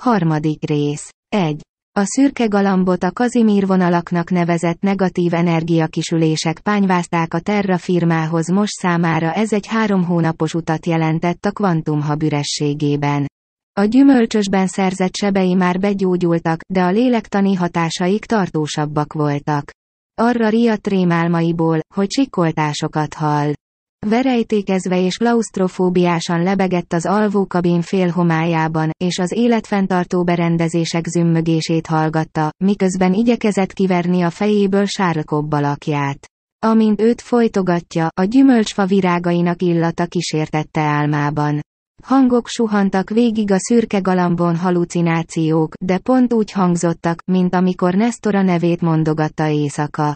Harmadik rész. 1. A szürke galambot a Kazimír vonalaknak nevezett negatív energiakisülések pányvázták a Terra firmához most számára ez egy három hónapos utat jelentett a kvantumhab ürességében. A gyümölcsösben szerzett sebei már begyógyultak, de a lélektani hatásaik tartósabbak voltak. Arra riadt rémálmaiból, hogy sikoltásokat hall. Verejtékezve és klaustrofóbiásan lebegett az alvókabin félhomályában, és az életfenntartó berendezések zümmögését hallgatta, miközben igyekezett kiverni a fejéből sárkobb alakját. Amint őt folytogatja, a gyümölcsfa virágainak illata kísértette álmában. Hangok suhantak végig a szürke galambon halucinációk, de pont úgy hangzottak, mint amikor Nestora nevét mondogatta éjszaka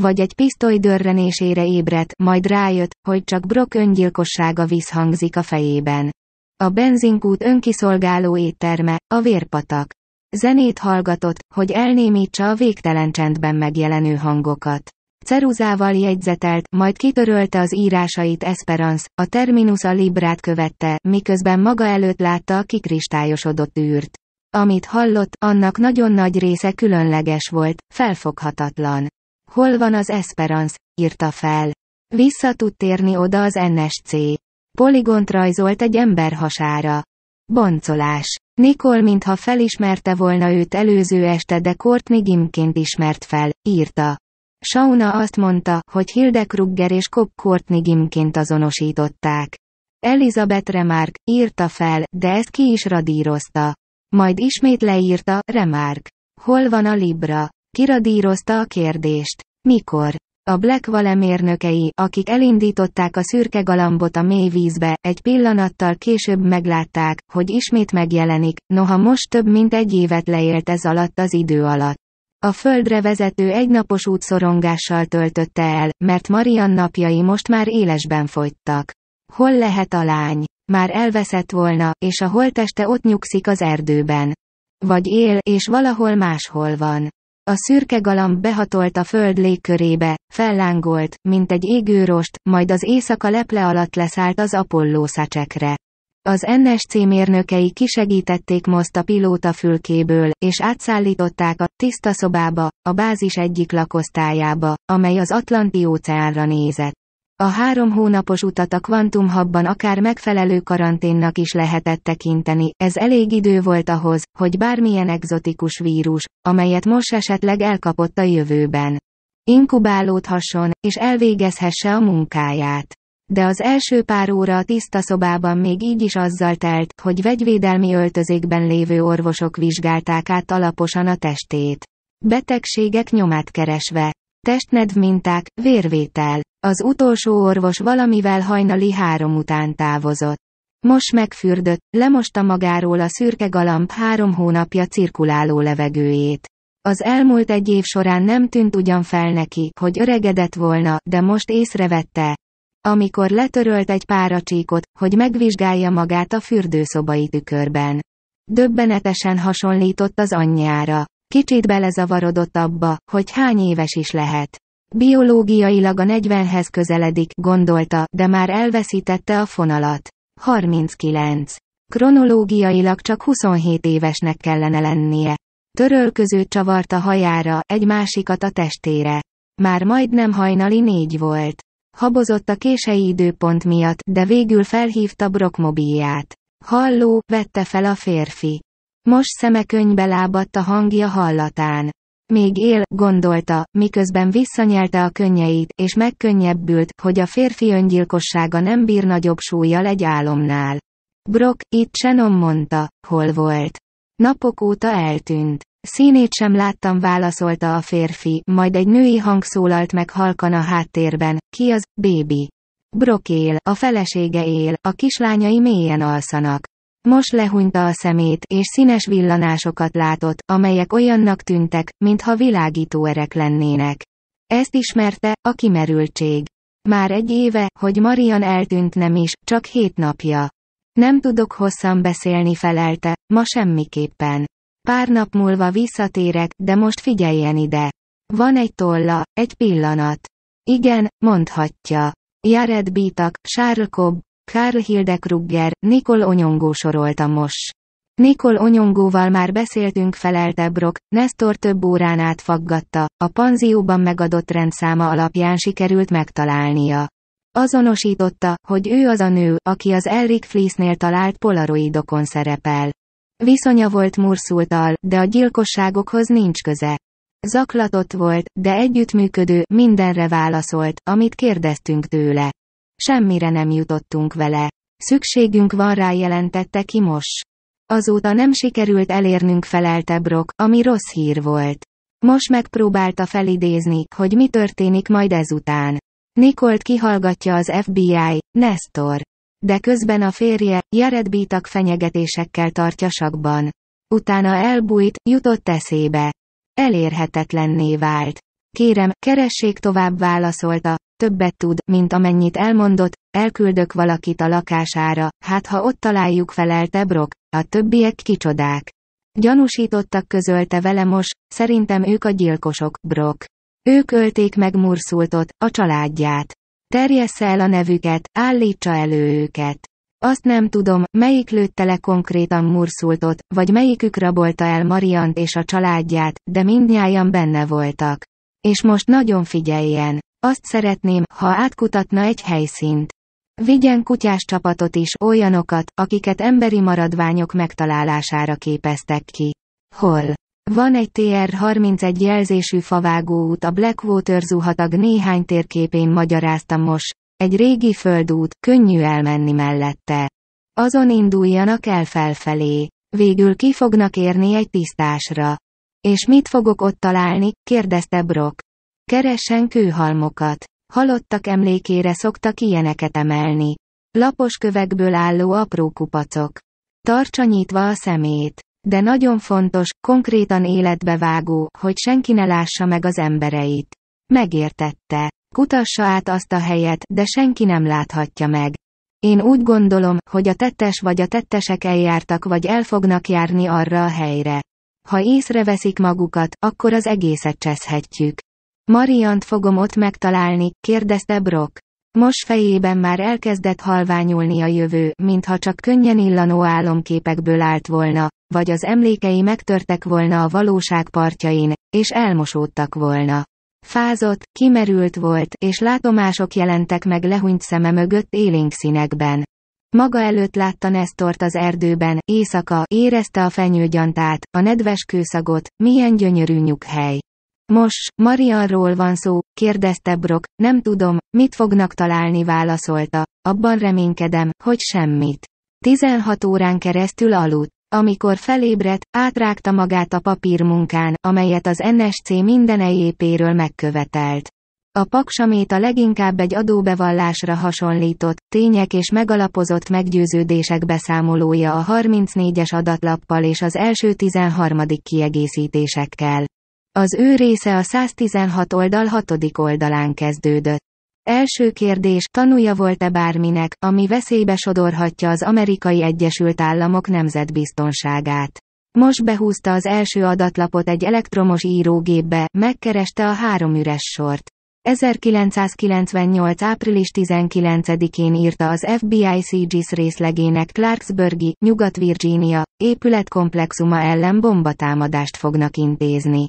vagy egy pisztoly dörrenésére ébredt, majd rájött, hogy csak Brock öngyilkossága visszhangzik a fejében. A benzinkút önkiszolgáló étterme, a vérpatak. Zenét hallgatott, hogy elnémítsa a végtelen csendben megjelenő hangokat. Ceruzával jegyzetelt, majd kitörölte az írásait Esperance, a Terminus a Librát követte, miközben maga előtt látta a kikristályosodott űrt. Amit hallott, annak nagyon nagy része különleges volt, felfoghatatlan. Hol van az Esperance? írta fel. Vissza tud térni oda az NSC. Poligont rajzolt egy ember hasára. Boncolás. Nikol mintha felismerte volna őt előző este de Courtney Gimként ismert fel, írta. Sauna azt mondta, hogy Krugger és Kopp Courtney Gimként azonosították. Elizabeth Remark, írta fel, de ezt ki is radírozta. Majd ismét leírta, Remark. Hol van a Libra? Kiradírozta a kérdést. Mikor? A Black valemérnökei, akik elindították a szürke galambot a mély vízbe, egy pillanattal később meglátták, hogy ismét megjelenik, noha most több mint egy évet leélt ez alatt az idő alatt. A földre vezető egynapos út szorongással töltötte el, mert Marian napjai most már élesben fogytak. Hol lehet a lány? Már elveszett volna, és a holteste ott nyugszik az erdőben. Vagy él, és valahol máshol van. A szürke galamb behatolt a föld légkörébe, fellángolt, mint egy égőrost, majd az éjszaka leple alatt leszállt az Apollo szacsekre. Az NSC mérnökei kisegítették most a pilóta fülkéből, és átszállították a tiszta szobába, a bázis egyik lakosztályába, amely az Atlanti óceánra nézett. A három hónapos utat a Quantum Hubban akár megfelelő karanténnak is lehetett tekinteni, ez elég idő volt ahhoz, hogy bármilyen egzotikus vírus, amelyet most esetleg elkapott a jövőben, inkubálódhasson, és elvégezhesse a munkáját. De az első pár óra a tiszta szobában még így is azzal telt, hogy vegyvédelmi öltözékben lévő orvosok vizsgálták át alaposan a testét. Betegségek nyomát keresve. Testnedv minták, vérvétel, az utolsó orvos valamivel hajnali három után távozott. Most megfürdött, lemosta magáról a szürke galamb három hónapja cirkuláló levegőjét. Az elmúlt egy év során nem tűnt ugyan fel neki, hogy öregedett volna, de most észrevette. Amikor letörölt egy páracsíkot, hogy megvizsgálja magát a fürdőszobai tükörben. Döbbenetesen hasonlított az anyjára. Kicsit belezavarodott abba, hogy hány éves is lehet. Biológiailag a 40-hez közeledik, gondolta, de már elveszítette a fonalat. 39. Kronológiailag csak 27 évesnek kellene lennie. Törölköző csavart a hajára, egy másikat a testére. Már majdnem hajnali négy volt. Habozott a kései időpont miatt, de végül felhívta Brock mobilját. Halló, vette fel a férfi. Most szeme könybe lábadt a hangja hallatán. Még él, gondolta, miközben visszanyelte a könnyeit, és megkönnyebbült, hogy a férfi öngyilkossága nem bír nagyobb súlyjal egy álomnál. Brock, itt Shannon mondta, hol volt. Napok óta eltűnt. Színét sem láttam válaszolta a férfi, majd egy női hang szólalt meg halkan a háttérben, ki az, bébi. Brock él, a felesége él, a kislányai mélyen alszanak. Most lehunyta a szemét, és színes villanásokat látott, amelyek olyannak tűntek, mintha világítóerek lennének. Ezt ismerte, a kimerültség. Már egy éve, hogy Marian eltűnt nem is, csak hét napja. Nem tudok hosszan beszélni felelte, ma semmiképpen. Pár nap múlva visszatérek, de most figyeljen ide. Van egy tolla, egy pillanat. Igen, mondhatja. Jared Bítak, Charles Cobb, Karl Hildekrugger, Nikol Onyongó sorolta most. Nikol Onyongóval már beszéltünk felelte Brock, Nestor több órán át faggatta, a panzióban megadott rendszáma alapján sikerült megtalálnia. Azonosította, hogy ő az a nő, aki az Elric Fleece-nél talált polaroidokon szerepel. Viszonya volt Murszultal, de a gyilkosságokhoz nincs köze. Zaklatott volt, de együttműködő, mindenre válaszolt, amit kérdeztünk tőle. Semmire nem jutottunk vele. Szükségünk van rá jelentette ki most. Azóta nem sikerült elérnünk felelte Brock, ami rossz hír volt. Most megpróbálta felidézni, hogy mi történik majd ezután. Nikolt kihallgatja az FBI, Nestor. De közben a férje, Jared Bítak fenyegetésekkel tartja sakban. Utána elbújt, jutott eszébe. Elérhetetlenné vált. Kérem, keressék tovább válaszolta, többet tud, mint amennyit elmondott, elküldök valakit a lakására, hát ha ott találjuk felelte Brock, a többiek kicsodák. Gyanúsítottak közölte vele most, szerintem ők a gyilkosok, Brock. Ők ölték meg Murszultot, a családját. Terjessze el a nevüket, állítsa elő őket. Azt nem tudom, melyik lőtte le konkrétan Murszultot, vagy melyikük rabolta el Mariant és a családját, de mindnyájan benne voltak. És most nagyon figyeljen. Azt szeretném, ha átkutatna egy helyszínt. Vigyen kutyás csapatot is, olyanokat, akiket emberi maradványok megtalálására képeztek ki. Hol? Van egy TR-31 jelzésű favágóút a Blackwater zuhatag néhány térképén magyaráztam most, egy régi földút, könnyű elmenni mellette. Azon induljanak el felfelé. Végül ki fognak érni egy tisztásra. És mit fogok ott találni, kérdezte Brock. Keressen kőhalmokat. Halottak emlékére szoktak ilyeneket emelni. Lapos kövekből álló apró kupacok. Tartsa nyitva a szemét. De nagyon fontos, konkrétan életbe vágó, hogy senki ne lássa meg az embereit. Megértette. Kutassa át azt a helyet, de senki nem láthatja meg. Én úgy gondolom, hogy a tettes vagy a tettesek eljártak vagy el fognak járni arra a helyre. Ha észreveszik magukat, akkor az egészet cseszhetjük. Mariant fogom ott megtalálni, kérdezte Brock. Most fejében már elkezdett halványulni a jövő, mintha csak könnyen illanó álomképekből állt volna, vagy az emlékei megtörtek volna a valóság partjain, és elmosódtak volna. Fázott, kimerült volt, és látomások jelentek meg lehúnyt szeme mögött élénk színekben. Maga előtt látta Nestort az erdőben, éjszaka, érezte a fenyőgyantát, a nedves kőszagot, milyen gyönyörű nyughely. Most, Marianról van szó, kérdezte Brock, nem tudom, mit fognak találni válaszolta, abban reménykedem, hogy semmit. 16 órán keresztül aludt. Amikor felébredt, átrágta magát a papírmunkán, amelyet az NSC minden EJP-ről megkövetelt. A paksamét a leginkább egy adóbevallásra hasonlított, tények és megalapozott meggyőződések beszámolója a 34-es adatlappal és az első 13. kiegészítésekkel. Az ő része a 116 oldal 6. oldalán kezdődött. Első kérdés, tanúja volt-e bárminek, ami veszélybe sodorhatja az amerikai Egyesült Államok nemzetbiztonságát. Most behúzta az első adatlapot egy elektromos írógépbe, megkereste a három üres sort. 1998. április 19-én írta az FBI CGIS részlegének Clarksburgi, Nyugat-Virginia, épületkomplexuma ellen bombatámadást fognak intézni.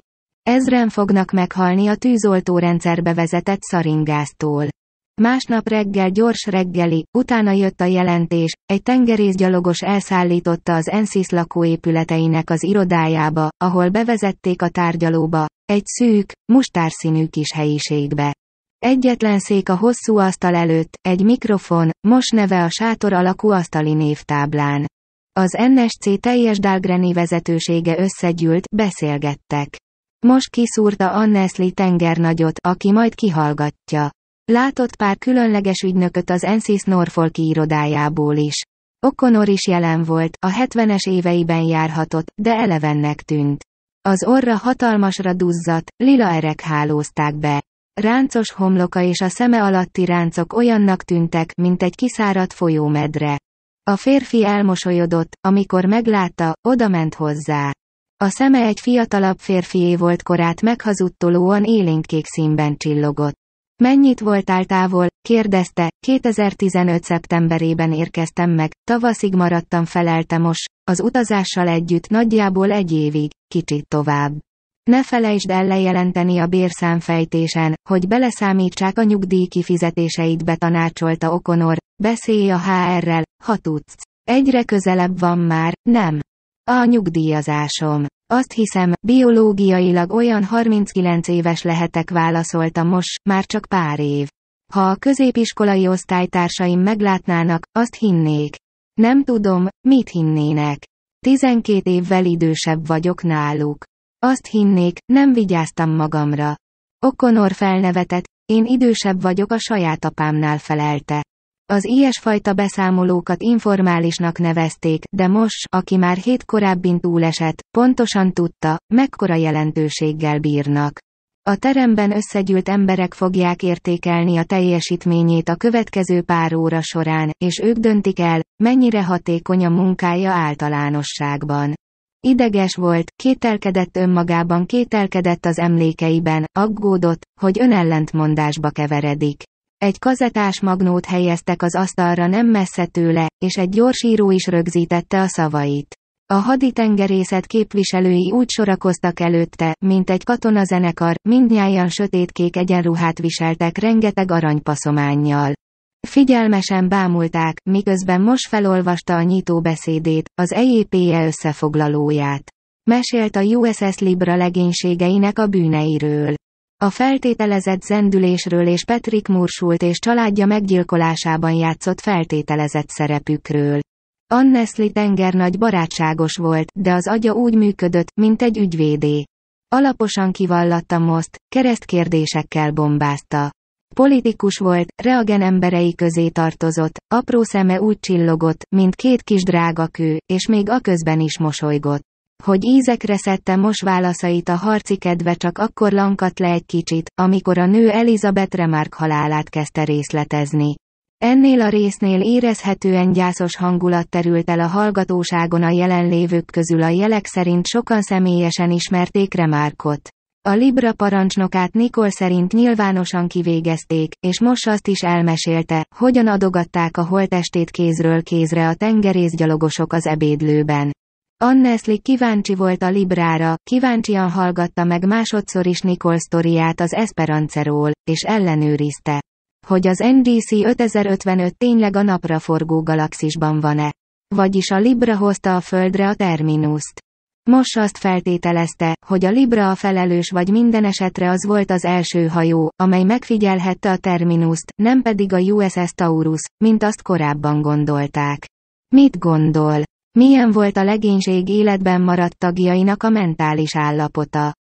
Ezren fognak meghalni a tűzoltórendszerbe vezetett szaringáztól. Másnap reggel gyors reggeli, utána jött a jelentés, egy tengerészgyalogos elszállította az Ensis lakóépületeinek az irodájába, ahol bevezették a tárgyalóba, egy szűk, mustárszínű kis helyiségbe. Egyetlen szék a hosszú asztal előtt, egy mikrofon, most neve a sátor alakú asztali névtáblán. Az NSC teljes Dalgreni vezetősége összegyűlt, beszélgettek. Most kiszúrta Anneszli tengernagyot, aki majd kihallgatja. Látott pár különleges ügynököt az Ensis Norfolk irodájából is. Okonor is jelen volt, a 70-es éveiben járhatott, de elevennek tűnt. Az orra hatalmasra duzzat, lila erek hálózták be. Ráncos homloka és a szeme alatti ráncok olyannak tűntek, mint egy kiszáradt folyómedre. A férfi elmosolyodott, amikor meglátta, odament hozzá. A szeme egy fiatalabb férfié volt korát meghazudtolóan élénkkék színben csillogott. Mennyit voltál távol? kérdezte, 2015. szeptemberében érkeztem meg, tavaszig maradtam felelte most, az utazással együtt nagyjából egy évig, kicsit tovább. Ne felejtsd el lejelenteni a bérszámfejtésen, hogy beleszámítsák a nyugdíj kifizetéseit betanácsolta Okonor, beszélj a HR-rel, ha tudsz. Egyre közelebb van már, nem? A nyugdíjazásom. Azt hiszem, biológiailag olyan 39 éves lehetek válaszolta most, már csak pár év. Ha a középiskolai osztálytársaim meglátnának, azt hinnék. Nem tudom, mit hinnének. 12 évvel idősebb vagyok náluk. Azt hinnék, nem vigyáztam magamra. Okonor felnevetett, én idősebb vagyok a saját apámnál felelte. Az ilyesfajta beszámolókat informálisnak nevezték, de most, aki már hét korábbin túlesett, pontosan tudta, mekkora jelentőséggel bírnak. A teremben összegyűlt emberek fogják értékelni a teljesítményét a következő pár óra során, és ők döntik el, mennyire hatékony a munkája általánosságban. Ideges volt, kételkedett önmagában, kételkedett az emlékeiben, aggódott, hogy önellentmondásba keveredik. Egy kazetás magnót helyeztek az asztalra nem messze tőle, és egy gyorsíró is rögzítette a szavait. A haditengerészet képviselői úgy sorakoztak előtte, mint egy katonazenekar, mindnyájan sötétkék egyenruhát viseltek rengeteg aranypaszományjal. Figyelmesen bámulták, miközben most felolvasta a nyitóbeszédét, az EJPE összefoglalóját. Mesélt a USS Libra legénységeinek a bűneiről. A feltételezett zendülésről és Petrik Mursult és családja meggyilkolásában játszott feltételezett szerepükről. Annesli tengernagy barátságos volt, de az agya úgy működött, mint egy ügyvédé. Alaposan kivallatta most, keresztkérdésekkel bombázta. Politikus volt, reagen emberei közé tartozott, apró szeme úgy csillogott, mint két kis drága kő, és még a közben is mosolygott hogy ízekre szedte mos válaszait a harci kedve csak akkor lankadt le egy kicsit, amikor a nő Elizabeth Remark halálát kezdte részletezni. Ennél a résznél érezhetően gyászos hangulat terült el a hallgatóságon a jelenlévők közül a jelek szerint sokan személyesen ismerték Remarkot. A Libra parancsnokát Nikol szerint nyilvánosan kivégezték, és most azt is elmesélte, hogyan adogatták a holtestét kézről kézre a tengerészgyalogosok az ebédlőben. Annesli kíváncsi volt a Librára, kíváncsian hallgatta meg másodszor is Nikol sztoriát az Esperanceról, és ellenőrizte, hogy az NDC 5055 tényleg a napraforgó galaxisban van-e. Vagyis a Libra hozta a Földre a terminuszt. Most azt feltételezte, hogy a Libra a felelős vagy minden esetre az volt az első hajó, amely megfigyelhette a terminuszt, nem pedig a USS Taurus, mint azt korábban gondolták. Mit gondol? Milyen volt a legénység életben maradt tagjainak a mentális állapota?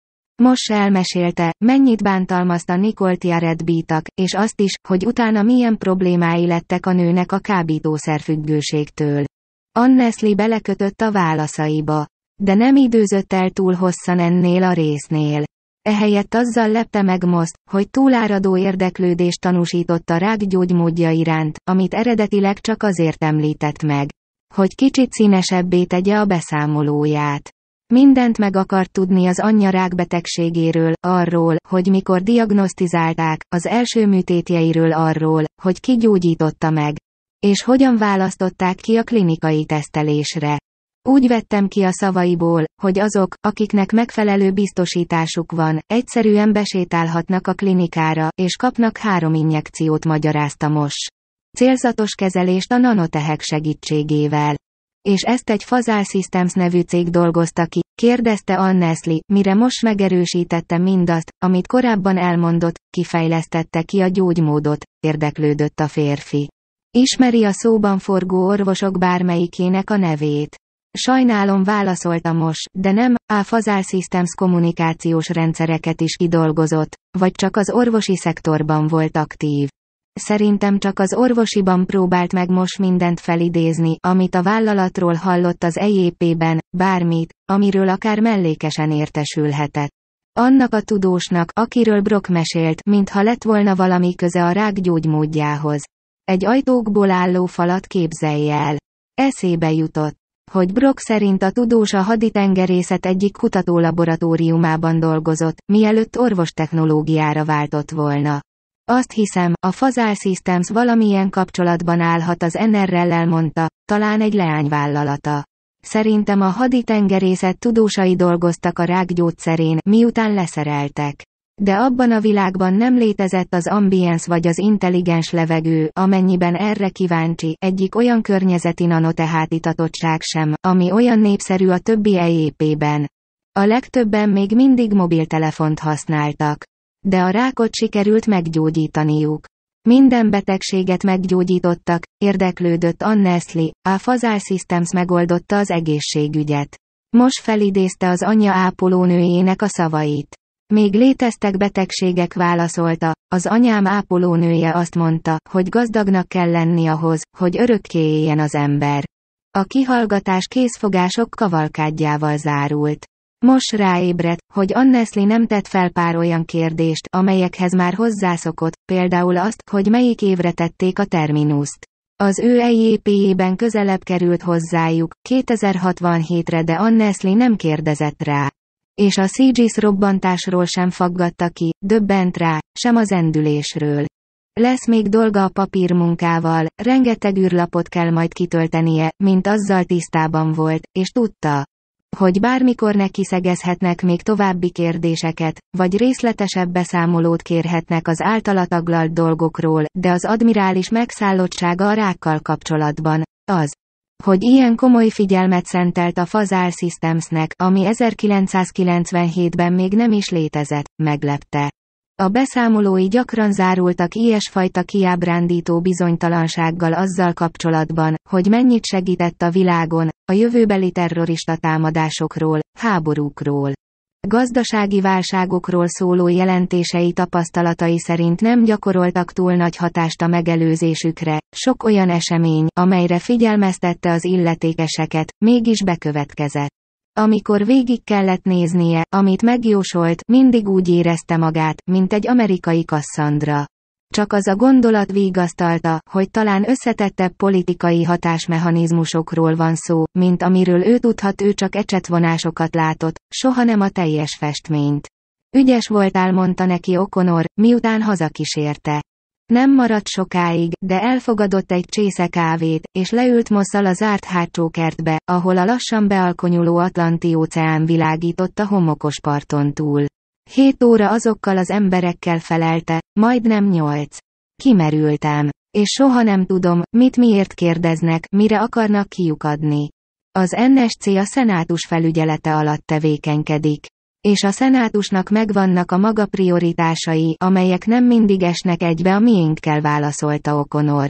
Most elmesélte, mennyit bántalmazta Nikolti Jared Bítak, és azt is, hogy utána milyen problémái lettek a nőnek a kábítószerfüggőségtől. Annesli belekötött a válaszaiba. De nem időzött el túl hosszan ennél a résznél. Ehelyett azzal lepte meg most, hogy túláradó érdeklődést tanúsított a rák gyógymódja iránt, amit eredetileg csak azért említett meg hogy kicsit színesebbé tegye a beszámolóját. Mindent meg akart tudni az anyja rákbetegségéről, arról, hogy mikor diagnosztizálták, az első műtétjeiről arról, hogy ki gyógyította meg, és hogyan választották ki a klinikai tesztelésre. Úgy vettem ki a szavaiból, hogy azok, akiknek megfelelő biztosításuk van, egyszerűen besétálhatnak a klinikára, és kapnak három injekciót magyarázta most. Célzatos kezelést a nanotehek segítségével. És ezt egy Fazal Systems nevű cég dolgozta ki, kérdezte Annesli, mire most megerősítette mindazt, amit korábban elmondott, kifejlesztette ki a gyógymódot, érdeklődött a férfi. Ismeri a szóban forgó orvosok bármelyikének a nevét. Sajnálom válaszolta most, de nem, a Fazal Systems kommunikációs rendszereket is kidolgozott, vagy csak az orvosi szektorban volt aktív. Szerintem csak az orvosiban próbált meg most mindent felidézni, amit a vállalatról hallott az EJP-ben, bármit, amiről akár mellékesen értesülhetett. Annak a tudósnak, akiről Brock mesélt, mintha lett volna valami köze a rák gyógymódjához. Egy ajtókból álló falat képzelje el. Eszébe jutott, hogy Brock szerint a tudós a haditengerészet egyik kutatólaboratóriumában dolgozott, mielőtt orvostechnológiára váltott volna. Azt hiszem, a Fazal Systems valamilyen kapcsolatban állhat az NRL-lel elmondta, talán egy leányvállalata. Szerintem a haditengerészet tudósai dolgoztak a rákgyógyszerén, miután leszereltek. De abban a világban nem létezett az ambience vagy az intelligens levegő, amennyiben erre kíváncsi, egyik olyan környezeti nanotehátitatottság sem, ami olyan népszerű a többi EJP-ben. A legtöbben még mindig mobiltelefont használtak. De a rákot sikerült meggyógyítaniuk. Minden betegséget meggyógyítottak, érdeklődött Ann a Fazal Systems megoldotta az egészségügyet. Most felidézte az anyja ápolónőjének a szavait. Még léteztek betegségek válaszolta, az anyám ápolónője azt mondta, hogy gazdagnak kell lenni ahhoz, hogy örökké éljen az ember. A kihallgatás készfogások kavalkádjával zárult. Most ráébredt, hogy Annesli nem tett fel pár olyan kérdést, amelyekhez már hozzászokott, például azt, hogy melyik évre tették a terminuszt. Az ő EJP-ben közelebb került hozzájuk, 2067-re de Annesli nem kérdezett rá. És a CGS robbantásról sem faggatta ki, döbbent rá, sem az endülésről. Lesz még dolga a papírmunkával, rengeteg űrlapot kell majd kitöltenie, mint azzal tisztában volt, és tudta hogy bármikor neki szegezhetnek még további kérdéseket, vagy részletesebb beszámolót kérhetnek az általa taglalt dolgokról, de az admirális megszállottsága a rákkal kapcsolatban, az, hogy ilyen komoly figyelmet szentelt a Fazal Systemsnek, ami 1997-ben még nem is létezett, meglepte. A beszámolói gyakran zárultak ilyesfajta kiábrándító bizonytalansággal azzal kapcsolatban, hogy mennyit segített a világon, a jövőbeli terrorista támadásokról, háborúkról. Gazdasági válságokról szóló jelentései tapasztalatai szerint nem gyakoroltak túl nagy hatást a megelőzésükre, sok olyan esemény, amelyre figyelmeztette az illetékeseket, mégis bekövetkezett. Amikor végig kellett néznie, amit megjósolt, mindig úgy érezte magát, mint egy amerikai Cassandra. Csak az a gondolat vigasztalta, hogy talán összetettebb politikai hatásmechanizmusokról van szó, mint amiről ő tudhat ő csak ecsetvonásokat látott, soha nem a teljes festményt. Ügyes voltál mondta neki Okonor, miután hazakísérte. Nem maradt sokáig, de elfogadott egy csésze kávét, és leült mosszal a zárt hátsó kertbe, ahol a lassan bealkonyuló Atlanti óceán világított a homokos parton túl. Hét óra azokkal az emberekkel felelte, majdnem nyolc. Kimerültem. És soha nem tudom, mit miért kérdeznek, mire akarnak kiukadni. Az NSC a szenátus felügyelete alatt tevékenykedik. És a szenátusnak megvannak a maga prioritásai, amelyek nem mindig esnek egybe a miénkkel válaszolta Okonor.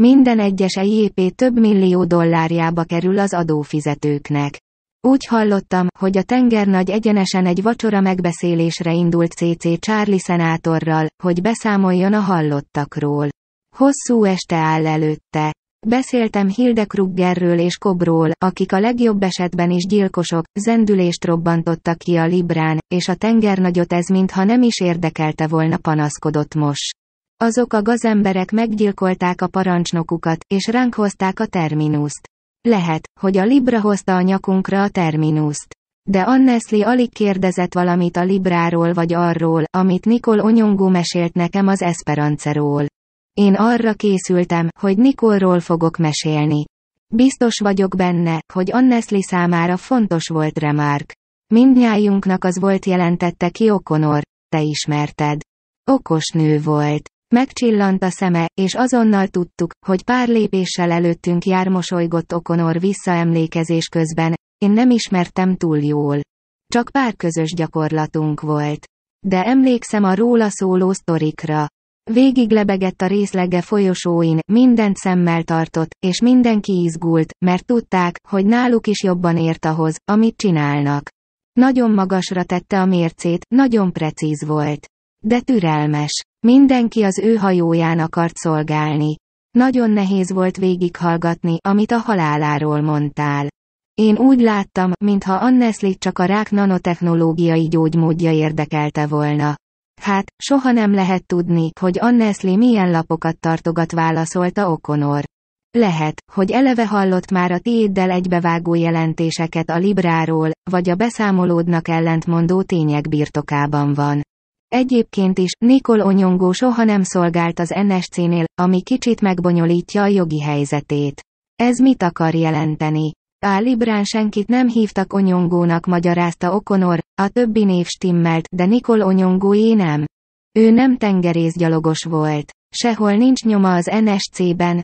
Minden egyes EJP több millió dollárjába kerül az adófizetőknek. Úgy hallottam, hogy a tengernagy egyenesen egy vacsora megbeszélésre indult CC Charlie szenátorral, hogy beszámoljon a hallottakról. Hosszú este áll előtte. Beszéltem Hilde Kruggerről és Kobról, akik a legjobb esetben is gyilkosok, zendülést robbantottak ki a Librán, és a tengernagyot ez mintha nem is érdekelte volna panaszkodott most. Azok a gazemberek meggyilkolták a parancsnokukat, és ránk hozták a terminuszt. Lehet, hogy a Libra hozta a nyakunkra a terminuszt. De Annesli alig kérdezett valamit a Libráról vagy arról, amit Nikol Onyongó mesélt nekem az Esperanceról. Én arra készültem, hogy Nikolról fogok mesélni. Biztos vagyok benne, hogy Annesli számára fontos volt Remark. Mindnyájunknak az volt jelentette ki Okonor, te ismerted. Okos nő volt. Megcsillant a szeme, és azonnal tudtuk, hogy pár lépéssel előttünk jár mosolygott Okonor visszaemlékezés közben, én nem ismertem túl jól. Csak pár közös gyakorlatunk volt. De emlékszem a róla szóló sztorikra. Végig lebegett a részlege folyosóin, mindent szemmel tartott, és mindenki izgult, mert tudták, hogy náluk is jobban ért ahhoz, amit csinálnak. Nagyon magasra tette a mércét, nagyon precíz volt. De türelmes. Mindenki az ő hajóján akart szolgálni. Nagyon nehéz volt végighallgatni, amit a haláláról mondtál. Én úgy láttam, mintha Anneslit csak a rák nanotechnológiai gyógymódja érdekelte volna. Hát, soha nem lehet tudni, hogy Annesli milyen lapokat tartogat válaszolta Okonor. Lehet, hogy eleve hallott már a tiéddel egybevágó jelentéseket a Libráról, vagy a beszámolódnak ellentmondó tények birtokában van. Egyébként is, Nikol Onyongó soha nem szolgált az NSC-nél, ami kicsit megbonyolítja a jogi helyzetét. Ez mit akar jelenteni? A Librán senkit nem hívtak Onyongónak magyarázta Okonor, a többi név stimmelt, de Nikol Onyongóé nem. Ő nem tengerészgyalogos volt. Sehol nincs nyoma az NSC-ben.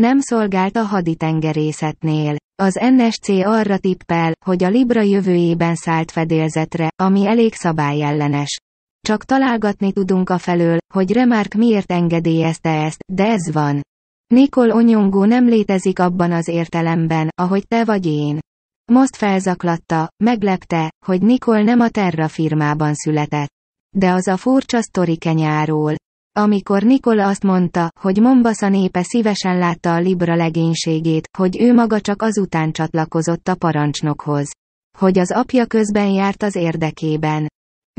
Nem szolgált a haditengerészetnél. Az NSC arra tippel, hogy a Libra jövőjében szállt fedélzetre, ami elég szabályellenes. Csak találgatni tudunk a felől, hogy Remark miért engedélyezte ezt, de ez van. Nikol Onyongó nem létezik abban az értelemben, ahogy te vagy én. Most felzaklatta, meglepte, hogy Nikol nem a Terra firmában született. De az a furcsa sztori kenyáról. Amikor Nikol azt mondta, hogy Mombasa népe szívesen látta a Libra legénységét, hogy ő maga csak azután csatlakozott a parancsnokhoz. Hogy az apja közben járt az érdekében.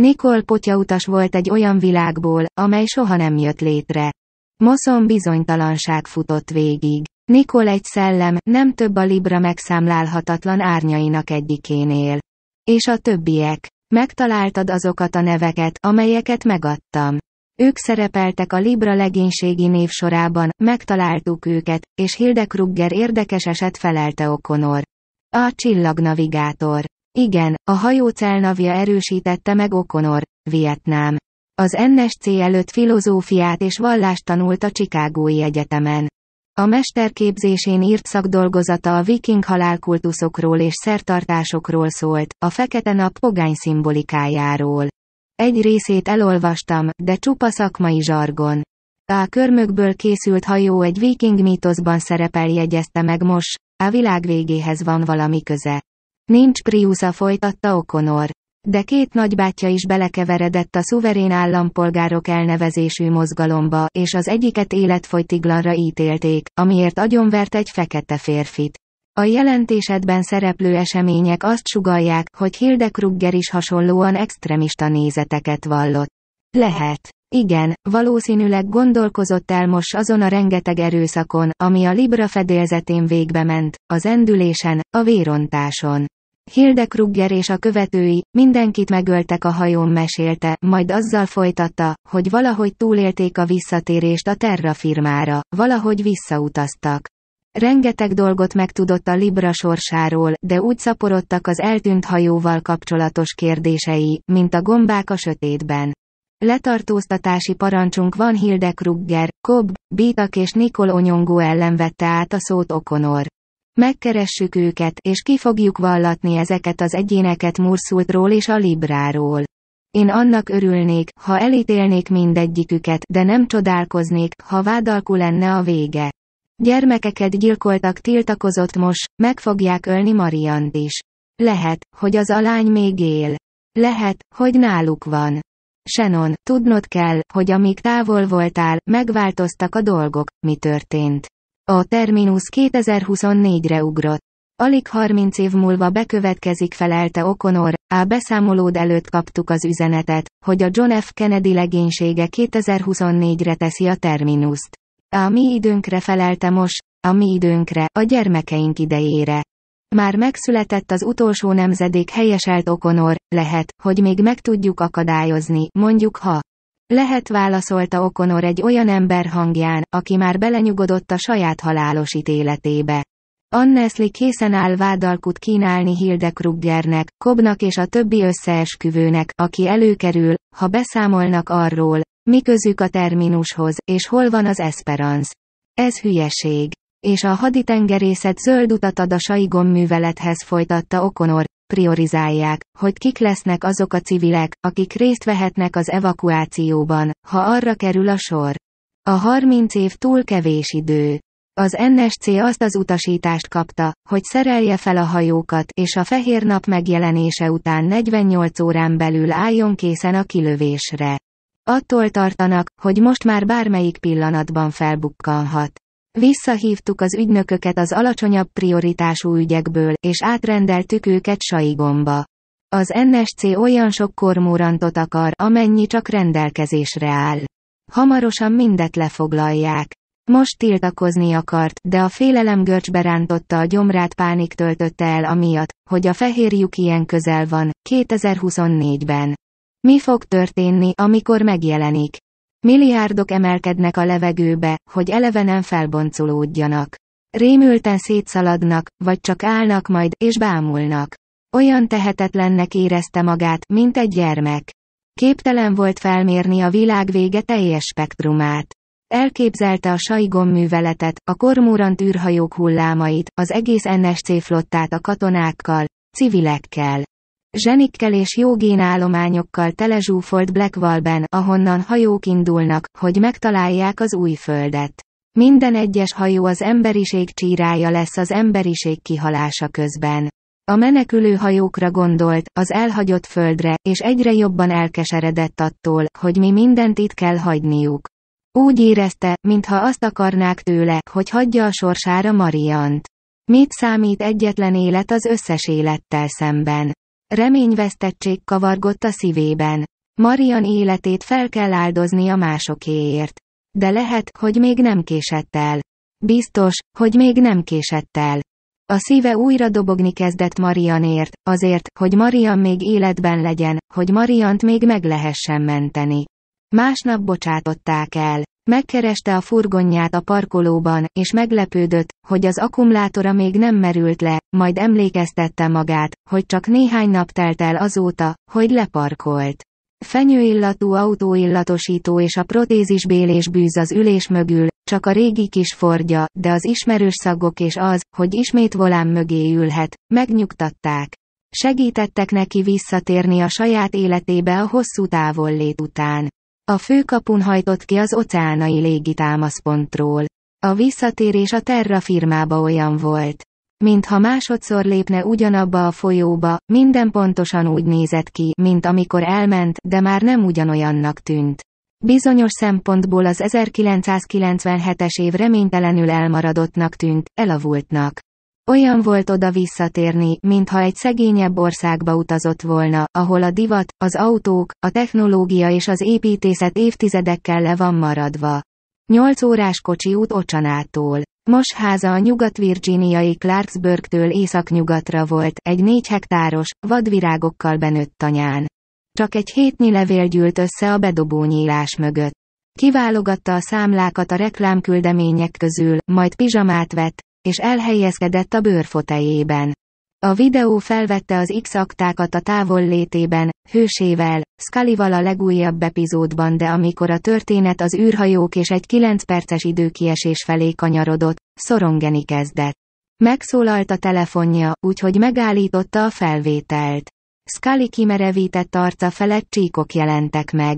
Nikol potyautas volt egy olyan világból, amely soha nem jött létre. Moszon bizonytalanság futott végig. Nikol egy szellem, nem több a Libra megszámlálhatatlan árnyainak egyikénél. És a többiek. Megtaláltad azokat a neveket, amelyeket megadtam. Ők szerepeltek a Libra legénységi névsorában, megtaláltuk őket, és Krugger érdekes eset felelte Okonor. A csillagnavigátor. Igen, a hajó célnavja erősítette meg Okonor, Vietnám. Az NSC előtt filozófiát és vallást tanult a Csikágói Egyetemen. A mesterképzésén írt szakdolgozata a viking halálkultuszokról és szertartásokról szólt, a fekete nap pogány szimbolikájáról. Egy részét elolvastam, de csupa szakmai zsargon. A körmökből készült hajó egy viking mítoszban szerepel jegyezte meg most, a világ végéhez van valami köze. Nincs Priusa folytatta Okonor. De két nagybátyja is belekeveredett a szuverén állampolgárok elnevezésű mozgalomba, és az egyiket életfolytiglanra ítélték, amiért agyonvert egy fekete férfit. A jelentésedben szereplő események azt sugalják, hogy Hilde Krugger is hasonlóan extremista nézeteket vallott. Lehet. Igen, valószínűleg gondolkozott el most azon a rengeteg erőszakon, ami a Libra fedélzetén végbe ment, az endülésen, a vérontáson. Hilde Krugger és a követői, mindenkit megöltek a hajón mesélte, majd azzal folytatta, hogy valahogy túlélték a visszatérést a Terra firmára, valahogy visszautaztak. Rengeteg dolgot megtudott a Libra sorsáról, de úgy szaporodtak az eltűnt hajóval kapcsolatos kérdései, mint a gombák a sötétben. Letartóztatási parancsunk van Hilde Krugger, Kobb, Bítak és Nikol Onyongó ellen vette át a szót Okonor. Megkeressük őket, és ki fogjuk vallatni ezeket az egyéneket Murszultról és a Libráról. Én annak örülnék, ha elítélnék mindegyiküket, de nem csodálkoznék, ha vádalkú lenne a vége. Gyermekeket gyilkoltak tiltakozott most, meg fogják ölni Mariant is. Lehet, hogy az a lány még él. Lehet, hogy náluk van. Shannon, tudnod kell, hogy amíg távol voltál, megváltoztak a dolgok, mi történt. A Terminus 2024-re ugrott. Alig 30 év múlva bekövetkezik felelte Okonor, a beszámolód előtt kaptuk az üzenetet, hogy a John F. Kennedy legénysége 2024-re teszi a Terminust. A mi időnkre felelte most, a mi időnkre, a gyermekeink idejére. Már megszületett az utolsó nemzedék helyeselt Okonor, lehet, hogy még meg tudjuk akadályozni, mondjuk ha. Lehet válaszolta Okonor egy olyan ember hangján, aki már belenyugodott a saját halálos ítéletébe. Annesli készen áll vádalkut kínálni Hilde Kruggernek, Kobnak és a többi összeesküvőnek, aki előkerül, ha beszámolnak arról, mi közük a terminushoz, és hol van az Esperance. Ez hülyeség és a haditengerészet zöld utat ad a Saigon művelethez folytatta Okonor, priorizálják, hogy kik lesznek azok a civilek, akik részt vehetnek az evakuációban, ha arra kerül a sor. A 30 év túl kevés idő. Az NSC azt az utasítást kapta, hogy szerelje fel a hajókat, és a fehér nap megjelenése után 48 órán belül álljon készen a kilövésre. Attól tartanak, hogy most már bármelyik pillanatban felbukkanhat. Visszahívtuk az ügynököket az alacsonyabb prioritású ügyekből, és átrendeltük őket Saigomba. Az NSC olyan sok kormórantot akar, amennyi csak rendelkezésre áll. Hamarosan mindet lefoglalják. Most tiltakozni akart, de a félelem görcsbe rántotta a gyomrát pánik töltötte el amiatt, hogy a fehér lyuk ilyen közel van, 2024-ben. Mi fog történni, amikor megjelenik? Milliárdok emelkednek a levegőbe, hogy elevenen felboncolódjanak. Rémülten szétszaladnak, vagy csak állnak majd, és bámulnak. Olyan tehetetlennek érezte magát, mint egy gyermek. Képtelen volt felmérni a világ vége teljes spektrumát. Elképzelte a Saigon műveletet, a kormórant űrhajók hullámait, az egész NSC flottát a katonákkal, civilekkel. Zsenikkel és jó génállományokkal telezsúfolt Blackwallben, ahonnan hajók indulnak, hogy megtalálják az új földet. Minden egyes hajó az emberiség csírája lesz az emberiség kihalása közben. A menekülő hajókra gondolt, az elhagyott földre, és egyre jobban elkeseredett attól, hogy mi mindent itt kell hagyniuk. Úgy érezte, mintha azt akarnák tőle, hogy hagyja a sorsára Mariant. Mit számít egyetlen élet az összes élettel szemben? Reményvesztettség kavargott a szívében. Marian életét fel kell áldozni a másokéért. De lehet, hogy még nem késett el. Biztos, hogy még nem késett el. A szíve újra dobogni kezdett Marianért, azért, hogy Marian még életben legyen, hogy Mariant még meg lehessen menteni. Másnap bocsátották el. Megkereste a furgonját a parkolóban, és meglepődött, hogy az akkumulátora még nem merült le, majd emlékeztette magát, hogy csak néhány nap telt el azóta, hogy leparkolt. Fenyőillatú autóillatosító és a protézisbélés bűz az ülés mögül, csak a régi kis fordja, de az ismerős szagok és az, hogy ismét volám mögé ülhet, megnyugtatták. Segítettek neki visszatérni a saját életébe a hosszú távollét után. A főkapun hajtott ki az oceánai légitámaszpontról. A visszatérés a Terra firmába olyan volt. Mintha másodszor lépne ugyanabba a folyóba, minden pontosan úgy nézett ki, mint amikor elment, de már nem ugyanolyannak tűnt. Bizonyos szempontból az 1997-es év reménytelenül elmaradottnak tűnt, elavultnak. Olyan volt oda visszatérni, mintha egy szegényebb országba utazott volna, ahol a divat, az autók, a technológia és az építészet évtizedekkel le van maradva. Nyolc órás kocsi út Ocsanától. háza a nyugat-virginiai Clarksburgtől északnyugatra volt, egy négy hektáros, vadvirágokkal benőtt tanyán. Csak egy hétnyi levél gyűlt össze a bedobónyílás mögött. Kiválogatta a számlákat a reklámküldemények közül, majd pizsamát vett, és elhelyezkedett a bőrfoteljében. A videó felvette az X-aktákat a távol létében, hősével, Scalival a legújabb epizódban de amikor a történet az űrhajók és egy 9 perces időkiesés felé kanyarodott, szorongeni kezdett. Megszólalt a telefonja, úgyhogy megállította a felvételt. Scully kimerevített arca felett csíkok jelentek meg.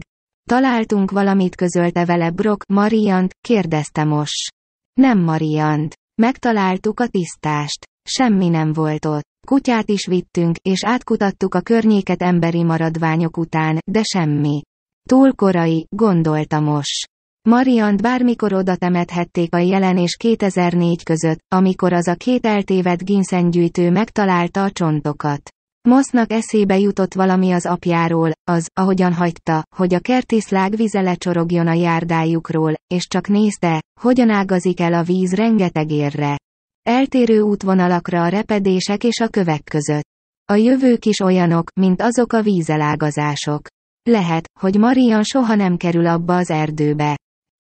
Találtunk valamit közölte vele Brock, Mariant, kérdezte most. Nem Mariant. Megtaláltuk a tisztást. Semmi nem volt ott. Kutyát is vittünk, és átkutattuk a környéket emberi maradványok után, de semmi. Túl korai, gondolta most. Mariant bármikor oda temethették a jelen és 2004 között, amikor az a két eltévedt ginszengyűjtő megtalálta a csontokat. Mosznak eszébe jutott valami az apjáról, az, ahogyan hagyta, hogy a kertészlág vize lecsorogjon a járdájukról, és csak nézte, hogyan ágazik el a víz rengeteg érre. Eltérő útvonalakra a repedések és a kövek között. A jövők is olyanok, mint azok a vízelágazások. Lehet, hogy Marian soha nem kerül abba az erdőbe.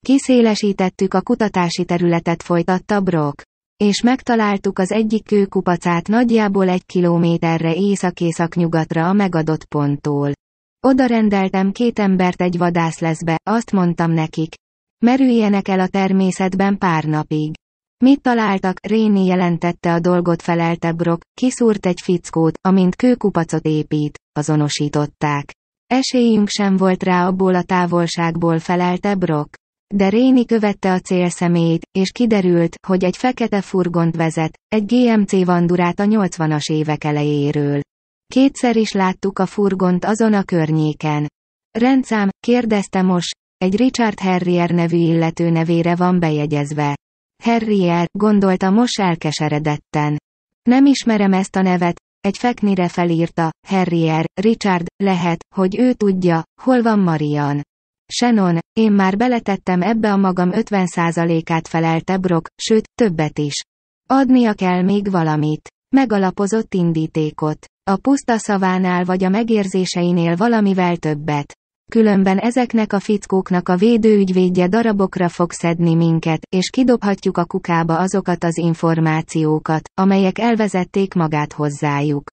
Kiszélesítettük a kutatási területet folytatta Brock. És megtaláltuk az egyik kőkupacát nagyjából egy kilométerre észak-észak-nyugatra a megadott ponttól. Oda rendeltem két embert egy vadász leszbe, azt mondtam nekik. Merüljenek el a természetben pár napig. Mit találtak, Réni jelentette a dolgot felelte Brock, kiszúrt egy fickót, amint kőkupacot épít, azonosították. Esélyünk sem volt rá abból a távolságból felelte Brock. De Réni követte a célszemélyét, és kiderült, hogy egy fekete furgont vezet, egy GMC vandurát a 80-as évek elejéről. Kétszer is láttuk a furgont azon a környéken. Rendszám, kérdezte most, egy Richard Herrier nevű illető nevére van bejegyezve. Herrier, gondolta most elkeseredetten. Nem ismerem ezt a nevet, egy feknire felírta, Herrier, Richard, lehet, hogy ő tudja, hol van Marian. Shannon, én már beletettem ebbe a magam 50%-át felelte Brock, sőt, többet is. Adnia kell még valamit. Megalapozott indítékot. A puszta szavánál vagy a megérzéseinél valamivel többet. Különben ezeknek a fickóknak a védőügyvédje darabokra fog szedni minket, és kidobhatjuk a kukába azokat az információkat, amelyek elvezették magát hozzájuk.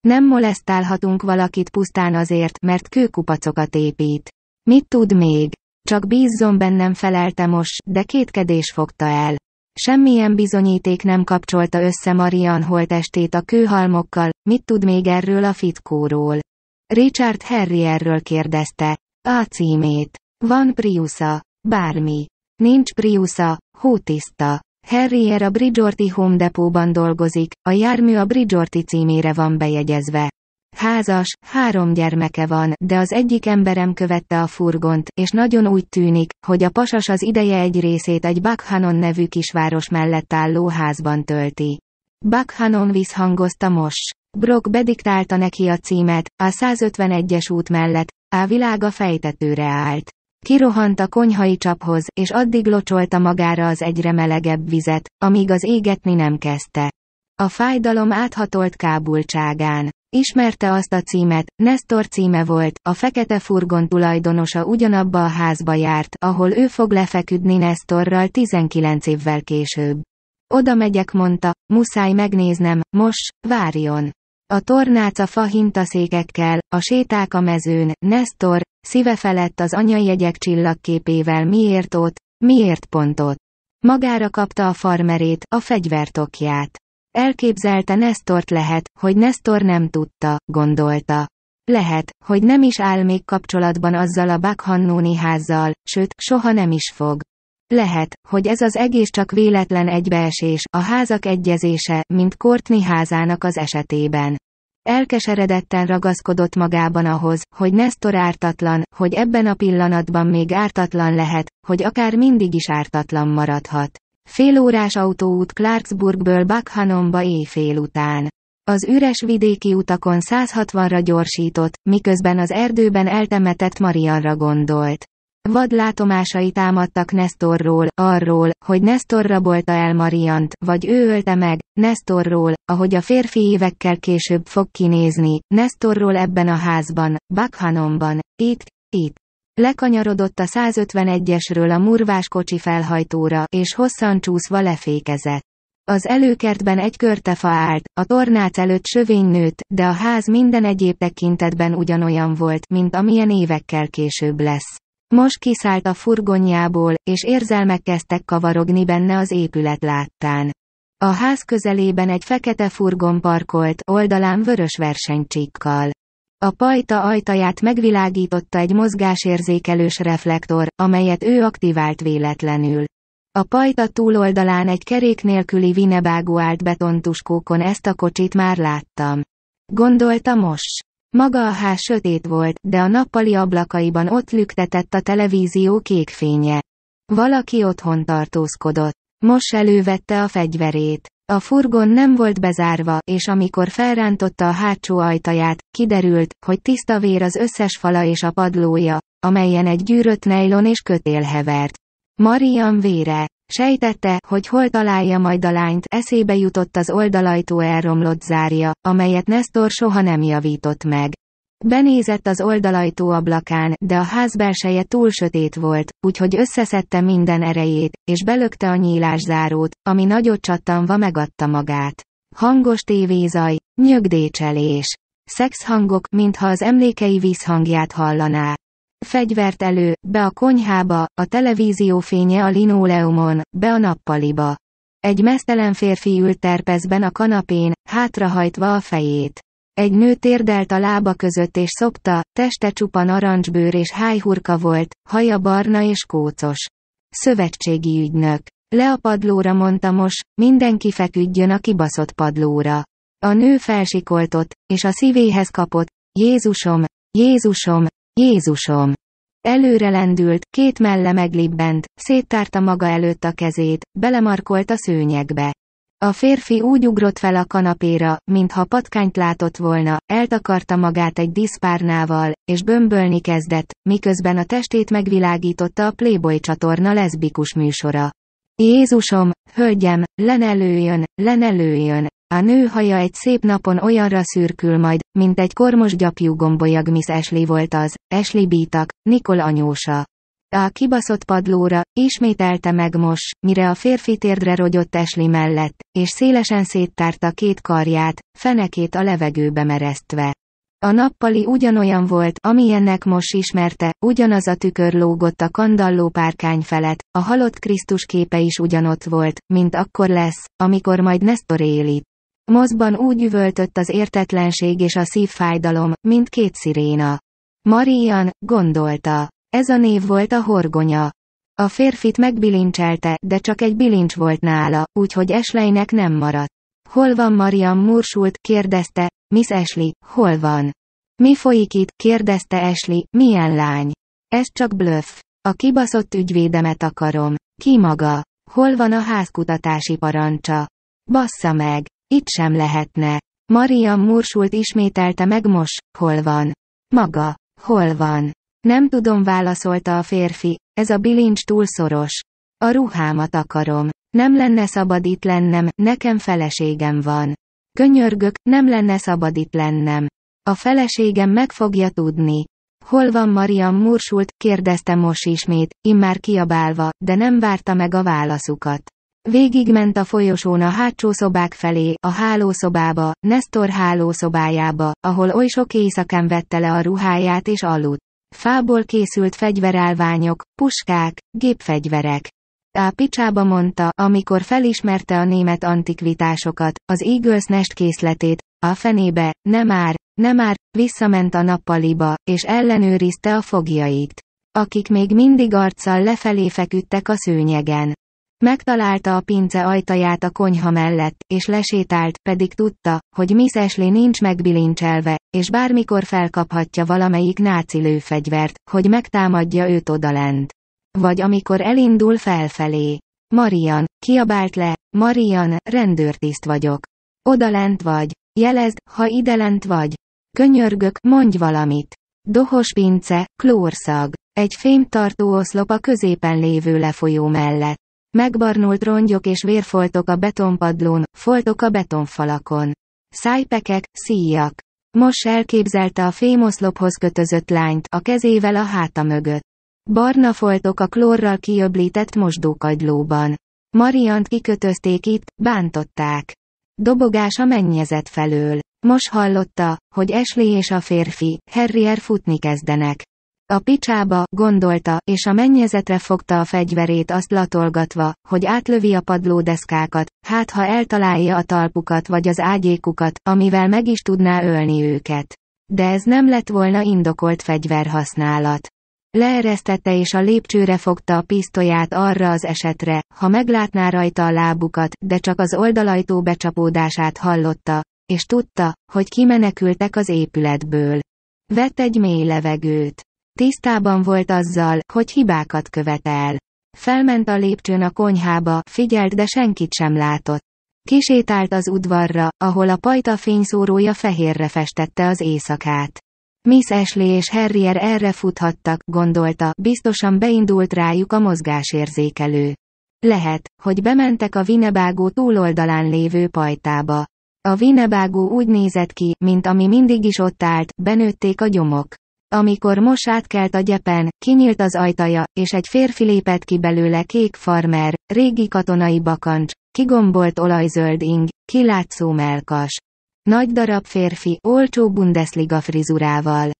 Nem molesztálhatunk valakit pusztán azért, mert kőkupacokat épít. Mit tud még? Csak bízzon bennem felelte most, de kétkedés fogta el. Semmilyen bizonyíték nem kapcsolta össze Marian holtestét a kőhalmokkal, mit tud még erről a fitkóról. Richard Harry erről kérdezte. A címét. Van Priusa. Bármi. Nincs Priusa, tiszta. Harrier a Bridgeorti Home Depotban dolgozik, a jármű a Bridgeorti címére van bejegyezve. Házas, három gyermeke van, de az egyik emberem követte a furgont, és nagyon úgy tűnik, hogy a pasas az ideje egy részét egy Bakhanon nevű kisváros mellett álló házban tölti. Bakhanon visszhangozta most. Brock bediktálta neki a címet, a 151-es út mellett, a világa fejtetőre állt. Kirohant a konyhai csaphoz, és addig locsolta magára az egyre melegebb vizet, amíg az égetni nem kezdte. A fájdalom áthatolt kábultságán. Ismerte azt a címet, Nestor címe volt, a fekete furgon tulajdonosa ugyanabba a házba járt, ahol ő fog lefeküdni Nestorral 19 évvel később. Oda megyek mondta, muszáj megnéznem, most, várjon. A a fa hintaszékekkel, a séták a mezőn, Nestor, szíve felett az anyajegyek csillagképével miért ott, miért pont ott. Magára kapta a farmerét, a fegyvertokját. Elképzelte Nestort lehet, hogy Nestor nem tudta, gondolta. Lehet, hogy nem is áll még kapcsolatban azzal a Bakhannóni házzal, sőt, soha nem is fog. Lehet, hogy ez az egész csak véletlen egybeesés, a házak egyezése, mint Kortni házának az esetében. Elkeseredetten ragaszkodott magában ahhoz, hogy Nestor ártatlan, hogy ebben a pillanatban még ártatlan lehet, hogy akár mindig is ártatlan maradhat. Félórás autóút Clarksburgből Buckhanonba éjfél után. Az üres vidéki utakon 160-ra gyorsított, miközben az erdőben eltemetett Marianra gondolt. Vad látomásai támadtak Nestorról, arról, hogy Nestor rabolta el Mariant, vagy ő ölte meg, Nestorról, ahogy a férfi évekkel később fog kinézni, Nestorról ebben a házban, Buckhanonban, itt, itt. Lekanyarodott a 151-esről a murvás kocsi felhajtóra, és hosszan csúszva lefékezett. Az előkertben egy körtefa állt, a tornác előtt sövény nőtt, de a ház minden egyéb tekintetben ugyanolyan volt, mint amilyen évekkel később lesz. Most kiszállt a furgonjából, és érzelmek kezdtek kavarogni benne az épület láttán. A ház közelében egy fekete furgon parkolt, oldalán vörös versenycsíkkal. A pajta ajtaját megvilágította egy mozgásérzékelős reflektor, amelyet ő aktivált véletlenül. A pajta túloldalán egy kerék nélküli vinebágú állt betontuskókon ezt a kocsit már láttam. Gondolta most. Maga a ház sötét volt, de a nappali ablakaiban ott lüktetett a televízió kék fénye. Valaki otthon tartózkodott. Most elővette a fegyverét. A furgon nem volt bezárva, és amikor felrántotta a hátsó ajtaját, kiderült, hogy tiszta vér az összes fala és a padlója, amelyen egy gyűrött nejlon és kötél hevert. Marian vére. Sejtette, hogy hol találja majd a lányt, eszébe jutott az oldalajtó elromlott zárja, amelyet Nestor soha nem javított meg. Benézett az oldalajtó ablakán, de a ház belseje túl sötét volt, úgyhogy összeszedte minden erejét, és belökte a nyílászárót, ami nagyot csattanva megadta magát. Hangos tévézaj, nyögdécselés. Szexhangok, mintha az emlékei vízhangját hallaná. Fegyvert elő, be a konyhába, a televízió fénye a linóleumon, be a nappaliba. Egy mesztelen férfi ült terpezben a kanapén, hátrahajtva a fejét. Egy nő térdelt a lába között és szopta, teste csupa narancsbőr és hájhurka volt, haja barna és kócos. Szövetségi ügynök. Le a padlóra mondta most, mindenki feküdjön a kibaszott padlóra. A nő felsikoltott, és a szívéhez kapott, Jézusom, Jézusom, Jézusom. Előre lendült, két melle meglibbent, széttárta maga előtt a kezét, belemarkolt a szőnyegbe. A férfi úgy ugrott fel a kanapéra, mintha patkányt látott volna, eltakarta magát egy diszpárnával, és bömbölni kezdett, miközben a testét megvilágította a Playboy csatorna leszbikus műsora. Jézusom, hölgyem, lenelőjön, lenelőjön, a nő haja egy szép napon olyanra szürkül majd, mint egy kormos gyapjú gombolyag Miss Ashley volt az, Ashley Bítak, Nikol anyósa. A kibaszott padlóra, ismételte meg most, mire a férfi térdre rogyott esli mellett, és szélesen széttárta két karját, fenekét a levegőbe meresztve. A nappali ugyanolyan volt, amilyennek most ismerte, ugyanaz a tükör lógott a kandalló párkány felett, a halott Krisztus képe is ugyanott volt, mint akkor lesz, amikor majd Nestor éli. Mozban úgy üvöltött az értetlenség és a szívfájdalom, mint két sziréna. Marian, gondolta. Ez a név volt a horgonya. A férfit megbilincselte, de csak egy bilincs volt nála, úgyhogy Esleinek nem maradt. Hol van Mariam Mursult, kérdezte, Miss Ashley, hol van? Mi folyik itt, kérdezte Ashley, milyen lány? Ez csak blöff. A kibaszott ügyvédemet akarom. Ki maga? Hol van a házkutatási parancsa? Bassza meg, itt sem lehetne. Mariam Mursult ismételte meg most, hol van. Maga, hol van. Nem tudom válaszolta a férfi, ez a bilincs túl szoros. A ruhámat akarom. Nem lenne szabad itt lennem, nekem feleségem van. Könyörgök, nem lenne szabad itt lennem. A feleségem meg fogja tudni. Hol van Mariam Mursult, kérdezte most ismét, immár kiabálva, de nem várta meg a válaszukat. Végigment a folyosón a hátsó szobák felé, a hálószobába, Nestor hálószobájába, ahol oly sok éjszakán vette le a ruháját és aludt. Fából készült fegyverállványok, puskák, gépfegyverek. A picsába mondta, amikor felismerte a német antikvitásokat, az Eagles Nest készletét, a fenébe, nem már, nem már, visszament a nappaliba, és ellenőrizte a fogjait akik még mindig arccal lefelé feküdtek a szőnyegen. Megtalálta a pince ajtaját a konyha mellett, és lesétált, pedig tudta, hogy Miss Ashley nincs megbilincselve, és bármikor felkaphatja valamelyik náci lőfegyvert, hogy megtámadja őt odalent. Vagy amikor elindul felfelé. Marian, kiabált le, Marian, rendőrtiszt vagyok. Odalent vagy. Jelezd, ha idelent vagy. Könyörgök, mondj valamit. Dohos pince, klórszag. Egy fémtartó oszlop a középen lévő lefolyó mellett. Megbarnult rongyok és vérfoltok a betonpadlón, foltok a betonfalakon. Szájpekek, szíjak. Mos elképzelte a fémoszlophoz kötözött lányt, a kezével a háta mögött. Barna foltok a klórral kiöblített mosdókagylóban. Mariant kikötözték itt, bántották. Dobogás a mennyezet felől. Most hallotta, hogy Esli és a férfi, Harrier futni kezdenek. A picsába, gondolta, és a mennyezetre fogta a fegyverét azt latolgatva, hogy átlövi a padlódeszkákat, hát ha eltalálja a talpukat vagy az ágyékukat, amivel meg is tudná ölni őket. De ez nem lett volna indokolt fegyverhasználat. Leeresztette és a lépcsőre fogta a pisztolyát arra az esetre, ha meglátná rajta a lábukat, de csak az oldalajtó becsapódását hallotta, és tudta, hogy kimenekültek az épületből. Vett egy mély levegőt. Tisztában volt azzal, hogy hibákat követel. Felment a lépcsőn a konyhába, figyelt, de senkit sem látott. Kisétált az udvarra, ahol a pajta fényszórója fehérre festette az éjszakát. Miss Ashley és Harrier erre futhattak, gondolta, biztosan beindult rájuk a mozgásérzékelő. Lehet, hogy bementek a Vinebágó túloldalán lévő pajtába. A Vinebágó úgy nézett ki, mint ami mindig is ott állt, benőtték a gyomok. Amikor Mos átkelt a gyepen, kinyílt az ajtaja, és egy férfi lépett ki belőle kék farmer, régi katonai bakancs, kigombolt olajzöld ing, kilátszó melkas. Nagy darab férfi, olcsó Bundesliga frizurával.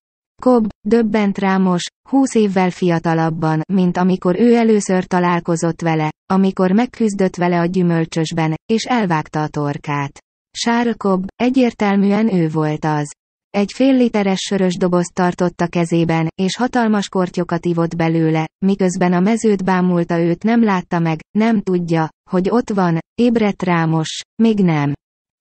Kobb, döbbent rámos, húsz évvel fiatalabban, mint amikor ő először találkozott vele, amikor megküzdött vele a gyümölcsösben, és elvágta a torkát. Sárkobb, egyértelműen ő volt az. Egy fél literes sörös dobozt tartott a kezében, és hatalmas kortyokat ivott belőle, miközben a mezőt bámulta őt nem látta meg, nem tudja, hogy ott van, ébredt rámos, még nem.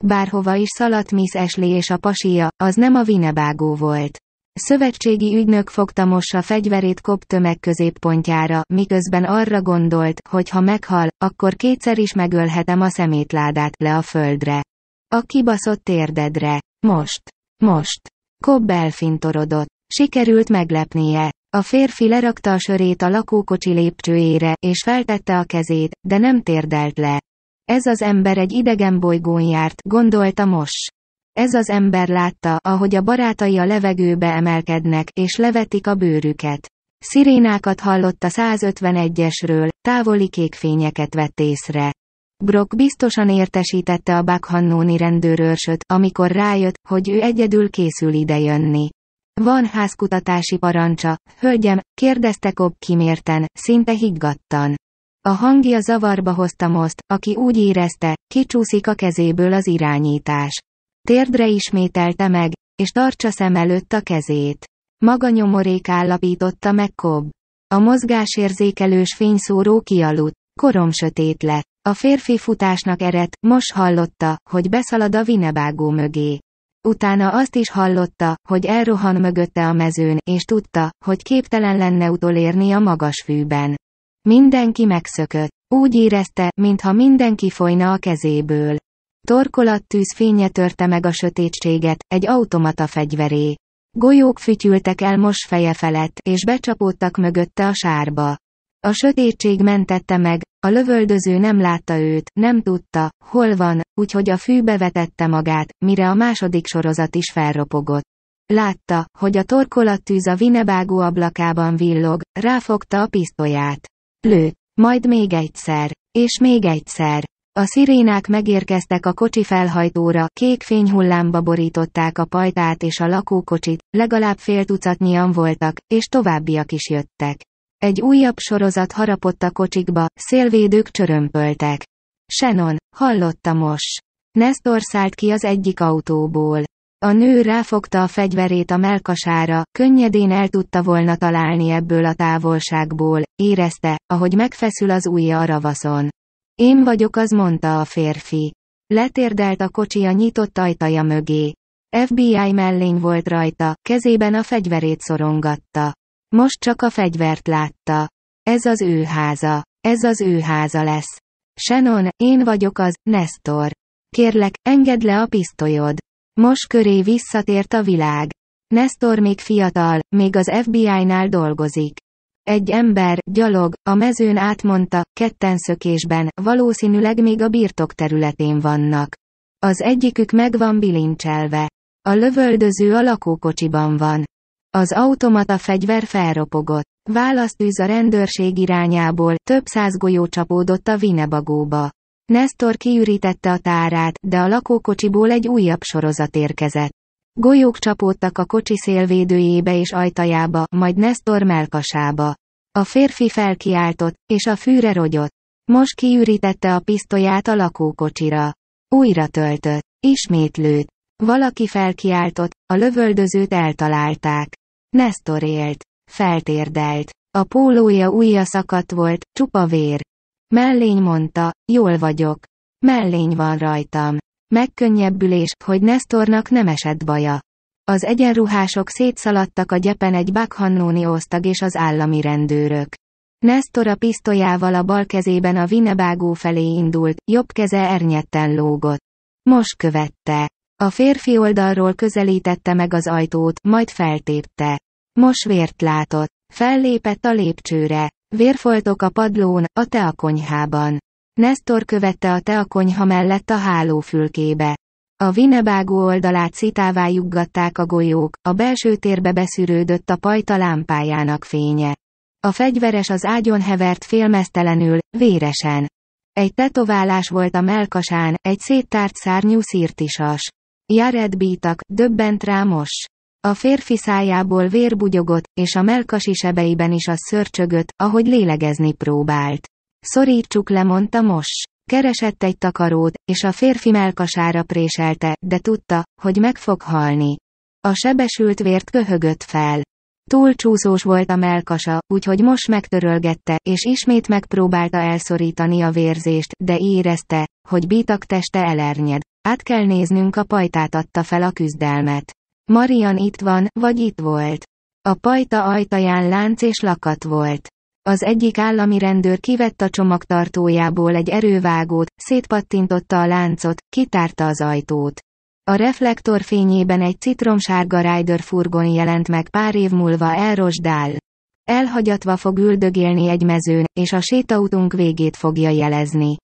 Bárhova is szaladt Miss Ashley és a pasia, az nem a vinebágó volt. Szövetségi ügynök fogta mossa fegyverét kop tömeg középpontjára, miközben arra gondolt, hogy ha meghal, akkor kétszer is megölhetem a szemétládát le a földre. A kibaszott térdedre. Most. Most. Cobb elfintorodott. Sikerült meglepnie. A férfi lerakta a sörét a lakókocsi lépcsőjére, és feltette a kezét, de nem térdelt le. Ez az ember egy idegen bolygón járt, gondolta Mos. Ez az ember látta, ahogy a barátai a levegőbe emelkednek, és levetik a bőrüket. Szirénákat hallott a 151-esről, távoli kékfényeket vett észre. Brock biztosan értesítette a Bakhannóni rendőrőrsöt, amikor rájött, hogy ő egyedül készül idejönni. Van házkutatási parancsa, hölgyem, kérdezte Cobb kimérten, szinte higgadtan. A hangja zavarba hozta most, aki úgy érezte, kicsúszik a kezéből az irányítás. Térdre ismételte meg, és tartsa szem előtt a kezét. Maga nyomorék állapította meg Cobb. A mozgásérzékelős fényszóró kialudt, korom sötét lett. A férfi futásnak eredt, most hallotta, hogy beszalad a vinebágó mögé. Utána azt is hallotta, hogy elrohan mögötte a mezőn, és tudta, hogy képtelen lenne utolérni a magas fűben. Mindenki megszökött. Úgy érezte, mintha mindenki folyna a kezéből. Torkolattűz fénye törte meg a sötétséget, egy automata fegyveré. Golyók fütyültek el mos feje felett, és becsapódtak mögötte a sárba. A sötétség mentette meg, a lövöldöző nem látta őt, nem tudta, hol van, úgyhogy a fű bevetette magát, mire a második sorozat is felropogott. Látta, hogy a torkolattűz a vinebágó ablakában villog, ráfogta a pisztolyát. Lő, Majd még egyszer. És még egyszer. A szirénák megérkeztek a kocsi felhajtóra, kék fényhullámba borították a pajtát és a lakókocsit, legalább fél tucatnyian voltak, és továbbiak is jöttek. Egy újabb sorozat harapott a kocsikba, szélvédők csörömpöltek. Shannon, hallotta most. Nestor szállt ki az egyik autóból. A nő ráfogta a fegyverét a melkasára, könnyedén el tudta volna találni ebből a távolságból, érezte, ahogy megfeszül az ujja a ravaszon. Én vagyok az mondta a férfi. Letérdelt a kocsi a nyitott ajtaja mögé. FBI mellény volt rajta, kezében a fegyverét szorongatta. Most csak a fegyvert látta. Ez az ő háza. Ez az ő háza lesz. Shannon, én vagyok az, Nestor. Kérlek, engedd le a pisztolyod. Most köré visszatért a világ. Nestor még fiatal, még az FBI-nál dolgozik. Egy ember, gyalog, a mezőn átmondta, ketten szökésben, valószínűleg még a birtok területén vannak. Az egyikük meg van bilincselve. A lövöldöző a lakókocsiban van. Az automata fegyver felropogott. Választűz a rendőrség irányából, több száz golyó csapódott a Vinebagóba. Nestor kiürítette a tárát, de a lakókocsiból egy újabb sorozat érkezett. Golyók csapódtak a kocsi szélvédőjébe és ajtajába, majd Nestor melkasába. A férfi felkiáltott, és a fűre rogyott. Most kiürítette a pisztolyát a lakókocsira. Újra töltött. Ismét lőtt. Valaki felkiáltott, a lövöldözőt eltalálták. Nestor élt. Feltérdelt. A pólója ujja szakadt volt, csupa vér. Mellény mondta, jól vagyok. Mellény van rajtam. Megkönnyebbülés, hogy Nestornak nem esett baja. Az egyenruhások szétszaladtak a gyepen egy bakhannóni osztag és az állami rendőrök. Nestor a pisztolyával a bal kezében a vinebágó felé indult, jobb keze ernyetten lógott. Most követte. A férfi oldalról közelítette meg az ajtót, majd feltépte. Most vért látott. Fellépett a lépcsőre. Vérfoltok a padlón, a teakonyhában. Nestor követte a teakonyha mellett a hálófülkébe. A vinebágó oldalát szitává juggatták a golyók, a belső térbe beszűrődött a pajta lámpájának fénye. A fegyveres az ágyon hevert félmeztelenül, véresen. Egy tetoválás volt a melkasán, egy széttárt szárnyú szírtisas. Jared Bítak, döbbent rá Mos. A férfi szájából vér bugyogott, és a melkasi sebeiben is a szörcsögött, ahogy lélegezni próbált. Szorítsuk le, mondta Mos. Keresett egy takarót, és a férfi melkasára préselte, de tudta, hogy meg fog halni. A sebesült vért köhögött fel. Túl csúszós volt a melkasa, úgyhogy most megtörölgette, és ismét megpróbálta elszorítani a vérzést, de érezte, hogy bítak teste elernyed. Át kell néznünk a pajtát adta fel a küzdelmet. Marian itt van, vagy itt volt. A pajta ajtaján lánc és lakat volt. Az egyik állami rendőr kivett a csomagtartójából egy erővágót, szétpattintotta a láncot, kitárta az ajtót. A reflektor fényében egy citromsárga Rider furgon jelent meg pár év múlva elrosdál. Elhagyatva fog üldögélni egy mezőn, és a sétautunk végét fogja jelezni.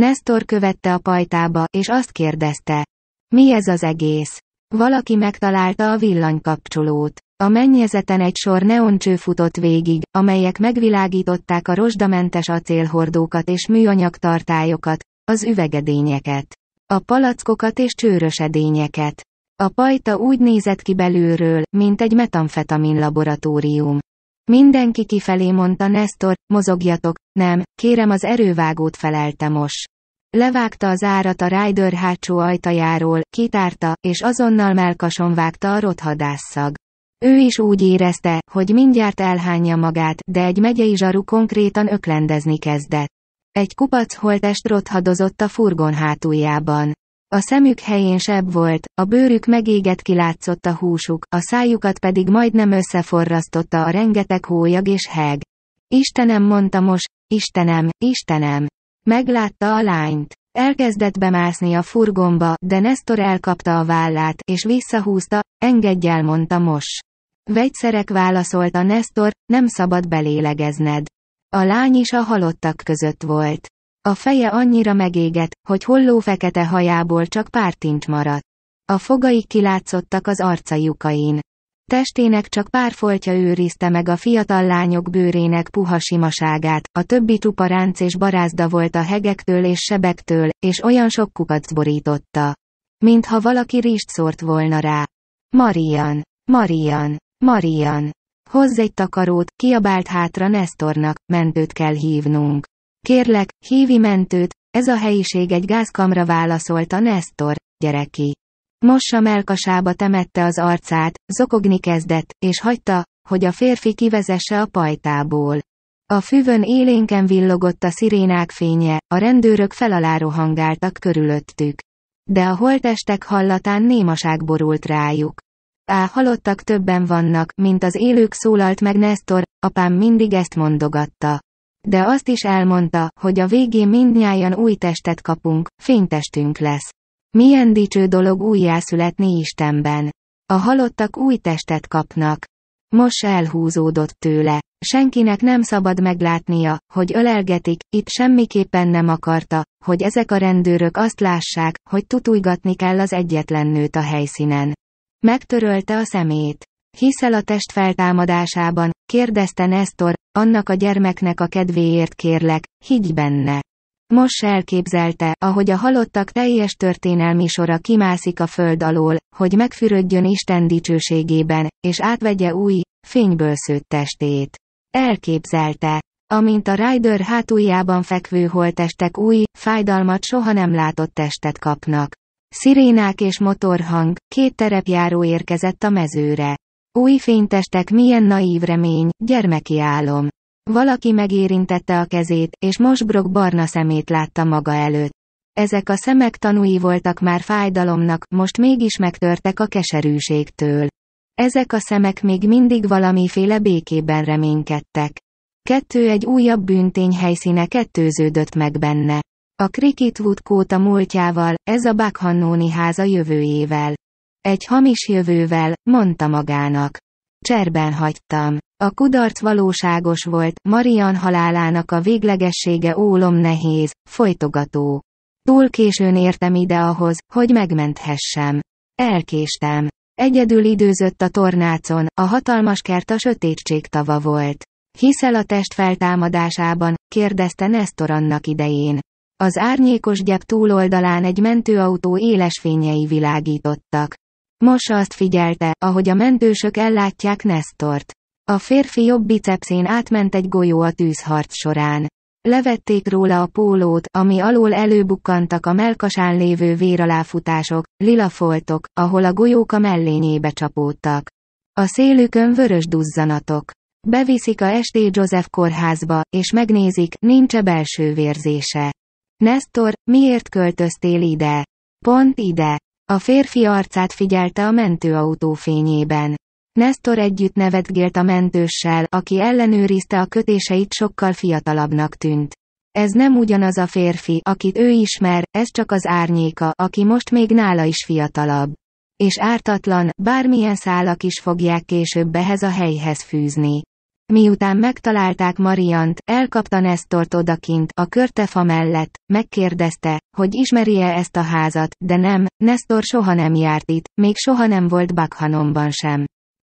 Nestor követte a pajtába, és azt kérdezte. Mi ez az egész? Valaki megtalálta a villanykapcsolót. A mennyezeten egy sor neoncső futott végig, amelyek megvilágították a rozsdamentes acélhordókat és műanyag tartályokat, az üvegedényeket, a palackokat és csőrösedényeket. A pajta úgy nézett ki belülről, mint egy metamfetamin laboratórium. Mindenki kifelé mondta Nestor, mozogjatok, nem, kérem az erővágót felelte most. Levágta az árat a Ryder hátsó ajtajáról, kitárta, és azonnal melkason vágta a rothadásszag. Ő is úgy érezte, hogy mindjárt elhányja magát, de egy megyei zsaru konkrétan öklendezni kezdett. Egy kupac holtest rothadozott a furgon hátuljában. A szemük helyén seb volt, a bőrük megégett kilátszott a húsuk, a szájukat pedig majdnem összeforrasztotta a rengeteg hólyag és heg. Istenem mondta most, Istenem, Istenem. Meglátta a lányt. Elkezdett bemászni a furgomba, de Nestor elkapta a vállát, és visszahúzta, engedj el mondta mos. Vegyszerek válaszolta Nestor, nem szabad belélegezned. A lány is a halottak között volt. A feje annyira megégett, hogy holló fekete hajából csak pár tint maradt. A fogai kilátszottak az arca lyukain. Testének csak pár foltja őrizte meg a fiatal lányok bőrének puha simaságát, a többi csupa ránc és barázda volt a hegektől és sebektől, és olyan sok kukac borította. Mintha valaki rist szórt volna rá. Marian, Marian, Marian. Hozz egy takarót, kiabált hátra Nestornak, mentőt kell hívnunk. Kérlek, hívi mentőt, ez a helyiség egy gázkamra válaszolt a Nestor, gyereki. Mossa melkasába temette az arcát, zokogni kezdett, és hagyta, hogy a férfi kivezesse a pajtából. A füvön élénken villogott a szirénák fénye, a rendőrök felaláró hangáltak körülöttük. De a holtestek hallatán némaság borult rájuk. Á, halottak többen vannak, mint az élők szólalt meg Nestor, apám mindig ezt mondogatta. De azt is elmondta, hogy a végén mindnyájan új testet kapunk, fénytestünk lesz. Milyen dicső dolog újjászületni Istenben. A halottak új testet kapnak. Most elhúzódott tőle. Senkinek nem szabad meglátnia, hogy ölelgetik, itt semmiképpen nem akarta, hogy ezek a rendőrök azt lássák, hogy tutújgatni kell az egyetlen nőt a helyszínen. Megtörölte a szemét. Hiszel a test feltámadásában, kérdezte Nestor, annak a gyermeknek a kedvéért kérlek, higgy benne. Most elképzelte, ahogy a halottak teljes történelmi sora kimászik a föld alól, hogy megfürödjön Isten dicsőségében, és átvegye új, fényből szőtt testét. Elképzelte, amint a Ryder hátuljában fekvő holtestek új, fájdalmat soha nem látott testet kapnak. Szirénák és motorhang, két terepjáró érkezett a mezőre. Új fénytestek milyen naív remény, gyermeki álom. Valaki megérintette a kezét, és mosbrok barna szemét látta maga előtt. Ezek a szemek tanúi voltak már fájdalomnak, most mégis megtörtek a keserűségtől. Ezek a szemek még mindig valamiféle békében reménykedtek. Kettő egy újabb bűntény helyszíne kettőződött meg benne. A Wood kóta múltjával, ez a Buckhannoni háza jövőjével. Egy hamis jövővel, mondta magának. Cserben hagytam. A kudarc valóságos volt, Marian halálának a véglegessége ólom nehéz, folytogató. Túl későn értem ide ahhoz, hogy megmenthessem. Elkéstem. Egyedül időzött a tornácon, a hatalmas kert a sötétség tava volt. Hiszel a test feltámadásában, kérdezte Nestor annak idején. Az árnyékos gyep túloldalán egy mentőautó éles fényei világítottak. Mos azt figyelte, ahogy a mentősök ellátják Nestort. A férfi jobb bicepszén átment egy golyó a tűzharc során. Levették róla a pólót, ami alól előbukkantak a melkasán lévő véraláfutások, lila foltok, ahol a golyók a mellényébe csapódtak. A szélükön vörös duzzanatok. Beviszik a ST Joseph kórházba, és megnézik, nincs-e belső vérzése. Nestor, miért költöztél ide? Pont ide. A férfi arcát figyelte a mentőautó fényében. Nestor együtt nevetgélt a mentőssel, aki ellenőrizte a kötéseit sokkal fiatalabbnak tűnt. Ez nem ugyanaz a férfi, akit ő ismer, ez csak az árnyéka, aki most még nála is fiatalabb. És ártatlan, bármilyen szálak is fogják később ehhez a helyhez fűzni. Miután megtalálták Mariant, elkapta Nestort odakint, a körtefa mellett, megkérdezte, hogy ismeri-e ezt a házat, de nem, Nestor soha nem járt itt, még soha nem volt Bakhanomban sem.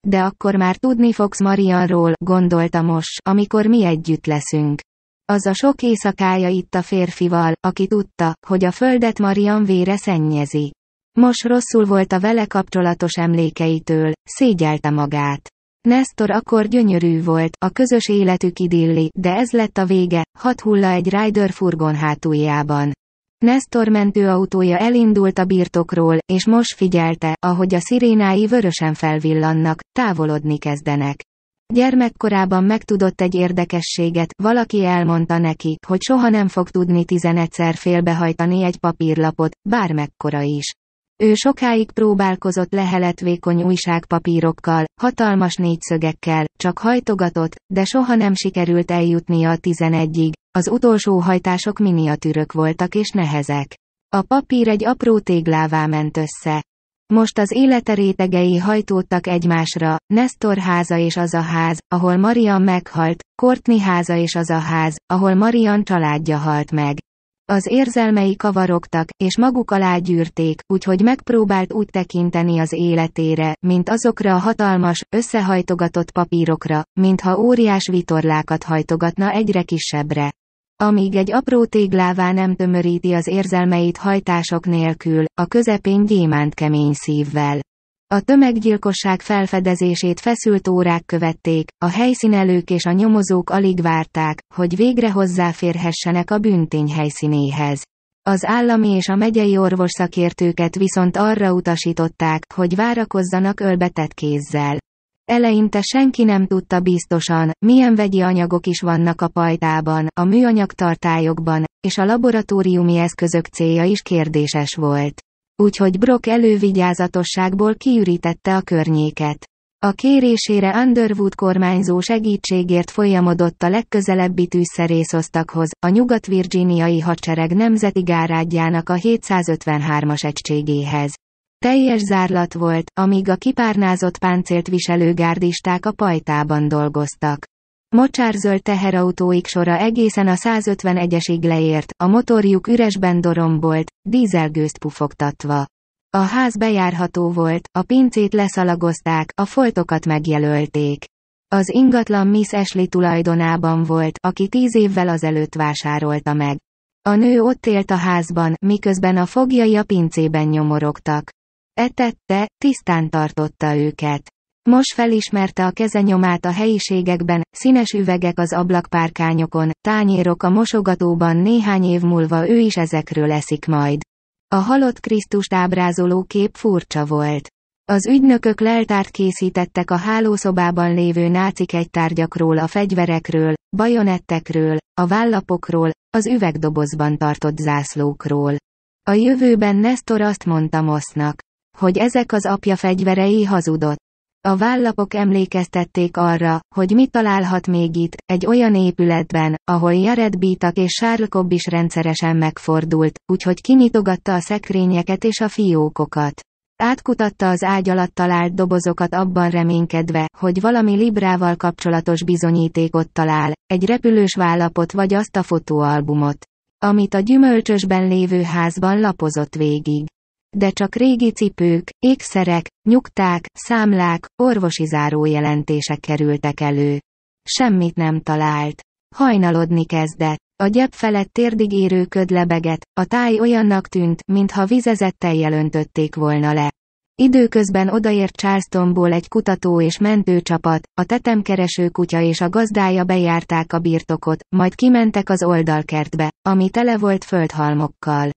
De akkor már tudni fogsz Marianról, gondolta most, amikor mi együtt leszünk. Az a sok éjszakája itt a férfival, aki tudta, hogy a földet Marian vére szennyezi. Most rosszul volt a vele kapcsolatos emlékeitől, szégyelte magát. Nestor akkor gyönyörű volt, a közös életük idilli, de ez lett a vége, hat hulla egy Ryder furgon hátuljában. Nestor mentőautója elindult a birtokról, és most figyelte, ahogy a szirénái vörösen felvillannak, távolodni kezdenek. Gyermekkorában megtudott egy érdekességet, valaki elmondta neki, hogy soha nem fog tudni tizenegyszer félbehajtani egy papírlapot, bármekkora is. Ő sokáig próbálkozott lehelet vékony újságpapírokkal, hatalmas négyszögekkel, csak hajtogatott, de soha nem sikerült eljutnia a tizenegyig, az utolsó hajtások miniatűrök voltak és nehezek. A papír egy apró téglává ment össze. Most az élete rétegei hajtódtak egymásra, Nestor háza és az a ház, ahol Marian meghalt, Kortni háza és az a ház, ahol Marian családja halt meg. Az érzelmei kavarogtak, és maguk alá gyűrték, úgyhogy megpróbált úgy tekinteni az életére, mint azokra a hatalmas, összehajtogatott papírokra, mintha óriás vitorlákat hajtogatna egyre kisebbre. Amíg egy apró téglává nem tömöríti az érzelmeit hajtások nélkül, a közepén gyémánt kemény szívvel. A tömeggyilkosság felfedezését feszült órák követték, a helyszínelők és a nyomozók alig várták, hogy végre hozzáférhessenek a büntény helyszínéhez. Az állami és a megyei orvosszakértőket viszont arra utasították, hogy várakozzanak ölbetett kézzel. Eleinte senki nem tudta biztosan, milyen vegyi anyagok is vannak a pajtában, a műanyag tartályokban, és a laboratóriumi eszközök célja is kérdéses volt úgyhogy Brock elővigyázatosságból kiürítette a környéket. A kérésére Underwood kormányzó segítségért folyamodott a legközelebbi tűzszerészosztakhoz, a nyugat-virginiai hadsereg nemzeti gárádjának a 753-as egységéhez. Teljes zárlat volt, amíg a kipárnázott páncélt viselő gárdisták a pajtában dolgoztak. Mocsárzöld teherautóik sora egészen a 151-esig leért, a motorjuk üresben dorombolt, dízelgőzt pufogtatva. A ház bejárható volt, a pincét leszalagozták, a foltokat megjelölték. Az ingatlan Miss Ashley tulajdonában volt, aki tíz évvel azelőtt vásárolta meg. A nő ott élt a házban, miközben a fogjai a pincében nyomorogtak. Etette, tisztán tartotta őket. Mos felismerte a kezenyomát a helyiségekben, színes üvegek az ablakpárkányokon, tányérok a mosogatóban néhány év múlva ő is ezekről eszik majd. A halott Krisztust ábrázoló kép furcsa volt. Az ügynökök leltárt készítettek a hálószobában lévő nácik tárgyakról, a fegyverekről, bajonettekről, a vállapokról, az üvegdobozban tartott zászlókról. A jövőben Nestor azt mondta Mosznak, hogy ezek az apja fegyverei hazudott. A vállapok emlékeztették arra, hogy mi találhat még itt, egy olyan épületben, ahol Jared Bítak és Charles Cobb is rendszeresen megfordult, úgyhogy kinyitogatta a szekrényeket és a fiókokat. Átkutatta az ágy alatt talált dobozokat abban reménykedve, hogy valami Librával kapcsolatos bizonyítékot talál, egy repülős vállapot vagy azt a fotóalbumot, amit a gyümölcsösben lévő házban lapozott végig de csak régi cipők, ékszerek, nyugták, számlák, orvosi zárójelentések kerültek elő. Semmit nem talált. Hajnalodni kezdett. A gyep felett térdig érő köd lebegett, a táj olyannak tűnt, mintha vizezettel jelöntötték volna le. Időközben odaért Charlestonból egy kutató és mentőcsapat, a tetemkereső kutya és a gazdája bejárták a birtokot, majd kimentek az oldalkertbe, ami tele volt földhalmokkal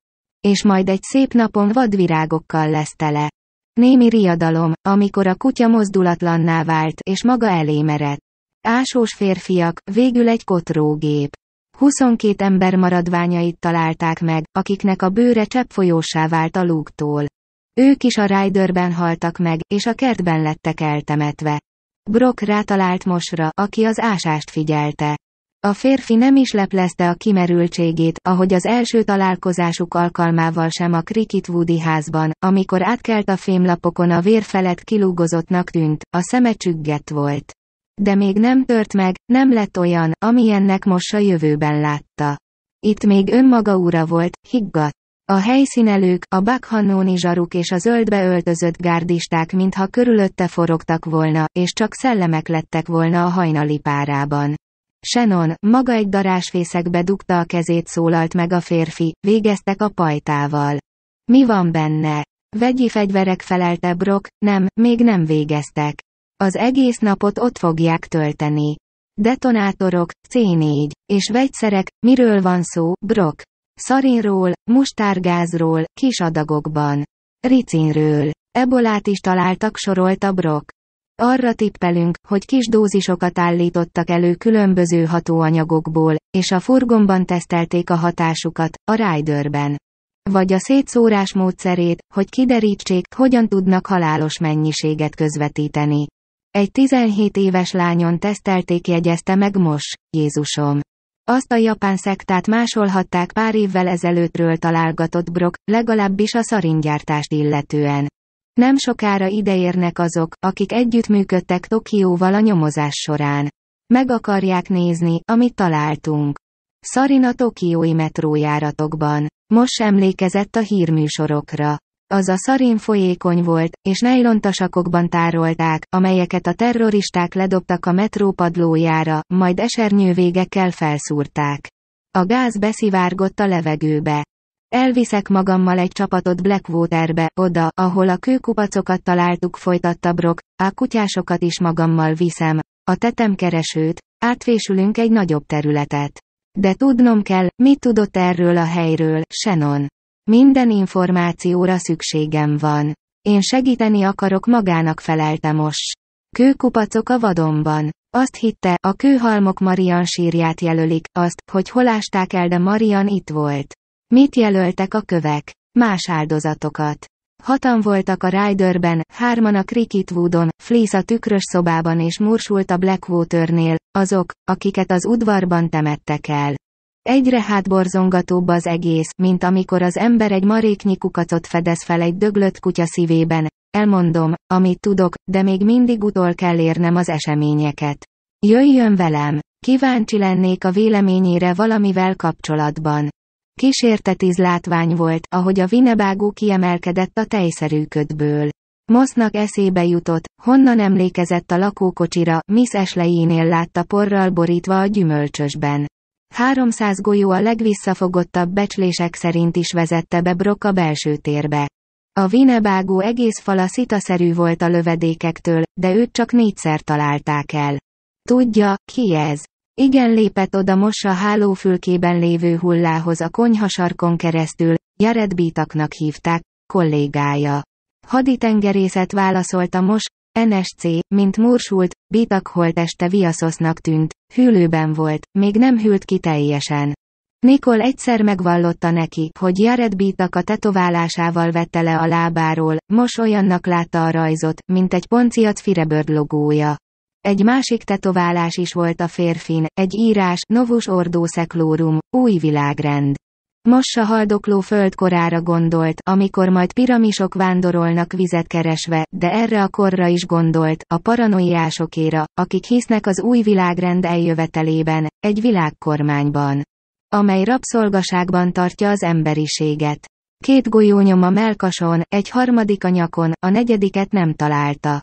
és majd egy szép napon vadvirágokkal lesz tele. Némi riadalom, amikor a kutya mozdulatlanná vált, és maga elé merett. Ásós férfiak, végül egy kotrógép. 22 ember maradványait találták meg, akiknek a bőre cseppfolyósá vált a lúgtól. Ők is a Riderben haltak meg, és a kertben lettek eltemetve. Brock rátalált Mosra, aki az ásást figyelte. A férfi nem is leplezte a kimerültségét, ahogy az első találkozásuk alkalmával sem a Woody házban, amikor átkelt a fémlapokon a vér felett kilúgozottnak tűnt, a szeme csüggett volt. De még nem tört meg, nem lett olyan, amilyennek most a jövőben látta. Itt még önmaga ura volt, higgadt. A helyszínelők, a bakhannóni zsaruk és a zöldbe öltözött gárdisták mintha körülötte forogtak volna, és csak szellemek lettek volna a hajnali párában. Shannon, maga egy darásfészekbe dugta a kezét szólalt meg a férfi, végeztek a pajtával. Mi van benne? Vegyi fegyverek felelte Brock, nem, még nem végeztek. Az egész napot ott fogják tölteni. Detonátorok, C4, és vegyszerek, miről van szó, Brock? Szarinról, mustárgázról, kis adagokban. Ricinről. Ebolát is találtak sorolta Brock. Arra tippelünk, hogy kis dózisokat állítottak elő különböző hatóanyagokból, és a furgonban tesztelték a hatásukat, a riderben. Vagy a szétszórás módszerét, hogy kiderítsék, hogyan tudnak halálos mennyiséget közvetíteni. Egy 17 éves lányon tesztelték jegyezte meg most, Jézusom. Azt a japán szektát másolhatták pár évvel ezelőttről találgatott brok, legalábbis a szaringyártást illetően. Nem sokára ideérnek azok, akik együttműködtek Tokióval a nyomozás során. Meg akarják nézni, amit találtunk. Szarina tokiói metrójáratokban. Most emlékezett a hírműsorokra. Az a szarin folyékony volt, és nejlontasakokban tárolták, amelyeket a terroristák ledobtak a metró padlójára, majd esernyővégekkel felszúrták. A gáz beszivárgott a levegőbe. Elviszek magammal egy csapatot Blackwaterbe, oda, ahol a kőkupacokat találtuk folytatta Brock, a kutyásokat is magammal viszem, a tetemkeresőt, átvésülünk egy nagyobb területet. De tudnom kell, mit tudott erről a helyről, Shannon. Minden információra szükségem van. Én segíteni akarok magának felelte most. Kőkupacok a vadonban. Azt hitte, a kőhalmok Marian sírját jelölik, azt, hogy holásták el de Marian itt volt. Mit jelöltek a kövek? Más áldozatokat. Hatan voltak a Riderben, hárman a Cricketwoodon, Fleece a tükrös szobában és Mursult a Blackwaternél, azok, akiket az udvarban temettek el. Egyre hátborzongatóbb az egész, mint amikor az ember egy maréknyi kukacot fedez fel egy döglött kutya szívében. Elmondom, amit tudok, de még mindig utol kell érnem az eseményeket. Jöjjön velem! Kíváncsi lennék a véleményére valamivel kapcsolatban. Kísértetiz látvány volt, ahogy a vinebágú kiemelkedett a tejszerű ködből. Mosznak eszébe jutott, honnan emlékezett a lakókocsira, Miss ashley látta porral borítva a gyümölcsösben. 300 golyó a legvisszafogottabb becslések szerint is vezette be Brock a belső térbe. A vinebágó egész fala szitaszerű volt a lövedékektől, de őt csak négyszer találták el. Tudja, ki ez? Igen lépett oda mossa a hálófülkében lévő hullához a konyhasarkon keresztül, Jared Bítaknak hívták, kollégája. Haditengerészet válaszolta most, NSC, mint morsult, Bítak holteste viaszosznak tűnt, hűlőben volt, még nem hűlt ki teljesen. Nikol egyszer megvallotta neki, hogy Jared Bítak a tetoválásával vette le a lábáról, most olyannak látta a rajzot, mint egy ponciat Firebird logója. Egy másik tetoválás is volt a férfin, egy írás, novus ordo seclorum, új világrend. Massa haldokló földkorára gondolt, amikor majd piramisok vándorolnak vizet keresve, de erre a korra is gondolt, a paranoiásokéra, akik hisznek az új világrend eljövetelében, egy világkormányban, amely rabszolgaságban tartja az emberiséget. Két golyónyom a melkason, egy harmadik a nyakon, a negyediket nem találta.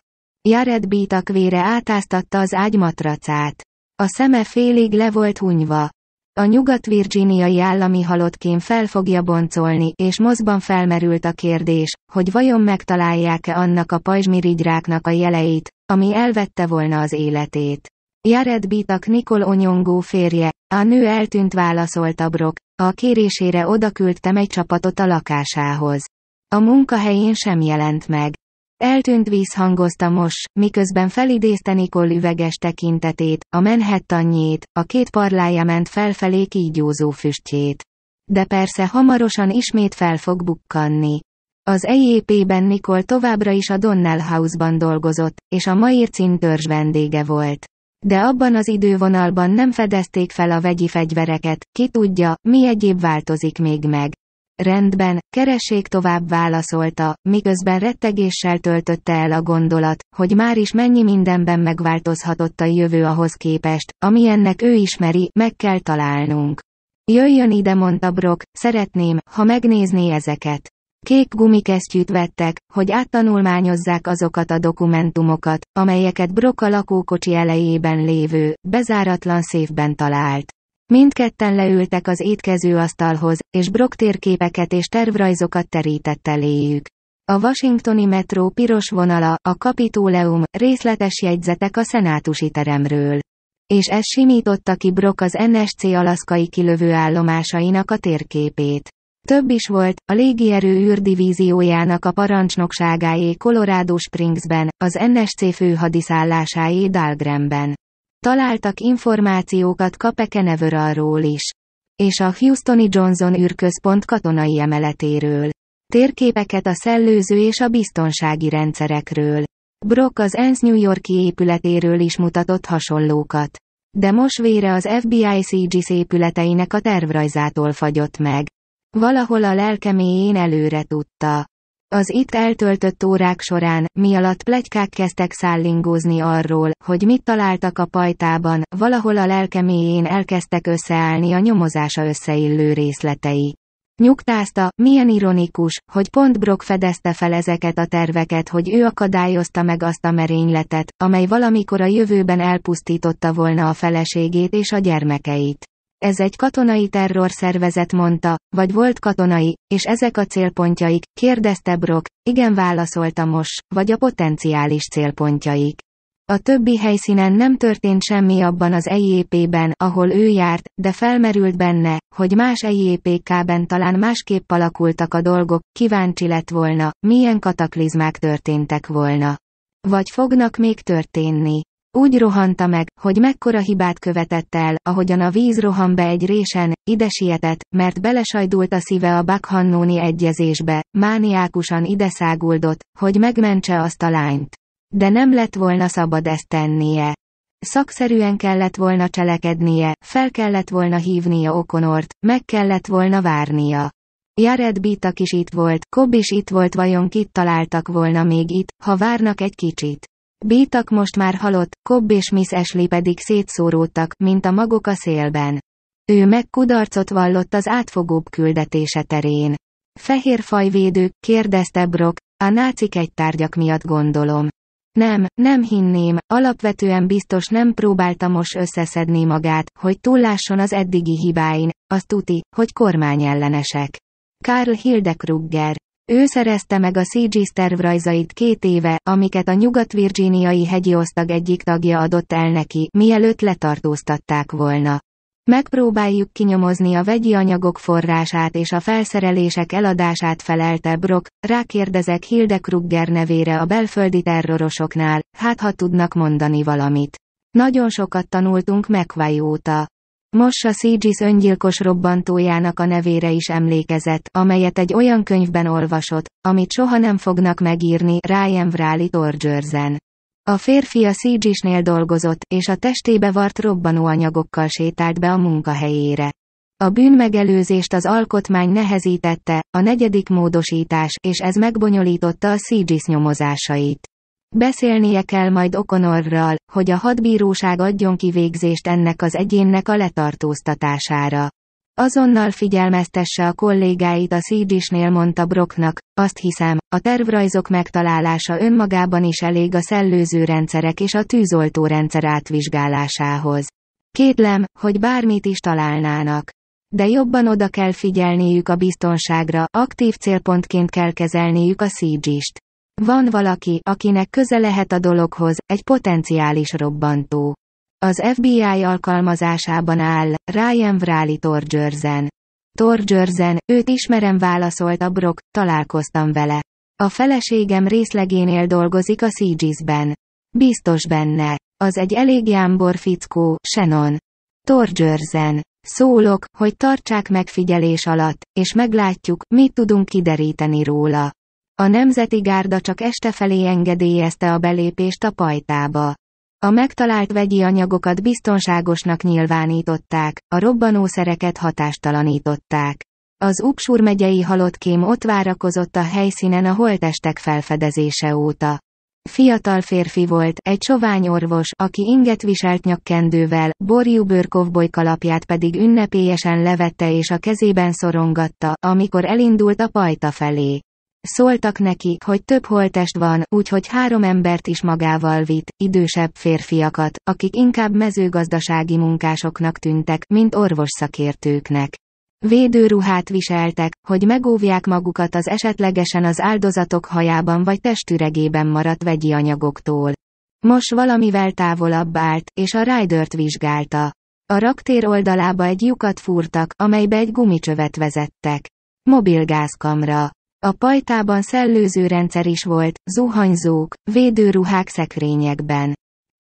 Jared vére átáztatta az ágymatracát. A szeme félig le volt hunyva. A nyugat-virginiai állami halottkém fel fogja boncolni, és mozban felmerült a kérdés, hogy vajon megtalálják-e annak a pajzsmirigyráknak a jeleit, ami elvette volna az életét. Jared Bitak Nikol Onyongó férje, a nő eltűnt válaszolta Brock, a kérésére odaküldtem egy csapatot a lakásához. A munkahelyén sem jelent meg. Eltűnt víz hangozta most, miközben felidézte Nikol üveges tekintetét, a menhettanjét, a két parlája ment felfelé kígyózó füstjét. De persze hamarosan ismét fel fog bukkanni. Az EJP-ben Nikol továbbra is a Donnell House-ban dolgozott, és a Mair cintörzs vendége volt. De abban az idővonalban nem fedezték fel a vegyi fegyvereket, ki tudja, mi egyéb változik még meg rendben, keressék tovább válaszolta, miközben rettegéssel töltötte el a gondolat, hogy már is mennyi mindenben megváltozhatott a jövő ahhoz képest, ami ennek ő ismeri, meg kell találnunk. Jöjjön ide, mondta Brock, szeretném, ha megnézné ezeket. Kék gumikesztyűt vettek, hogy áttanulmányozzák azokat a dokumentumokat, amelyeket Brock a lakókocsi elejében lévő, bezáratlan széfben talált. Mindketten leültek az étkezőasztalhoz, és Brock térképeket és tervrajzokat terített eléjük. A washingtoni metró piros vonala, a kapitóleum, részletes jegyzetek a szenátusi teremről. És ez simította ki Brock az NSC alaszkai kilövő állomásainak a térképét. Több is volt, a légierő űrdivíziójának a parancsnokságáé Colorado Springsben, az NSC főhadiszállásáé Dahlgrenben. Találtak információkat Kapekeneveralról is. És a Houstoni Johnson űrközpont katonai emeletéről. Térképeket a szellőző és a biztonsági rendszerekről. Brock az ENSZ New Yorki épületéről is mutatott hasonlókat. De most vére az FBI CGS épületeinek a tervrajzától fagyott meg. Valahol a lelkeméjén előre tudta. Az itt eltöltött órák során, mi alatt plegykák kezdtek szállingózni arról, hogy mit találtak a pajtában, valahol a lelke mélyén elkezdtek összeállni a nyomozása összeillő részletei. Nyugtázta, milyen ironikus, hogy pont Brock fedezte fel ezeket a terveket, hogy ő akadályozta meg azt a merényletet, amely valamikor a jövőben elpusztította volna a feleségét és a gyermekeit. Ez egy katonai terrorszervezet mondta, vagy volt katonai, és ezek a célpontjaik, kérdezte Brock, igen válaszolta most, vagy a potenciális célpontjaik. A többi helyszínen nem történt semmi abban az EJP-ben, ahol ő járt, de felmerült benne, hogy más ejpk kában talán másképp alakultak a dolgok, kíváncsi lett volna, milyen kataklizmák történtek volna. Vagy fognak még történni. Úgy rohanta meg, hogy mekkora hibát követett el, ahogyan a víz rohan be egy résen, ide sietett, mert belesajdult a szíve a bakhannóni egyezésbe, mániákusan ide száguldott, hogy megmentse azt a lányt. De nem lett volna szabad ezt tennie. Szakszerűen kellett volna cselekednie, fel kellett volna hívnia Okonort, meg kellett volna várnia. Jared Bittak is itt volt, Kobb is itt volt vajon kit találtak volna még itt, ha várnak egy kicsit. Bétak most már halott, kobb és Miss Ashley pedig szétszóródtak, mint a magok a szélben. Ő meg kudarcot vallott az átfogóbb küldetése terén. Fehér fajvédő, kérdezte Brock, a nácik egy tárgyak miatt gondolom. Nem, nem hinném, alapvetően biztos nem próbálta most összeszedni magát, hogy túllásson az eddigi hibáin, azt tuti, hogy kormányellenesek. Karl Hildekrugger. Ő szerezte meg a CG's tervrajzait két éve, amiket a nyugat-virginiai hegyi osztag egyik tagja adott el neki, mielőtt letartóztatták volna. Megpróbáljuk kinyomozni a vegyi anyagok forrását és a felszerelések eladását felelte Brock, rákérdezek Hilde Krugger nevére a belföldi terrorosoknál, hát ha tudnak mondani valamit. Nagyon sokat tanultunk McVay óta. Mossa Szígyis öngyilkos robbantójának a nevére is emlékezett, amelyet egy olyan könyvben olvasott, amit soha nem fognak megírni, Ryan Vrali Torgersen. A férfi a Szígyisnél dolgozott, és a testébe vart robbanóanyagokkal sétált be a munkahelyére. A bűnmegelőzést az alkotmány nehezítette, a negyedik módosítás, és ez megbonyolította a Szígyis nyomozásait. Beszélnie kell majd Okonorral, hogy a hadbíróság adjon kivégzést ennek az egyénnek a letartóztatására. Azonnal figyelmeztesse a kollégáit a Szídisnél mondta Brocknak, azt hiszem, a tervrajzok megtalálása önmagában is elég a szellőző rendszerek és a tűzoltó rendszer átvizsgálásához. Kétlem, hogy bármit is találnának. De jobban oda kell figyelniük a biztonságra, aktív célpontként kell kezelniük a Szídist. Van valaki, akinek köze lehet a dologhoz, egy potenciális robbantó. Az FBI alkalmazásában áll, Ryan Vrali Torgersen. Torgersen, őt ismerem válaszolt a Brock, találkoztam vele. A feleségem részlegénél dolgozik a cgs ben Biztos benne. Az egy elég jámbor fickó, Shannon. Torgersen. Szólok, hogy tartsák megfigyelés alatt, és meglátjuk, mit tudunk kideríteni róla. A Nemzeti Gárda csak este felé engedélyezte a belépést a pajtába. A megtalált vegyi anyagokat biztonságosnak nyilvánították, a robbanószereket hatástalanították. Az Upsur megyei halottkém ott várakozott a helyszínen a holtestek felfedezése óta. Fiatal férfi volt, egy sovány orvos, aki inget viselt nyakkendővel, borjú bőrkovboly kalapját pedig ünnepélyesen levette és a kezében szorongatta, amikor elindult a pajta felé. Szóltak neki, hogy több holtest van, úgyhogy három embert is magával vitt, idősebb férfiakat, akik inkább mezőgazdasági munkásoknak tűntek, mint szakértőknek. Védőruhát viseltek, hogy megóvják magukat az esetlegesen az áldozatok hajában vagy testüregében maradt vegyi anyagoktól. Most valamivel távolabb állt, és a Rydert vizsgálta. A raktér oldalába egy lyukat fúrtak, amelybe egy gumicsövet vezettek. Mobilgázkamra. A pajtában szellőzőrendszer is volt, zuhanyzók, védőruhák szekrényekben.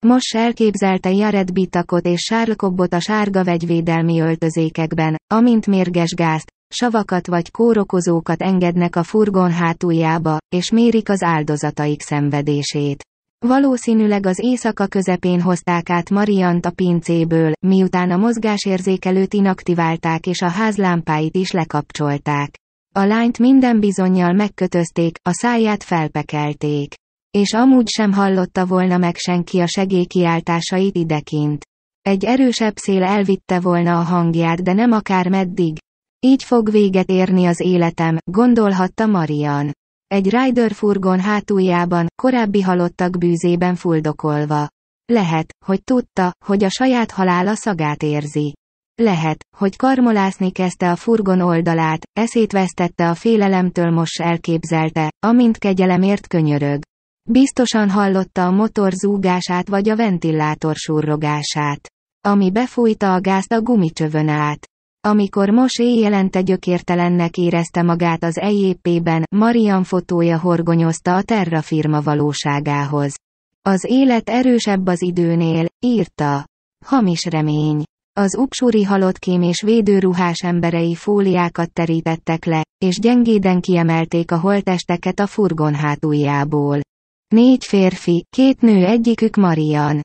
Most elképzelte Jared Bitakot és Sárkobbot a sárga vegyvédelmi öltözékekben, amint mérges gázt, savakat vagy kórokozókat engednek a furgon hátuljába, és mérik az áldozataik szenvedését. Valószínűleg az éjszaka közepén hozták át Mariant a pincéből, miután a mozgásérzékelőt inaktiválták és a ház lámpáit is lekapcsolták. A lányt minden bizonyal megkötözték, a száját felpekelték. És amúgy sem hallotta volna meg senki a segélykiáltásait idekint. Egy erősebb szél elvitte volna a hangját, de nem akár meddig. Így fog véget érni az életem, gondolhatta Marian. Egy Rider furgon hátuljában, korábbi halottak bűzében fuldokolva. Lehet, hogy tudta, hogy a saját halála szagát érzi. Lehet, hogy karmolászni kezdte a furgon oldalát, eszét vesztette a félelemtől most elképzelte, amint kegyelemért könyörög. Biztosan hallotta a motor zúgását vagy a ventilátor surrogását. Ami befújta a gázt a gumicsövön át. Amikor Mos éjjelente gyökértelennek érezte magát az EJP-ben, Marian fotója horgonyozta a Terra firma valóságához. Az élet erősebb az időnél, írta. Hamis remény. Az upsuri halottkém és védőruhás emberei fóliákat terítettek le, és gyengéden kiemelték a holtesteket a furgon hátuljából. Négy férfi, két nő egyikük Marian.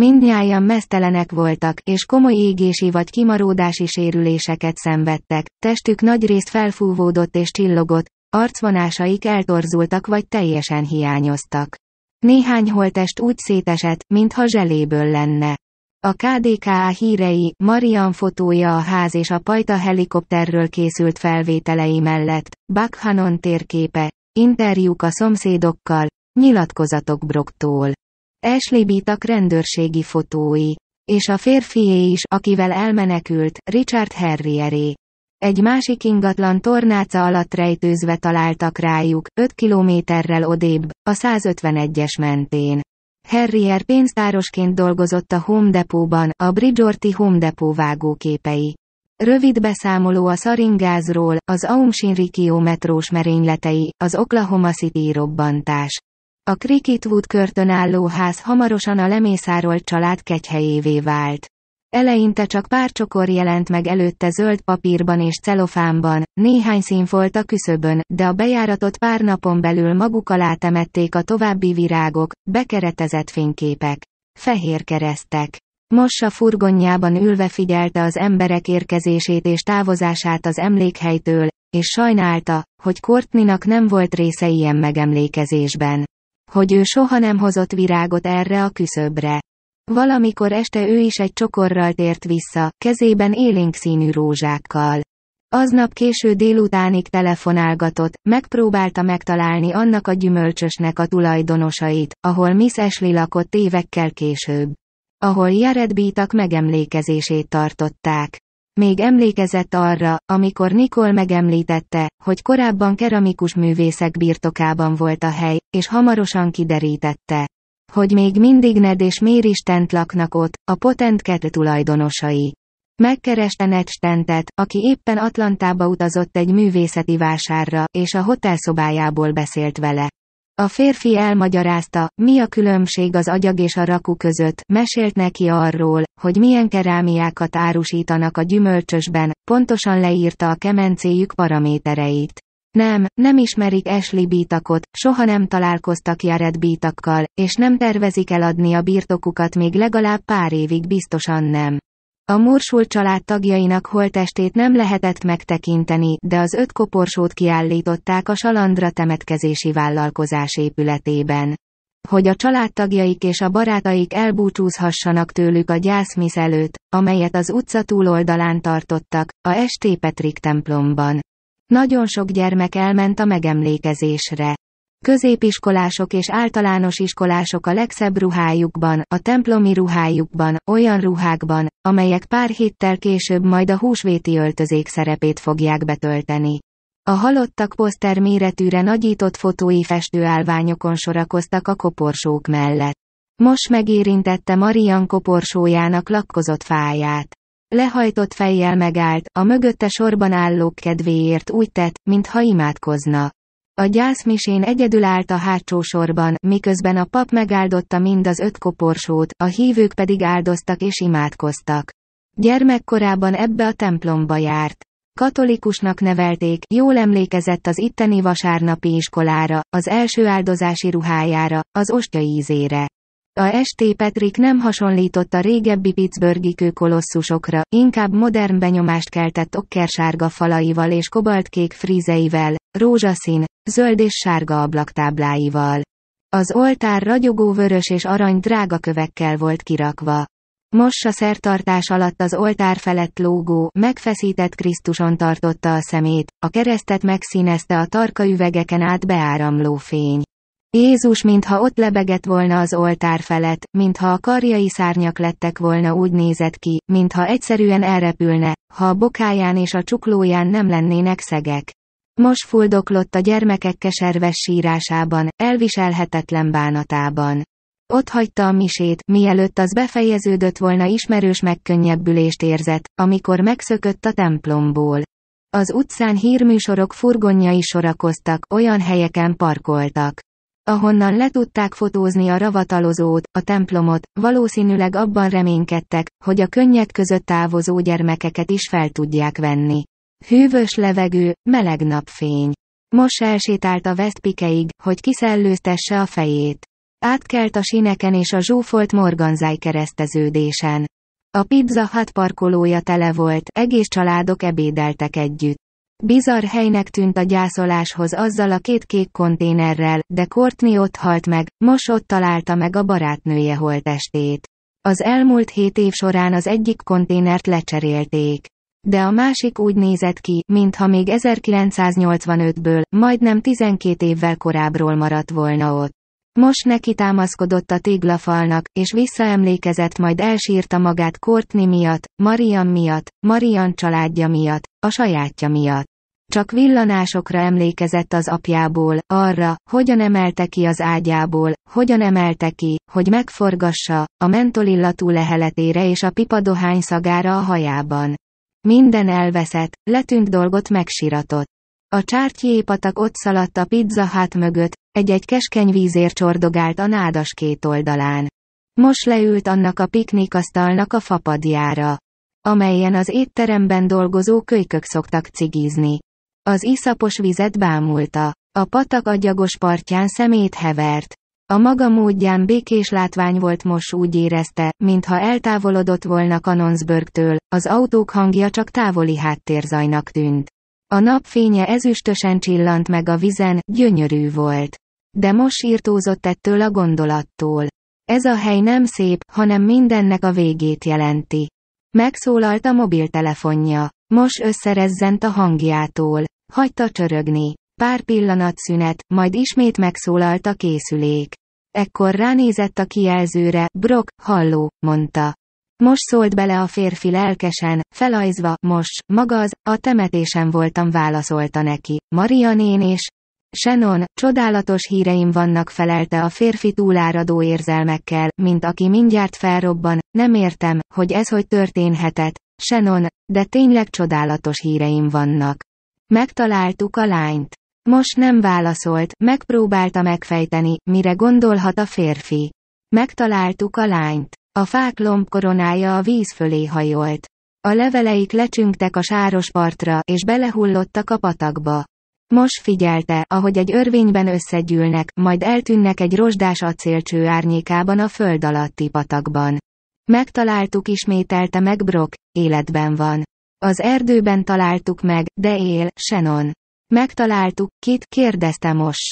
Mindnyájan mesztelenek voltak, és komoly égési vagy kimaródási sérüléseket szenvedtek, testük nagyrészt felfúvódott és csillogott, arcvonásaik eltorzultak vagy teljesen hiányoztak. Néhány holtest úgy szétesett, mintha zseléből lenne. A KDKA hírei, Marian fotója a ház és a pajta helikopterről készült felvételei mellett, Bakhanon térképe, interjúk a szomszédokkal, nyilatkozatok Broktól. Ashley Bittak rendőrségi fotói. És a férfié is, akivel elmenekült, Richard Herrieré. Egy másik ingatlan tornáca alatt rejtőzve találtak rájuk, 5 kilométerrel odébb, a 151-es mentén. Harrier pénztárosként dolgozott a Home Depot-ban, a Bridgeorti Home Depot vágóképei. Rövid beszámoló a Szaringázról, az Aumshinrikio metrós merényletei, az Oklahoma City robbantás. A Cricketwood körtön álló ház hamarosan a lemészárolt család kegyhelyévé vált. Eleinte csak pár csokor jelent meg előtte zöld papírban és celofánban, néhány szín volt a küszöbön, de a bejáratot pár napon belül maguk alá temették a további virágok, bekeretezett fényképek. Fehér keresztek. Mossa furgonjában ülve figyelte az emberek érkezését és távozását az emlékhelytől, és sajnálta, hogy Kortninak nem volt része ilyen megemlékezésben. Hogy ő soha nem hozott virágot erre a küszöbre. Valamikor este ő is egy csokorral tért vissza, kezében élénk színű rózsákkal. Aznap késő délutánig telefonálgatott, megpróbálta megtalálni annak a gyümölcsösnek a tulajdonosait, ahol Miss Ashley lakott évekkel később. Ahol Jared Bítak megemlékezését tartották. Még emlékezett arra, amikor Nikol megemlítette, hogy korábban keramikus művészek birtokában volt a hely, és hamarosan kiderítette, hogy még mindig Ned és Méri Stent laknak ott, a Potent Cat tulajdonosai. Megkereste Ned Stentet, aki éppen Atlantába utazott egy művészeti vásárra, és a hotelszobájából beszélt vele. A férfi elmagyarázta, mi a különbség az agyag és a raku között, mesélt neki arról, hogy milyen kerámiákat árusítanak a gyümölcsösben, pontosan leírta a kemencéjük paramétereit. Nem, nem ismerik Ashley Bítakot, soha nem találkoztak Jared Bítakkal, és nem tervezik eladni a birtokukat még legalább pár évig biztosan nem. A Mursult család tagjainak holtestét nem lehetett megtekinteni, de az öt koporsót kiállították a Salandra temetkezési vállalkozás épületében. Hogy a családtagjaik és a barátaik elbúcsúzhassanak tőlük a gyászmisz előtt, amelyet az utca túloldalán tartottak, a St. Patrick templomban. Nagyon sok gyermek elment a megemlékezésre. Középiskolások és általános iskolások a legszebb ruhájukban, a templomi ruhájukban, olyan ruhákban, amelyek pár héttel később majd a húsvéti öltözék szerepét fogják betölteni. A halottak poszter méretűre nagyított fotói festőállványokon sorakoztak a koporsók mellett. Most megérintette Marian koporsójának lakkozott fáját. Lehajtott fejjel megállt, a mögötte sorban állók kedvéért úgy tett, mintha imádkozna. A gyászmisén egyedül állt a hátsó sorban, miközben a pap megáldotta mind az öt koporsót, a hívők pedig áldoztak és imádkoztak. Gyermekkorában ebbe a templomba járt. Katolikusnak nevelték, jól emlékezett az itteni vasárnapi iskolára, az első áldozási ruhájára, az ostya ízére. A ST Petrik nem hasonlított a régebbi Pittsburghi kőkolosszusokra, inkább modern benyomást keltett okkersárga falaival és kobaltkék frízeivel, rózsaszín, zöld és sárga ablaktábláival. Az oltár ragyogó vörös és arany drága kövekkel volt kirakva. Mossa szertartás alatt az oltár felett lógó, megfeszített Krisztuson tartotta a szemét, a keresztet megszínezte a tarka üvegeken át beáramló fény. Jézus mintha ott lebegett volna az oltár felett, mintha a karjai szárnyak lettek volna úgy nézett ki, mintha egyszerűen elrepülne, ha a bokáján és a csuklóján nem lennének szegek. Most fuldoklott a gyermekek keserves sírásában, elviselhetetlen bánatában. Ott hagyta a misét, mielőtt az befejeződött volna ismerős megkönnyebbülést érzett, amikor megszökött a templomból. Az utcán hírműsorok furgonjai sorakoztak, olyan helyeken parkoltak ahonnan le tudták fotózni a ravatalozót, a templomot, valószínűleg abban reménykedtek, hogy a könnyed között távozó gyermekeket is fel tudják venni. Hűvös levegő, meleg napfény. Most elsétált a vesztpikeig, hogy kiszellőztesse a fejét. Átkelt a sineken és a zsúfolt morganzáj kereszteződésen. A Pizza hat parkolója tele volt, egész családok ebédeltek együtt. Bizarr helynek tűnt a gyászoláshoz azzal a két kék konténerrel, de Courtney ott halt meg, most ott találta meg a barátnője holtestét. Az elmúlt hét év során az egyik konténert lecserélték. De a másik úgy nézett ki, mintha még 1985-ből, majdnem 12 évvel korábbról maradt volna ott. Most neki támaszkodott a téglafalnak, és visszaemlékezett majd elsírta magát Courtney miatt, Marian miatt, Marian családja miatt, a sajátja miatt. Csak villanásokra emlékezett az apjából, arra, hogyan emelte ki az ágyából, hogyan emelte ki, hogy megforgassa, a mentolillatú leheletére és a pipadohány szagára a hajában. Minden elveszett, letűnt dolgot megsiratott. A patak ott szaladt a pizza hát mögött, egy-egy keskeny vízér csordogált a nádas két oldalán. Most leült annak a piknikasztalnak a fapadjára amelyen az étteremben dolgozó kölykök szoktak cigizni. Az iszapos vizet bámulta. A patak agyagos partján szemét hevert. A maga módján békés látvány volt most úgy érezte, mintha eltávolodott volna Kanonsbörgtől, az autók hangja csak távoli háttérzajnak tűnt. A napfénye ezüstösen csillant meg a vizen, gyönyörű volt. De most írtózott ettől a gondolattól. Ez a hely nem szép, hanem mindennek a végét jelenti. Megszólalt a mobiltelefonja. Most összerezzent a hangjától. Hagyta csörögni. Pár pillanat szünet, majd ismét megszólalt a készülék. Ekkor ránézett a kijelzőre, Brock, halló, mondta. Most szólt bele a férfi lelkesen, felajzva, most, maga az, a temetésen voltam válaszolta neki, Maria nén és, Shannon, csodálatos híreim vannak felelte a férfi túláradó érzelmekkel, mint aki mindjárt felrobban, nem értem, hogy ez hogy történhetett. Shannon, de tényleg csodálatos híreim vannak. Megtaláltuk a lányt. Most nem válaszolt, megpróbálta megfejteni, mire gondolhat a férfi. Megtaláltuk a lányt. A fák lomb koronája a víz fölé hajolt. A leveleik lecsüngtek a sáros partra, és belehullottak a patakba. Mos figyelte, ahogy egy örvényben összegyűlnek, majd eltűnnek egy rozsdás acélcső árnyékában a föld alatti patakban. Megtaláltuk ismételte meg Brock, életben van. Az erdőben találtuk meg, de él, Shannon. Megtaláltuk, kit, kérdezte Mos.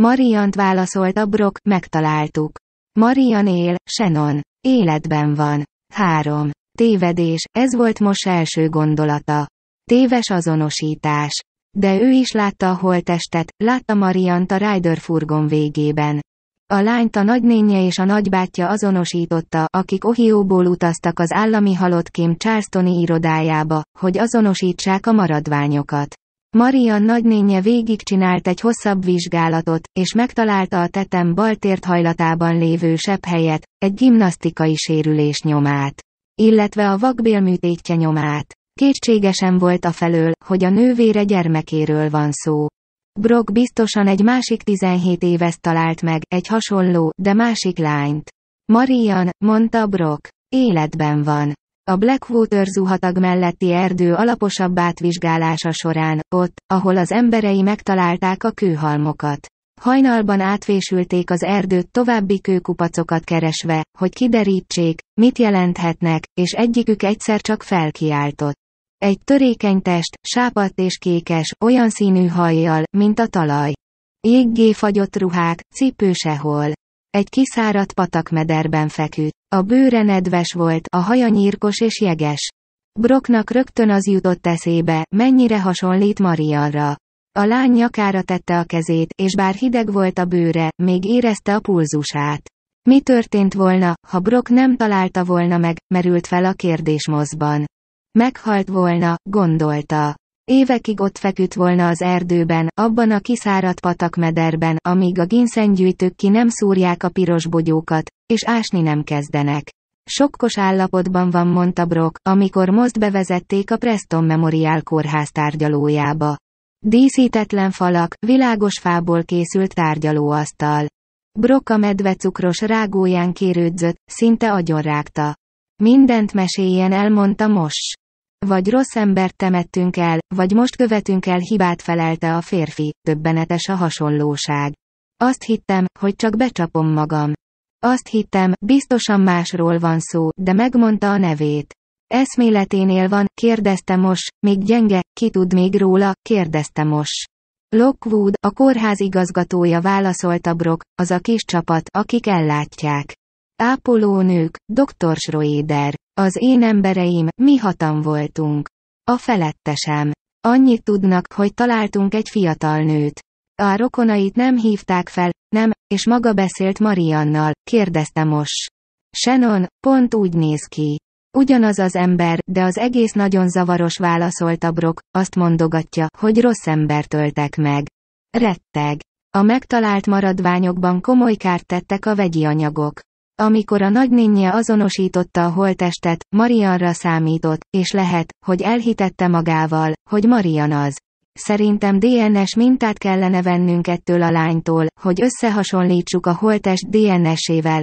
Mariant válaszolta Brock, megtaláltuk. Marian él, Shannon. Életben van. 3. Tévedés, ez volt Mos első gondolata. Téves azonosítás. De ő is látta a holttestet, látta Mariant a Ryder furgon végében. A lányt a nagynénje és a nagybátyja azonosította, akik Ohióból utaztak az állami halottkém Charlestoni irodájába, hogy azonosítsák a maradványokat. Marian nagynénje végigcsinált egy hosszabb vizsgálatot, és megtalálta a tetem bal hajlatában lévő sebb helyet, egy gimnasztikai sérülés nyomát. Illetve a vakbélműtétje nyomát. Kétségesen volt a felől, hogy a nővére gyermekéről van szó. Brock biztosan egy másik 17 éves talált meg, egy hasonló, de másik lányt. Marian, mondta Brock. Életben van. A Blackwater zuhatag melletti erdő alaposabb átvizsgálása során, ott, ahol az emberei megtalálták a kőhalmokat. Hajnalban átvésülték az erdőt további kőkupacokat keresve, hogy kiderítsék, mit jelenthetnek, és egyikük egyszer csak felkiáltott. Egy törékeny test, sápadt és kékes, olyan színű hajjal, mint a talaj. Jéggé fagyott ruhák, cipő sehol. Egy kiszáradt patakmederben feküdt. A bőre nedves volt, a haja nyírkos és jeges. Brocknak rögtön az jutott eszébe, mennyire hasonlít Marianra. A lány nyakára tette a kezét, és bár hideg volt a bőre, még érezte a pulzusát. Mi történt volna, ha Brock nem találta volna meg, merült fel a kérdés mozban. Meghalt volna, gondolta. Évekig ott feküdt volna az erdőben, abban a kiszáradt patakmederben, amíg a ginszengyűjtők ki nem szúrják a piros bogyókat, és ásni nem kezdenek. Sokkos állapotban van mondta Brock, amikor most bevezették a Preston Memorial kórház tárgyalójába. Díszítetlen falak, világos fából készült tárgyalóasztal. Brock a medvecukros rágóján kérődzött, szinte agyonrágta. Mindent meséljen elmondta most. Vagy rossz embert temettünk el, vagy most követünk el hibát felelte a férfi, többenetes a hasonlóság. Azt hittem, hogy csak becsapom magam. Azt hittem, biztosan másról van szó, de megmondta a nevét. Eszméleténél van, kérdezte most, még gyenge, ki tud még róla, kérdezte most. Lockwood, a kórház igazgatója válaszolta Brock, az a kis csapat, akik ellátják. Ápolónők, doktor Schroeder. Az én embereim, mi hatan voltunk. A felettesem. Annyit tudnak, hogy találtunk egy fiatal nőt. A rokonait nem hívták fel, nem, és maga beszélt Mariannal, kérdezte most. Shannon, pont úgy néz ki. Ugyanaz az ember, de az egész nagyon zavaros válaszolta Brock, azt mondogatja, hogy rossz embert öltek meg. Retteg. A megtalált maradványokban komoly kárt tettek a vegyi anyagok. Amikor a nagynénje azonosította a holtestet, Marianra számított, és lehet, hogy elhitette magával, hogy Marian az. Szerintem DNS mintát kellene vennünk ettől a lánytól, hogy összehasonlítsuk a holtest DNS-ével.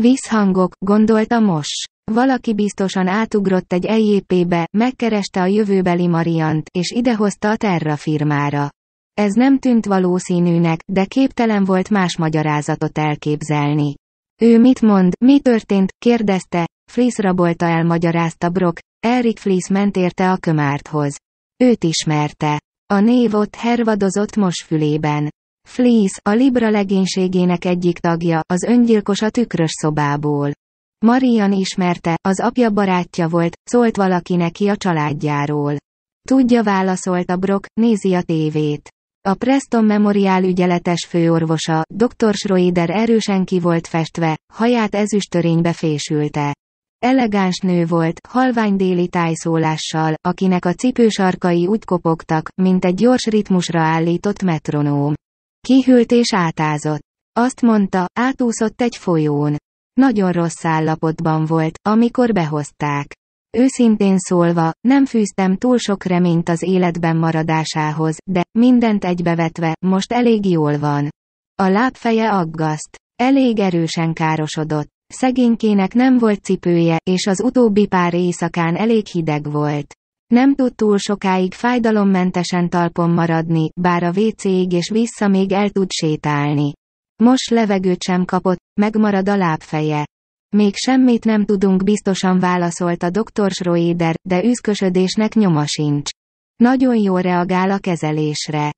Vízhangok, gondolta Mos. Valaki biztosan átugrott egy EJP-be, megkereste a jövőbeli Mariant, és idehozta a Terra firmára. Ez nem tűnt valószínűnek, de képtelen volt más magyarázatot elképzelni. Ő mit mond, mi történt, kérdezte, Fliss rabolta el magyarázta Brock, Erik Fliss ment érte a kömárthoz. Őt ismerte. A név ott hervadozott mosfülében. Fliss, a Libra legénységének egyik tagja, az öngyilkos a tükrös szobából. Marian ismerte, az apja barátja volt, szólt valaki neki a családjáról. Tudja válaszolta Brock, nézi a tévét. A Preston Memorial ügyeletes főorvosa, dr. Schroeder erősen ki volt festve, haját ezüstörénybe fésülte. Elegáns nő volt, halvány déli tájszólással, akinek a cipősarkai úgy kopogtak, mint egy gyors ritmusra állított metronóm. Kihűlt és átázott. Azt mondta, átúszott egy folyón. Nagyon rossz állapotban volt, amikor behozták. Őszintén szólva, nem fűztem túl sok reményt az életben maradásához, de, mindent egybevetve, most elég jól van. A lábfeje aggaszt. Elég erősen károsodott. Szegénykének nem volt cipője, és az utóbbi pár éjszakán elég hideg volt. Nem tud túl sokáig fájdalommentesen talpon maradni, bár a WC-ig és vissza még el tud sétálni. Most levegőt sem kapott, megmarad a lábfeje. Még semmit nem tudunk biztosan válaszolt a dr. Schroeder, de üszkösödésnek nyoma sincs. Nagyon jól reagál a kezelésre.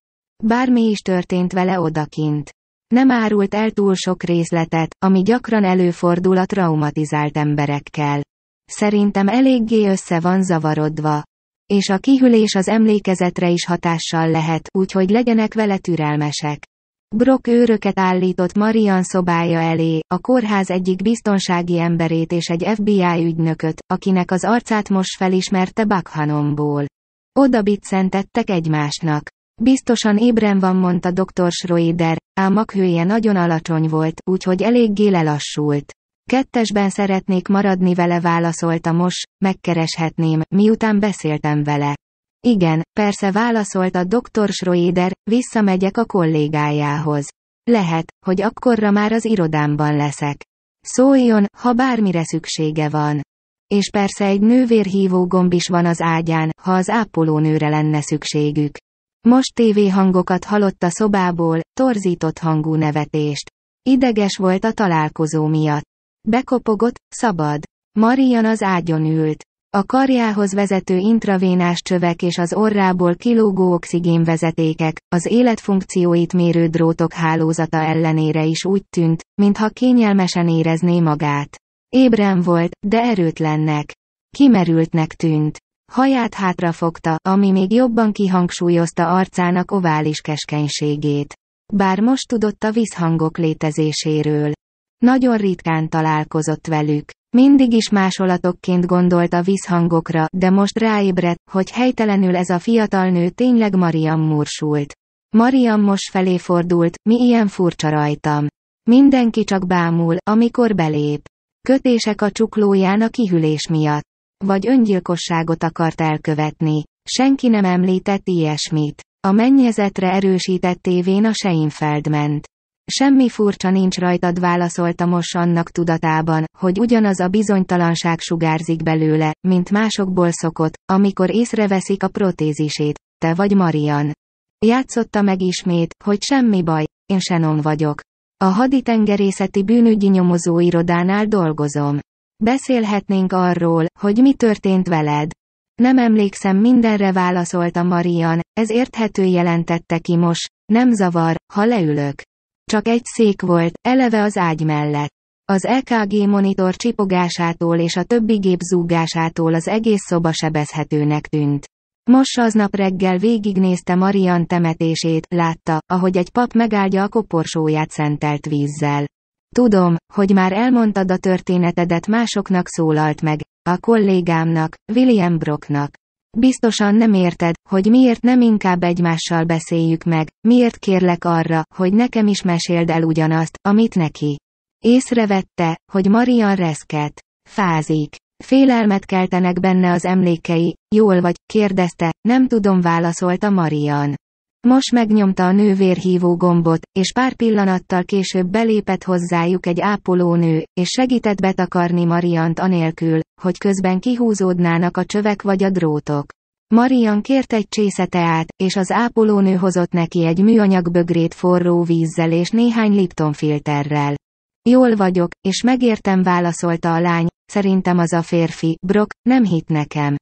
Bármi is történt vele odakint. Nem árult el túl sok részletet, ami gyakran előfordul a traumatizált emberekkel. Szerintem eléggé össze van zavarodva. És a kihülés az emlékezetre is hatással lehet, úgyhogy legyenek vele türelmesek. Brock őröket állított Marian szobája elé, a kórház egyik biztonsági emberét és egy FBI ügynököt, akinek az arcát most felismerte Buckhanomból. Oda biccentettek egymásnak. Biztosan ébren van, mondta dr. Schroeder, ám hője nagyon alacsony volt, úgyhogy eléggé lelassult. Kettesben szeretnék maradni vele válaszolta most, megkereshetném, miután beszéltem vele. Igen, persze válaszolt a doktor Schroeder, visszamegyek a kollégájához. Lehet, hogy akkorra már az irodámban leszek. Szóljon, ha bármire szüksége van. És persze egy nővérhívó gomb is van az ágyán, ha az ápolónőre lenne szükségük. Most tévé hangokat hallott a szobából, torzított hangú nevetést. Ideges volt a találkozó miatt. Bekopogott, szabad. Marian az ágyon ült. A karjához vezető intravénás csövek és az orrából kilógó oxigénvezetékek, az életfunkcióit mérő drótok hálózata ellenére is úgy tűnt, mintha kényelmesen érezné magát. Ébren volt, de erőtlennek. Kimerültnek tűnt. Haját hátrafogta, ami még jobban kihangsúlyozta arcának ovális keskenységét. Bár most tudott a visszhangok létezéséről. Nagyon ritkán találkozott velük. Mindig is másolatokként gondolt a visszhangokra, de most ráébredt, hogy helytelenül ez a fiatal nő tényleg Mariam mursult. Mariam most felé fordult, mi ilyen furcsa rajtam. Mindenki csak bámul, amikor belép. Kötések a csuklóján a kihűlés miatt. Vagy öngyilkosságot akart elkövetni. Senki nem említett ilyesmit. A mennyezetre erősített tévén a ment. Semmi furcsa nincs rajtad válaszolta most annak tudatában, hogy ugyanaz a bizonytalanság sugárzik belőle, mint másokból szokott, amikor észreveszik a protézisét. Te vagy Marian. Játszotta meg ismét, hogy semmi baj, én senon vagyok. A haditengerészeti bűnügyi nyomozóirodánál dolgozom. Beszélhetnénk arról, hogy mi történt veled. Nem emlékszem mindenre válaszolta Marian, ez érthető jelentette ki most, nem zavar, ha leülök. Csak egy szék volt, eleve az ágy mellett. Az EKG monitor csipogásától és a többi gép zúgásától az egész szoba sebezhetőnek tűnt. Most aznap reggel végignézte Marian temetését, látta, ahogy egy pap megáldja a koporsóját szentelt vízzel. Tudom, hogy már elmondtad a történetedet másoknak szólalt meg, a kollégámnak, William Brocknak. Biztosan nem érted, hogy miért nem inkább egymással beszéljük meg, miért kérlek arra, hogy nekem is meséld el ugyanazt, amit neki. Észrevette, hogy Marian reszket. Fázik. Félelmet keltenek benne az emlékei, jól vagy, kérdezte, nem tudom válaszolta Marian. Most megnyomta a nő vérhívó gombot, és pár pillanattal később belépett hozzájuk egy ápolónő, és segített betakarni Mariant anélkül, hogy közben kihúzódnának a csövek vagy a drótok. Marian kért egy csészeteát, és az ápolónő hozott neki egy műanyag bögrét forró vízzel és néhány Lipton-filterrel. Jól vagyok, és megértem válaszolta a lány, szerintem az a férfi, Brock, nem hit nekem.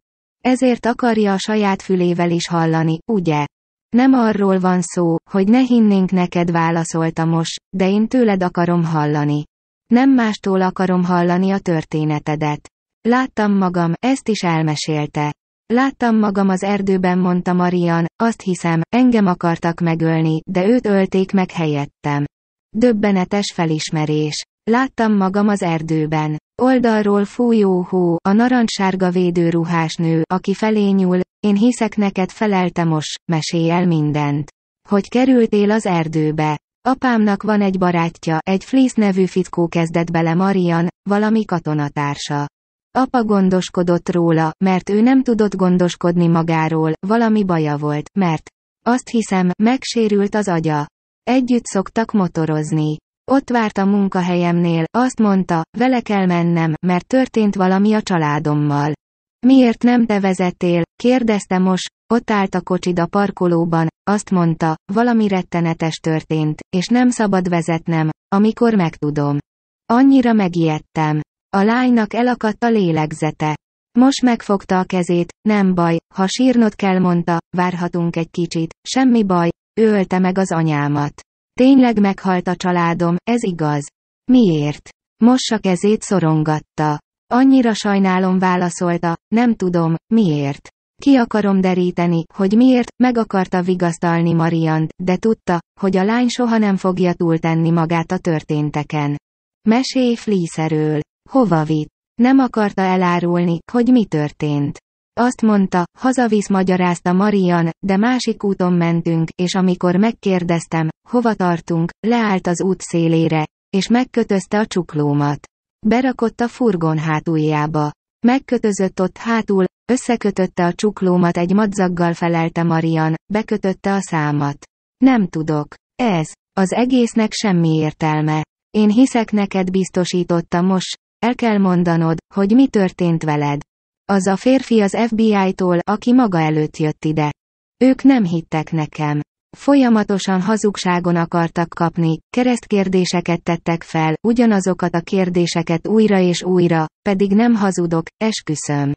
Ezért akarja a saját fülével is hallani, ugye? Nem arról van szó, hogy ne hinnénk neked válaszolta most, de én tőled akarom hallani. Nem mástól akarom hallani a történetedet. Láttam magam, ezt is elmesélte. Láttam magam az erdőben, mondta Marian, azt hiszem, engem akartak megölni, de őt ölték meg helyettem. Döbbenetes felismerés. Láttam magam az erdőben. Oldalról fújó hó, a narancssárga védőruhás nő, aki felé nyúl, én hiszek neked felelte most, mesélj el mindent. Hogy kerültél az erdőbe. Apámnak van egy barátja, egy flisz nevű fitkó kezdett bele Marian, valami katonatársa. Apa gondoskodott róla, mert ő nem tudott gondoskodni magáról, valami baja volt, mert azt hiszem, megsérült az agya. Együtt szoktak motorozni. Ott várt a munkahelyemnél, azt mondta, vele kell mennem, mert történt valami a családommal. Miért nem te vezettél? kérdezte most, ott állt a kocsid a parkolóban, azt mondta, valami rettenetes történt, és nem szabad vezetnem, amikor megtudom. Annyira megijedtem. A lánynak elakadt a lélegzete. Most megfogta a kezét, nem baj, ha sírnod kell mondta, várhatunk egy kicsit, semmi baj, ő ölte meg az anyámat. Tényleg meghalt a családom, ez igaz. Miért? Mossa kezét szorongatta. Annyira sajnálom válaszolta, nem tudom, miért. Ki akarom deríteni, hogy miért, meg akarta vigasztalni Mariant, de tudta, hogy a lány soha nem fogja túltenni magát a történteken. Mesélj Fliszerről. Hova vitt? Nem akarta elárulni, hogy mi történt. Azt mondta, hazavisz magyarázta Marian, de másik úton mentünk, és amikor megkérdeztem, hova tartunk, leállt az út szélére, és megkötözte a csuklómat. Berakott a furgon hátuljába. Megkötözött ott hátul, összekötötte a csuklómat egy madzaggal felelte Marian, bekötötte a számat. Nem tudok. Ez. Az egésznek semmi értelme. Én hiszek neked biztosította most, el kell mondanod, hogy mi történt veled. Az a férfi az FBI-tól, aki maga előtt jött ide. Ők nem hittek nekem. Folyamatosan hazugságon akartak kapni, keresztkérdéseket tettek fel, ugyanazokat a kérdéseket újra és újra, pedig nem hazudok, esküszöm.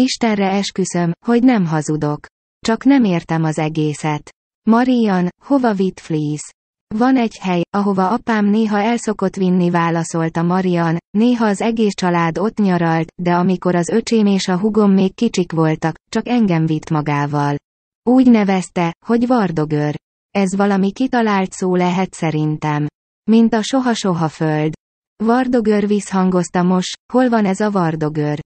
Istenre esküszöm, hogy nem hazudok. Csak nem értem az egészet. Marian, hova vitt Fleece? Van egy hely, ahova apám néha elszokott vinni válaszolta Marian, néha az egész család ott nyaralt, de amikor az öcsém és a hugom még kicsik voltak, csak engem vitt magával. Úgy nevezte, hogy Vardogör. Ez valami kitalált szó lehet szerintem. Mint a soha-soha föld. Vardogör visszhangozta most, hol van ez a Vardogör?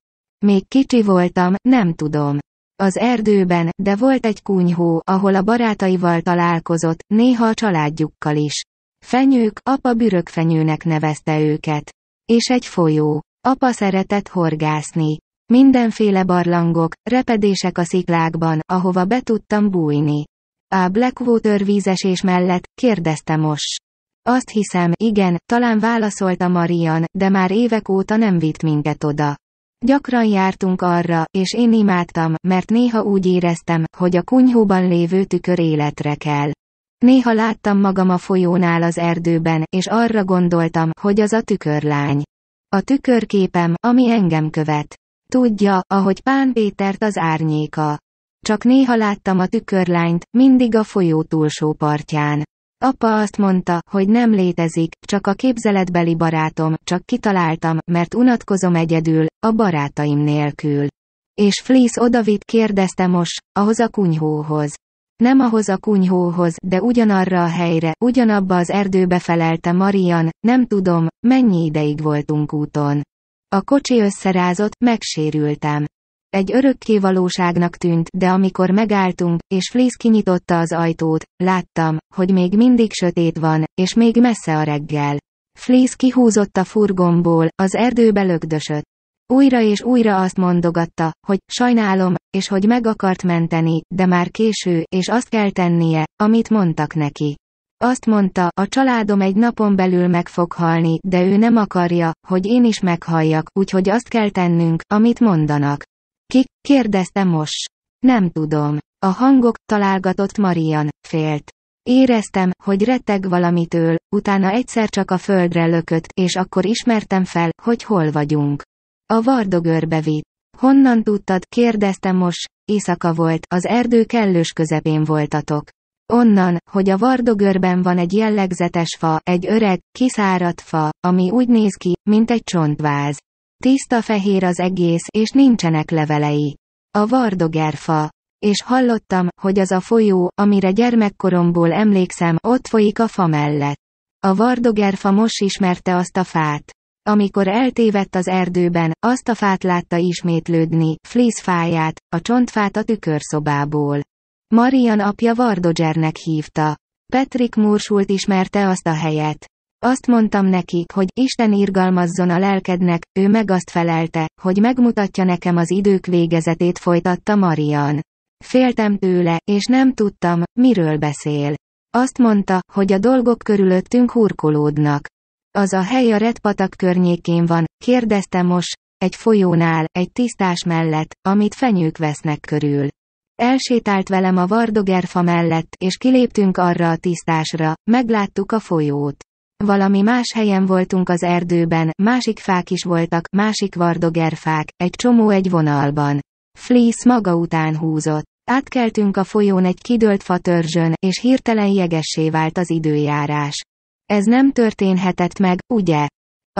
Még kicsi voltam, nem tudom. Az erdőben, de volt egy kunyhó, ahol a barátaival találkozott, néha a családjukkal is. Fenyők, apa bürökfenyőnek nevezte őket. És egy folyó. Apa szeretett horgászni. Mindenféle barlangok, repedések a sziklákban, ahova be tudtam bújni. A Blackwater vízesés mellett, kérdezte most. Azt hiszem, igen, talán válaszolta Marian, de már évek óta nem vitt minket oda. Gyakran jártunk arra, és én imádtam, mert néha úgy éreztem, hogy a kunyhóban lévő tükör életre kell. Néha láttam magam a folyónál az erdőben, és arra gondoltam, hogy az a tükörlány. A tükörképem, ami engem követ. Tudja, ahogy Pán Pétert az árnyéka. Csak néha láttam a tükörlányt, mindig a folyó túlsó partján. Apa azt mondta, hogy nem létezik, csak a képzeletbeli barátom, csak kitaláltam, mert unatkozom egyedül, a barátaim nélkül. És Fleece odavit kérdezte most, ahhoz a kunyhóhoz. Nem ahhoz a kunyhóhoz, de ugyanarra a helyre, ugyanabba az erdőbe felelte Marian, nem tudom, mennyi ideig voltunk úton. A kocsi összerázott, megsérültem. Egy örökké valóságnak tűnt, de amikor megálltunk, és Fliss kinyitotta az ajtót, láttam, hogy még mindig sötét van, és még messze a reggel. Fliss kihúzott a furgomból, az erdőbe lögdösött. Újra és újra azt mondogatta, hogy sajnálom, és hogy meg akart menteni, de már késő, és azt kell tennie, amit mondtak neki. Azt mondta, a családom egy napon belül meg fog halni, de ő nem akarja, hogy én is meghalljak, úgyhogy azt kell tennünk, amit mondanak. Ki? kérdezte Mos. Nem tudom. A hangok, találgatott Marian, félt. Éreztem, hogy retteg valamitől, utána egyszer csak a földre lökött, és akkor ismertem fel, hogy hol vagyunk. A vardogörbe vitt. Honnan tudtad, kérdezte Mos, éjszaka volt, az erdő kellős közepén voltatok. Onnan, hogy a vardogörben van egy jellegzetes fa, egy öreg, kiszáradt fa, ami úgy néz ki, mint egy csontváz. Tiszta fehér az egész, és nincsenek levelei. A vardogerfa. És hallottam, hogy az a folyó, amire gyermekkoromból emlékszem, ott folyik a fa mellett. A vardogerfa most ismerte azt a fát. Amikor eltévedt az erdőben, azt a fát látta ismétlődni, fáját, a csontfát a tükörszobából. Marian apja Vardogernek hívta. Patrick Mursult ismerte azt a helyet. Azt mondtam neki, hogy Isten irgalmazzon a lelkednek, ő meg azt felelte, hogy megmutatja nekem az idők végezetét folytatta Marian. Féltem tőle, és nem tudtam, miről beszél. Azt mondta, hogy a dolgok körülöttünk hurkolódnak. Az a hely a Redpatak környékén van, kérdezte most, egy folyónál, egy tisztás mellett, amit fenyők vesznek körül. Elsétált velem a vardogerfa mellett, és kiléptünk arra a tisztásra, megláttuk a folyót. Valami más helyen voltunk az erdőben, másik fák is voltak, másik vardogerfák, egy csomó egy vonalban. Fleece maga után húzott. Átkeltünk a folyón egy kidőlt fatörzsön, és hirtelen jegessé vált az időjárás. Ez nem történhetett meg, ugye?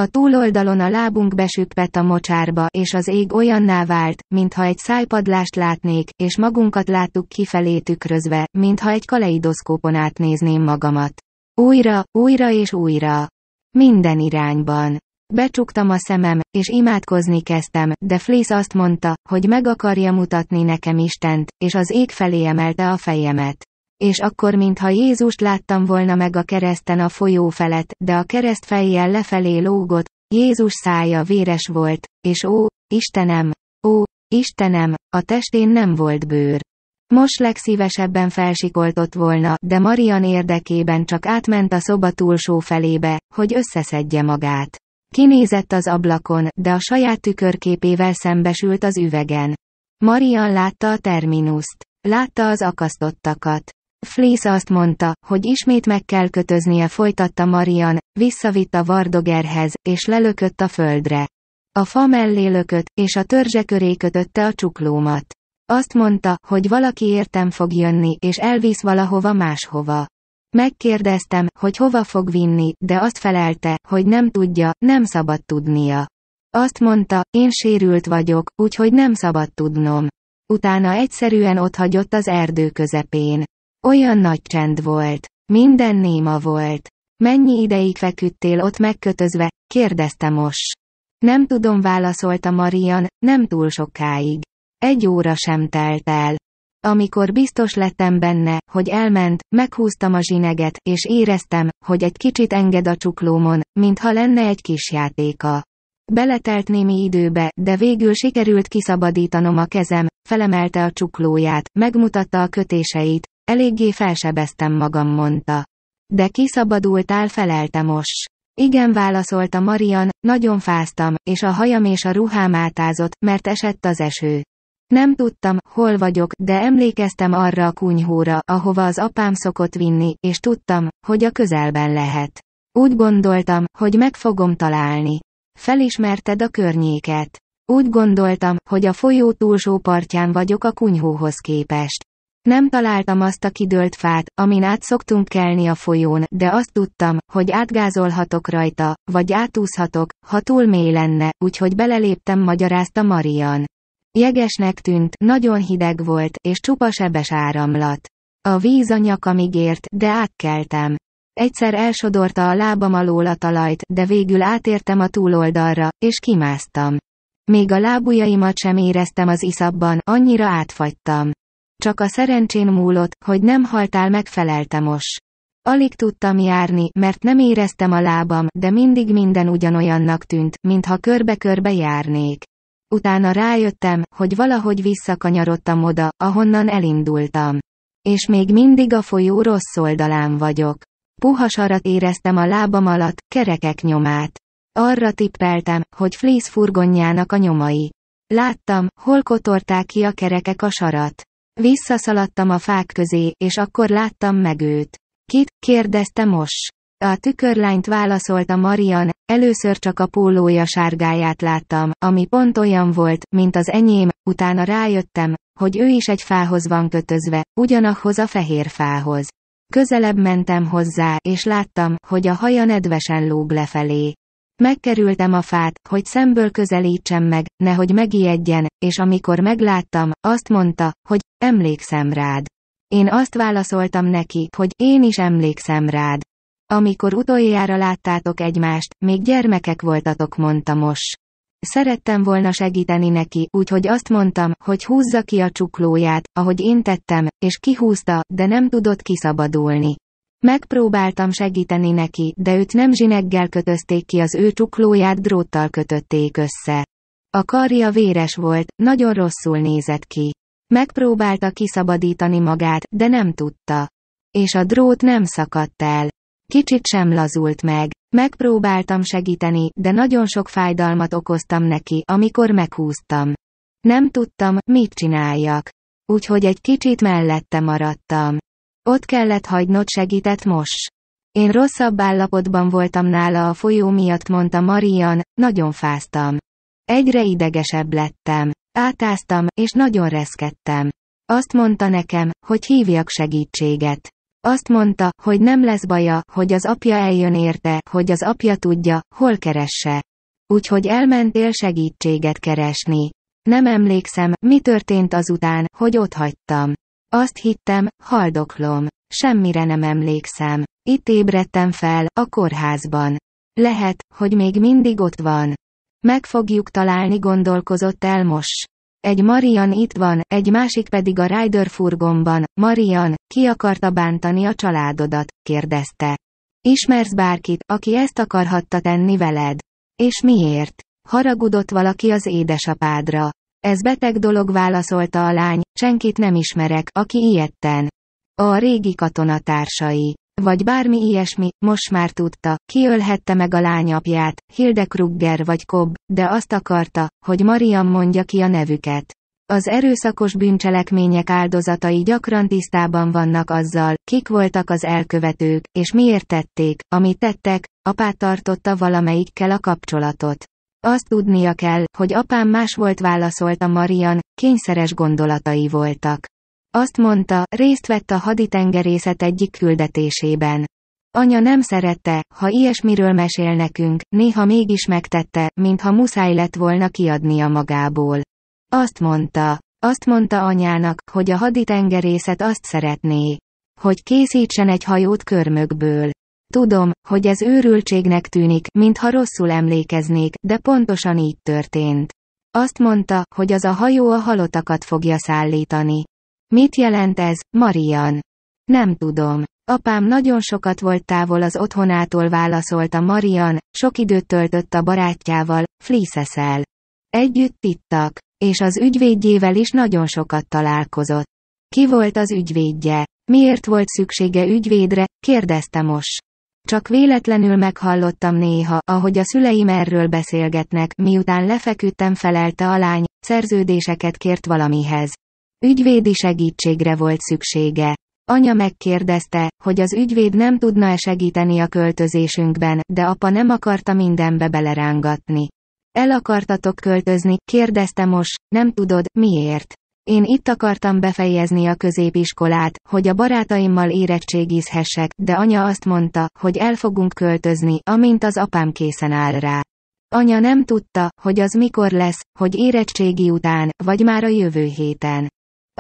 A túloldalon a lábunk besüppett a mocsárba, és az ég olyanná vált, mintha egy szájpadlást látnék, és magunkat láttuk kifelé tükrözve, mintha egy kaleidoszkópon átnézném magamat. Újra, újra és újra. Minden irányban. Becsuktam a szemem, és imádkozni kezdtem, de Fliss azt mondta, hogy meg akarja mutatni nekem Istent, és az ég felé emelte a fejemet. És akkor mintha Jézust láttam volna meg a kereszten a folyó felett, de a kereszt fejjel lefelé lógott, Jézus szája véres volt, és ó, Istenem, ó, Istenem, a testén nem volt bőr. Most legszívesebben felsikoltott volna, de Marian érdekében csak átment a szoba túlsó felébe, hogy összeszedje magát. Kinézett az ablakon, de a saját tükörképével szembesült az üvegen. Marian látta a terminuszt. Látta az akasztottakat. Fleece azt mondta, hogy ismét meg kell kötöznie folytatta Marian, visszavitt a vardogerhez, és lelökött a földre. A fa mellé lökött, és a törzse köré kötötte a csuklómat. Azt mondta, hogy valaki értem fog jönni, és elvisz valahova máshova. Megkérdeztem, hogy hova fog vinni, de azt felelte, hogy nem tudja, nem szabad tudnia. Azt mondta, én sérült vagyok, úgyhogy nem szabad tudnom. Utána egyszerűen otthagyott az erdő közepén. Olyan nagy csend volt. Minden néma volt. Mennyi ideig feküdtél ott megkötözve? kérdezte most. Nem tudom válaszolta Marian, nem túl sokáig. Egy óra sem telt el. Amikor biztos lettem benne, hogy elment, meghúztam a zsineget, és éreztem, hogy egy kicsit enged a csuklómon, mintha lenne egy kis játéka. Beletelt némi időbe, de végül sikerült kiszabadítanom a kezem, felemelte a csuklóját, megmutatta a kötéseit, eléggé felsebeztem magam mondta. De kiszabadultál felelte most. Igen válaszolta Marian, nagyon fáztam, és a hajam és a ruhám átázott, mert esett az eső. Nem tudtam, hol vagyok, de emlékeztem arra a kunyhóra, ahova az apám szokott vinni, és tudtam, hogy a közelben lehet. Úgy gondoltam, hogy meg fogom találni. Felismerted a környéket. Úgy gondoltam, hogy a folyó túlsó partján vagyok a kunyhóhoz képest. Nem találtam azt a kidőlt fát, amin át szoktunk kelni a folyón, de azt tudtam, hogy átgázolhatok rajta, vagy átúszhatok, ha túl mély lenne, úgyhogy beleléptem magyarázta Marian. Jegesnek tűnt, nagyon hideg volt, és csupa sebes áramlat. A víz a nyakamig ért, de átkeltem. Egyszer elsodorta a lábam alól a talajt, de végül átértem a túloldalra, és kimásztam. Még a lábujjaimat sem éreztem az iszabban, annyira átfagytam. Csak a szerencsén múlott, hogy nem haltál megfelelte most. Alig tudtam járni, mert nem éreztem a lábam, de mindig minden ugyanolyannak tűnt, mintha körbe-körbe járnék. Utána rájöttem, hogy valahogy visszakanyarodtam oda, ahonnan elindultam. És még mindig a folyó rossz oldalán vagyok. Puhasarat éreztem a lábam alatt, kerekek nyomát. Arra tippeltem, hogy Fleece furgonjának a nyomai. Láttam, hol kotorták ki a kerekek a sarat. Visszaszaladtam a fák közé, és akkor láttam meg őt. Kit? kérdezte most. A tükörlányt válaszolta Marian, először csak a pólója sárgáját láttam, ami pont olyan volt, mint az enyém, utána rájöttem, hogy ő is egy fához van kötözve, ugyanahhoz a fehér fához. Közelebb mentem hozzá, és láttam, hogy a haja nedvesen lóg lefelé. Megkerültem a fát, hogy szemből közelítsem meg, nehogy megijedjen, és amikor megláttam, azt mondta, hogy emlékszem rád. Én azt válaszoltam neki, hogy én is emlékszem rád. Amikor utoljára láttátok egymást, még gyermekek voltatok, mondta Mos. Szerettem volna segíteni neki, úgyhogy azt mondtam, hogy húzza ki a csuklóját, ahogy én tettem, és kihúzta, de nem tudott kiszabadulni. Megpróbáltam segíteni neki, de őt nem zsineggel kötözték ki az ő csuklóját dróttal kötötték össze. A karja véres volt, nagyon rosszul nézett ki. Megpróbálta kiszabadítani magát, de nem tudta. És a drót nem szakadt el. Kicsit sem lazult meg. Megpróbáltam segíteni, de nagyon sok fájdalmat okoztam neki, amikor meghúztam. Nem tudtam, mit csináljak. Úgyhogy egy kicsit mellette maradtam. Ott kellett hagynod segített most. Én rosszabb állapotban voltam nála a folyó miatt, mondta Marian, nagyon fáztam. Egyre idegesebb lettem. Átáztam, és nagyon reszkedtem. Azt mondta nekem, hogy hívjak segítséget. Azt mondta, hogy nem lesz baja, hogy az apja eljön érte, hogy az apja tudja, hol keresse. Úgyhogy elmentél segítséget keresni. Nem emlékszem, mi történt azután, hogy ott hagytam. Azt hittem, haldoklom. Semmire nem emlékszem. Itt ébredtem fel, a kórházban. Lehet, hogy még mindig ott van. Meg fogjuk találni gondolkozott el most. Egy Marian itt van, egy másik pedig a Ryder furgonban. Marian, ki akarta bántani a családodat? kérdezte. Ismersz bárkit, aki ezt akarhatta tenni veled? És miért? Haragudott valaki az édesapádra. Ez beteg dolog válaszolta a lány, senkit nem ismerek, aki ilyetten. A régi katonatársai. Vagy bármi ilyesmi, most már tudta, kiölhette meg a lányapját, Hilde Krugger vagy Kobb, de azt akarta, hogy Mariam mondja ki a nevüket. Az erőszakos bűncselekmények áldozatai gyakran tisztában vannak azzal, kik voltak az elkövetők, és miért tették, amit tettek, apát tartotta valamelyikkel a kapcsolatot. Azt tudnia kell, hogy apám más volt válaszolta Marian, kényszeres gondolatai voltak. Azt mondta, részt vett a haditengerészet egyik küldetésében. Anya nem szerette, ha ilyesmiről mesél nekünk, néha mégis megtette, mintha muszáj lett volna kiadnia magából. Azt mondta. Azt mondta anyának, hogy a haditengerészet azt szeretné, hogy készítsen egy hajót körmökből. Tudom, hogy ez őrültségnek tűnik, mintha rosszul emlékeznék, de pontosan így történt. Azt mondta, hogy az a hajó a halottakat fogja szállítani. Mit jelent ez, Marian? Nem tudom. Apám nagyon sokat volt távol az otthonától válaszolta Marian, sok időt töltött a barátjával, Fliszeszel. Együtt ittak, és az ügyvédjével is nagyon sokat találkozott. Ki volt az ügyvédje? Miért volt szüksége ügyvédre? kérdezte most. Csak véletlenül meghallottam néha, ahogy a szüleim erről beszélgetnek, miután lefeküdtem felelte a lány, szerződéseket kért valamihez. Ügyvédi segítségre volt szüksége. Anya megkérdezte, hogy az ügyvéd nem tudna-e segíteni a költözésünkben, de apa nem akarta mindenbe belerángatni. El akartatok költözni, kérdezte most, nem tudod, miért. Én itt akartam befejezni a középiskolát, hogy a barátaimmal érettségizhessek, de anya azt mondta, hogy el fogunk költözni, amint az apám készen áll rá. Anya nem tudta, hogy az mikor lesz, hogy érettségi után, vagy már a jövő héten.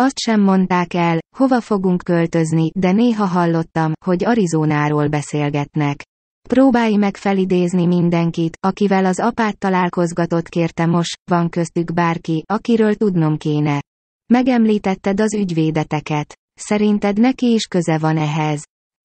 Azt sem mondták el, hova fogunk költözni, de néha hallottam, hogy Arizonáról beszélgetnek. Próbálj meg felidézni mindenkit, akivel az apát találkozgatott kérte most, van köztük bárki, akiről tudnom kéne. Megemlítetted az ügyvédeteket. Szerinted neki is köze van ehhez?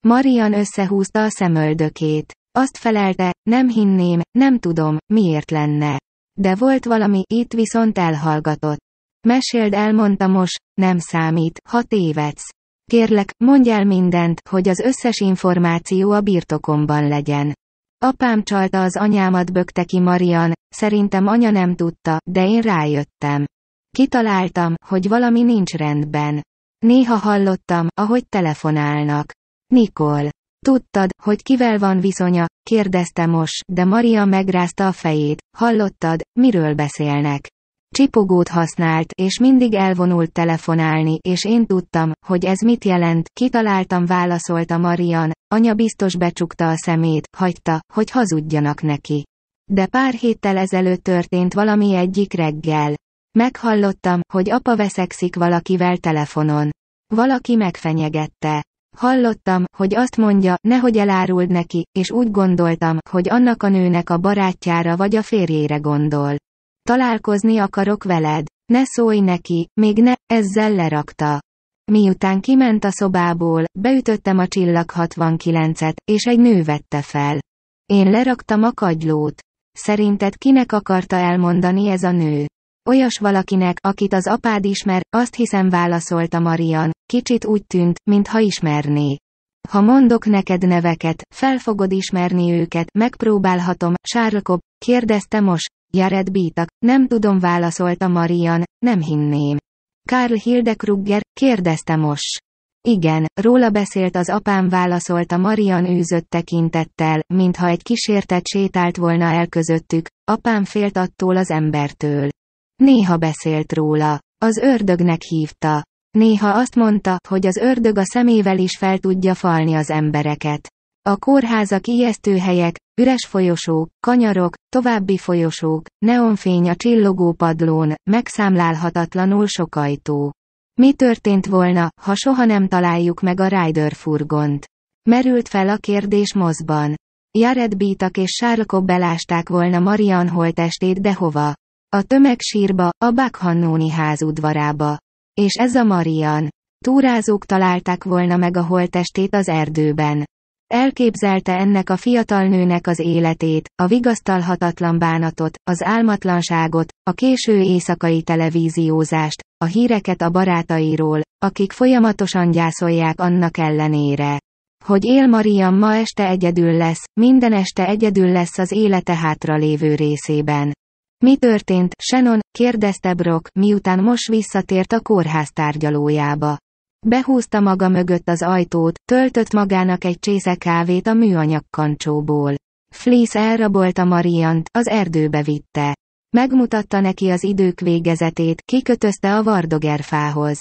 Marian összehúzta a szemöldökét. Azt felelte, nem hinném, nem tudom, miért lenne. De volt valami, itt viszont elhallgatott. Meséld el mondta most, nem számít, ha tévedsz. Kérlek, mondj el mindent, hogy az összes információ a birtokomban legyen. Apám csalta az anyámat bökte ki Marian, szerintem anya nem tudta, de én rájöttem. Kitaláltam, hogy valami nincs rendben. Néha hallottam, ahogy telefonálnak. Nikol. Tudtad, hogy kivel van viszonya? kérdezte most, de Maria megrázta a fejét. Hallottad, miről beszélnek? Csipogót használt, és mindig elvonult telefonálni, és én tudtam, hogy ez mit jelent, kitaláltam válaszolta Marian, anya biztos becsukta a szemét, hagyta, hogy hazudjanak neki. De pár héttel ezelőtt történt valami egyik reggel. Meghallottam, hogy apa veszekszik valakivel telefonon. Valaki megfenyegette. Hallottam, hogy azt mondja, nehogy eláruld neki, és úgy gondoltam, hogy annak a nőnek a barátjára vagy a férjére gondol. Találkozni akarok veled. Ne szólj neki, még ne, ezzel lerakta. Miután kiment a szobából, beütöttem a csillag 69-et, és egy nő vette fel. Én leraktam a kagylót. Szerinted kinek akarta elmondani ez a nő? Olyas valakinek, akit az apád ismer, azt hiszem válaszolta Marian, kicsit úgy tűnt, mintha ismerné. Ha mondok neked neveket, fel fogod ismerni őket, megpróbálhatom, Sárlkob, kérdezte most, Jared bítak, nem tudom válaszolta Marian, nem hinném. Karl Hildekrugger, kérdezte most. Igen, róla beszélt az apám válaszolta Marian űzött tekintettel, mintha egy kísértet sétált volna el közöttük, apám félt attól az embertől. Néha beszélt róla. Az ördögnek hívta. Néha azt mondta, hogy az ördög a szemével is fel tudja falni az embereket. A kórházak ijesztő helyek, üres folyosók, kanyarok, további folyosók, neonfény a csillogó padlón, megszámlálhatatlanul sok ajtó. Mi történt volna, ha soha nem találjuk meg a Ryder furgont? Merült fel a kérdés mozban. Jared Bítak és Sárlkó belásták volna Marian holtestét de hova? A tömeg sírba, a Bakhannóni ház udvarába. És ez a Marian. Túrázók találták volna meg a holtestét az erdőben. Elképzelte ennek a fiatal nőnek az életét, a vigasztalhatatlan bánatot, az álmatlanságot, a késő éjszakai televíziózást, a híreket a barátairól, akik folyamatosan gyászolják annak ellenére. Hogy él Mariam ma este egyedül lesz, minden este egyedül lesz az élete hátralévő részében. Mi történt, Shannon, kérdezte Brock, miután most visszatért a kórház tárgyalójába. Behúzta maga mögött az ajtót, töltött magának egy csésze kávét a műanyag kancsóból. Fleece elrabolta Mariant, az erdőbe vitte. Megmutatta neki az idők végezetét, kikötözte a vardogerfához. fához.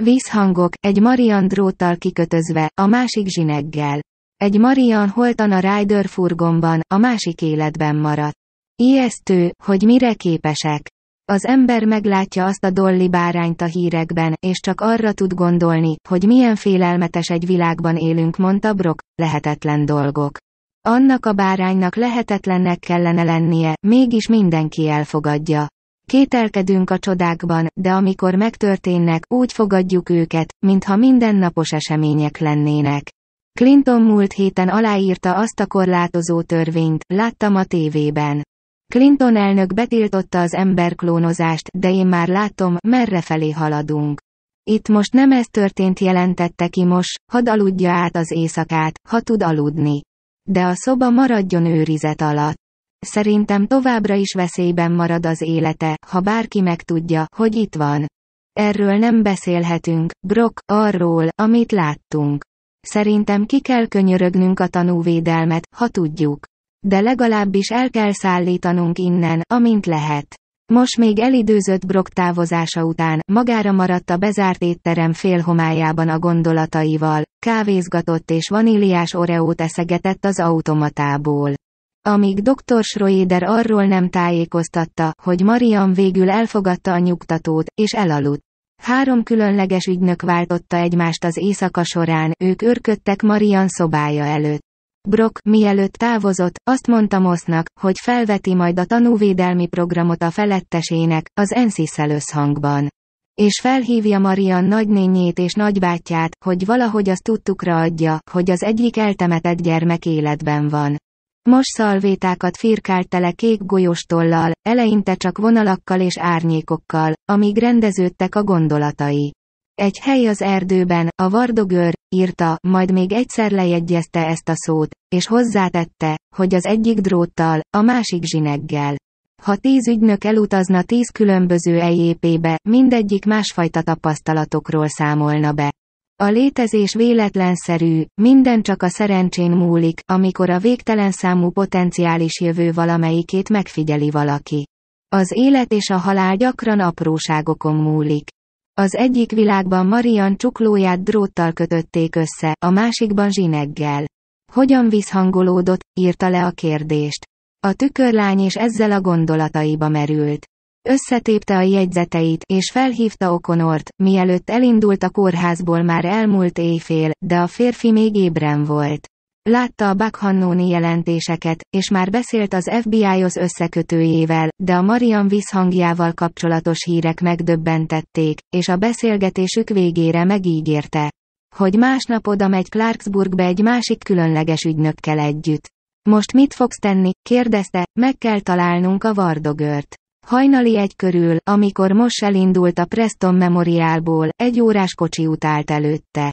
Vízhangok, egy Marian dróttal kikötözve, a másik zsineggel. Egy Marian holtan a Ryder furgonban, a másik életben maradt. Ijesztő, hogy mire képesek. Az ember meglátja azt a dolli bárányt a hírekben, és csak arra tud gondolni, hogy milyen félelmetes egy világban élünk, mondta Brock, lehetetlen dolgok. Annak a báránynak lehetetlennek kellene lennie, mégis mindenki elfogadja. Kételkedünk a csodákban, de amikor megtörténnek, úgy fogadjuk őket, mintha mindennapos események lennének. Clinton múlt héten aláírta azt a korlátozó törvényt, láttam a tévében. Clinton elnök betiltotta az emberklónozást, de én már látom, merre felé haladunk. Itt most nem ez történt jelentette ki most, hadd aludja át az éjszakát, ha tud aludni. De a szoba maradjon őrizet alatt. Szerintem továbbra is veszélyben marad az élete, ha bárki megtudja, hogy itt van. Erről nem beszélhetünk, Brock, arról, amit láttunk. Szerintem ki kell könyörögnünk a tanúvédelmet, ha tudjuk de legalábbis el kell szállítanunk innen, amint lehet. Most még elidőzött Brock távozása után, magára maradt a bezárt étterem félhomályában a gondolataival, kávézgatott és vaníliás oreót eszegetett az automatából. Amíg dr. Schroeder arról nem tájékoztatta, hogy Marian végül elfogadta a nyugtatót, és elaludt. Három különleges ügynök váltotta egymást az éjszaka során, ők örködtek Marian szobája előtt. Brock, mielőtt távozott, azt mondta Mossnak, hogy felveti majd a tanúvédelmi programot a felettesének, az Ensiszel összhangban. És felhívja Marian nagynényét és nagybátyját, hogy valahogy azt tudtukra adja, hogy az egyik eltemetett gyermek életben van. Most szalvétákat firkált tele kék golyós eleinte csak vonalakkal és árnyékokkal, amíg rendeződtek a gondolatai. Egy hely az erdőben, a vardogör, írta, majd még egyszer lejegyezte ezt a szót, és hozzátette, hogy az egyik dróttal, a másik zsineggel. Ha tíz ügynök elutazna tíz különböző EJP-be, mindegyik másfajta tapasztalatokról számolna be. A létezés véletlenszerű, minden csak a szerencsén múlik, amikor a végtelen számú potenciális jövő valamelyikét megfigyeli valaki. Az élet és a halál gyakran apróságokon múlik. Az egyik világban Marian csuklóját dróttal kötötték össze, a másikban zsineggel. Hogyan visszhangolódott, írta le a kérdést. A tükörlány és ezzel a gondolataiba merült. Összetépte a jegyzeteit, és felhívta Okonort, mielőtt elindult a kórházból már elmúlt éjfél, de a férfi még ébren volt. Látta a Bakhannóni jelentéseket, és már beszélt az FBI-hoz összekötőjével, de a Marian visszhangjával kapcsolatos hírek megdöbbentették, és a beszélgetésük végére megígérte, hogy másnap oda megy Clarksburgbe egy másik különleges ügynökkel együtt. Most mit fogsz tenni? kérdezte, meg kell találnunk a vardogört. Hajnali egy körül, amikor most elindult a Preston Memorialból, egy órás kocsi utált előtte.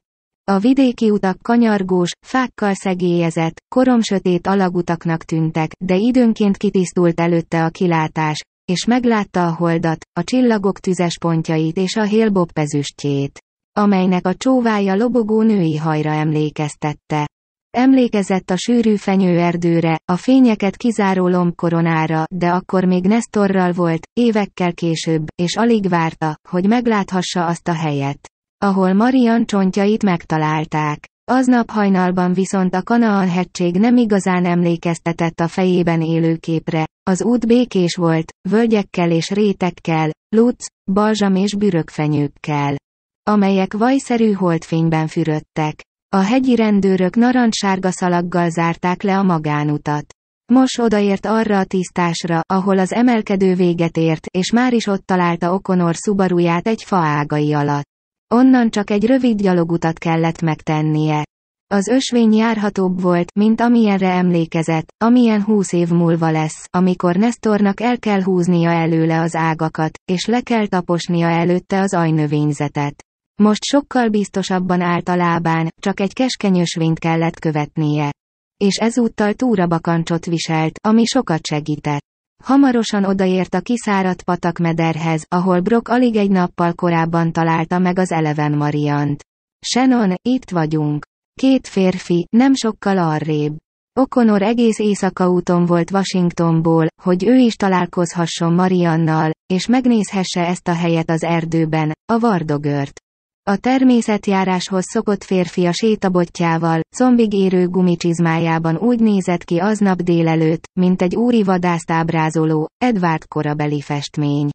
A vidéki utak kanyargós, fákkal szegélyezett, koromsötét alagutaknak tűntek, de időnként kitisztult előtte a kilátás, és meglátta a holdat, a csillagok tüzes pontjait és a hélbob pezüstjét, amelynek a csóvája lobogó női hajra emlékeztette. Emlékezett a sűrű fenyőerdőre, a fényeket kizáró lombkoronára, de akkor még Nestorral volt, évekkel később, és alig várta, hogy megláthassa azt a helyet ahol Marian csontjait megtalálták. Aznap hajnalban viszont a Kanaan hegység nem igazán emlékeztetett a fejében élő képre. Az út békés volt, völgyekkel és rétekkel, luc, balzsam és bürökfenyőkkel, amelyek vajszerű holdfényben fürödtek. A hegyi rendőrök narancssárga szalaggal zárták le a magánutat. Mos odaért arra a tisztásra, ahol az emelkedő véget ért, és már is ott találta Okonor szubaruját egy faágai alatt. Onnan csak egy rövid gyalogutat kellett megtennie. Az ösvény járhatóbb volt, mint amilyenre emlékezett, amilyen húsz év múlva lesz, amikor Nestornak el kell húznia előle az ágakat, és le kell taposnia előtte az ajnövényzetet. Most sokkal biztosabban állt a lábán, csak egy keskeny ösvényt kellett követnie. És ezúttal túrabakancsot viselt, ami sokat segített. Hamarosan odaért a kiszáradt patakmederhez, ahol Brock alig egy nappal korábban találta meg az Eleven Mariant. Shannon, itt vagyunk. Két férfi, nem sokkal arrébb. Okonor egész éjszaka úton volt Washingtonból, hogy ő is találkozhasson Mariannal, és megnézhesse ezt a helyet az erdőben, a Vardogört. A természetjáráshoz szokott férfi a sétabotjával, zombig érő gumicsizmájában úgy nézett ki aznap délelőtt, mint egy úri vadászt ábrázoló, Edward korabeli festmény.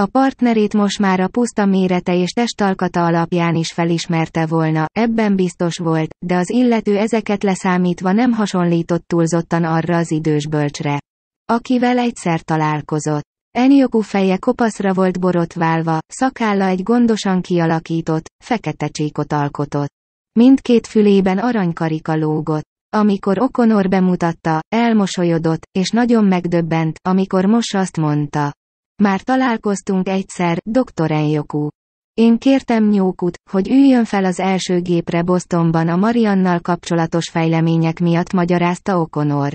A partnerét most már a puszta mérete és testalkata alapján is felismerte volna, ebben biztos volt, de az illető ezeket leszámítva nem hasonlított túlzottan arra az idős bölcsre, akivel egyszer találkozott. Enyokú feje kopaszra volt borotválva, szakálla egy gondosan kialakított, fekete csíkot alkotott. Mindkét fülében aranykarika lógott. Amikor Okonor bemutatta, elmosolyodott, és nagyon megdöbbent, amikor most azt mondta. Már találkoztunk egyszer, doktor Enjoku. Én kértem Nyókut, hogy üljön fel az első gépre Bostonban a Mariannal kapcsolatos fejlemények miatt magyarázta Okonor.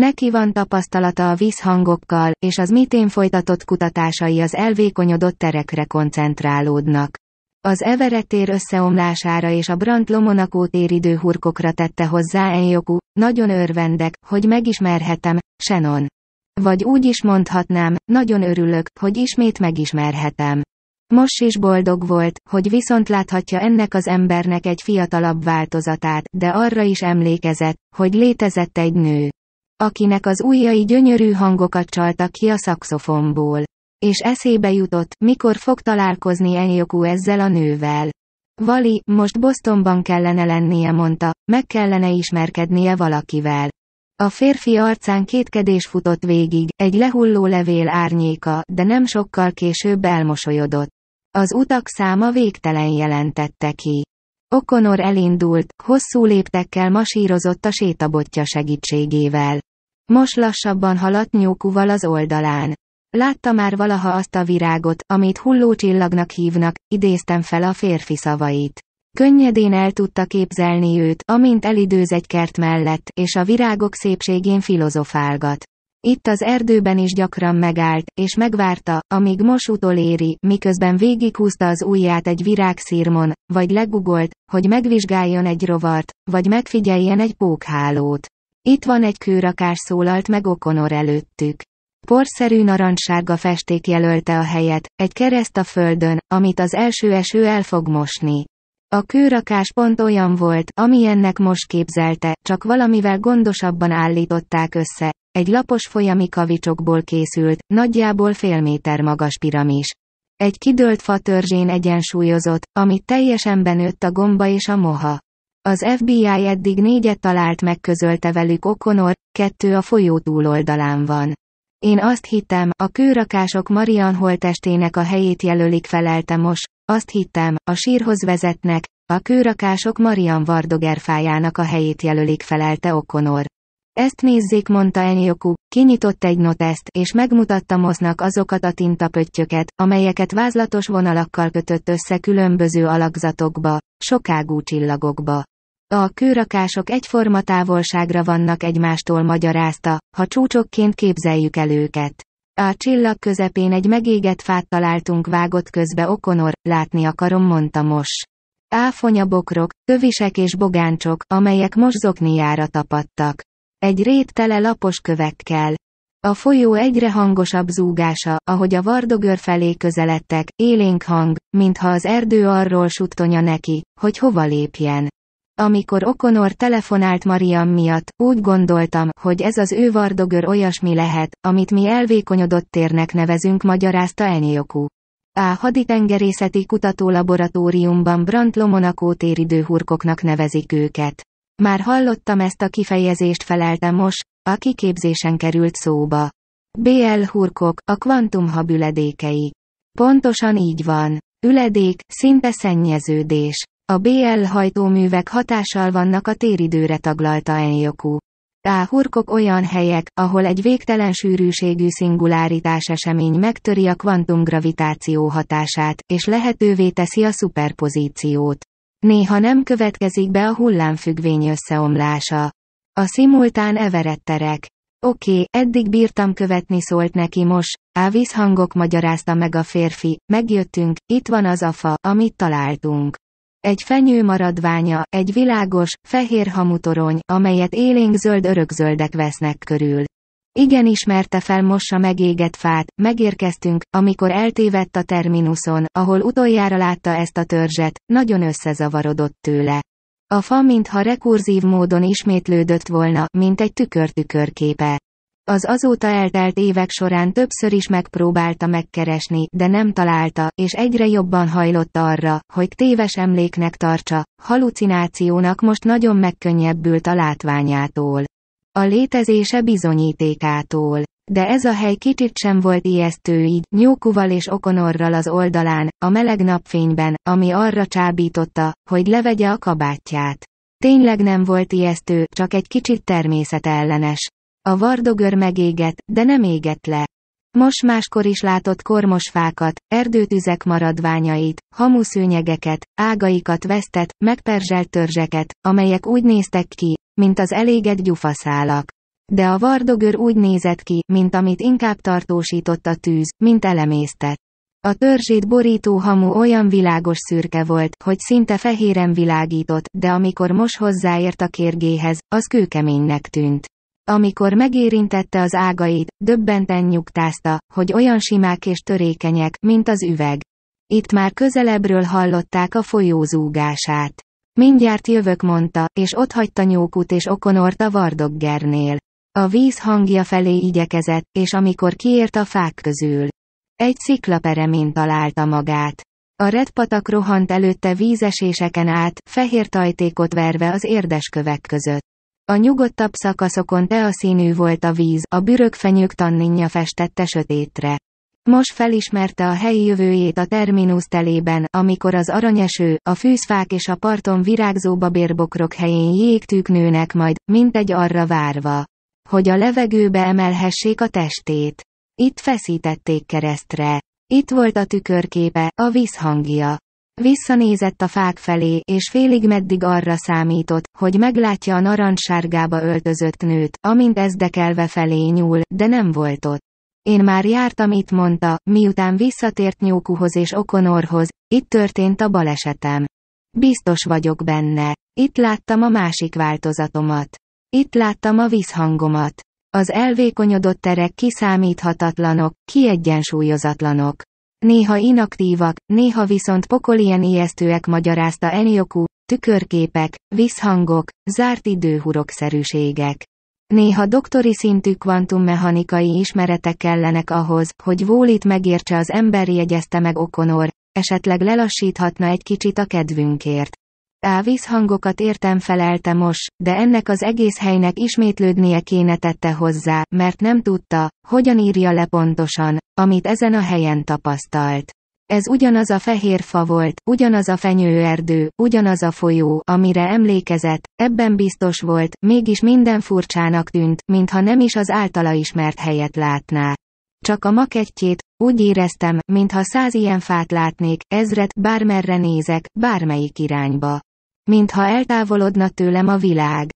Neki van tapasztalata a vízhangokkal, és az mitén folytatott kutatásai az elvékonyodott terekre koncentrálódnak. Az Everettér összeomlására és a Brant Lomonakó téridő hurkokra tette hozzá Enjoku, nagyon örvendek, hogy megismerhetem, Shannon. Vagy úgy is mondhatnám, nagyon örülök, hogy ismét megismerhetem. Most is boldog volt, hogy viszont láthatja ennek az embernek egy fiatalabb változatát, de arra is emlékezett, hogy létezett egy nő akinek az ujjai gyönyörű hangokat csaltak ki a szakszofonból. És eszébe jutott, mikor fog találkozni Enyoku ezzel a nővel. Vali, most Bostonban kellene lennie mondta, meg kellene ismerkednie valakivel. A férfi arcán kétkedés futott végig, egy lehulló levél árnyéka, de nem sokkal később elmosolyodott. Az utak száma végtelen jelentette ki. Okonor elindult, hosszú léptekkel masírozott a sétabotja segítségével. Most lassabban haladt nyókuval az oldalán. Látta már valaha azt a virágot, amit hullócsillagnak hívnak, idéztem fel a férfi szavait. Könnyedén el tudta képzelni őt, amint elidőz egy kert mellett, és a virágok szépségén filozofálgat. Itt az erdőben is gyakran megállt, és megvárta, amíg mos utoléri, miközben végighúzta az ujját egy virágszírmon, vagy legugolt, hogy megvizsgáljon egy rovart, vagy megfigyeljen egy pókhálót. Itt van egy kőrakás szólalt meg Okonor előttük. Porszerű narancssárga festék jelölte a helyet, egy kereszt a földön, amit az első eső el fog mosni. A kőrakás pont olyan volt, amilyennek most képzelte, csak valamivel gondosabban állították össze, egy lapos folyami kavicsokból készült, nagyjából fél méter magas piramis. Egy kidőlt fa törzsén egyensúlyozott, amit teljesen benőtt a gomba és a moha. Az FBI eddig négyet talált meg közölte velük Okonor, kettő a folyó túloldalán van. Én azt hittem, a kőrakások Marian holtestének a helyét jelölik felelte most, azt hittem, a sírhoz vezetnek, a kőrakások Marian Vardoger fájának a helyét jelölik felelte Okonor. Ezt nézzék, mondta Enyoku, kinyitott egy noteszt, és megmutatta Mosznak azokat a tintapöttyöket, amelyeket vázlatos vonalakkal kötött össze különböző alakzatokba, sokágú csillagokba. A kőrakások egyforma távolságra vannak egymástól magyarázta, ha csúcsokként képzeljük el őket. A csillag közepén egy megégett fát találtunk vágott közbe Okonor, látni akarom mondta Mos. Áfonya bokrok, tövisek és bogáncsok, amelyek most zokniára tapadtak. Egy rét tele lapos kövekkel. A folyó egyre hangosabb zúgása, ahogy a vardogör felé közeledtek, élénk hang, mintha az erdő arról suttonya neki, hogy hova lépjen. Amikor Okonor telefonált Mariam miatt, úgy gondoltam, hogy ez az ő vardogör olyasmi lehet, amit mi elvékonyodott térnek nevezünk magyarázta Enyoku. A haditengerészeti kutatólaboratóriumban Brandt Lomonakó téridőhurkoknak nevezik őket. Már hallottam ezt a kifejezést felelte most, a kiképzésen került szóba. BL hurkok, a kvantumhab üledékei. Pontosan így van. Üledék, szinte szennyeződés. A BL hajtóművek hatással vannak a téridőre taglalta Enyoku. A hurkok olyan helyek, ahol egy végtelen sűrűségű szingularitás esemény megtöri a kvantumgravitáció hatását, és lehetővé teszi a szuperpozíciót. Néha nem következik be a hullámfüggvény összeomlása. A szimultán everetterek. Oké, okay, eddig bírtam követni szólt neki most, ávisz hangok magyarázta meg a férfi, megjöttünk, itt van az a fa, amit találtunk. Egy fenyő maradványa, egy világos, fehér hamutorony, amelyet élénk zöld örökzöldek vesznek körül. Igen ismerte fel mossa megégett fát, megérkeztünk, amikor eltévedt a terminuszon, ahol utoljára látta ezt a törzset, nagyon összezavarodott tőle. A fa mintha rekurzív módon ismétlődött volna, mint egy tükör-tükörképe. Az azóta eltelt évek során többször is megpróbálta megkeresni, de nem találta, és egyre jobban hajlott arra, hogy téves emléknek tartsa, halucinációnak most nagyon megkönnyebbült a látványától. A létezése bizonyítékától. De ez a hely kicsit sem volt ijesztő így, nyúkuval és okonorral az oldalán, a meleg napfényben, ami arra csábította, hogy levegye a kabátját. Tényleg nem volt ijesztő, csak egy kicsit természetellenes. A vardogör megégett, de nem égett le. Most máskor is látott kormos fákat, erdőtüzek maradványait, hamuszőnyegeket, ágaikat vesztett, megperzselt törzseket, amelyek úgy néztek ki, mint az elégett gyufaszálak. De a vardogör úgy nézett ki, mint amit inkább tartósított a tűz, mint elemésztett. A törzsét borító hamu olyan világos szürke volt, hogy szinte fehéren világított, de amikor most hozzáért a kérgéhez, az kőkeménynek tűnt. Amikor megérintette az ágait, döbbenten nyugtázta, hogy olyan simák és törékenyek, mint az üveg. Itt már közelebbről hallották a folyó zúgását. Mindjárt jövök mondta, és otthagyta nyókut és okonort a vardoggernél. A víz hangja felé igyekezett, és amikor kiért a fák közül. Egy sziklaperemén találta magát. A redpatak rohant előtte vízeséseken át, fehér tajtékot verve az érdeskövek között. A nyugodtabb szakaszokon teaszínű volt a víz, a bürögfenyők tanninja festette sötétre. Most felismerte a helyi jövőjét a terminus telében, amikor az aranyeső, a fűzfák és a parton virágzó babérbokrok helyén jégtűk nőnek majd, mint egy arra várva, hogy a levegőbe emelhessék a testét. Itt feszítették keresztre. Itt volt a tükörképe, a vízhangja. Visszanézett a fák felé, és félig meddig arra számított, hogy meglátja a narancssárgába öltözött nőt, amint ezdekelve felé nyúl, de nem volt ott. Én már jártam itt mondta, miután visszatért nyókuhoz és Okonorhoz, itt történt a balesetem. Biztos vagyok benne. Itt láttam a másik változatomat. Itt láttam a visszhangomat. Az elvékonyodott terek kiszámíthatatlanok, kiegyensúlyozatlanok. Néha inaktívak, néha viszont pokolien ijesztőek magyarázta Enyoku, tükörképek, visszhangok, zárt időhurokszerűségek. Néha doktori szintű kvantummechanikai ismeretek kellenek ahhoz, hogy Vólit megértse az ember jegyezte meg Okonor, esetleg lelassíthatna egy kicsit a kedvünkért. Á hangokat értem felelte most, de ennek az egész helynek ismétlődnie kéne tette hozzá, mert nem tudta, hogyan írja le pontosan, amit ezen a helyen tapasztalt. Ez ugyanaz a fehér fa volt, ugyanaz a fenyőerdő, ugyanaz a folyó, amire emlékezett, ebben biztos volt, mégis minden furcsának tűnt, mintha nem is az általa ismert helyet látná. Csak a makettjét, úgy éreztem, mintha száz ilyen fát látnék, ezret, bármerre nézek, bármelyik irányba. Mintha eltávolodna tőlem a világ.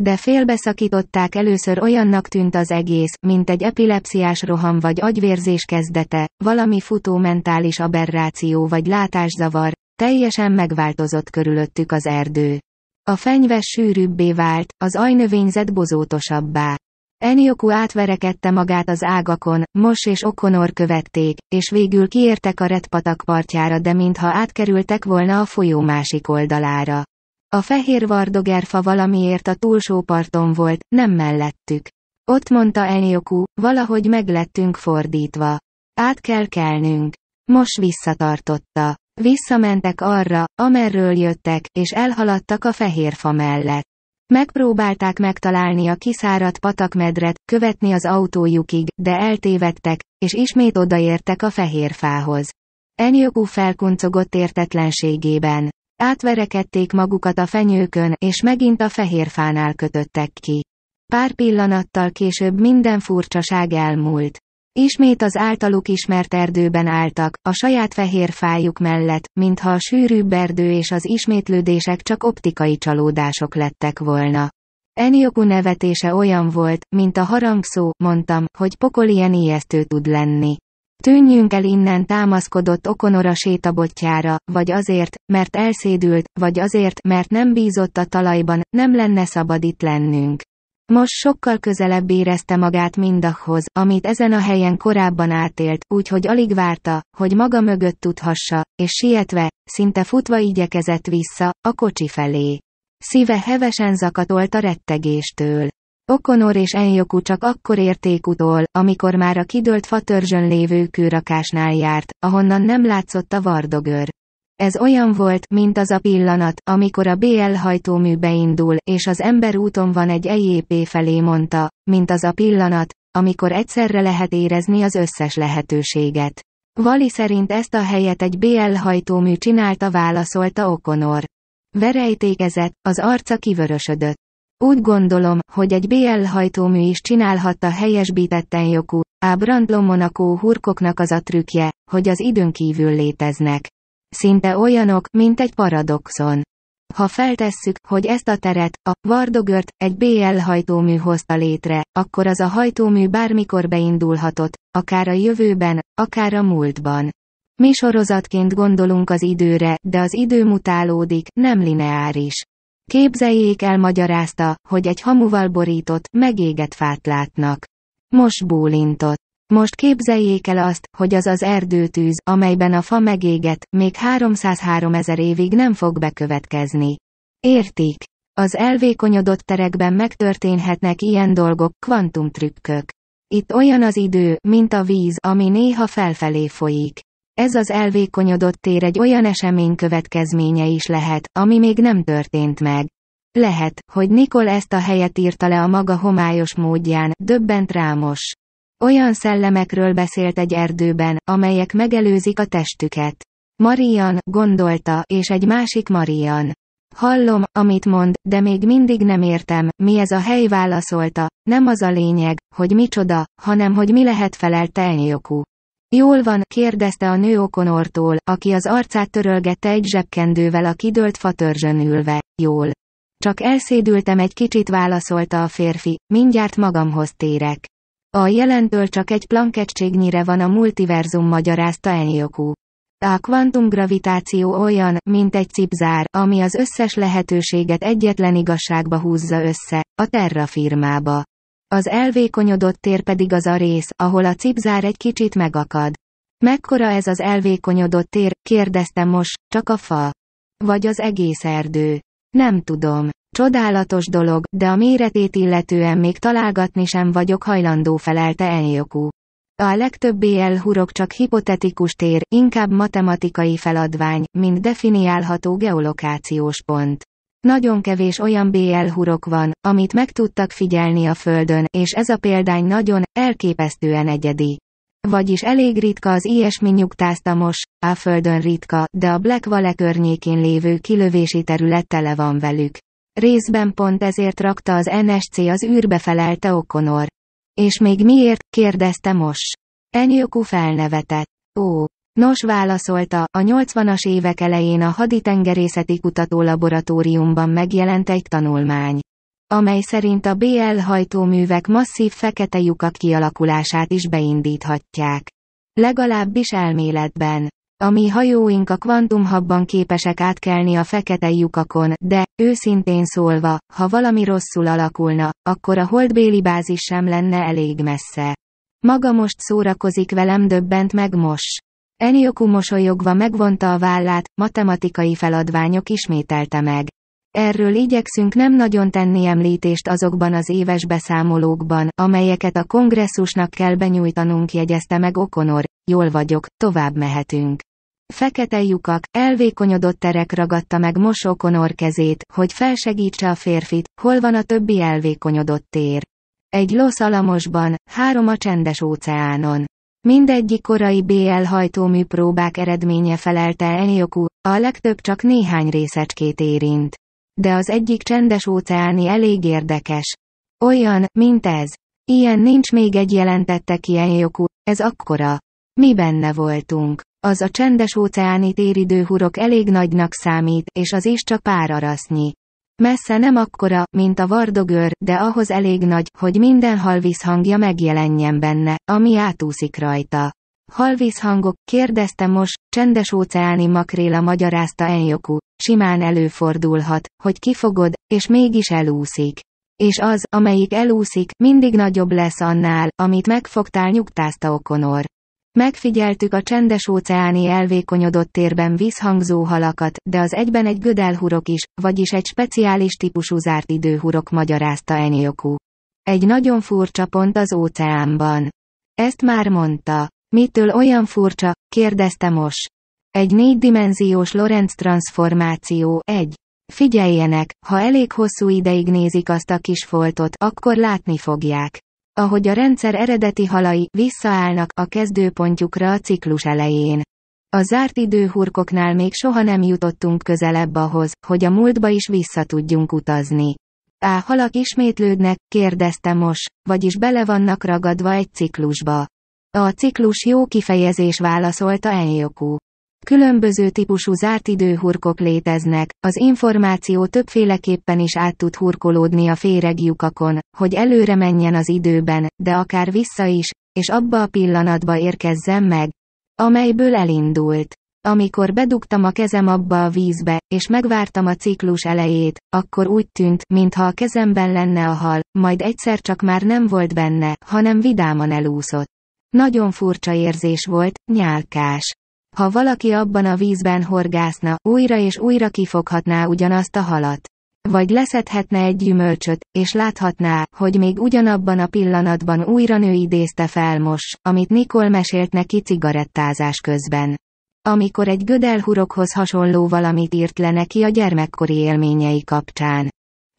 De félbeszakították először olyannak tűnt az egész, mint egy epilepsziás roham vagy agyvérzés kezdete, valami futó mentális aberráció vagy látászavar, teljesen megváltozott körülöttük az erdő. A fenyves sűrűbbé vált, az ajnövényzet bozótosabbá. Enyoku átverekedte magát az ágakon, Mos és Okonor követték, és végül kiértek a Redpatak partjára de mintha átkerültek volna a folyó másik oldalára. A fehér vardogerfa valamiért a túlsó parton volt, nem mellettük. Ott mondta Enyoku, valahogy meglettünk fordítva. Át kell kelnünk. Most visszatartotta. Visszamentek arra, amerről jöttek, és elhaladtak a fehér fa mellett. Megpróbálták megtalálni a kiszáradt patakmedret, követni az autójukig, de eltévedtek, és ismét odaértek a fehér fához. Enyoku felkuncogott értetlenségében. Átverekedték magukat a fenyőkön, és megint a fehér fánál kötöttek ki. Pár pillanattal később minden furcsaság elmúlt. Ismét az általuk ismert erdőben álltak, a saját fehér fájuk mellett, mintha a sűrűbb erdő és az ismétlődések csak optikai csalódások lettek volna. Enyoku nevetése olyan volt, mint a harangszó, mondtam, hogy pokol ilyen ijesztő tud lenni. Tűnjünk el innen támaszkodott Okonora sétabotjára, vagy azért, mert elszédült, vagy azért, mert nem bízott a talajban, nem lenne szabad itt lennünk. Most sokkal közelebb érezte magát mindahhoz, amit ezen a helyen korábban átélt, úgyhogy alig várta, hogy maga mögött tudhassa, és sietve, szinte futva igyekezett vissza, a kocsi felé. Szíve hevesen zakatolt a rettegéstől. Okonor és Enjoku csak akkor érték utol, amikor már a kidőlt fatörzsön lévő kőrakásnál járt, ahonnan nem látszott a vardogör. Ez olyan volt, mint az a pillanat, amikor a BL hajtómű beindul, és az ember úton van egy EJP felé mondta, mint az a pillanat, amikor egyszerre lehet érezni az összes lehetőséget. Vali szerint ezt a helyet egy BL hajtómű csinálta válaszolta Okonor. Verejtékezett, az arca kivörösödött. Úgy gondolom, hogy egy BL hajtómű is csinálhatta helyesbítetten Joku, a Brandlo Monaco hurkoknak az a trükkje, hogy az időn kívül léteznek. Szinte olyanok, mint egy paradoxon. Ha feltesszük, hogy ezt a teret, a Vardogört egy BL hajtómű hozta létre, akkor az a hajtómű bármikor beindulhatott, akár a jövőben, akár a múltban. Mi sorozatként gondolunk az időre, de az idő mutálódik, nem lineáris. Képzeljék el magyarázta, hogy egy hamuval borított, megégett fát látnak. Most bólintott. Most képzeljék el azt, hogy az az erdőtűz, amelyben a fa megéget, még 303 ezer évig nem fog bekövetkezni. Értik? Az elvékonyodott terekben megtörténhetnek ilyen dolgok, kvantumtrükkök. Itt olyan az idő, mint a víz, ami néha felfelé folyik. Ez az elvékonyodott tér egy olyan esemény következménye is lehet, ami még nem történt meg. Lehet, hogy Nikol ezt a helyet írta le a maga homályos módján, döbbent rámos. Olyan szellemekről beszélt egy erdőben, amelyek megelőzik a testüket. Marian, gondolta, és egy másik Marian. Hallom, amit mond, de még mindig nem értem, mi ez a hely válaszolta, nem az a lényeg, hogy micsoda, hanem hogy mi lehet felelt elnyokú. Jól van, kérdezte a nő Okonortól, aki az arcát törölgette egy zsebkendővel a kidőlt fatörzsön ülve. Jól. Csak elszédültem egy kicsit válaszolta a férfi, mindjárt magamhoz térek. A jelentől csak egy plankettségnyire van a multiverzum magyarázta Enyoku. A kvantumgravitáció olyan, mint egy cipzár, ami az összes lehetőséget egyetlen igazságba húzza össze, a terra firmába. Az elvékonyodott tér pedig az a rész, ahol a cipzár egy kicsit megakad. Mekkora ez az elvékonyodott tér, Kérdeztem most, csak a fa. Vagy az egész erdő. Nem tudom. Csodálatos dolog, de a méretét illetően még találgatni sem vagyok hajlandó felelte Enjoku. A legtöbb BL hurok csak hipotetikus tér, inkább matematikai feladvány, mint definiálható geolokációs pont. Nagyon kevés olyan BL hurok van, amit meg tudtak figyelni a Földön, és ez a példány nagyon, elképesztően egyedi. Vagyis elég ritka az ilyesmi nyugtáztamos, a Földön ritka, de a Black Vale környékén lévő kilövési terület tele van velük. Részben pont ezért rakta az NSC az űrbe felelte Okonor. És még miért, kérdezte most. Enyoku felnevetett. Ó, Nos válaszolta, a 80-as évek elején a Haditengerészeti Kutatólaboratóriumban megjelent egy tanulmány amely szerint a BL hajtóművek masszív fekete lyukak kialakulását is beindíthatják. Legalábbis elméletben. A mi hajóink a kvantumhabban képesek átkelni a fekete lyukakon, de, őszintén szólva, ha valami rosszul alakulna, akkor a holdbéli bázis sem lenne elég messze. Maga most szórakozik velem döbbent meg most. Enioku mosolyogva megvonta a vállát, matematikai feladványok ismételte meg. Erről igyekszünk nem nagyon tenni említést azokban az éves beszámolókban, amelyeket a kongresszusnak kell benyújtanunk jegyezte meg Okonor, jól vagyok, tovább mehetünk. Fekete lyukak, elvékonyodott terek ragadta meg Mos Okonor kezét, hogy felsegítse a férfit, hol van a többi elvékonyodott tér. Egy Los Alamosban, három a csendes óceánon. Mindegyik korai BL hajtómű próbák eredménye felelte Enyoku, a legtöbb csak néhány részecskét érint. De az egyik csendes óceáni elég érdekes. Olyan, mint ez. Ilyen nincs még egy jelentette ki Enyoku, ez akkora. Mi benne voltunk. Az a csendes óceáni téridőhurok elég nagynak számít, és az is csak pár arasznyi. Messze nem akkora, mint a vardogőr, de ahhoz elég nagy, hogy minden halvízhangja megjelenjen benne, ami átúszik rajta. Halvízhangok, kérdezte most, csendes óceáni makréla magyarázta Enjoku, simán előfordulhat, hogy kifogod, és mégis elúszik. És az, amelyik elúszik, mindig nagyobb lesz annál, amit megfogtál nyugtázta Okonor. Megfigyeltük a csendes-óceáni elvékonyodott térben vízhangzó halakat, de az egyben egy gödelhurok is, vagyis egy speciális típusú zárt időhurok magyarázta Enyoku. Egy nagyon furcsa pont az óceánban. Ezt már mondta. Mitől olyan furcsa, kérdezte most. Egy négydimenziós Lorentz transformáció, egy. Figyeljenek, ha elég hosszú ideig nézik azt a kis foltot, akkor látni fogják ahogy a rendszer eredeti halai visszaállnak a kezdőpontjukra a ciklus elején. A zárt időhurkoknál még soha nem jutottunk közelebb ahhoz, hogy a múltba is vissza tudjunk utazni. Á, halak ismétlődnek, kérdezte most, vagyis bele vannak ragadva egy ciklusba. A ciklus jó kifejezés válaszolta Enjoku. Különböző típusú zárt időhurkok léteznek, az információ többféleképpen is át tud hurkolódni a féregjukakon, hogy előre menjen az időben, de akár vissza is, és abba a pillanatba érkezzen meg, amelyből elindult. Amikor bedugtam a kezem abba a vízbe, és megvártam a ciklus elejét, akkor úgy tűnt, mintha a kezemben lenne a hal, majd egyszer csak már nem volt benne, hanem vidáman elúszott. Nagyon furcsa érzés volt, nyálkás. Ha valaki abban a vízben horgászna, újra és újra kifoghatná ugyanazt a halat. Vagy leszedhetne egy gyümölcsöt, és láthatná, hogy még ugyanabban a pillanatban újra nő idézte fel most, amit Nikol mesélt neki cigarettázás közben. Amikor egy gödelhurokhoz hasonló valamit írt le neki a gyermekkori élményei kapcsán.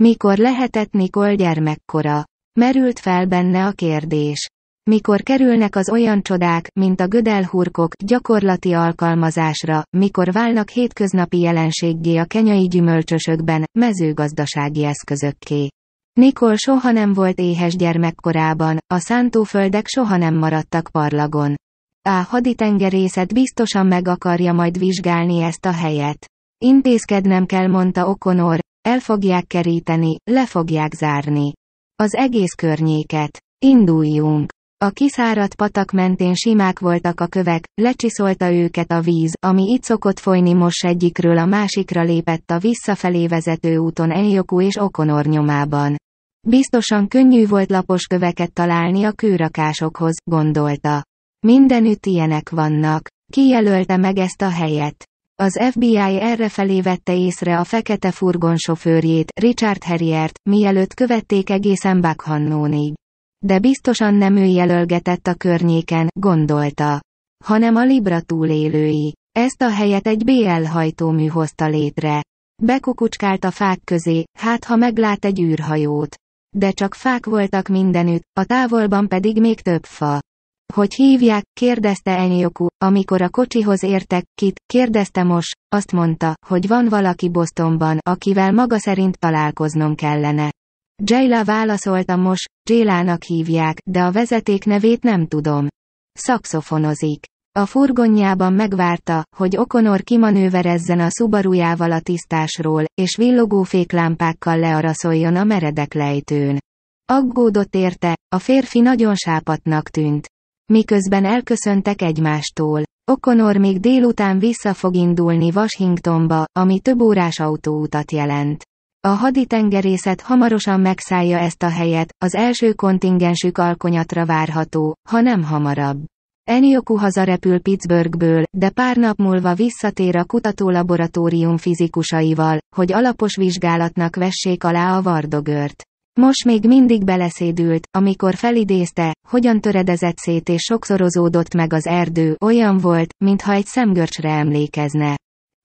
Mikor lehetett Nikol gyermekkora? Merült fel benne a kérdés. Mikor kerülnek az olyan csodák, mint a gödelhurkok, gyakorlati alkalmazásra, mikor válnak hétköznapi jelenséggé a kenyai gyümölcsösökben, mezőgazdasági eszközökké. Nikol soha nem volt éhes gyermekkorában, a szántóföldek soha nem maradtak parlagon. A haditengerészet biztosan meg akarja majd vizsgálni ezt a helyet. Intézkednem kell, mondta Okonor, el fogják keríteni, le fogják zárni. Az egész környéket. Induljunk. A kiszáradt patak mentén simák voltak a kövek, lecsiszolta őket a víz, ami itt szokott folyni most egyikről a másikra lépett a visszafelé vezető úton Enjoku és Okonor nyomában. Biztosan könnyű volt lapos köveket találni a kőrakásokhoz, gondolta. Mindenütt ilyenek vannak. Kijelölte meg ezt a helyet. Az FBI errefelé vette észre a fekete furgon sofőrjét, Richard Herriert, mielőtt követték egészen Buckhannonig. De biztosan nem ő jelölgetett a környéken, gondolta. Hanem a Libra túlélői. Ezt a helyet egy BL hajtómű hozta létre. Bekukucskált a fák közé, hát ha meglát egy űrhajót. De csak fák voltak mindenütt, a távolban pedig még több fa. Hogy hívják, kérdezte Enyoku, amikor a kocsihoz értek, kit, kérdezte Mos, azt mondta, hogy van valaki Bostonban, akivel maga szerint találkoznom kellene. Jaila válaszolta most, Jélának hívják, de a vezeték nevét nem tudom. Szakszofonozik. A furgonjában megvárta, hogy Okonor kimanőverezzen a szubarujával a tisztásról, és villogó féklámpákkal learaszoljon a meredek lejtőn. Aggódott érte, a férfi nagyon sápatnak tűnt. Miközben elköszöntek egymástól. Okonor még délután vissza fog indulni Washingtonba, ami több órás autóutat jelent. A haditengerészet hamarosan megszállja ezt a helyet, az első kontingensük alkonyatra várható, ha nem hamarabb. Enyoku hazarepül Pittsburghből, de pár nap múlva visszatér a kutatólaboratórium fizikusaival, hogy alapos vizsgálatnak vessék alá a vardogört. Most még mindig beleszédült, amikor felidézte, hogyan töredezett szét és sokszorozódott meg az erdő, olyan volt, mintha egy szemgörcsre emlékezne.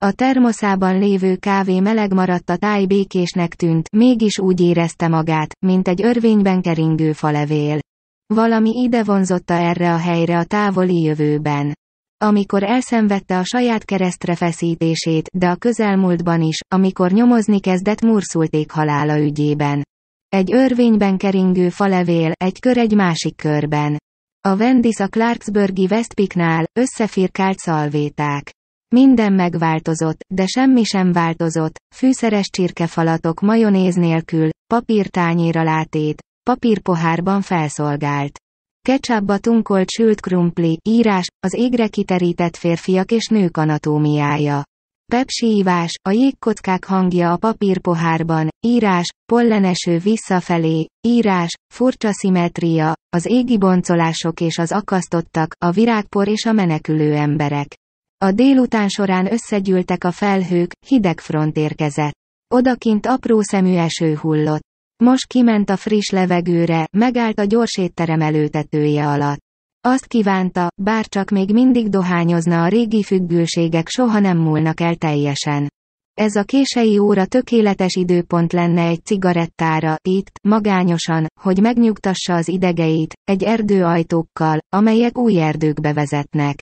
A termoszában lévő kávé meleg maradt a táj békésnek tűnt, mégis úgy érezte magát, mint egy örvényben keringő falevél. Valami ide vonzotta erre a helyre a távoli jövőben. Amikor elszenvedte a saját keresztre feszítését, de a közelmúltban is, amikor nyomozni kezdett Murszulték halála ügyében. Egy örvényben keringő falevél, egy kör egy másik körben. A Vendis a Clarksburgi Westpiknál, összefirkált szalvéták. Minden megváltozott, de semmi sem változott, fűszeres csirkefalatok majonéz nélkül, papírtányéra látét, papírpohárban felszolgált. Ketchupba tunkolt sült krumpli, írás, az égre kiterített férfiak és nők anatómiája. Pepsi ívás, a jégkockák hangja a papírpohárban, írás, polleneső visszafelé, írás, furcsa szimetria, az égi boncolások és az akasztottak, a virágpor és a menekülő emberek. A délután során összegyűltek a felhők, hideg front érkezett. Odakint apró szemű eső hullott. Most kiment a friss levegőre, megállt a gyors étterem előtetője alatt. Azt kívánta, bár csak még mindig dohányozna a régi függőségek soha nem múlnak el teljesen. Ez a késői óra tökéletes időpont lenne egy cigarettára, itt, magányosan, hogy megnyugtassa az idegeit, egy erdő ajtókkal, amelyek új erdőkbe vezetnek.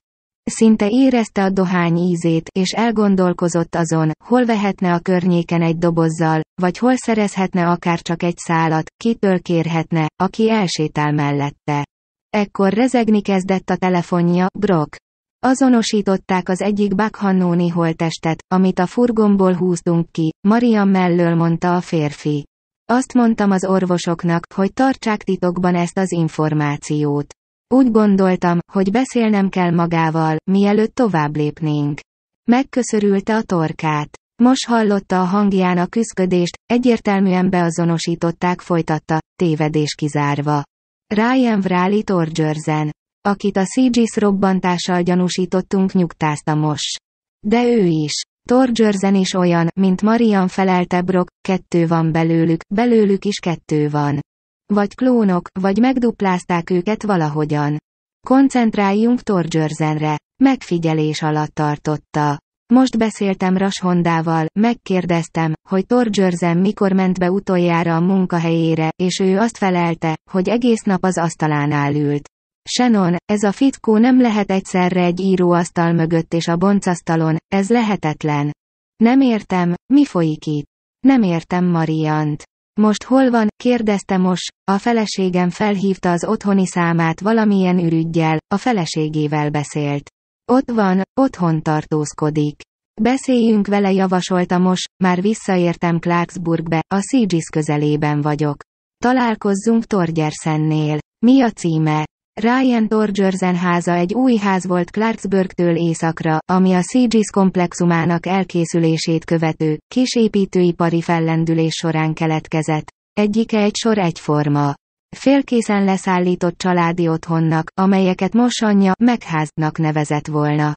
Szinte érezte a dohány ízét, és elgondolkozott azon, hol vehetne a környéken egy dobozzal, vagy hol szerezhetne akár csak egy szálat, kitől kérhetne, aki elsétál mellette. Ekkor rezegni kezdett a telefonja, Brock. Azonosították az egyik Bakhannóni holtestet, amit a furgomból húztunk ki, Marian mellől mondta a férfi. Azt mondtam az orvosoknak, hogy tartsák titokban ezt az információt. Úgy gondoltam, hogy beszélnem kell magával, mielőtt tovább lépnénk. Megköszörülte a torkát. Most hallotta a hangján a küszködést, egyértelműen beazonosították folytatta, tévedés kizárva. Ryan Vrali Torgersen, akit a CGS robbantással gyanúsítottunk nyugtázta most. De ő is. Torgersen is olyan, mint Marian felelte Brock, kettő van belőlük, belőlük is kettő van. Vagy klónok, vagy megduplázták őket valahogyan. Koncentráljunk Torgyörzenre. Megfigyelés alatt tartotta. Most beszéltem Rashondával, megkérdeztem, hogy Torgyörzen mikor ment be utoljára a munkahelyére, és ő azt felelte, hogy egész nap az asztalánál ült. Shannon, ez a fitkó nem lehet egyszerre egy íróasztal mögött és a boncasztalon, ez lehetetlen. Nem értem, mi folyik itt. Nem értem Mariant. Most hol van, kérdezte Mos, a feleségem felhívta az otthoni számát valamilyen ürügyjel, a feleségével beszélt. Ott van, otthon tartózkodik. Beszéljünk vele javasolta Mos, már visszaértem Clarksburgbe, a Szígis közelében vagyok. Találkozzunk Torgyersennél. Mi a címe? Ryan Torgersen háza egy új ház volt Clarksburgtől északra, ami a CGS komplexumának elkészülését követő, kis építőipari fellendülés során keletkezett. Egyike egy sor egyforma. Félkészen leszállított családi otthonnak, amelyeket Mosanya megháznak nevezett volna.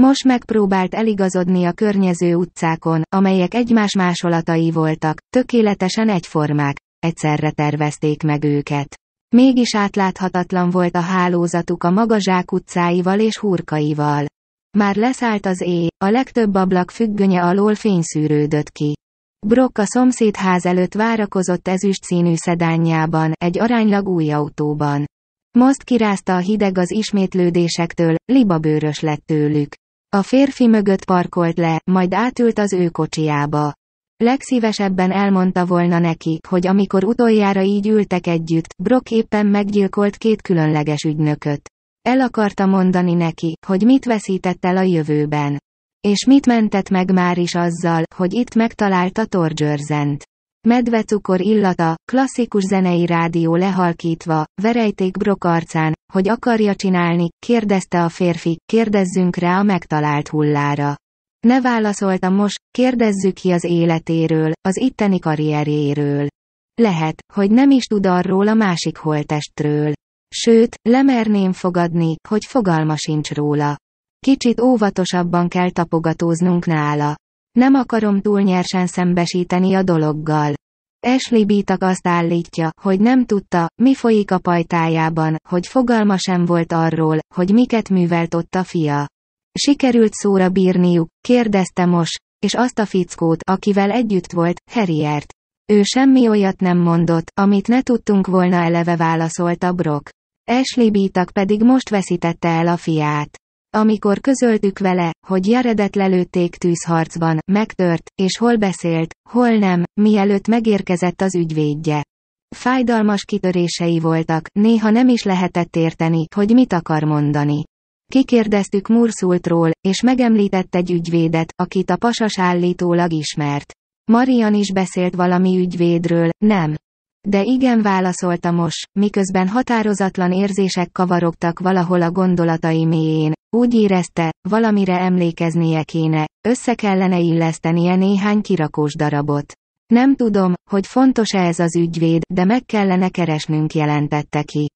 Most megpróbált eligazodni a környező utcákon, amelyek egymás másolatai voltak, tökéletesen egyformák, egyszerre tervezték meg őket. Mégis átláthatatlan volt a hálózatuk a maga utcáival és hurkaival. Már leszállt az éj, a legtöbb ablak függönye alól fényszűrődött ki. Brock a szomszédház előtt várakozott ezüst színű szedányjában, egy aránylag új autóban. Most kirázta a hideg az ismétlődésektől, libabőrös lett tőlük. A férfi mögött parkolt le, majd átült az ő kocsiába. Legszívesebben elmondta volna nekik, hogy amikor utoljára így ültek együtt, Brock éppen meggyilkolt két különleges ügynököt. El akarta mondani neki, hogy mit veszített el a jövőben. És mit mentett meg már is azzal, hogy itt megtalálta Torgyörzent. Medvecukor illata, klasszikus zenei rádió lehalkítva, verejték Brock arcán, hogy akarja csinálni, kérdezte a férfi, kérdezzünk rá a megtalált hullára. Ne válaszolta most, kérdezzük ki az életéről, az itteni karrierjéről. Lehet, hogy nem is tud arról a másik holtestről. Sőt, lemerném fogadni, hogy fogalma sincs róla. Kicsit óvatosabban kell tapogatóznunk nála. Nem akarom túl nyersen szembesíteni a dologgal. Ashley Bítak azt állítja, hogy nem tudta, mi folyik a pajtájában, hogy fogalma sem volt arról, hogy miket művelt ott a fia. Sikerült szóra bírniuk, kérdezte most, és azt a fickót, akivel együtt volt, Harriert. Ő semmi olyat nem mondott, amit ne tudtunk volna eleve válaszolta Brock. Ashley Bítak pedig most veszítette el a fiát. Amikor közöltük vele, hogy Jaredet lelőtték tűzharcban, megtört, és hol beszélt, hol nem, mielőtt megérkezett az ügyvédje. Fájdalmas kitörései voltak, néha nem is lehetett érteni, hogy mit akar mondani. Kikérdeztük Murszultról, és megemlített egy ügyvédet, akit a pasas állítólag ismert. Marian is beszélt valami ügyvédről, nem. De igen válaszolta most, miközben határozatlan érzések kavarogtak valahol a gondolatai mélyén. Úgy érezte, valamire emlékeznie kéne, össze kellene illesztenie néhány kirakós darabot. Nem tudom, hogy fontos-e ez az ügyvéd, de meg kellene keresnünk jelentette ki.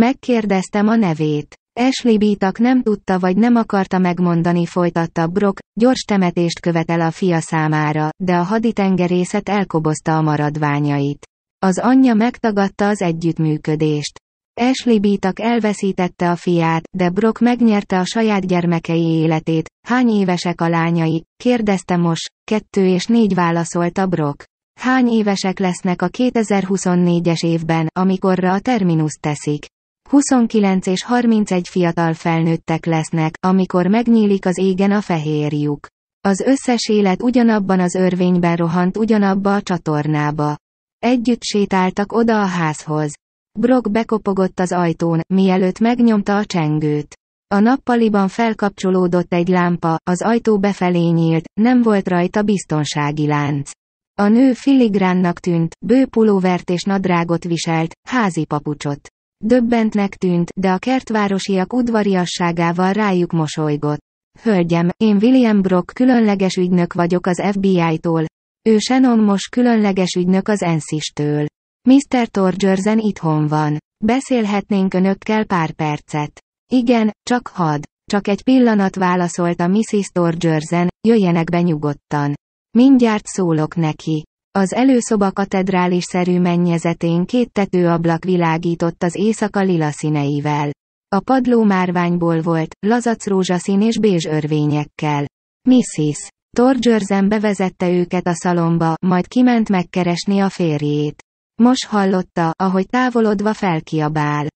Megkérdeztem a nevét. Ashley Bítak nem tudta vagy nem akarta megmondani folytatta Brock, gyors temetést követel a fia számára, de a haditengerészet elkobozta a maradványait. Az anyja megtagadta az együttműködést. Ashley Bítak elveszítette a fiát, de Brock megnyerte a saját gyermekei életét. Hány évesek a lányai? kérdezte most, kettő és négy válaszolta Brock. Hány évesek lesznek a 2024-es évben, amikorra a terminus teszik? 29 és 31 fiatal felnőttek lesznek, amikor megnyílik az égen a fehér lyuk. Az összes élet ugyanabban az örvényben rohant ugyanabba a csatornába. Együtt sétáltak oda a házhoz. Brock bekopogott az ajtón, mielőtt megnyomta a csengőt. A nappaliban felkapcsolódott egy lámpa, az ajtó befelé nyílt, nem volt rajta biztonsági lánc. A nő filigránnak tűnt, bő pulóvert és nadrágot viselt, házi papucsot. Döbbentnek tűnt, de a kertvárosiak udvariasságával rájuk mosolygott. Hölgyem, én William Brock különleges ügynök vagyok az FBI-tól. Ő Shannon most különleges ügynök az Ensis-től. Mr. Torgersen itthon van. Beszélhetnénk önökkel pár percet. Igen, csak had. Csak egy pillanat válaszolta Mrs. Torgersen, jöjjenek be nyugodtan. Mindjárt szólok neki. Az előszoba katedrális-szerű mennyezetén két tetőablak világított az éjszaka lila színeivel. A padló márványból volt, lazac rózsaszín és bézs örvényekkel. Mrs. Torgyörzen bevezette őket a szalomba, majd kiment megkeresni a férjét. Most hallotta, ahogy távolodva felkiabál.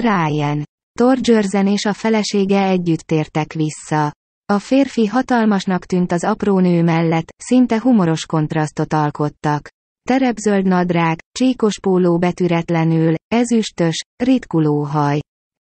Ryan. Torgyörzen és a felesége együtt tértek vissza. A férfi hatalmasnak tűnt az apró nő mellett, szinte humoros kontrasztot alkottak. Terepzöld nadrág, csíkos póló betűretlenül, ezüstös, ritkuló haj.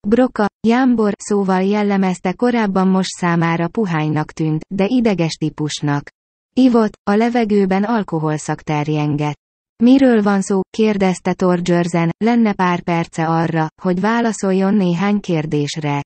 Broka, jámbor szóval jellemezte korábban most számára puhánynak tűnt, de ideges típusnak. Ivott, a levegőben alkoholszak terjengett. Miről van szó, kérdezte Torgersen, lenne pár perce arra, hogy válaszoljon néhány kérdésre.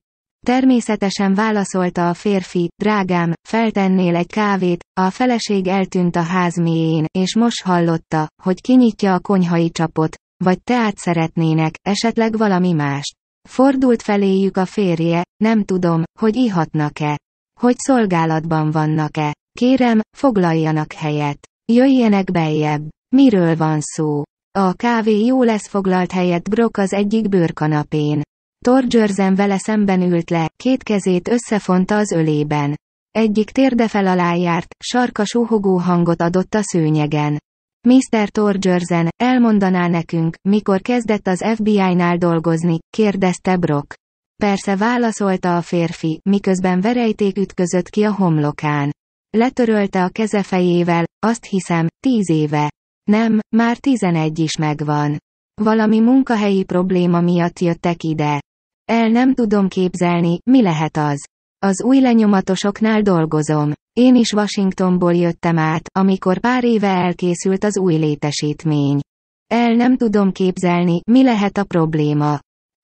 Természetesen válaszolta a férfi, drágám, feltennél egy kávét, a feleség eltűnt a ház mélyén, és most hallotta, hogy kinyitja a konyhai csapot, vagy teát szeretnének, esetleg valami mást. Fordult feléjük a férje, nem tudom, hogy ihatnak-e. Hogy szolgálatban vannak-e. Kérem, foglaljanak helyet. Jöjjenek beljebb. Miről van szó? A kávé jó lesz foglalt helyett Brock az egyik bőrkanapén. Torgyörzen vele szemben ült le, két kezét összefonta az ölében. Egyik térde fel alá járt, sarka sóhogó hangot adott a szőnyegen. Mr. Torgyörzen, elmondaná nekünk, mikor kezdett az FBI-nál dolgozni, kérdezte Brock. Persze válaszolta a férfi, miközben verejték ütközött ki a homlokán. Letörölte a keze fejével, azt hiszem, tíz éve. Nem, már tizenegy is megvan. Valami munkahelyi probléma miatt jöttek ide. El nem tudom képzelni, mi lehet az. Az új lenyomatosoknál dolgozom. Én is Washingtonból jöttem át, amikor pár éve elkészült az új létesítmény. El nem tudom képzelni, mi lehet a probléma.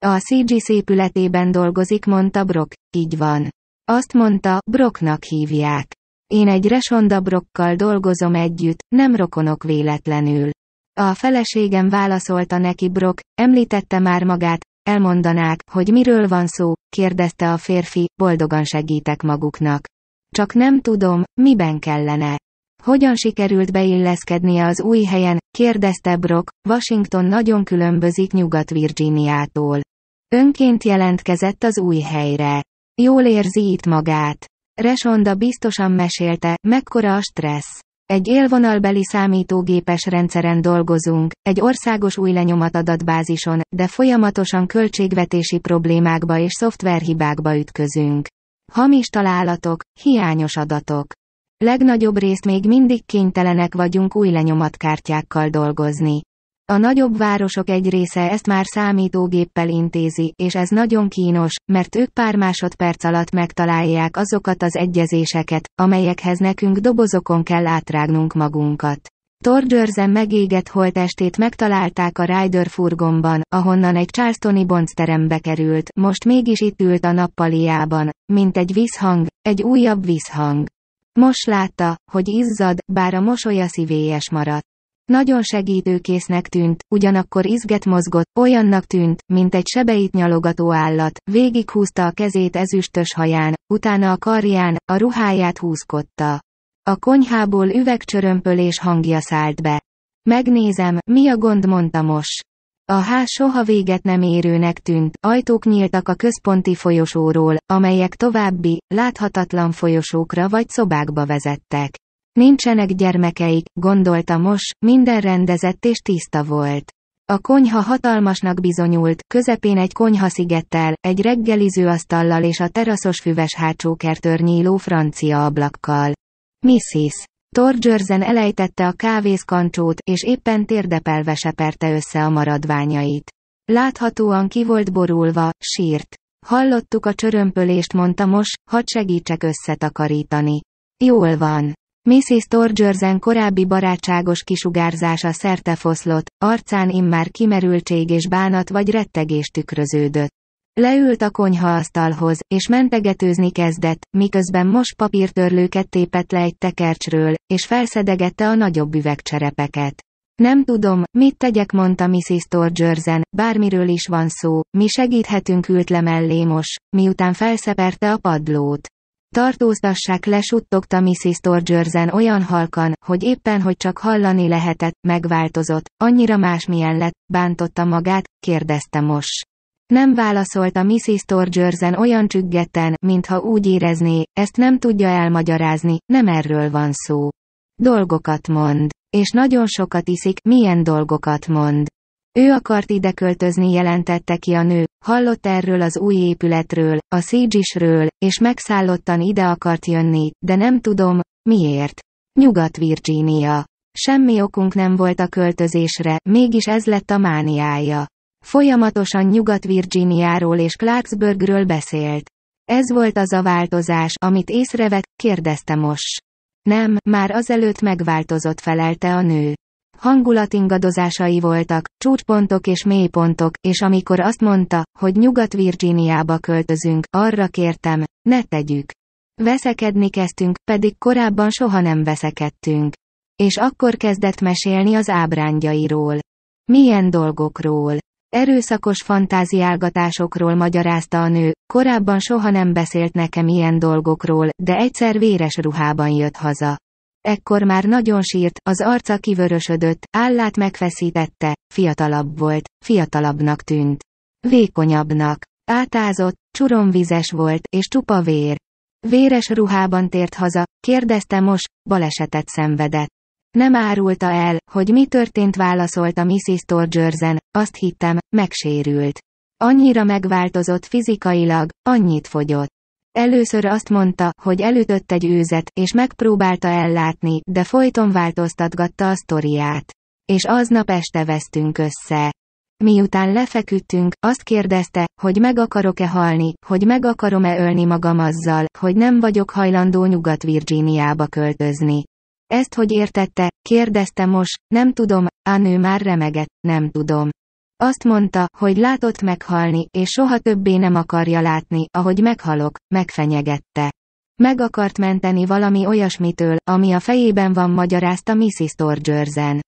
A CG szépületében dolgozik, mondta Brock. Így van. Azt mondta, Brocknak hívják. Én egy Resonda Brockkal dolgozom együtt, nem rokonok véletlenül. A feleségem válaszolta neki Brock, említette már magát, Elmondanák, hogy miről van szó, kérdezte a férfi, boldogan segítek maguknak. Csak nem tudom, miben kellene. Hogyan sikerült beilleszkednie az új helyen, kérdezte Brock, Washington nagyon különbözik Nyugat-Virginiától. Önként jelentkezett az új helyre. Jól érzi itt magát. Resonda biztosan mesélte, mekkora a stressz. Egy élvonalbeli számítógépes rendszeren dolgozunk, egy országos új lenyomat adatbázison, de folyamatosan költségvetési problémákba és szoftverhibákba ütközünk. Hamis találatok, hiányos adatok. Legnagyobb részt még mindig kénytelenek vagyunk új lenyomatkártyákkal dolgozni. A nagyobb városok egy része ezt már számítógéppel intézi, és ez nagyon kínos, mert ők pár másodperc alatt megtalálják azokat az egyezéseket, amelyekhez nekünk dobozokon kell átrágnunk magunkat. Torgyörzen megégett holtestét megtalálták a Ryder furgonban, ahonnan egy Charlestoni boncterembe került, most mégis itt ült a nappaliában, mint egy visszhang, egy újabb visszhang. Most látta, hogy izzad, bár a mosolya szívélyes maradt. Nagyon segítőkésznek tűnt, ugyanakkor izget mozgott, olyannak tűnt, mint egy sebeit nyalogató állat, végighúzta a kezét ezüstös haján, utána a karján, a ruháját húzkodta. A konyhából üvegcsörömpölés hangja szállt be. Megnézem, mi a gond mondta mos. A ház soha véget nem érőnek tűnt, ajtók nyíltak a központi folyosóról, amelyek további, láthatatlan folyosókra vagy szobákba vezettek. Nincsenek gyermekeik, gondolta Mos, minden rendezett és tiszta volt. A konyha hatalmasnak bizonyult, közepén egy konyhaszigettel, egy reggeliző asztallal és a teraszos füves hátsó kertőr nyíló francia ablakkal. Mrs. Torgerzen elejtette a kávészkancsót, és éppen térdepelve seperte össze a maradványait. Láthatóan ki volt borulva, sírt. Hallottuk a csörömpölést mondta Mos, hadd segítsek összetakarítani. Jól van. Mrs. Torgersen korábbi barátságos kisugárzása foszlott, arcán immár kimerültség és bánat vagy rettegés tükröződött. Leült a konyhaasztalhoz, és mentegetőzni kezdett, miközben most papírtörlőket tépett le egy tekercsről, és felszedegette a nagyobb üvegcserepeket. Nem tudom, mit tegyek, mondta Mrs. Torgersen, bármiről is van szó, mi segíthetünk ült le mellé most, miután felszeperte a padlót. Tartóztassák le suttogta Mrs. Torgersen olyan halkan, hogy éppen hogy csak hallani lehetett, megváltozott, annyira másmilyen lett, bántotta magát, kérdezte most. Nem válaszolta Mrs. Torgersen olyan csüggeten, mintha úgy érezné, ezt nem tudja elmagyarázni, nem erről van szó. Dolgokat mond. És nagyon sokat iszik, milyen dolgokat mond. Ő akart ide költözni jelentette ki a nő, hallott erről az új épületről, a Szégyisről, és megszállottan ide akart jönni, de nem tudom, miért. Nyugat-Virginia. Semmi okunk nem volt a költözésre, mégis ez lett a mániája. Folyamatosan Nyugat-Virginiáról és Clarksburgről beszélt. Ez volt az a változás, amit észrevett, kérdezte most. Nem, már azelőtt megváltozott felelte a nő. Hangulatingadozásai voltak, csúcspontok és mélypontok, és amikor azt mondta, hogy Nyugat-Virginiába költözünk, arra kértem, ne tegyük. Veszekedni kezdtünk, pedig korábban soha nem veszekedtünk. És akkor kezdett mesélni az ábrándjairól. Milyen dolgokról? Erőszakos fantáziálgatásokról magyarázta a nő, korábban soha nem beszélt nekem ilyen dolgokról, de egyszer véres ruhában jött haza ekkor már nagyon sírt, az arca kivörösödött, állát megfeszítette, fiatalabb volt, fiatalabbnak tűnt. Vékonyabbnak. Átázott, csuromvizes volt, és csupa vér. Véres ruhában tért haza, kérdezte most, balesetet szenvedett. Nem árulta el, hogy mi történt válaszolta Mrs. Storgerzen, azt hittem, megsérült. Annyira megváltozott fizikailag, annyit fogyott. Először azt mondta, hogy elütött egy őzet, és megpróbálta ellátni, de folyton változtatgatta a sztoriát. És aznap este vesztünk össze. Miután lefeküdtünk, azt kérdezte, hogy meg akarok-e halni, hogy meg akarom-e ölni magam azzal, hogy nem vagyok hajlandó Nyugat-Virginiába költözni. Ezt hogy értette, kérdezte most, nem tudom, nő már remegett, nem tudom. Azt mondta, hogy látott meghalni, és soha többé nem akarja látni, ahogy meghalok, megfenyegette. Meg akart menteni valami olyasmitől, ami a fejében van magyarázta Mrs. Torgersen.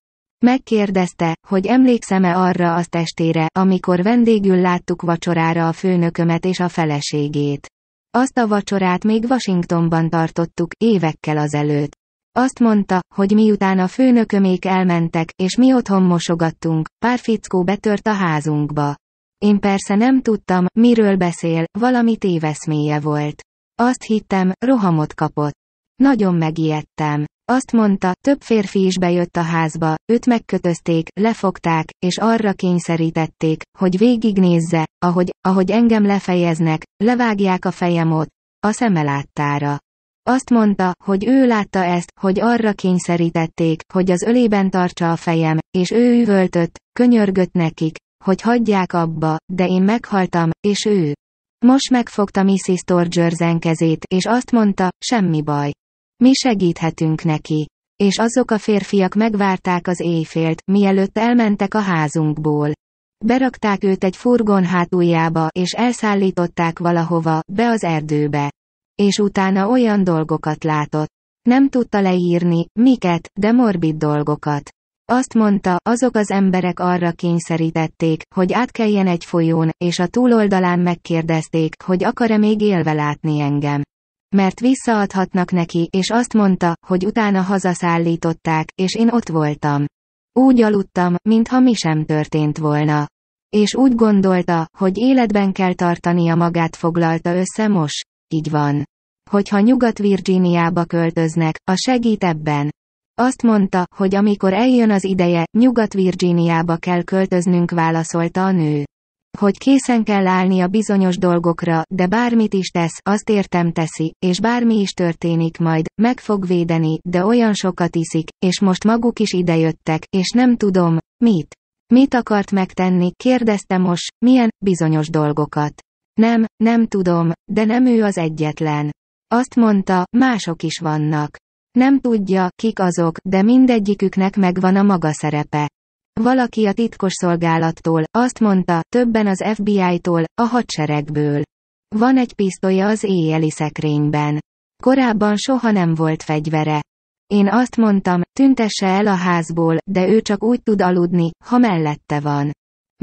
Megkérdezte, hogy emlékszem-e arra az testére, amikor vendégül láttuk vacsorára a főnökömet és a feleségét. Azt a vacsorát még Washingtonban tartottuk, évekkel azelőtt. Azt mondta, hogy miután a főnökömék elmentek, és mi otthon mosogattunk, pár fickó betört a házunkba. Én persze nem tudtam, miről beszél, valami téveszméje volt. Azt hittem, rohamot kapott. Nagyon megijedtem. Azt mondta, több férfi is bejött a házba, őt megkötözték, lefogták, és arra kényszerítették, hogy végignézze, ahogy, ahogy engem lefejeznek, levágják a fejem ott, a szemelátára. Azt mondta, hogy ő látta ezt, hogy arra kényszerítették, hogy az ölében tartsa a fejem, és ő üvöltött, könyörgött nekik, hogy hagyják abba, de én meghaltam, és ő. Most megfogta Mrs. Storgerzen kezét, és azt mondta, semmi baj. Mi segíthetünk neki. És azok a férfiak megvárták az éjfélt, mielőtt elmentek a házunkból. Berakták őt egy furgon hátuljába, és elszállították valahova, be az erdőbe és utána olyan dolgokat látott. Nem tudta leírni, miket, de morbid dolgokat. Azt mondta, azok az emberek arra kényszerítették, hogy átkeljen egy folyón, és a túloldalán megkérdezték, hogy akar-e még élve látni engem. Mert visszaadhatnak neki, és azt mondta, hogy utána hazaszállították, és én ott voltam. Úgy aludtam, mintha mi sem történt volna. És úgy gondolta, hogy életben kell tartania magát foglalta össze most. Így van. Hogyha Nyugat-Virginiába költöznek, a segít ebben. Azt mondta, hogy amikor eljön az ideje, Nyugat-Virginiába kell költöznünk válaszolta a nő. Hogy készen kell állni a bizonyos dolgokra, de bármit is tesz, azt értem teszi, és bármi is történik majd, meg fog védeni, de olyan sokat iszik, és most maguk is idejöttek, és nem tudom, mit. Mit akart megtenni, kérdezte most, milyen, bizonyos dolgokat. Nem, nem tudom, de nem ő az egyetlen. Azt mondta, mások is vannak. Nem tudja, kik azok, de mindegyiküknek megvan a maga szerepe. Valaki a titkos szolgálattól, azt mondta, többen az FBI-tól, a hadseregből. Van egy pisztolya az éjjeli szekrényben. Korábban soha nem volt fegyvere. Én azt mondtam, tüntesse el a házból, de ő csak úgy tud aludni, ha mellette van.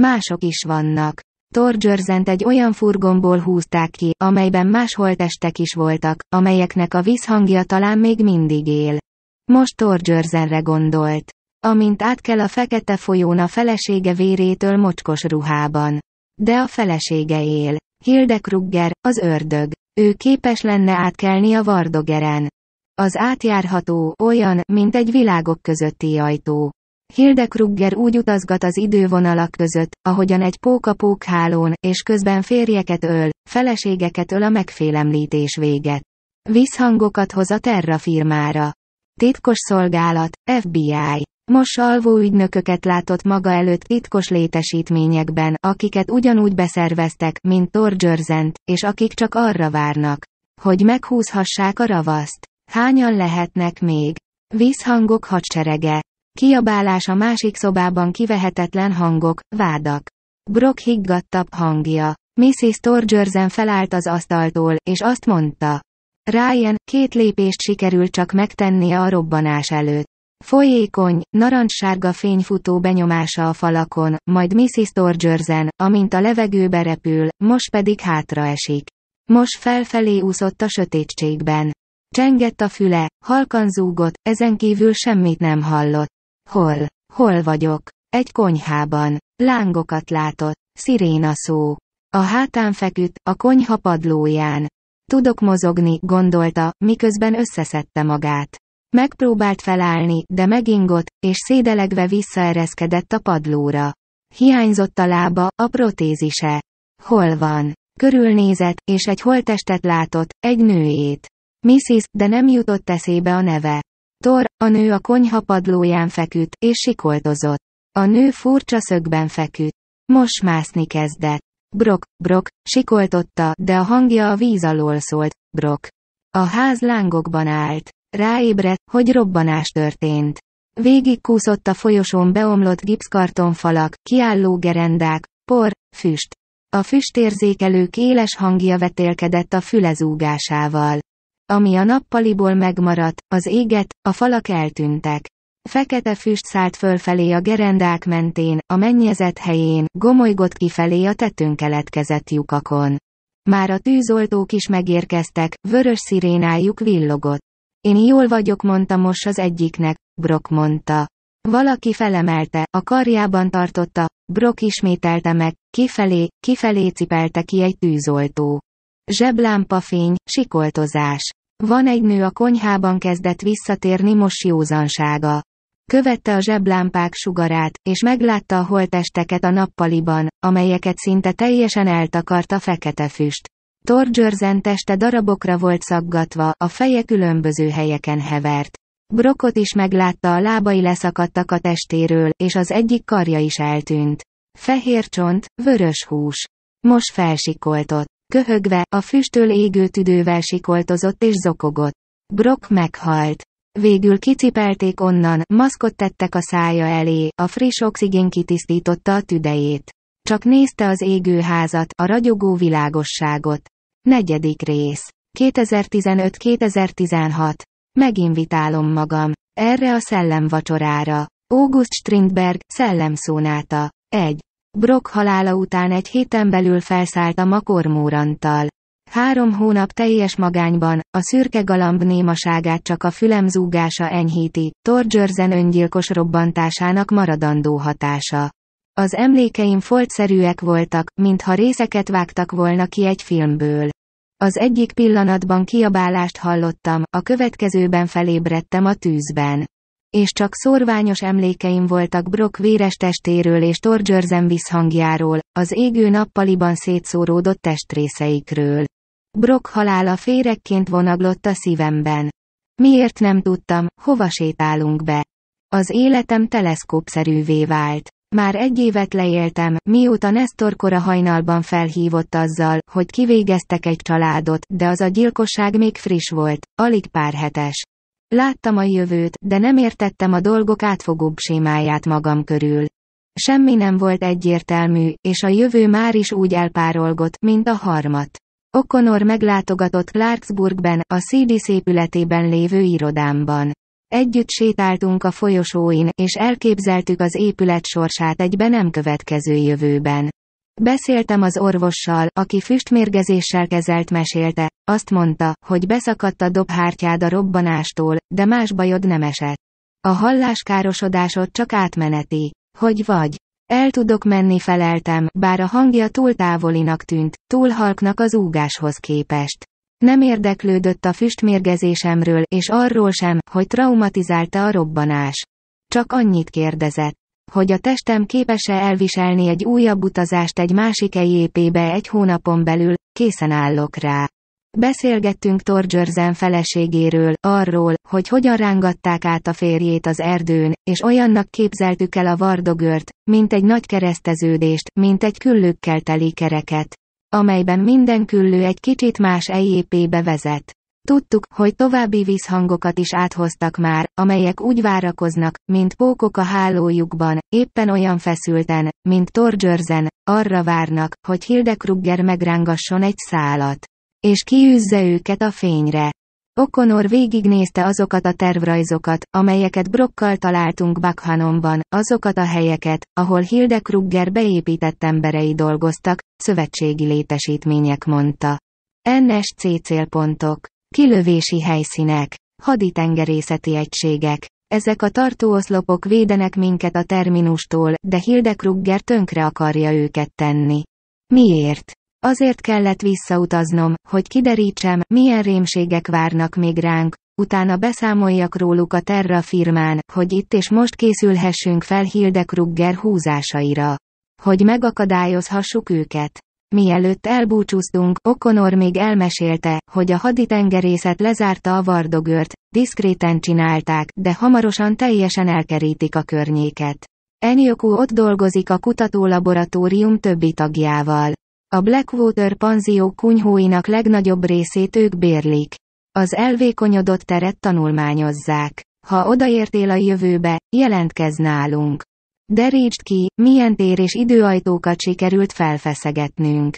Mások is vannak. Torgyörzent egy olyan furgomból húzták ki, amelyben más holtestek is voltak, amelyeknek a vízhangja talán még mindig él. Most Torgyörzenre gondolt. Amint át kell a fekete folyón a felesége vérétől mocskos ruhában. De a felesége él. Hilde Krugger, az ördög. Ő képes lenne átkelni a Vardogeren. Az átjárható, olyan, mint egy világok közötti ajtó. Krugger úgy utazgat az idővonalak között, ahogyan egy póka pók hálón, és közben férjeket öl, feleségeket öl a megfélemlítés véget. Visszhangokat hoz a Terra firmára. Titkos szolgálat, FBI. Most alvó ügynököket látott maga előtt titkos létesítményekben, akiket ugyanúgy beszerveztek, mint Torgyörzent, és akik csak arra várnak, hogy meghúzhassák a ravaszt. Hányan lehetnek még? Vízhangok hadserege. Kiabálás a másik szobában kivehetetlen hangok, vádak. Brock higgadtabb hangja. Mrs. Torgersen felállt az asztaltól, és azt mondta. Ryan, két lépést sikerült csak megtennie a robbanás előtt. Folyékony, narancssárga fényfutó benyomása a falakon, majd Mrs. Torgersen, amint a levegőbe repül, most pedig hátraesik. Most felfelé úszott a sötétségben. Csengett a füle, halkan zúgott, ezen kívül semmit nem hallott. Hol? Hol vagyok? Egy konyhában. Lángokat látott. Sziréna szó. A hátán feküdt, a konyha padlóján. Tudok mozogni, gondolta, miközben összeszedte magát. Megpróbált felállni, de megingott, és szédelegve visszaereszkedett a padlóra. Hiányzott a lába, a protézise. Hol van? Körülnézett, és egy holtestet látott, egy nőjét. Mrs., de nem jutott eszébe a neve. Tor, a nő a konyha padlóján feküdt, és sikoltozott. A nő furcsa szögben feküdt. Most mászni kezdett. Brok, brok, sikoltotta, de a hangja a víz alól szólt, brok. A ház lángokban állt. Ráébredt, hogy robbanás történt. Végig kúszott a folyosón beomlott gipszkartonfalak, kiálló gerendák, por, füst. A füstérzékelők éles hangja vetélkedett a fülezúgásával. Ami a nappaliból megmaradt, az éget, a falak eltűntek. Fekete füst szállt fölfelé a gerendák mentén, a mennyezet helyén, gomolygott kifelé a tetőn keletkezett lyukakon. Már a tűzoltók is megérkeztek, vörös szirénájuk villogott. Én jól vagyok, mondta most az egyiknek, Brock mondta. Valaki felemelte, a karjában tartotta, Brock ismételte meg, kifelé, kifelé cipelte ki egy tűzoltó. Zseblámpafény, sikoltozás. Van egy nő a konyhában kezdett visszatérni most józansága. Követte a zseblámpák sugarát, és meglátta a holtesteket a nappaliban, amelyeket szinte teljesen eltakart a fekete füst. Torgyörzen teste darabokra volt szaggatva, a feje különböző helyeken hevert. Brokot is meglátta a lábai leszakadtak a testéről, és az egyik karja is eltűnt. Fehér csont, vörös hús. Most felsikoltott. Köhögve, a füsttől égő tüdővel sikoltozott és zokogott. Brock meghalt. Végül kicipelték onnan, maszkot tettek a szája elé, a friss oxigén kitisztította a tüdejét. Csak nézte az égő házat, a ragyogó világosságot. Negyedik rész. 2015-2016. Meginvitálom magam. Erre a vacsorára. August Strindberg, Szellemszónáta. 1. Brock halála után egy héten belül felszállt a makormórantal. Három hónap teljes magányban, a szürke galamb némaságát csak a fülem zúgása enyhíti, Torgyörzen öngyilkos robbantásának maradandó hatása. Az emlékeim foltszerűek voltak, mintha részeket vágtak volna ki egy filmből. Az egyik pillanatban kiabálást hallottam, a következőben felébredtem a tűzben és csak szorványos emlékeim voltak Brock véres testéről és Torgerzen visszhangjáról, az égő nappaliban szétszóródott testrészeikről. Brock halála férekként vonaglott a szívemben. Miért nem tudtam, hova sétálunk be? Az életem teleszkópszerűvé vált. Már egy évet leéltem, mióta Nestor kora hajnalban felhívott azzal, hogy kivégeztek egy családot, de az a gyilkosság még friss volt, alig pár hetes. Láttam a jövőt, de nem értettem a dolgok átfogóbb sémáját magam körül. Semmi nem volt egyértelmű, és a jövő már is úgy elpárolgott, mint a harmat. Okonor meglátogatott Clarksburgben, a CDC épületében lévő irodámban. Együtt sétáltunk a folyosóin, és elképzeltük az épület sorsát egy be nem következő jövőben. Beszéltem az orvossal, aki füstmérgezéssel kezelt mesélte, azt mondta, hogy beszakadt a dobhártyád a robbanástól, de más bajod nem esett. A halláskárosodásod csak átmeneti. Hogy vagy? El tudok menni feleltem, bár a hangja túl távolinak tűnt, túl halknak az úgáshoz képest. Nem érdeklődött a füstmérgezésemről, és arról sem, hogy traumatizálta a robbanás. Csak annyit kérdezett hogy a testem képes-e elviselni egy újabb utazást egy másik EJP-be egy hónapon belül, készen állok rá. Beszélgettünk Torgersen feleségéről, arról, hogy hogyan rángatták át a férjét az erdőn, és olyannak képzeltük el a vardogört, mint egy nagy kereszteződést, mint egy küllőkkel teli kereket, amelyben minden küllő egy kicsit más EJP-be vezet. Tudtuk, hogy további vízhangokat is áthoztak már, amelyek úgy várakoznak, mint pókok a hálójukban, éppen olyan feszülten, mint Torgyörzen, arra várnak, hogy Hildekrugger megrángasson egy szálat. És kiűzze őket a fényre. Okonor végignézte azokat a tervrajzokat, amelyeket Brokkal találtunk Bakhanomban, azokat a helyeket, ahol Krugger beépített emberei dolgoztak, szövetségi létesítmények mondta. NSC célpontok Kilövési helyszínek. Haditengerészeti egységek. Ezek a tartóoszlopok védenek minket a terminustól, de Krugger tönkre akarja őket tenni. Miért? Azért kellett visszautaznom, hogy kiderítsem, milyen rémségek várnak még ránk, utána beszámoljak róluk a Terra firmán, hogy itt és most készülhessünk fel Krugger húzásaira. Hogy megakadályozhassuk őket. Mielőtt elbúcsúztunk, Okonor még elmesélte, hogy a haditengerészet lezárta a vardogört, diszkréten csinálták, de hamarosan teljesen elkerítik a környéket. Enyoku ott dolgozik a kutatólaboratórium többi tagjával. A Blackwater panzió kunyhóinak legnagyobb részét ők bérlik. Az elvékonyodott teret tanulmányozzák. Ha odaértél a jövőbe, jelentkezz nálunk. Derítsd ki, milyen tér és időajtókat sikerült felfeszegetnünk.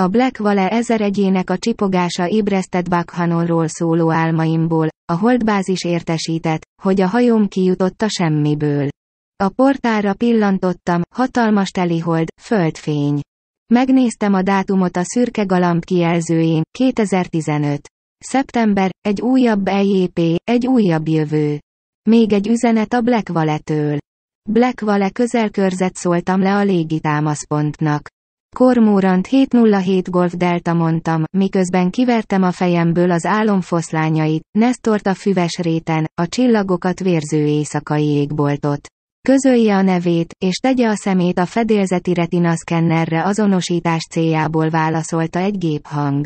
A Black Vale ezer egyének a csipogása ébresztett Bakhanonról szóló álmaimból, a holdbázis értesített, hogy a hajóm kijutott a semmiből. A portára pillantottam, hatalmas telihold, földfény. Megnéztem a dátumot a szürke galamb kijelzőjén, 2015. Szeptember, egy újabb EJP, egy újabb jövő. Még egy üzenet a Black Vale-től. Black Vale közelkörzet szóltam le a légitámaszpontnak. Kormórant 707 Golf Delta mondtam, miközben kivertem a fejemből az álomfoszlányait, Nestort a füves réten, a csillagokat vérző éjszakai égboltot. Közölje a nevét, és tegye a szemét a fedélzeti retina azonosítás céljából válaszolta egy géphang.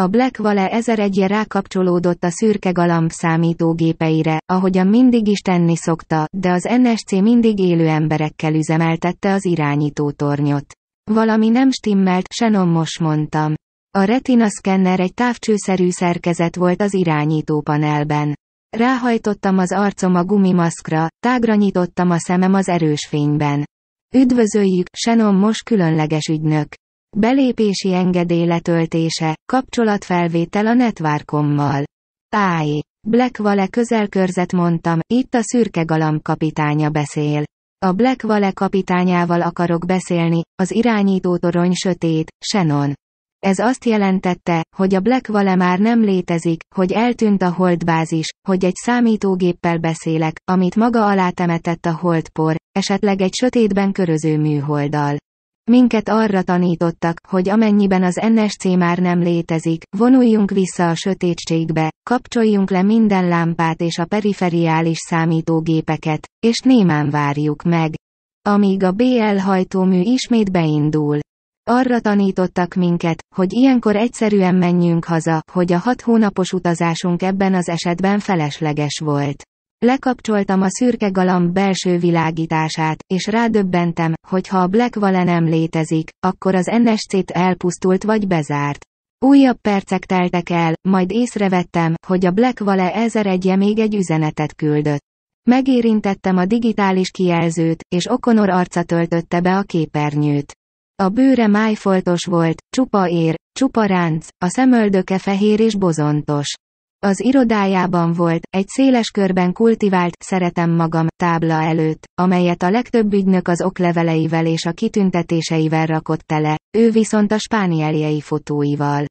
A Black Vale 1001 rákapcsolódott a szürke galamb számítógépeire, ahogyan mindig is tenni szokta, de az NSC mindig élő emberekkel üzemeltette az irányítótornyot. Valami nem stimmelt, Shannon most mondtam. A retina szkenner egy távcsőszerű szerkezet volt az irányító panelben. Ráhajtottam az arcom a gumimaszkra, tágra nyitottam a szemem az erős fényben. Üdvözöljük, Shannon most különleges ügynök. Belépési engedély letöltése, kapcsolatfelvétel a netvárkommal. Táj. Black Vale közelkörzet mondtam, itt a szürke galamb kapitánya beszél. A Black Vale kapitányával akarok beszélni, az irányító torony sötét, Shannon. Ez azt jelentette, hogy a Black Vale már nem létezik, hogy eltűnt a holdbázis, hogy egy számítógéppel beszélek, amit maga alá temetett a holdpor, esetleg egy sötétben köröző műholddal. Minket arra tanítottak, hogy amennyiben az NSC már nem létezik, vonuljunk vissza a sötétségbe, kapcsoljunk le minden lámpát és a periferiális számítógépeket, és némán várjuk meg. Amíg a BL hajtómű ismét beindul. Arra tanítottak minket, hogy ilyenkor egyszerűen menjünk haza, hogy a hat hónapos utazásunk ebben az esetben felesleges volt. Lekapcsoltam a szürke galamb belső világítását, és rádöbbentem, hogy ha a Black Vale nem létezik, akkor az NSC-t elpusztult vagy bezárt. Újabb percek teltek el, majd észrevettem, hogy a Black Vale 1001 még egy üzenetet küldött. Megérintettem a digitális kijelzőt, és Okonor arca töltötte be a képernyőt. A bőre májfoltos volt, csupa ér, csupa ránc, a szemöldöke fehér és bozontos. Az irodájában volt, egy széles körben kultivált, szeretem magam, tábla előtt, amelyet a legtöbb ügynök az okleveleivel és a kitüntetéseivel rakott tele, ő viszont a spánieljei fotóival.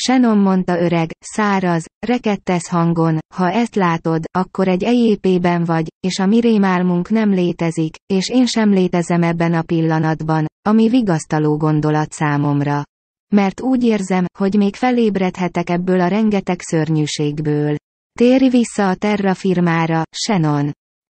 Senon mondta öreg, száraz, rekettes hangon, ha ezt látod, akkor egy EJP-ben vagy, és a mi rémálmunk nem létezik, és én sem létezem ebben a pillanatban, ami vigasztaló gondolat számomra mert úgy érzem, hogy még felébredhetek ebből a rengeteg szörnyűségből. Térj vissza a Terra firmára, Shannon.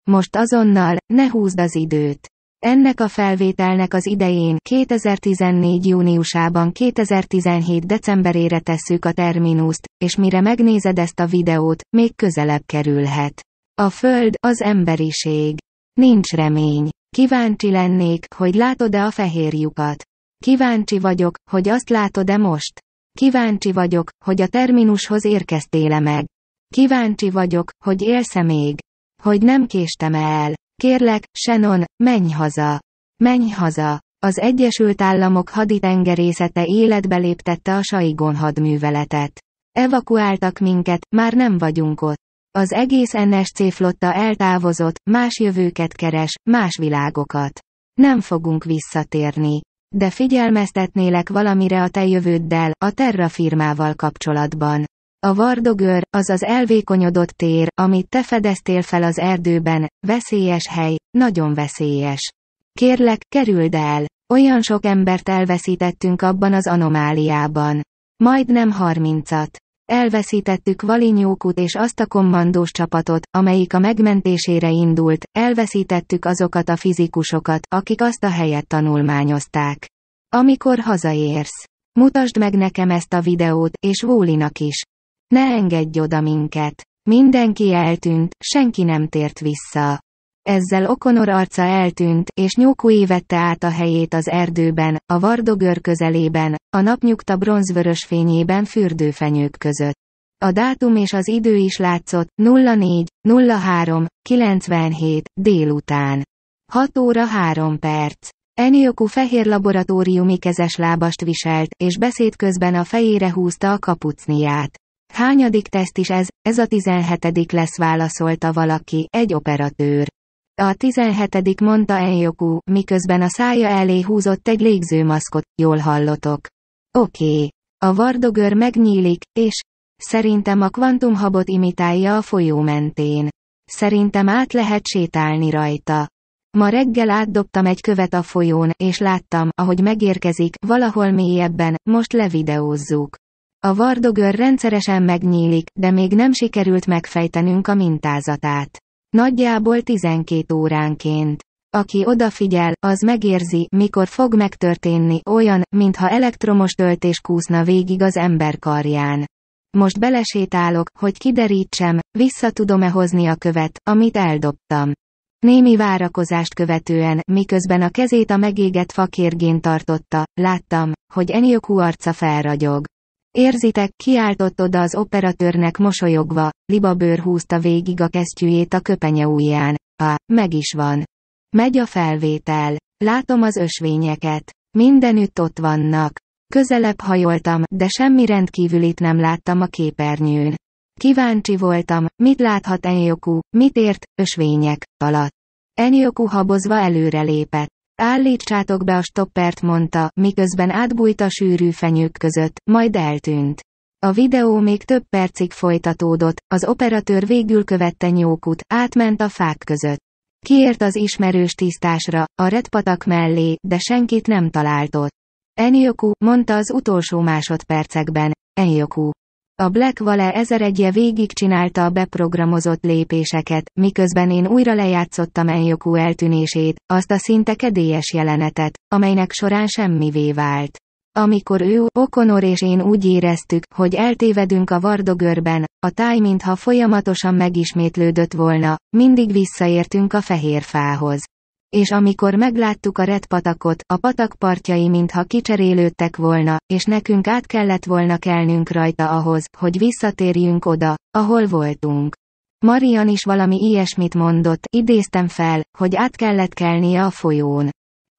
Most azonnal, ne húzd az időt. Ennek a felvételnek az idején 2014. júniusában 2017. decemberére tesszük a terminuszt, és mire megnézed ezt a videót, még közelebb kerülhet. A Föld, az emberiség. Nincs remény. Kíváncsi lennék, hogy látod-e a fehér lyukat. Kíváncsi vagyok, hogy azt látod-e most? Kíváncsi vagyok, hogy a terminushoz érkeztél-e meg. Kíváncsi vagyok, hogy élsz-e még. Hogy nem késtem -e el. Kérlek, Shannon, menj haza. Menj haza. Az Egyesült Államok haditengerészete életbe léptette a Saigon hadműveletet. Evakuáltak minket, már nem vagyunk ott. Az egész NSC flotta eltávozott, más jövőket keres, más világokat. Nem fogunk visszatérni. De figyelmeztetnélek valamire a te jövőddel, a Terra firmával kapcsolatban. A vardogör, az az elvékonyodott tér, amit te fedeztél fel az erdőben, veszélyes hely, nagyon veszélyes. Kérlek, kerüld el. Olyan sok embert elveszítettünk abban az anomáliában. Majdnem harmincat. Elveszítettük Valinyókut és azt a kommandós csapatot, amelyik a megmentésére indult, elveszítettük azokat a fizikusokat, akik azt a helyet tanulmányozták. Amikor hazaérsz, mutasd meg nekem ezt a videót, és Vólinak is. Ne engedj oda minket. Mindenki eltűnt, senki nem tért vissza. Ezzel Okonor arca eltűnt, és Nyókui vette át a helyét az erdőben, a vardogör közelében, a napnyugta bronzvörös fényében fürdőfenyők között. A dátum és az idő is látszott, 04, 03, 97, délután. 6 óra 3 perc. Enioku fehér laboratóriumi kezes lábast viselt, és beszéd közben a fejére húzta a kapucniát. Hányadik teszt is ez, ez a 17. lesz válaszolta valaki, egy operatőr. A 17. mondta Enjoku, miközben a szája elé húzott egy légzőmaszkot, jól hallotok. Oké. Okay. A vardogör megnyílik, és szerintem a kvantumhabot imitálja a folyó mentén. Szerintem át lehet sétálni rajta. Ma reggel átdobtam egy követ a folyón, és láttam, ahogy megérkezik, valahol mélyebben, most levideózzuk. A vardogör rendszeresen megnyílik, de még nem sikerült megfejtenünk a mintázatát. Nagyjából 12 óránként. Aki odafigyel, az megérzi, mikor fog megtörténni, olyan, mintha elektromos töltés kúszna végig az ember karján. Most belesétálok, hogy kiderítsem, vissza tudom-e hozni a követ, amit eldobtam. Némi várakozást követően, miközben a kezét a megégett fakérgén tartotta, láttam, hogy Enyokú arca felragyog. Érzitek, kiáltott oda az operatőrnek mosolyogva, libabőr húzta végig a kesztyűjét a köpenye ujján. Ha, meg is van. Megy a felvétel. Látom az ösvényeket. Mindenütt ott vannak. Közelebb hajoltam, de semmi rendkívülit nem láttam a képernyőn. Kíváncsi voltam, mit láthat Enyoku, mit ért, ösvények, alatt. Enyoku habozva előre lépett. Állítsátok be a stoppert mondta, miközben átbújt a sűrű fenyők között, majd eltűnt. A videó még több percig folytatódott, az operatőr végül követte nyókut, átment a fák között. Kiért az ismerős tisztásra, a redpatak mellé, de senkit nem talált ott. Enyoku, mondta az utolsó másodpercekben. Enyoku. A Black Vale 1001-je végigcsinálta a beprogramozott lépéseket, miközben én újra lejátszottam Enjoku eltűnését, azt a szinte kedélyes jelenetet, amelynek során semmivé vált. Amikor ő, Okonor és én úgy éreztük, hogy eltévedünk a vardogörben, a táj mintha folyamatosan megismétlődött volna, mindig visszaértünk a fehér fához és amikor megláttuk a red patakot, a patak partjai mintha kicserélődtek volna, és nekünk át kellett volna kelnünk rajta ahhoz, hogy visszatérjünk oda, ahol voltunk. Marian is valami ilyesmit mondott, idéztem fel, hogy át kellett kelnie a folyón.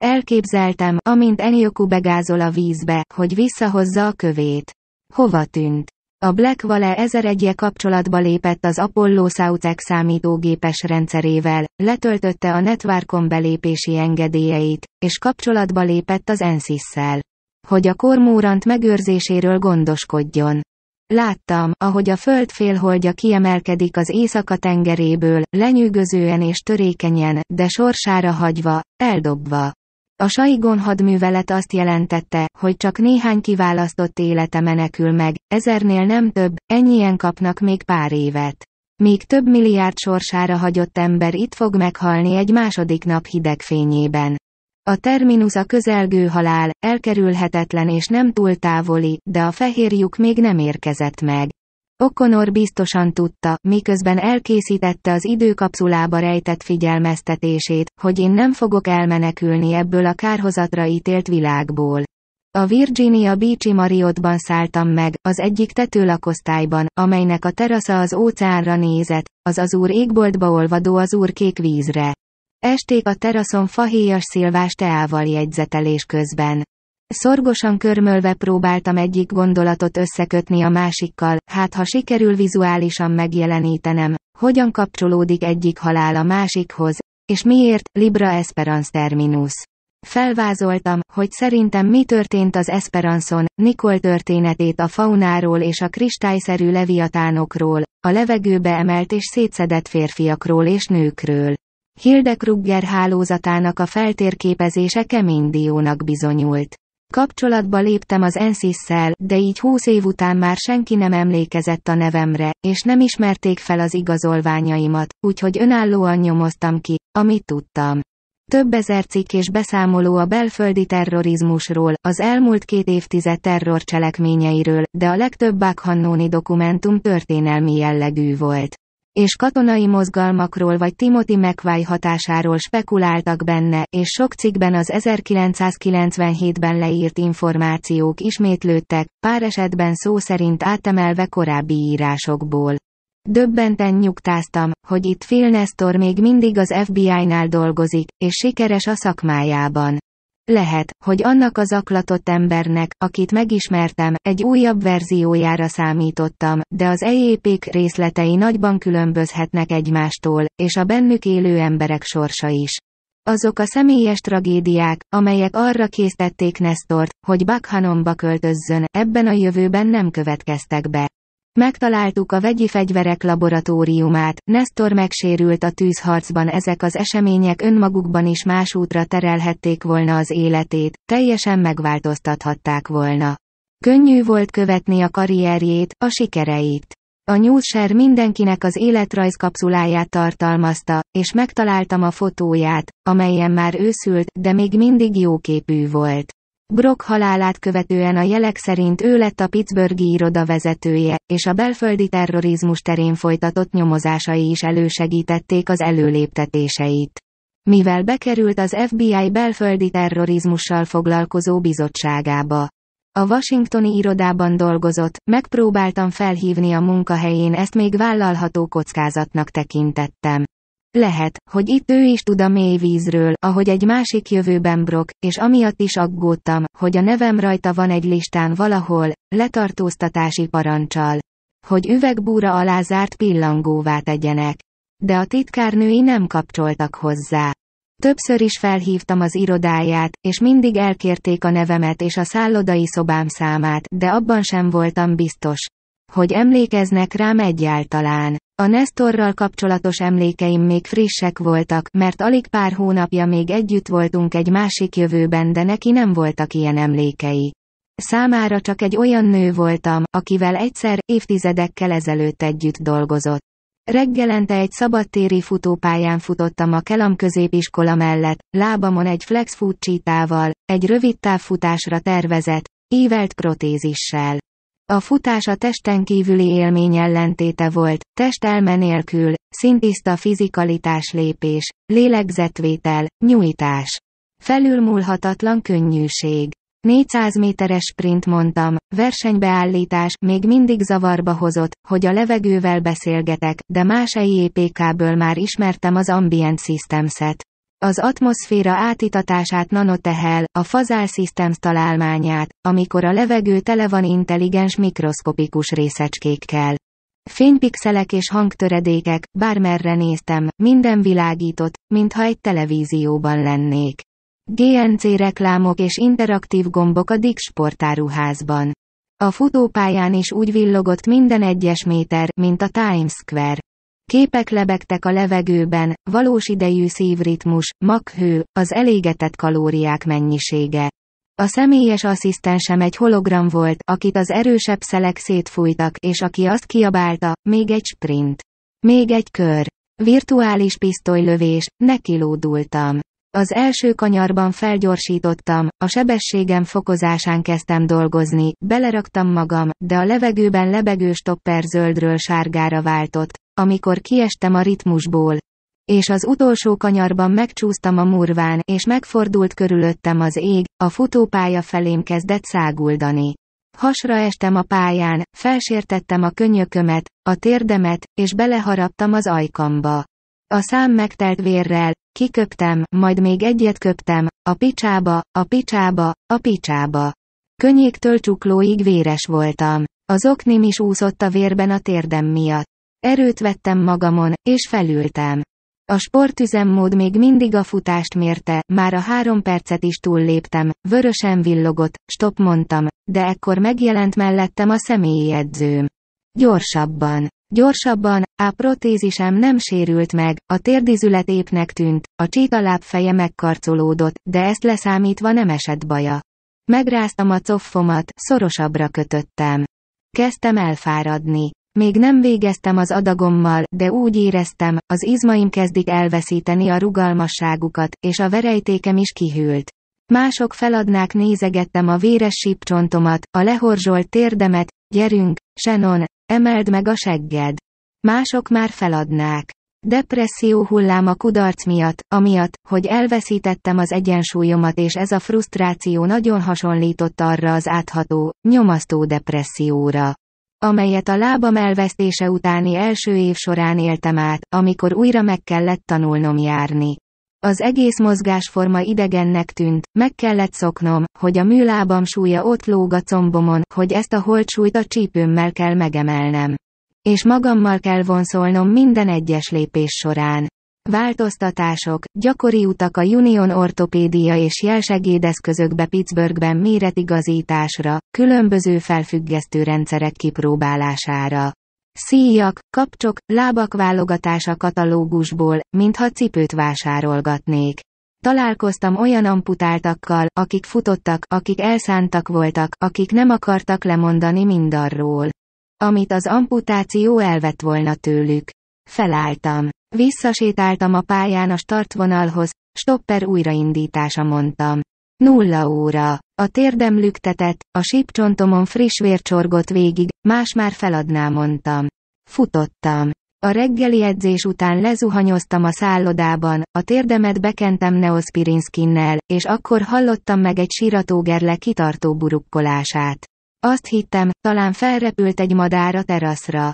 Elképzeltem, amint Enyoku begázol a vízbe, hogy visszahozza a kövét. Hova tűnt? A Vale 1001 -e kapcsolatba lépett az Apollo Soutec számítógépes rendszerével, letöltötte a Netwarkon belépési engedélyeit, és kapcsolatba lépett az NSIS-szel. Hogy a kormórant megőrzéséről gondoskodjon. Láttam, ahogy a föld félholdja kiemelkedik az éjszaka tengeréből, lenyűgözően és törékenyen, de sorsára hagyva, eldobva. A Saigon hadművelet azt jelentette, hogy csak néhány kiválasztott élete menekül meg, ezernél nem több, ennyien kapnak még pár évet. Még több milliárd sorsára hagyott ember itt fog meghalni egy második nap hideg fényében. A terminus a közelgő halál, elkerülhetetlen és nem túl távoli, de a fehér lyuk még nem érkezett meg. Okonor biztosan tudta, miközben elkészítette az időkapszulába rejtett figyelmeztetését, hogy én nem fogok elmenekülni ebből a kárhozatra ítélt világból. A Virginia Beach-i Marriottban szálltam meg, az egyik tetőlakosztályban, amelynek a terasza az óceánra nézett, az az úr égboltba olvadó az úr kék vízre. Esték a teraszon fahéjas szilvás teával jegyzetelés közben. Szorgosan körmölve próbáltam egyik gondolatot összekötni a másikkal, hát ha sikerül vizuálisan megjelenítenem, hogyan kapcsolódik egyik halál a másikhoz, és miért, Libra Esperance Terminus. Felvázoltam, hogy szerintem mi történt az Esperanson, Nikol történetét a faunáról és a kristályszerű leviatánokról, a levegőbe emelt és szétszedett férfiakról és nőkről. Hildekrugger hálózatának a feltérképezése kemény diónak bizonyult. Kapcsolatba léptem az Ensis-szel, de így húsz év után már senki nem emlékezett a nevemre, és nem ismerték fel az igazolványaimat, úgyhogy önállóan nyomoztam ki, amit tudtam. Több ezer cikk és beszámoló a belföldi terrorizmusról, az elmúlt két évtized terrorcselekményeiről, de a legtöbb Bakhannóni dokumentum történelmi jellegű volt és katonai mozgalmakról vagy Timothy McVeigh hatásáról spekuláltak benne, és sok cikkben az 1997-ben leírt információk ismétlődtek, pár esetben szó szerint átemelve korábbi írásokból. Döbbenten nyugtáztam, hogy itt Phil Nestor még mindig az FBI-nál dolgozik, és sikeres a szakmájában. Lehet, hogy annak az aklatott embernek, akit megismertem, egy újabb verziójára számítottam, de az ejépék részletei nagyban különbözhetnek egymástól, és a bennük élő emberek sorsa is. Azok a személyes tragédiák, amelyek arra késztették Nestort, hogy Bakhanomba költözzön, ebben a jövőben nem következtek be. Megtaláltuk a vegyi fegyverek laboratóriumát, Nestor megsérült a tűzharcban ezek az események önmagukban is más útra terelhették volna az életét, teljesen megváltoztathatták volna. Könnyű volt követni a karrierjét, a sikereit. A newsshare mindenkinek az életrajz kapszuláját tartalmazta, és megtaláltam a fotóját, amelyen már őszült, de még mindig jóképű volt. Brock halálát követően a jelek szerint ő lett a Pittsburghi iroda vezetője, és a belföldi terrorizmus terén folytatott nyomozásai is elősegítették az előléptetéseit. Mivel bekerült az FBI belföldi terrorizmussal foglalkozó bizottságába. A washingtoni irodában dolgozott, megpróbáltam felhívni a munkahelyén ezt még vállalható kockázatnak tekintettem. Lehet, hogy itt ő is tud a mély vízről, ahogy egy másik jövőben brok, és amiatt is aggódtam, hogy a nevem rajta van egy listán valahol, letartóztatási parancsal. Hogy üvegbúra alá zárt pillangóvá tegyenek. De a titkárnői nem kapcsoltak hozzá. Többször is felhívtam az irodáját, és mindig elkérték a nevemet és a szállodai szobám számát, de abban sem voltam biztos, hogy emlékeznek rám egyáltalán. A Nestorral kapcsolatos emlékeim még frissek voltak, mert alig pár hónapja még együtt voltunk egy másik jövőben, de neki nem voltak ilyen emlékei. Számára csak egy olyan nő voltam, akivel egyszer, évtizedekkel ezelőtt együtt dolgozott. Reggelente egy szabadtéri futópályán futottam a Kelam középiskola mellett, lábamon egy flexfood csítával, egy rövid távfutásra tervezett, ívelt protézissel. A futás a testen kívüli élmény ellentéte volt, test elme nélkül, szintiszta fizikalitás lépés, lélegzetvétel, nyújtás. Felülmúlhatatlan könnyűség. 400 méteres sprint mondtam, versenybeállítás, még mindig zavarba hozott, hogy a levegővel beszélgetek, de más EIPK-ből már ismertem az ambient systems -et. Az atmoszféra átitatását nanotehel, a fazal systems találmányát, amikor a levegő tele van intelligens mikroszkopikus részecskékkel. Fénypixelek és hangtöredékek, bármerre néztem, minden világított, mintha egy televízióban lennék. GNC reklámok és interaktív gombok a Dix sportáruházban. A futópályán is úgy villogott minden egyes méter, mint a Times Square. Képek lebegtek a levegőben, valós idejű szívritmus, maghő, az elégetett kalóriák mennyisége. A személyes asszisztensem egy hologram volt, akit az erősebb szelek szétfújtak, és aki azt kiabálta, még egy sprint. Még egy kör. Virtuális pisztolylövés, nekilódultam. Az első kanyarban felgyorsítottam, a sebességem fokozásán kezdtem dolgozni, beleraktam magam, de a levegőben lebegő stopper zöldről sárgára váltott, amikor kiestem a ritmusból. És az utolsó kanyarban megcsúsztam a murván, és megfordult körülöttem az ég, a futópálya felém kezdett száguldani. Hasra estem a pályán, felsértettem a könyökömet, a térdemet, és beleharaptam az ajkamba. A szám megtelt vérrel, kiköptem, majd még egyet köptem, a picsába, a picsába, a picsába. Könnyéktől csuklóig véres voltam. Az oknim is úszott a vérben a térdem miatt. Erőt vettem magamon, és felültem. A sportüzemmód még mindig a futást mérte, már a három percet is túlléptem, vörösen villogott, stop mondtam, de ekkor megjelent mellettem a személyi edzőm. Gyorsabban. Gyorsabban, a protézisem nem sérült meg, a térdizület épnek tűnt, a csíta feje megkarcolódott, de ezt leszámítva nem esett baja. Megráztam a coffomat, szorosabbra kötöttem. Kezdtem elfáradni. Még nem végeztem az adagommal, de úgy éreztem, az izmaim kezdik elveszíteni a rugalmasságukat, és a verejtékem is kihűlt. Mások feladnák nézegettem a véres sípcsontomat, a lehorzsolt térdemet, gyerünk, senon, emeld meg a segged. Mások már feladnák. Depresszió hullám a kudarc miatt, amiatt, hogy elveszítettem az egyensúlyomat és ez a frusztráció nagyon hasonlított arra az átható, nyomasztó depresszióra amelyet a lábam elvesztése utáni első év során éltem át, amikor újra meg kellett tanulnom járni. Az egész mozgásforma idegennek tűnt, meg kellett szoknom, hogy a műlábam súlya ott lóg a combomon, hogy ezt a holtsúlyt a csípőmmel kell megemelnem. És magammal kell vonszolnom minden egyes lépés során. Változtatások, gyakori utak a Union ortopédia és jelsegédeszközökbe Pittsburghben méretigazításra, különböző felfüggesztő rendszerek kipróbálására. Szíjak, kapcsok, lábak válogatása katalógusból, mintha cipőt vásárolgatnék. Találkoztam olyan amputáltakkal, akik futottak, akik elszántak voltak, akik nem akartak lemondani mindarról, amit az amputáció elvett volna tőlük. Felálltam. Visszasétáltam a pályán a startvonalhoz, stopper újraindítása mondtam. Nulla óra. A térdem lüktetett, a sípcsontomon friss vércsorgott végig, más már feladná mondtam. Futottam. A reggeli edzés után lezuhanyoztam a szállodában, a térdemet bekentem Neospirinskinnel, és akkor hallottam meg egy síratógerle kitartó burukkolását. Azt hittem, talán felrepült egy madár a teraszra.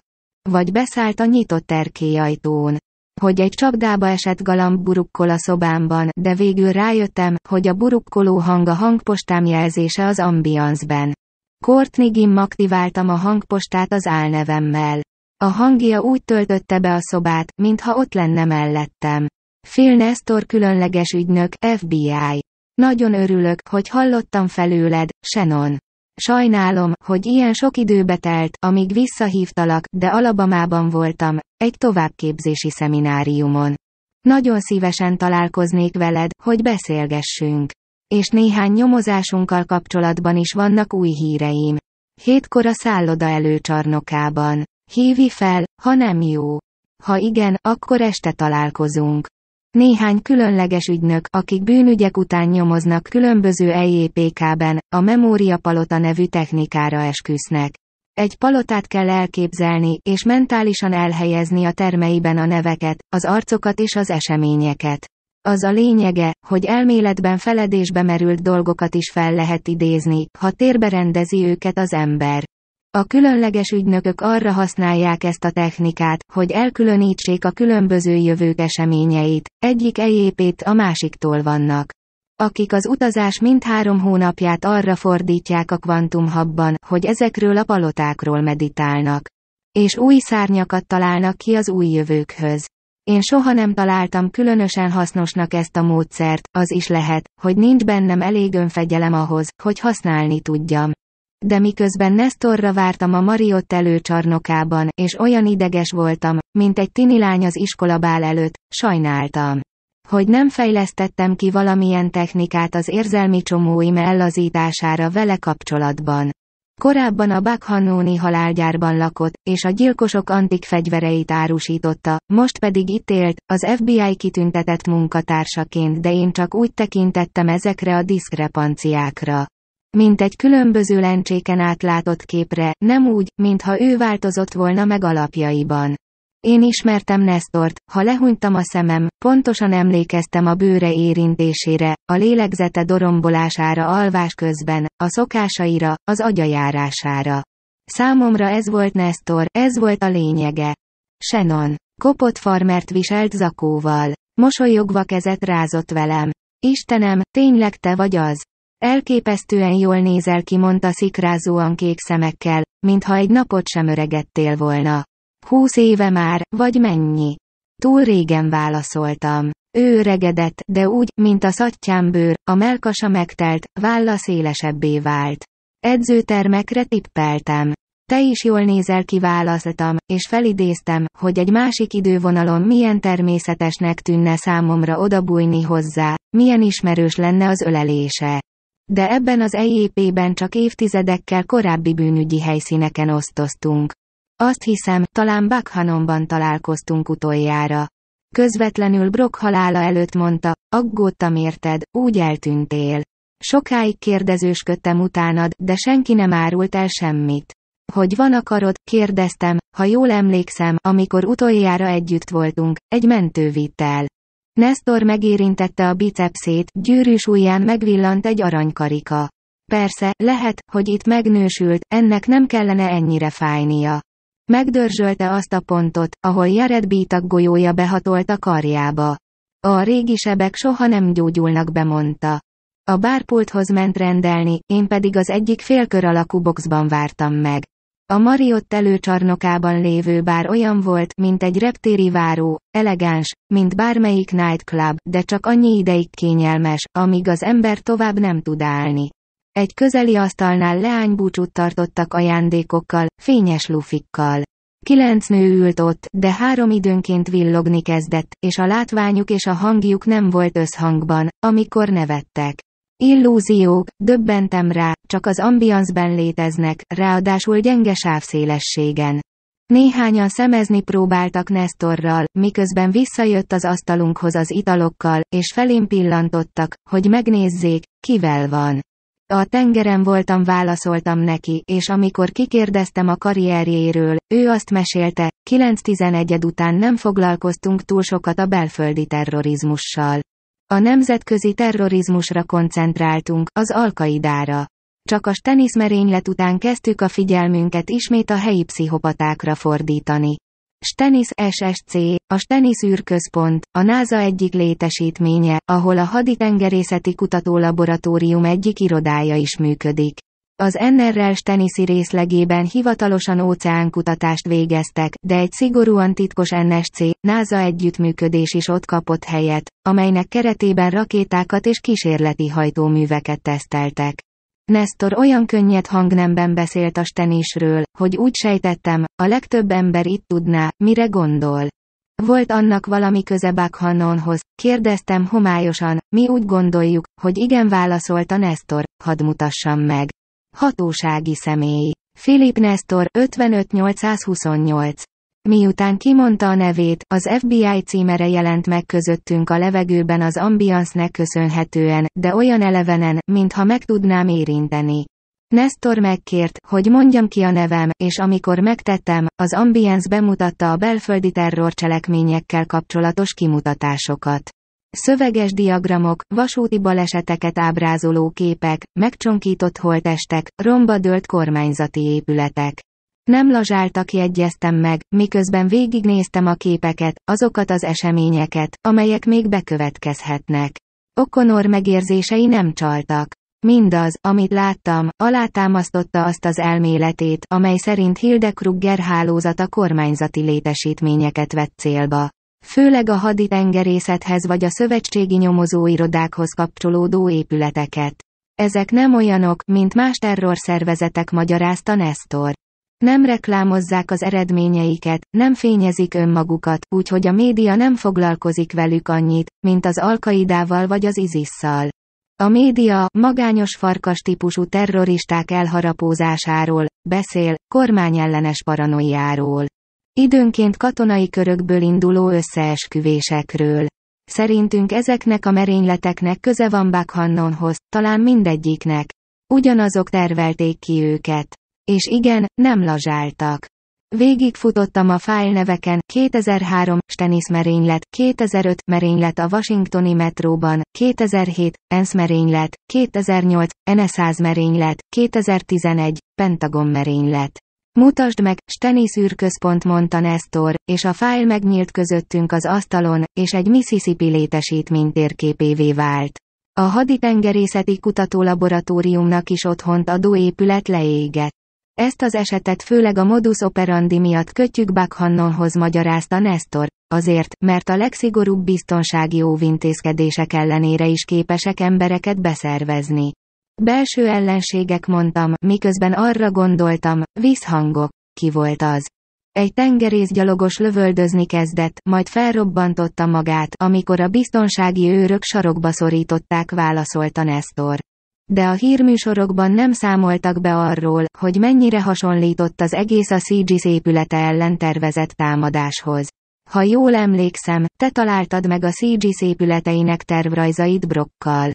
Vagy beszállt a nyitott erkélyajtón hogy egy csapdába esett galamb burukkol a szobámban, de végül rájöttem, hogy a burukkoló hang a hangpostám jelzése az ambianzben. Courtney Gim aktiváltam a hangpostát az álnevemmel. A hangja úgy töltötte be a szobát, mintha ott lenne mellettem. Phil Nestor különleges ügynök, FBI. Nagyon örülök, hogy hallottam felőled, Shannon. Sajnálom, hogy ilyen sok időbe telt, amíg visszahívtalak, de Alabamában voltam, egy továbbképzési szemináriumon. Nagyon szívesen találkoznék veled, hogy beszélgessünk. És néhány nyomozásunkkal kapcsolatban is vannak új híreim. Hétkor a szálloda előcsarnokában. Hívi fel, ha nem jó. Ha igen, akkor este találkozunk. Néhány különleges ügynök, akik bűnügyek után nyomoznak különböző EJPK-ben, a memória palota nevű technikára esküsznek. Egy palotát kell elképzelni, és mentálisan elhelyezni a termeiben a neveket, az arcokat és az eseményeket. Az a lényege, hogy elméletben feledésbe merült dolgokat is fel lehet idézni, ha térbe rendezi őket az ember. A különleges ügynökök arra használják ezt a technikát, hogy elkülönítsék a különböző jövők eseményeit, egyik ejépét a másiktól vannak. Akik az utazás mindhárom hónapját arra fordítják a kvantumhabban, hogy ezekről a palotákról meditálnak. És új szárnyakat találnak ki az új jövőkhöz. Én soha nem találtam különösen hasznosnak ezt a módszert, az is lehet, hogy nincs bennem elég önfegyelem ahhoz, hogy használni tudjam de miközben Nestorra vártam a Mariott előcsarnokában, és olyan ideges voltam, mint egy tinilány az iskolabál előtt, sajnáltam hogy nem fejlesztettem ki valamilyen technikát az érzelmi csomóim ellazítására vele kapcsolatban. Korábban a Bakhanóni halálgyárban lakott, és a gyilkosok antik fegyvereit árusította, most pedig itt élt, az FBI kitüntetett munkatársaként de én csak úgy tekintettem ezekre a diszkrepanciákra mint egy különböző lencséken átlátott képre, nem úgy, mintha ő változott volna meg alapjaiban. Én ismertem Nestort, ha lehunytam a szemem, pontosan emlékeztem a bőre érintésére, a lélegzete dorombolására alvás közben, a szokásaira, az agyajárására. Számomra ez volt Nestor, ez volt a lényege. Shannon. Kopott farmert viselt zakóval. Mosolyogva kezet rázott velem. Istenem, tényleg te vagy az. Elképesztően jól nézel ki, mondta szikrázóan kék szemekkel, mintha egy napot sem öregettél volna. Húsz éve már, vagy mennyi? Túl régen válaszoltam. Ő öregedett, de úgy, mint a bőr, a melkasa megtelt, válla szélesebbé vált. Edzőtermekre tippeltem. Te is jól nézel ki válaszoltam, és felidéztem, hogy egy másik idővonalon milyen természetesnek tűnne számomra odabújni hozzá, milyen ismerős lenne az ölelése. De ebben az EJP-ben e csak évtizedekkel korábbi bűnügyi helyszíneken osztoztunk. Azt hiszem, talán Bakhanomban találkoztunk utoljára. Közvetlenül Brock halála előtt mondta, aggódtam érted, úgy eltűntél. Sokáig kérdezősködtem utánad, de senki nem árult el semmit. Hogy van akarod, kérdeztem, ha jól emlékszem, amikor utoljára együtt voltunk, egy mentő vitt el. Nestor megérintette a bicepszét, gyűrűs ujján megvillant egy aranykarika. Persze, lehet, hogy itt megnősült, ennek nem kellene ennyire fájnia. Megdörzsölte azt a pontot, ahol Jared Bítak golyója behatolt a karjába. A régi sebek soha nem gyógyulnak bemondta. A bárpulthoz ment rendelni, én pedig az egyik félkör alakú boxban vártam meg. A Mariott előcsarnokában lévő bár olyan volt, mint egy reptéri váró, elegáns, mint bármelyik nightclub, de csak annyi ideig kényelmes, amíg az ember tovább nem tud állni. Egy közeli asztalnál leánybúcsút tartottak ajándékokkal, fényes lufikkal. Kilenc nő ült ott, de három időnként villogni kezdett, és a látványuk és a hangjuk nem volt összhangban, amikor nevettek. Illúziók, döbbentem rá, csak az ambianszben léteznek, ráadásul gyenge sávszélességen. Néhányan szemezni próbáltak Nestorral, miközben visszajött az asztalunkhoz az italokkal, és felén pillantottak, hogy megnézzék, kivel van. A tengeren voltam válaszoltam neki, és amikor kikérdeztem a karrierjéről, ő azt mesélte, 9-11 után nem foglalkoztunk túl sokat a belföldi terrorizmussal. A nemzetközi terrorizmusra koncentráltunk, az alkaidára. Csak a steniszmerénylet után kezdtük a figyelmünket ismét a helyi pszichopatákra fordítani. Stenis SSC, a Stenis űrközpont, a NASA egyik létesítménye, ahol a haditengerészeti kutatólaboratórium egyik irodája is működik. Az NRL Stenisi részlegében hivatalosan óceánkutatást végeztek, de egy szigorúan titkos NSC, NASA együttműködés is ott kapott helyet, amelynek keretében rakétákat és kísérleti hajtóműveket teszteltek. Nestor olyan könnyed hangnemben beszélt a stenisről, hogy úgy sejtettem, a legtöbb ember itt tudná, mire gondol. Volt annak valami köze hannonhoz? kérdeztem homályosan, mi úgy gondoljuk, hogy igen válaszolta Nestor, hadd mutassam meg. Hatósági személy. Philip Nestor, 55828. Miután kimondta a nevét, az FBI címere jelent meg közöttünk a levegőben az ambiansznek köszönhetően, de olyan elevenen, mintha meg tudnám érinteni. Nestor megkért, hogy mondjam ki a nevem, és amikor megtettem, az ambience bemutatta a belföldi terrorcselekményekkel kapcsolatos kimutatásokat. Szöveges diagramok, vasúti baleseteket ábrázoló képek, megcsonkított holtestek, romba dőlt kormányzati épületek. Nem lazsáltak jegyeztem meg, miközben végignéztem a képeket, azokat az eseményeket, amelyek még bekövetkezhetnek. Okonor megérzései nem csaltak. Mindaz, amit láttam, alátámasztotta azt az elméletét, amely szerint Hildekrugger hálózata kormányzati létesítményeket vett célba főleg a haditengerészethez vagy a szövetségi nyomozóirodákhoz kapcsolódó épületeket. Ezek nem olyanok, mint más terrorszervezetek magyarázta Nestor. Nem reklámozzák az eredményeiket, nem fényezik önmagukat, úgyhogy a média nem foglalkozik velük annyit, mint az alkaidával vagy az izisszal. A média magányos farkas típusú terroristák elharapózásáról beszél, kormányellenes paranoiáról. Időnként katonai körökből induló összeesküvésekről. Szerintünk ezeknek a merényleteknek köze van Bakhannonhoz, talán mindegyiknek. Ugyanazok tervelték ki őket. És igen, nem lazsáltak. Végigfutottam a fájl neveken, 2003, Stenis merénylet, 2005, merénylet a Washingtoni metróban, 2007, ENSZ merénylet, 2008, NSZ merénylet, 2011, Pentagon merénylet. Mutasd meg, Stenis űrközpont mondta Nestor, és a fájl megnyílt közöttünk az asztalon, és egy Mississippi létesítmény térképévé vált. A haditengerészeti kutatólaboratóriumnak is otthont adó épület leégett. Ezt az esetet főleg a modus operandi miatt kötjük Buckhannonhoz magyarázta Nestor, azért, mert a legszigorúbb biztonsági óvintézkedések ellenére is képesek embereket beszervezni. Belső ellenségek mondtam, miközben arra gondoltam, vízhangok. Ki volt az? Egy gyalogos lövöldözni kezdett, majd felrobbantotta magát, amikor a biztonsági őrök sarokba szorították, válaszolta Nestor. De a hírműsorokban nem számoltak be arról, hogy mennyire hasonlított az egész a Siegis épülete ellen tervezett támadáshoz. Ha jól emlékszem, te találtad meg a Siegis épületeinek tervrajzait Brokkal.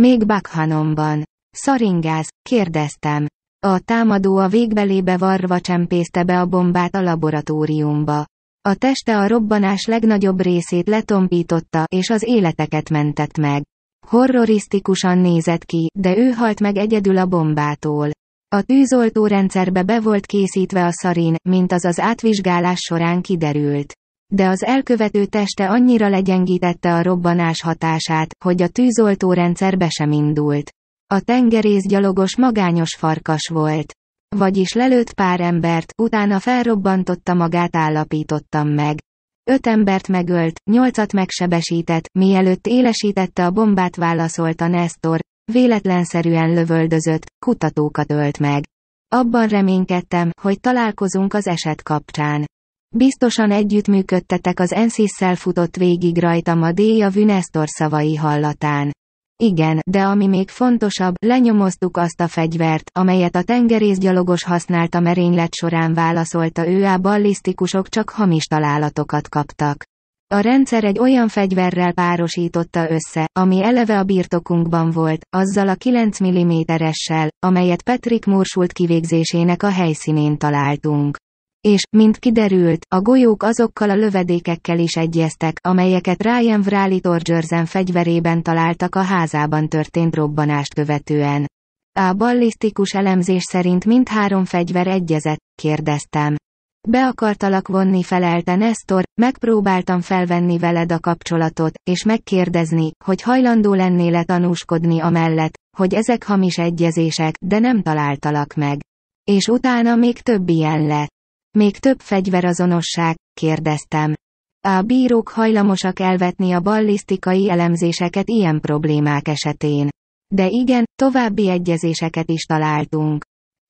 Még Bakhanomban. Szaringáz, kérdeztem. A támadó a végbelébe varva csempészte be a bombát a laboratóriumba. A teste a robbanás legnagyobb részét letompította, és az életeket mentett meg. Horrorisztikusan nézett ki, de ő halt meg egyedül a bombától. A tűzoltórendszerbe be volt készítve a szarin, mint az az átvizsgálás során kiderült. De az elkövető teste annyira legyengítette a robbanás hatását, hogy a tűzoltórendszer be sem indult. A gyalogos magányos farkas volt. Vagyis lelőtt pár embert, utána felrobbantotta magát állapítottam meg. Öt embert megölt, nyolcat megsebesített, mielőtt élesítette a bombát válaszolta Nestor, véletlenszerűen lövöldözött, kutatókat ölt meg. Abban reménykedtem, hogy találkozunk az eset kapcsán. Biztosan együttműködtetek az ensis futott végig rajtam a déja Vünesztor szavai hallatán. Igen, de ami még fontosabb, lenyomoztuk azt a fegyvert, amelyet a tengerészgyalogos használt a merénylet során válaszolta ő a ballisztikusok csak hamis találatokat kaptak. A rendszer egy olyan fegyverrel párosította össze, ami eleve a birtokunkban volt, azzal a 9 mm-essel, amelyet Patrick Morsult kivégzésének a helyszínén találtunk és, mint kiderült, a golyók azokkal a lövedékekkel is egyeztek, amelyeket Ryan Vrali Torgersen fegyverében találtak a házában történt robbanást követően. A ballisztikus elemzés szerint mindhárom fegyver egyezett, kérdeztem. Be akartalak vonni felelte Nestor, megpróbáltam felvenni veled a kapcsolatot, és megkérdezni, hogy hajlandó lennél-e tanúskodni amellett, hogy ezek hamis egyezések, de nem találtalak meg. És utána még több ilyen lett. Még több fegyverazonosság, kérdeztem. A bírók hajlamosak elvetni a ballisztikai elemzéseket ilyen problémák esetén. De igen, további egyezéseket is találtunk.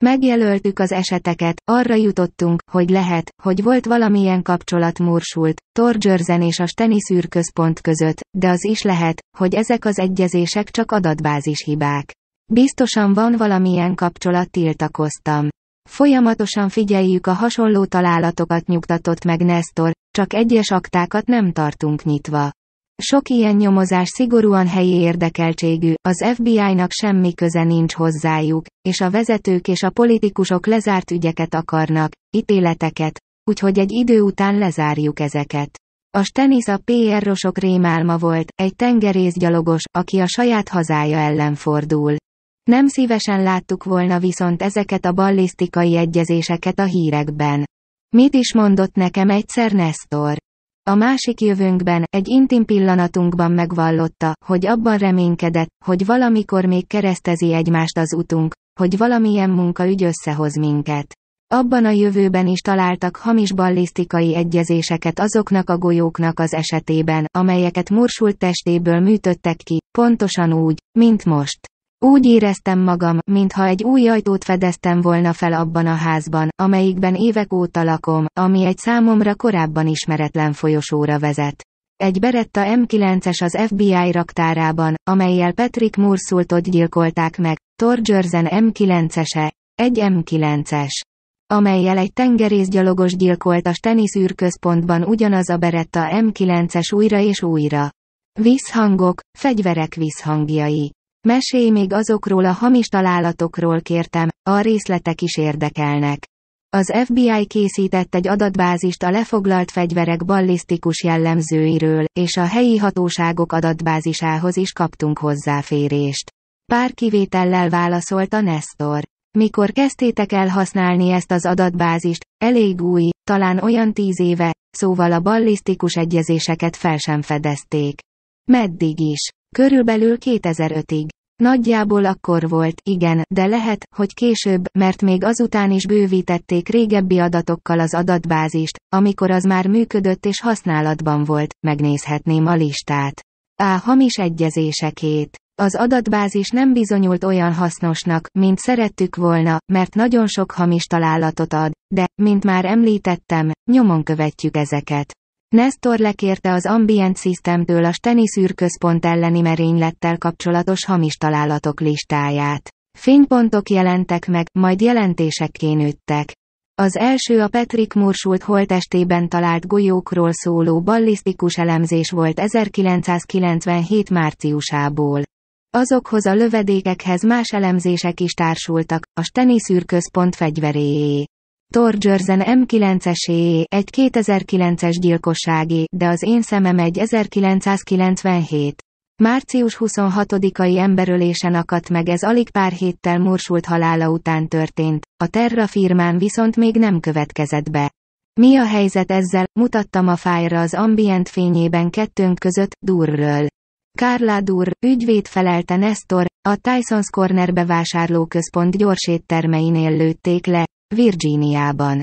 Megjelöltük az eseteket, arra jutottunk, hogy lehet, hogy volt valamilyen kapcsolat Mursult, Torgyörzen és a Steniszűr központ között, de az is lehet, hogy ezek az egyezések csak adatbázis hibák. Biztosan van valamilyen kapcsolat tiltakoztam. Folyamatosan figyeljük a hasonló találatokat nyugtatott meg Nestor, csak egyes aktákat nem tartunk nyitva. Sok ilyen nyomozás szigorúan helyi érdekeltségű, az FBI-nak semmi köze nincs hozzájuk, és a vezetők és a politikusok lezárt ügyeket akarnak, ítéleteket, úgyhogy egy idő után lezárjuk ezeket. A Stenis a PR-osok rémálma volt, egy tengerészgyalogos, aki a saját hazája ellen fordul. Nem szívesen láttuk volna viszont ezeket a ballisztikai egyezéseket a hírekben. Mit is mondott nekem egyszer Nestor? A másik jövőnkben, egy intim pillanatunkban megvallotta, hogy abban reménykedett, hogy valamikor még keresztezi egymást az utunk, hogy valamilyen munkaügy összehoz minket. Abban a jövőben is találtak hamis ballisztikai egyezéseket azoknak a golyóknak az esetében, amelyeket mursult testéből műtöttek ki, pontosan úgy, mint most. Úgy éreztem magam, mintha egy új ajtót fedeztem volna fel abban a házban, amelyikben évek óta lakom, ami egy számomra korábban ismeretlen folyosóra vezet. Egy Beretta M9-es az FBI raktárában, amelyel Patrick Mursultot gyilkolták meg, Torgersen M9-ese, egy M9-es amelyel egy tengerészgyalogos gyilkolt a űrközpontban ugyanaz a Beretta M9-es újra és újra. Visszhangok, fegyverek visszhangjai. Mesélj még azokról a hamis találatokról kértem, a részletek is érdekelnek. Az FBI készített egy adatbázist a lefoglalt fegyverek ballisztikus jellemzőiről, és a helyi hatóságok adatbázisához is kaptunk hozzáférést. Pár kivétellel válaszolt a Nestor. Mikor kezdtétek el használni ezt az adatbázist, elég új, talán olyan tíz éve, szóval a ballisztikus egyezéseket fel sem fedezték. Meddig is? Körülbelül 2005-ig. Nagyjából akkor volt, igen, de lehet, hogy később, mert még azután is bővítették régebbi adatokkal az adatbázist, amikor az már működött és használatban volt, megnézhetném a listát. A hamis egyezésekét. Az adatbázis nem bizonyult olyan hasznosnak, mint szerettük volna, mert nagyon sok hamis találatot ad, de, mint már említettem, nyomon követjük ezeket. Nestor lekérte az Ambient Systemtől a teniszűrközpont elleni merénylettel kapcsolatos hamis találatok listáját. Fénypontok jelentek meg, majd jelentésekké nőttek. Az első a Patrick Mursult holtestében talált golyókról szóló ballisztikus elemzés volt 1997 márciusából. Azokhoz a lövedékekhez más elemzések is társultak, a Steniszűrközpont fegyveréjé. Torgersen m 9 es egy 2009-es gyilkossági, de az én szemem egy 1997. Március 26-ai emberölésen akadt meg ez alig pár héttel morsult halála után történt, a Terra firmán viszont még nem következett be. Mi a helyzet ezzel, mutattam a fájra az ambient fényében kettőnk között, Durről. Kárlá Dur, ügyvéd felelte Nestor, a Tyson's Corner bevásárlóközpont gyors éttermeinél lőtték le, Virginiában.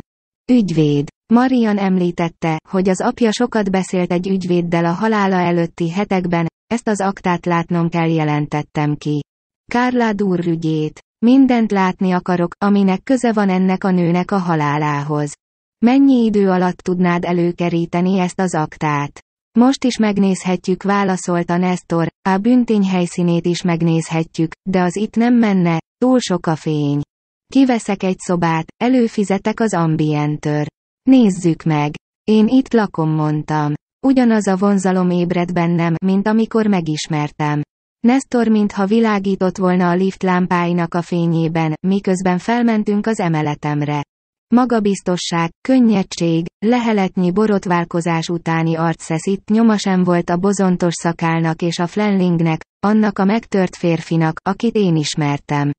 Ügyvéd. Marian említette, hogy az apja sokat beszélt egy ügyvéddel a halála előtti hetekben, ezt az aktát látnom kell jelentettem ki. Kárlá úr ügyét. Mindent látni akarok, aminek köze van ennek a nőnek a halálához. Mennyi idő alatt tudnád előkeríteni ezt az aktát? Most is megnézhetjük, válaszolta Nestor, a büntény helyszínét is megnézhetjük, de az itt nem menne, túl sok a fény. Kiveszek egy szobát, előfizetek az ambientőr. Nézzük meg. Én itt lakom mondtam. Ugyanaz a vonzalom ébred bennem, mint amikor megismertem. Nestor mintha világított volna a lift lámpáinak a fényében, miközben felmentünk az emeletemre. Magabiztosság, könnyedség, leheletnyi borotválkozás utáni arcesz itt nyoma sem volt a bozontos szakálnak és a Flenlingnek, annak a megtört férfinak, akit én ismertem.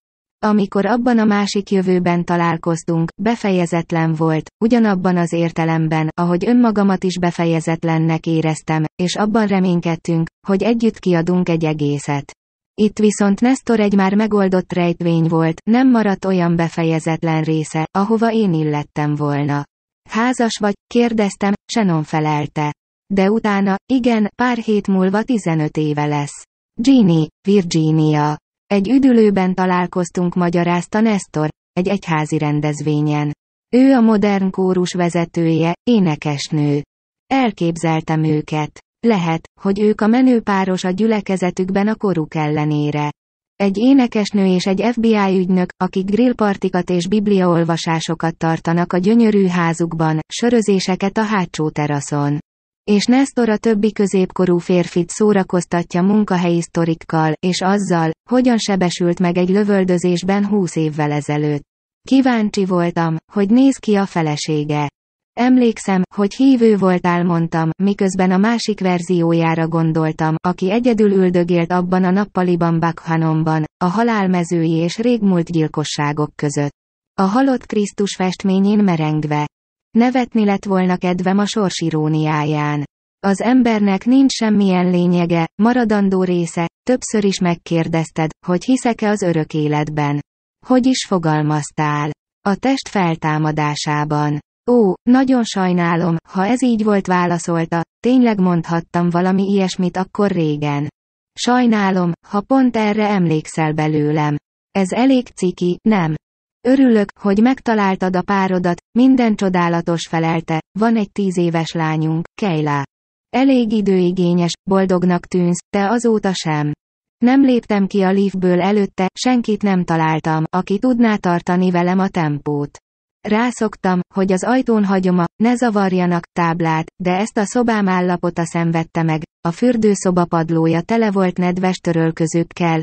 Amikor abban a másik jövőben találkoztunk, befejezetlen volt, ugyanabban az értelemben, ahogy önmagamat is befejezetlennek éreztem, és abban reménykedtünk, hogy együtt kiadunk egy egészet. Itt viszont Nestor egy már megoldott rejtvény volt, nem maradt olyan befejezetlen része, ahova én illettem volna. Házas vagy? kérdeztem, Shannon felelte. De utána, igen, pár hét múlva 15 éve lesz. Ginny, Virginia. Egy üdülőben találkoztunk magyarázta Nestor, egy egyházi rendezvényen. Ő a modern kórus vezetője, énekesnő. Elképzeltem őket. Lehet, hogy ők a menő páros a gyülekezetükben a koruk ellenére. Egy énekesnő és egy FBI ügynök, akik grillpartikat és bibliaolvasásokat tartanak a gyönyörű házukban, sörözéseket a hátsó teraszon és Nestor a többi középkorú férfit szórakoztatja munkahelyi sztorikkal, és azzal, hogyan sebesült meg egy lövöldözésben húsz évvel ezelőtt. Kíváncsi voltam, hogy néz ki a felesége. Emlékszem, hogy hívő voltál mondtam, miközben a másik verziójára gondoltam, aki egyedül üldögélt abban a nappaliban Bakhanomban, a halálmezői és régmúlt gyilkosságok között. A halott Krisztus festményén merengve. Nevetni lett volna kedvem a sors iróniáján. Az embernek nincs semmilyen lényege, maradandó része, többször is megkérdezted, hogy hiszek-e az örök életben. Hogy is fogalmaztál? A test feltámadásában. Ó, nagyon sajnálom, ha ez így volt válaszolta, tényleg mondhattam valami ilyesmit akkor régen. Sajnálom, ha pont erre emlékszel belőlem. Ez elég ciki, nem? Örülök, hogy megtaláltad a párodat, minden csodálatos felelte, van egy tíz éves lányunk, Kejlá. Elég időigényes, boldognak tűnsz, te azóta sem. Nem léptem ki a liftből előtte, senkit nem találtam, aki tudná tartani velem a tempót. Rászoktam, hogy az ajtón hagyom a ne zavarjanak táblát, de ezt a szobám állapota szenvedte meg, a fürdőszoba padlója tele volt nedves törölközőkkel,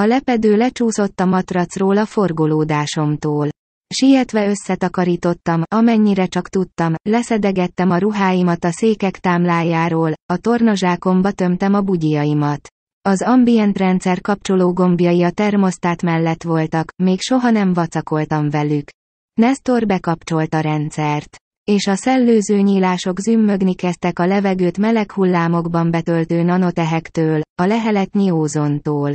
a lepedő lecsúszott a matracról a forgolódásomtól. Sietve összetakarítottam, amennyire csak tudtam, leszedegettem a ruháimat a székek támlájáról, a tornazsákomba tömtem a bugyjaimat. Az ambient rendszer kapcsoló gombjai a termosztát mellett voltak, még soha nem vacakoltam velük. Nestor bekapcsolt a rendszert. És a szellőző nyílások zümmögni kezdtek a levegőt meleg hullámokban betöltő nanotehektől, a leheletnyi ózontól.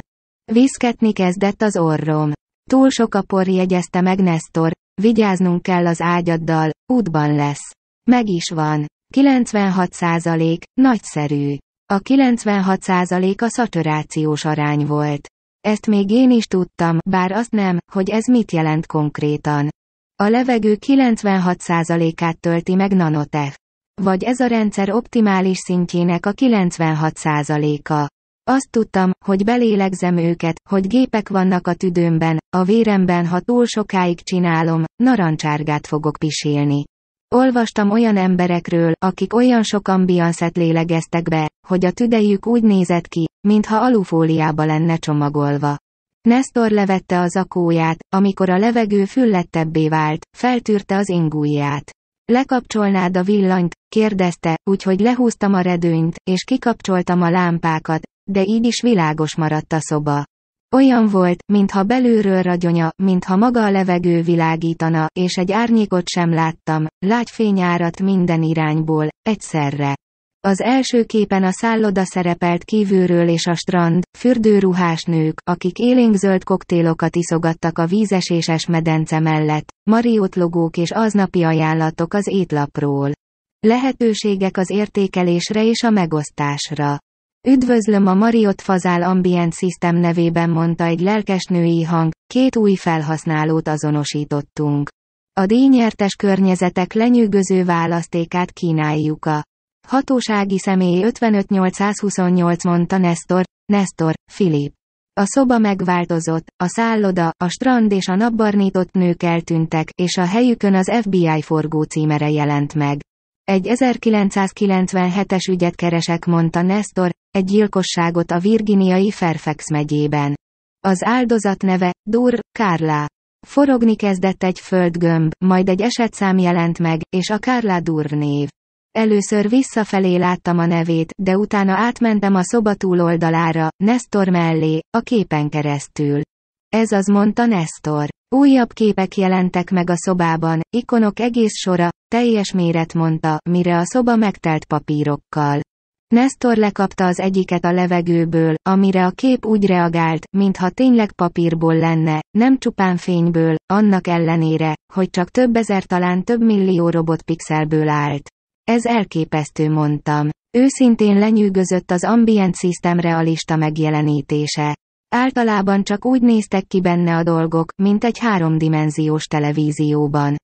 Viszketni kezdett az orrom. Túl sok a por jegyezte meg Nestor, vigyáznunk kell az ágyaddal, útban lesz. Meg is van. 96 százalék, nagyszerű. A 96 százalék a szaturációs arány volt. Ezt még én is tudtam, bár azt nem, hogy ez mit jelent konkrétan. A levegő 96%-át tölti meg nanotech. Vagy ez a rendszer optimális szintjének a 96%-a. Azt tudtam, hogy belélegzem őket, hogy gépek vannak a tüdőmben, a véremben ha túl sokáig csinálom, narancsárgát fogok pisélni. Olvastam olyan emberekről, akik olyan sok ambianszet lélegeztek be, hogy a tüdejük úgy nézett ki, mintha alufóliába lenne csomagolva. Nestor levette az akóját, amikor a levegő füllettebbé vált, feltűrte az ingúját. Lekapcsolnád a villanyt, kérdezte, úgyhogy lehúztam a redőnyt, és kikapcsoltam a lámpákat, de így is világos maradt a szoba. Olyan volt, mintha belülről ragyonya, mintha maga a levegő világítana, és egy árnyékot sem láttam, lágy fény áradt minden irányból, egyszerre. Az első képen a szálloda szerepelt kívülről és a strand, fürdőruhás nők, akik zöld koktélokat iszogattak a vízeséses medence mellett, Mariót logók és aznapi ajánlatok az étlapról. Lehetőségek az értékelésre és a megosztásra. Üdvözlöm a Marriott Fazál Ambient System nevében mondta egy lelkes női hang, két új felhasználót azonosítottunk. A díjnyertes környezetek lenyűgöző választékát kínáljuk a hatósági személy 55828 mondta Nestor, Nestor, Filip. A szoba megváltozott, a szálloda, a strand és a napbarnított nők eltűntek, és a helyükön az FBI forgó címere jelent meg. Egy 1997-es ügyet keresek, mondta Nestor, egy gyilkosságot a virginiai Fairfax megyében. Az áldozat neve, Dur, Kárlá. Forogni kezdett egy földgömb, majd egy esetszám jelent meg, és a Kárlá Dur név. Először visszafelé láttam a nevét, de utána átmentem a szoba túloldalára, Nestor mellé, a képen keresztül. Ez az mondta Nestor. Újabb képek jelentek meg a szobában, ikonok egész sora, teljes méret mondta, mire a szoba megtelt papírokkal. Nestor lekapta az egyiket a levegőből, amire a kép úgy reagált, mintha tényleg papírból lenne, nem csupán fényből, annak ellenére, hogy csak több ezer talán több millió robot pixelből állt. Ez elképesztő mondtam. Őszintén lenyűgözött az ambient system realista megjelenítése. Általában csak úgy néztek ki benne a dolgok, mint egy háromdimenziós televízióban.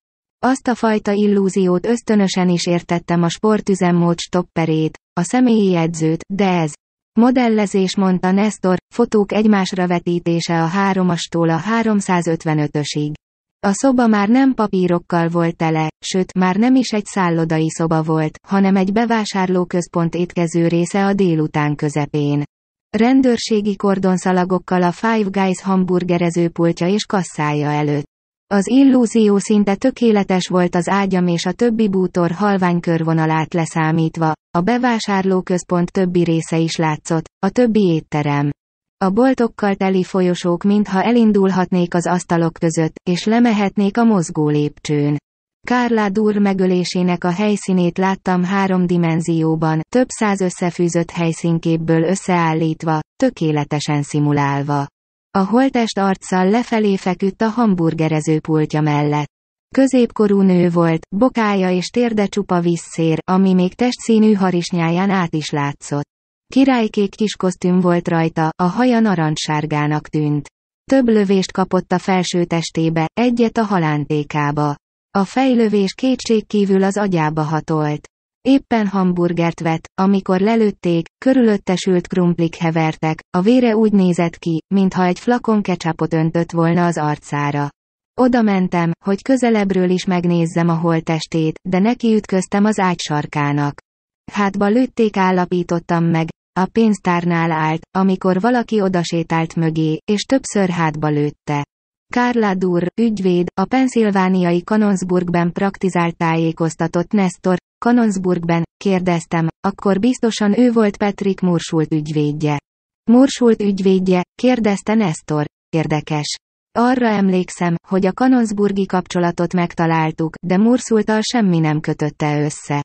Azt a fajta illúziót ösztönösen is értettem a sportüzemmód stopperét, a személyi edzőt, de ez. Modellezés mondta Nestor, fotók egymásra vetítése a 3-astól a 355-ösig. A szoba már nem papírokkal volt tele, sőt, már nem is egy szállodai szoba volt, hanem egy bevásárlóközpont étkező része a délután közepén. Rendőrségi kordonszalagokkal a Five Guys hamburgerező pultja és kasszája előtt. Az illúzió szinte tökéletes volt az ágyam és a többi bútor halvány körvonalát leszámítva, a bevásárlóközpont többi része is látszott, a többi étterem. A boltokkal teli folyosók mintha elindulhatnék az asztalok között, és lemehetnék a mozgó lépcsőn. Kárlá Dúr megölésének a helyszínét láttam három dimenzióban, több száz összefűzött helyszínképből összeállítva, tökéletesen szimulálva. A holtest arccal lefelé feküdt a hamburgerező pultja mellett. Középkorú nő volt, bokája és térde csupa visszér, ami még testszínű harisnyáján át is látszott. Királykék kis kosztüm volt rajta, a haja narancssárgának tűnt. Több lövést kapott a felső testébe, egyet a halántékába. A fejlövés kétség kívül az agyába hatolt. Éppen hamburgert vett, amikor lelőtték, körülötte sült krumplik hevertek, a vére úgy nézett ki, mintha egy flakon kecsapot öntött volna az arcára. Oda mentem, hogy közelebbről is megnézzem a holttestét, de neki ütköztem az ágy sarkának. Hátba lőtték állapítottam meg, a pénztárnál állt, amikor valaki odasétált mögé, és többször hátba lőtte. Carla Durr, ügyvéd, a penszilvániai Kanonsburgben praktizált tájékoztatott Nestor, Kanonsburgben, kérdeztem, akkor biztosan ő volt Patrick Morsult ügyvédje. Morsult ügyvédje, kérdezte Nestor. Érdekes. Arra emlékszem, hogy a kanonsburgi kapcsolatot megtaláltuk, de Mursultal semmi nem kötötte össze.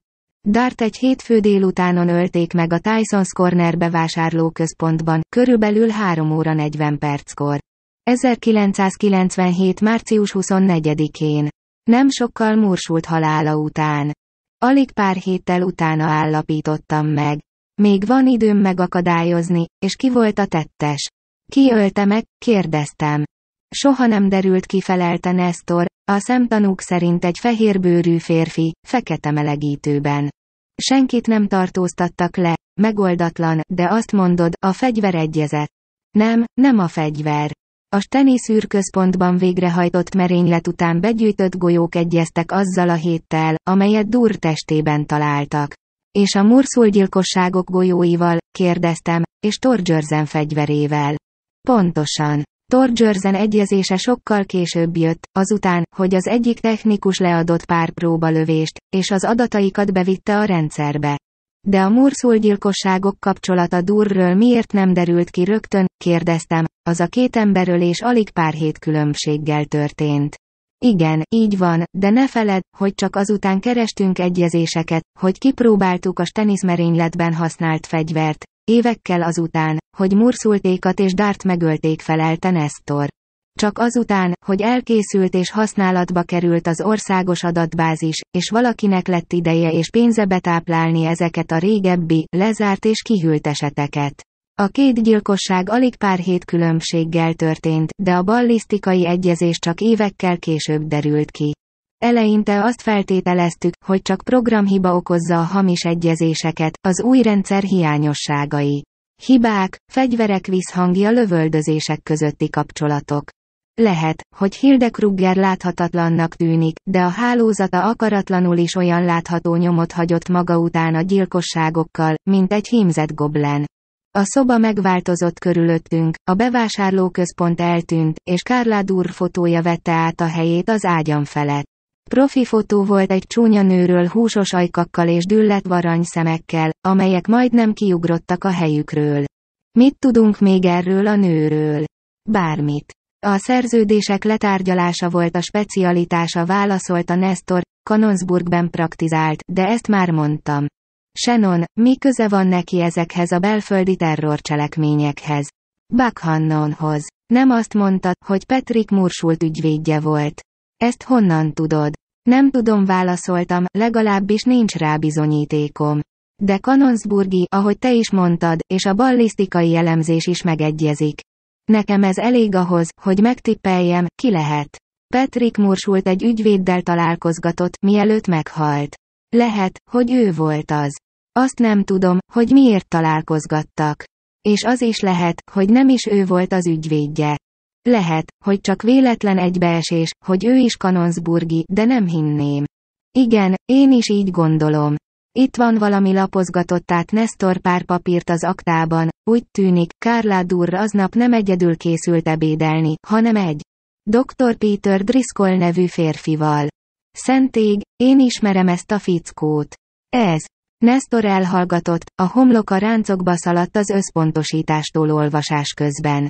Dart egy hétfő délutánon ölték meg a Tyson's Corner bevásárlóközpontban, körülbelül 3 óra 40 perckor. 1997. március 24-én. Nem sokkal Mursult halála után. Alig pár héttel utána állapítottam meg. Még van időm megakadályozni, és ki volt a tettes? Ki ölte meg, kérdeztem. Soha nem derült ki felelte Nestor, a szemtanúk szerint egy fehérbőrű férfi, fekete melegítőben. Senkit nem tartóztattak le, megoldatlan, de azt mondod, a fegyver egyezett. Nem, nem a fegyver. A Stenis központban végrehajtott merénylet után begyűjtött golyók egyeztek azzal a héttel, amelyet Dur testében találtak. És a Murszul gyilkosságok golyóival, kérdeztem, és Torgyörzen fegyverével. Pontosan. Torgyörzen egyezése sokkal később jött, azután, hogy az egyik technikus leadott pár próbalövést, és az adataikat bevitte a rendszerbe. De a Murszul gyilkosságok kapcsolata Durről miért nem derült ki rögtön, kérdeztem, az a két emberölés alig pár hét különbséggel történt. Igen, így van, de ne feled, hogy csak azután kerestünk egyezéseket, hogy kipróbáltuk a teniszmerényletben használt fegyvert, évekkel azután, hogy Murszultékat és Dárt megölték felelte Nestor. Csak azután, hogy elkészült és használatba került az országos adatbázis, és valakinek lett ideje és pénze betáplálni ezeket a régebbi, lezárt és kihűlt eseteket. A két gyilkosság alig pár hét különbséggel történt, de a ballisztikai egyezés csak évekkel később derült ki. Eleinte azt feltételeztük, hogy csak programhiba okozza a hamis egyezéseket, az új rendszer hiányosságai. Hibák, fegyverek visszhangja lövöldözések közötti kapcsolatok. Lehet, hogy Kruger láthatatlannak tűnik, de a hálózata akaratlanul is olyan látható nyomot hagyott maga után a gyilkosságokkal, mint egy hímzett goblen. A szoba megváltozott körülöttünk, a bevásárlóközpont eltűnt, és Carla úr fotója vette át a helyét az ágyam felett. Profi fotó volt egy csúnya nőről húsos ajkakkal és düllett varany szemekkel, amelyek majdnem kiugrottak a helyükről. Mit tudunk még erről a nőről? Bármit. A szerződések letárgyalása volt a specialitása válaszolta Nestor, Kanonsburgben praktizált, de ezt már mondtam. Shannon, mi köze van neki ezekhez a belföldi terrorcselekményekhez? Buckhannonhoz. Nem azt mondta, hogy Patrick Mursult ügyvédje volt. Ezt honnan tudod? Nem tudom válaszoltam, legalábbis nincs rá bizonyítékom. De Kanonsburgi, ahogy te is mondtad, és a ballisztikai elemzés is megegyezik. Nekem ez elég ahhoz, hogy megtippeljem, ki lehet. Patrick Mursult egy ügyvéddel találkozgatott, mielőtt meghalt. Lehet, hogy ő volt az. Azt nem tudom, hogy miért találkozgattak. És az is lehet, hogy nem is ő volt az ügyvédje. Lehet, hogy csak véletlen egybeesés, hogy ő is kanonsburgi, de nem hinném. Igen, én is így gondolom. Itt van valami lapozgatott át Nestor pár papírt az aktában, úgy tűnik, Kárlá Durr aznap nem egyedül készült ebédelni, hanem egy. Dr. Peter Driscoll nevű férfival. Szentég, én ismerem ezt a fickót. Ez. Nestor elhallgatott, a homloka ráncokba szaladt az összpontosítástól olvasás közben.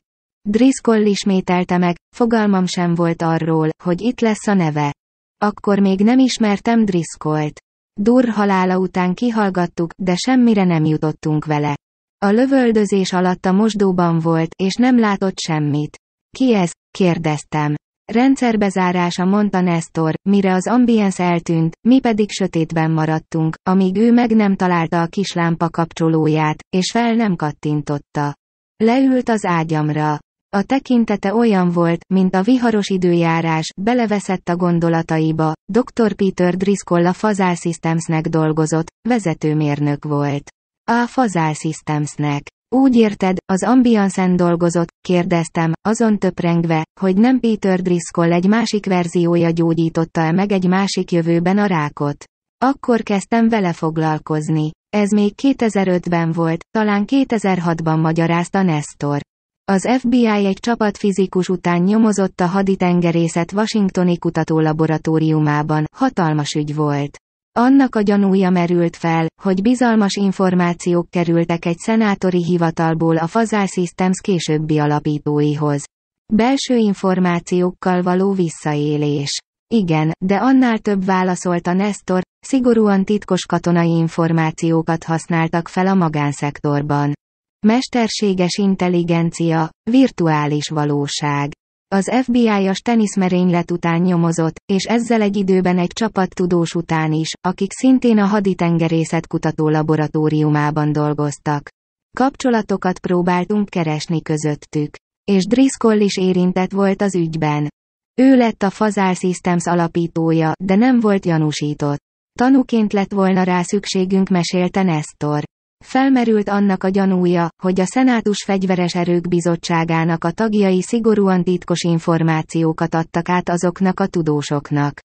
Driscoll ismételte meg, fogalmam sem volt arról, hogy itt lesz a neve. Akkor még nem ismertem Driscollt. Dur halála után kihallgattuk, de semmire nem jutottunk vele. A lövöldözés alatt a mosdóban volt, és nem látott semmit. Ki ez? kérdeztem. Rendszerbezárása mondta Nestor, mire az ambience eltűnt, mi pedig sötétben maradtunk, amíg ő meg nem találta a kislámpa kapcsolóját, és fel nem kattintotta. Leült az ágyamra. A tekintete olyan volt, mint a viharos időjárás, beleveszett a gondolataiba, dr. Peter Driscoll a Fazal Systemsnek dolgozott, vezetőmérnök volt. A Fazal Systemsnek. Úgy érted, az Ambiancen dolgozott, kérdeztem, azon töprengve, hogy nem Peter Driscoll egy másik verziója gyógyította-e meg egy másik jövőben a rákot. Akkor kezdtem vele foglalkozni. Ez még 2005-ben volt, talán 2006-ban magyarázta Nestor. Az FBI egy csapat fizikus után nyomozott a haditengerészet Washingtoni kutatólaboratóriumában, hatalmas ügy volt. Annak a gyanúja merült fel, hogy bizalmas információk kerültek egy szenátori hivatalból a Fazal Systems későbbi alapítóihoz. Belső információkkal való visszaélés. Igen, de annál több válaszolt a Nestor, szigorúan titkos katonai információkat használtak fel a magánszektorban. Mesterséges intelligencia, virtuális valóság. Az fbi a teniszmerénylet után nyomozott, és ezzel egy időben egy csapat tudós után is, akik szintén a haditengerészet kutató laboratóriumában dolgoztak. Kapcsolatokat próbáltunk keresni közöttük. És Driscoll is érintett volt az ügyben. Ő lett a Fazal Systems alapítója, de nem volt gyanúsított. Tanuként lett volna rá szükségünk mesélte Nestor. Felmerült annak a gyanúja, hogy a Szenátus Fegyveres Erők Bizottságának a tagjai szigorúan titkos információkat adtak át azoknak a tudósoknak,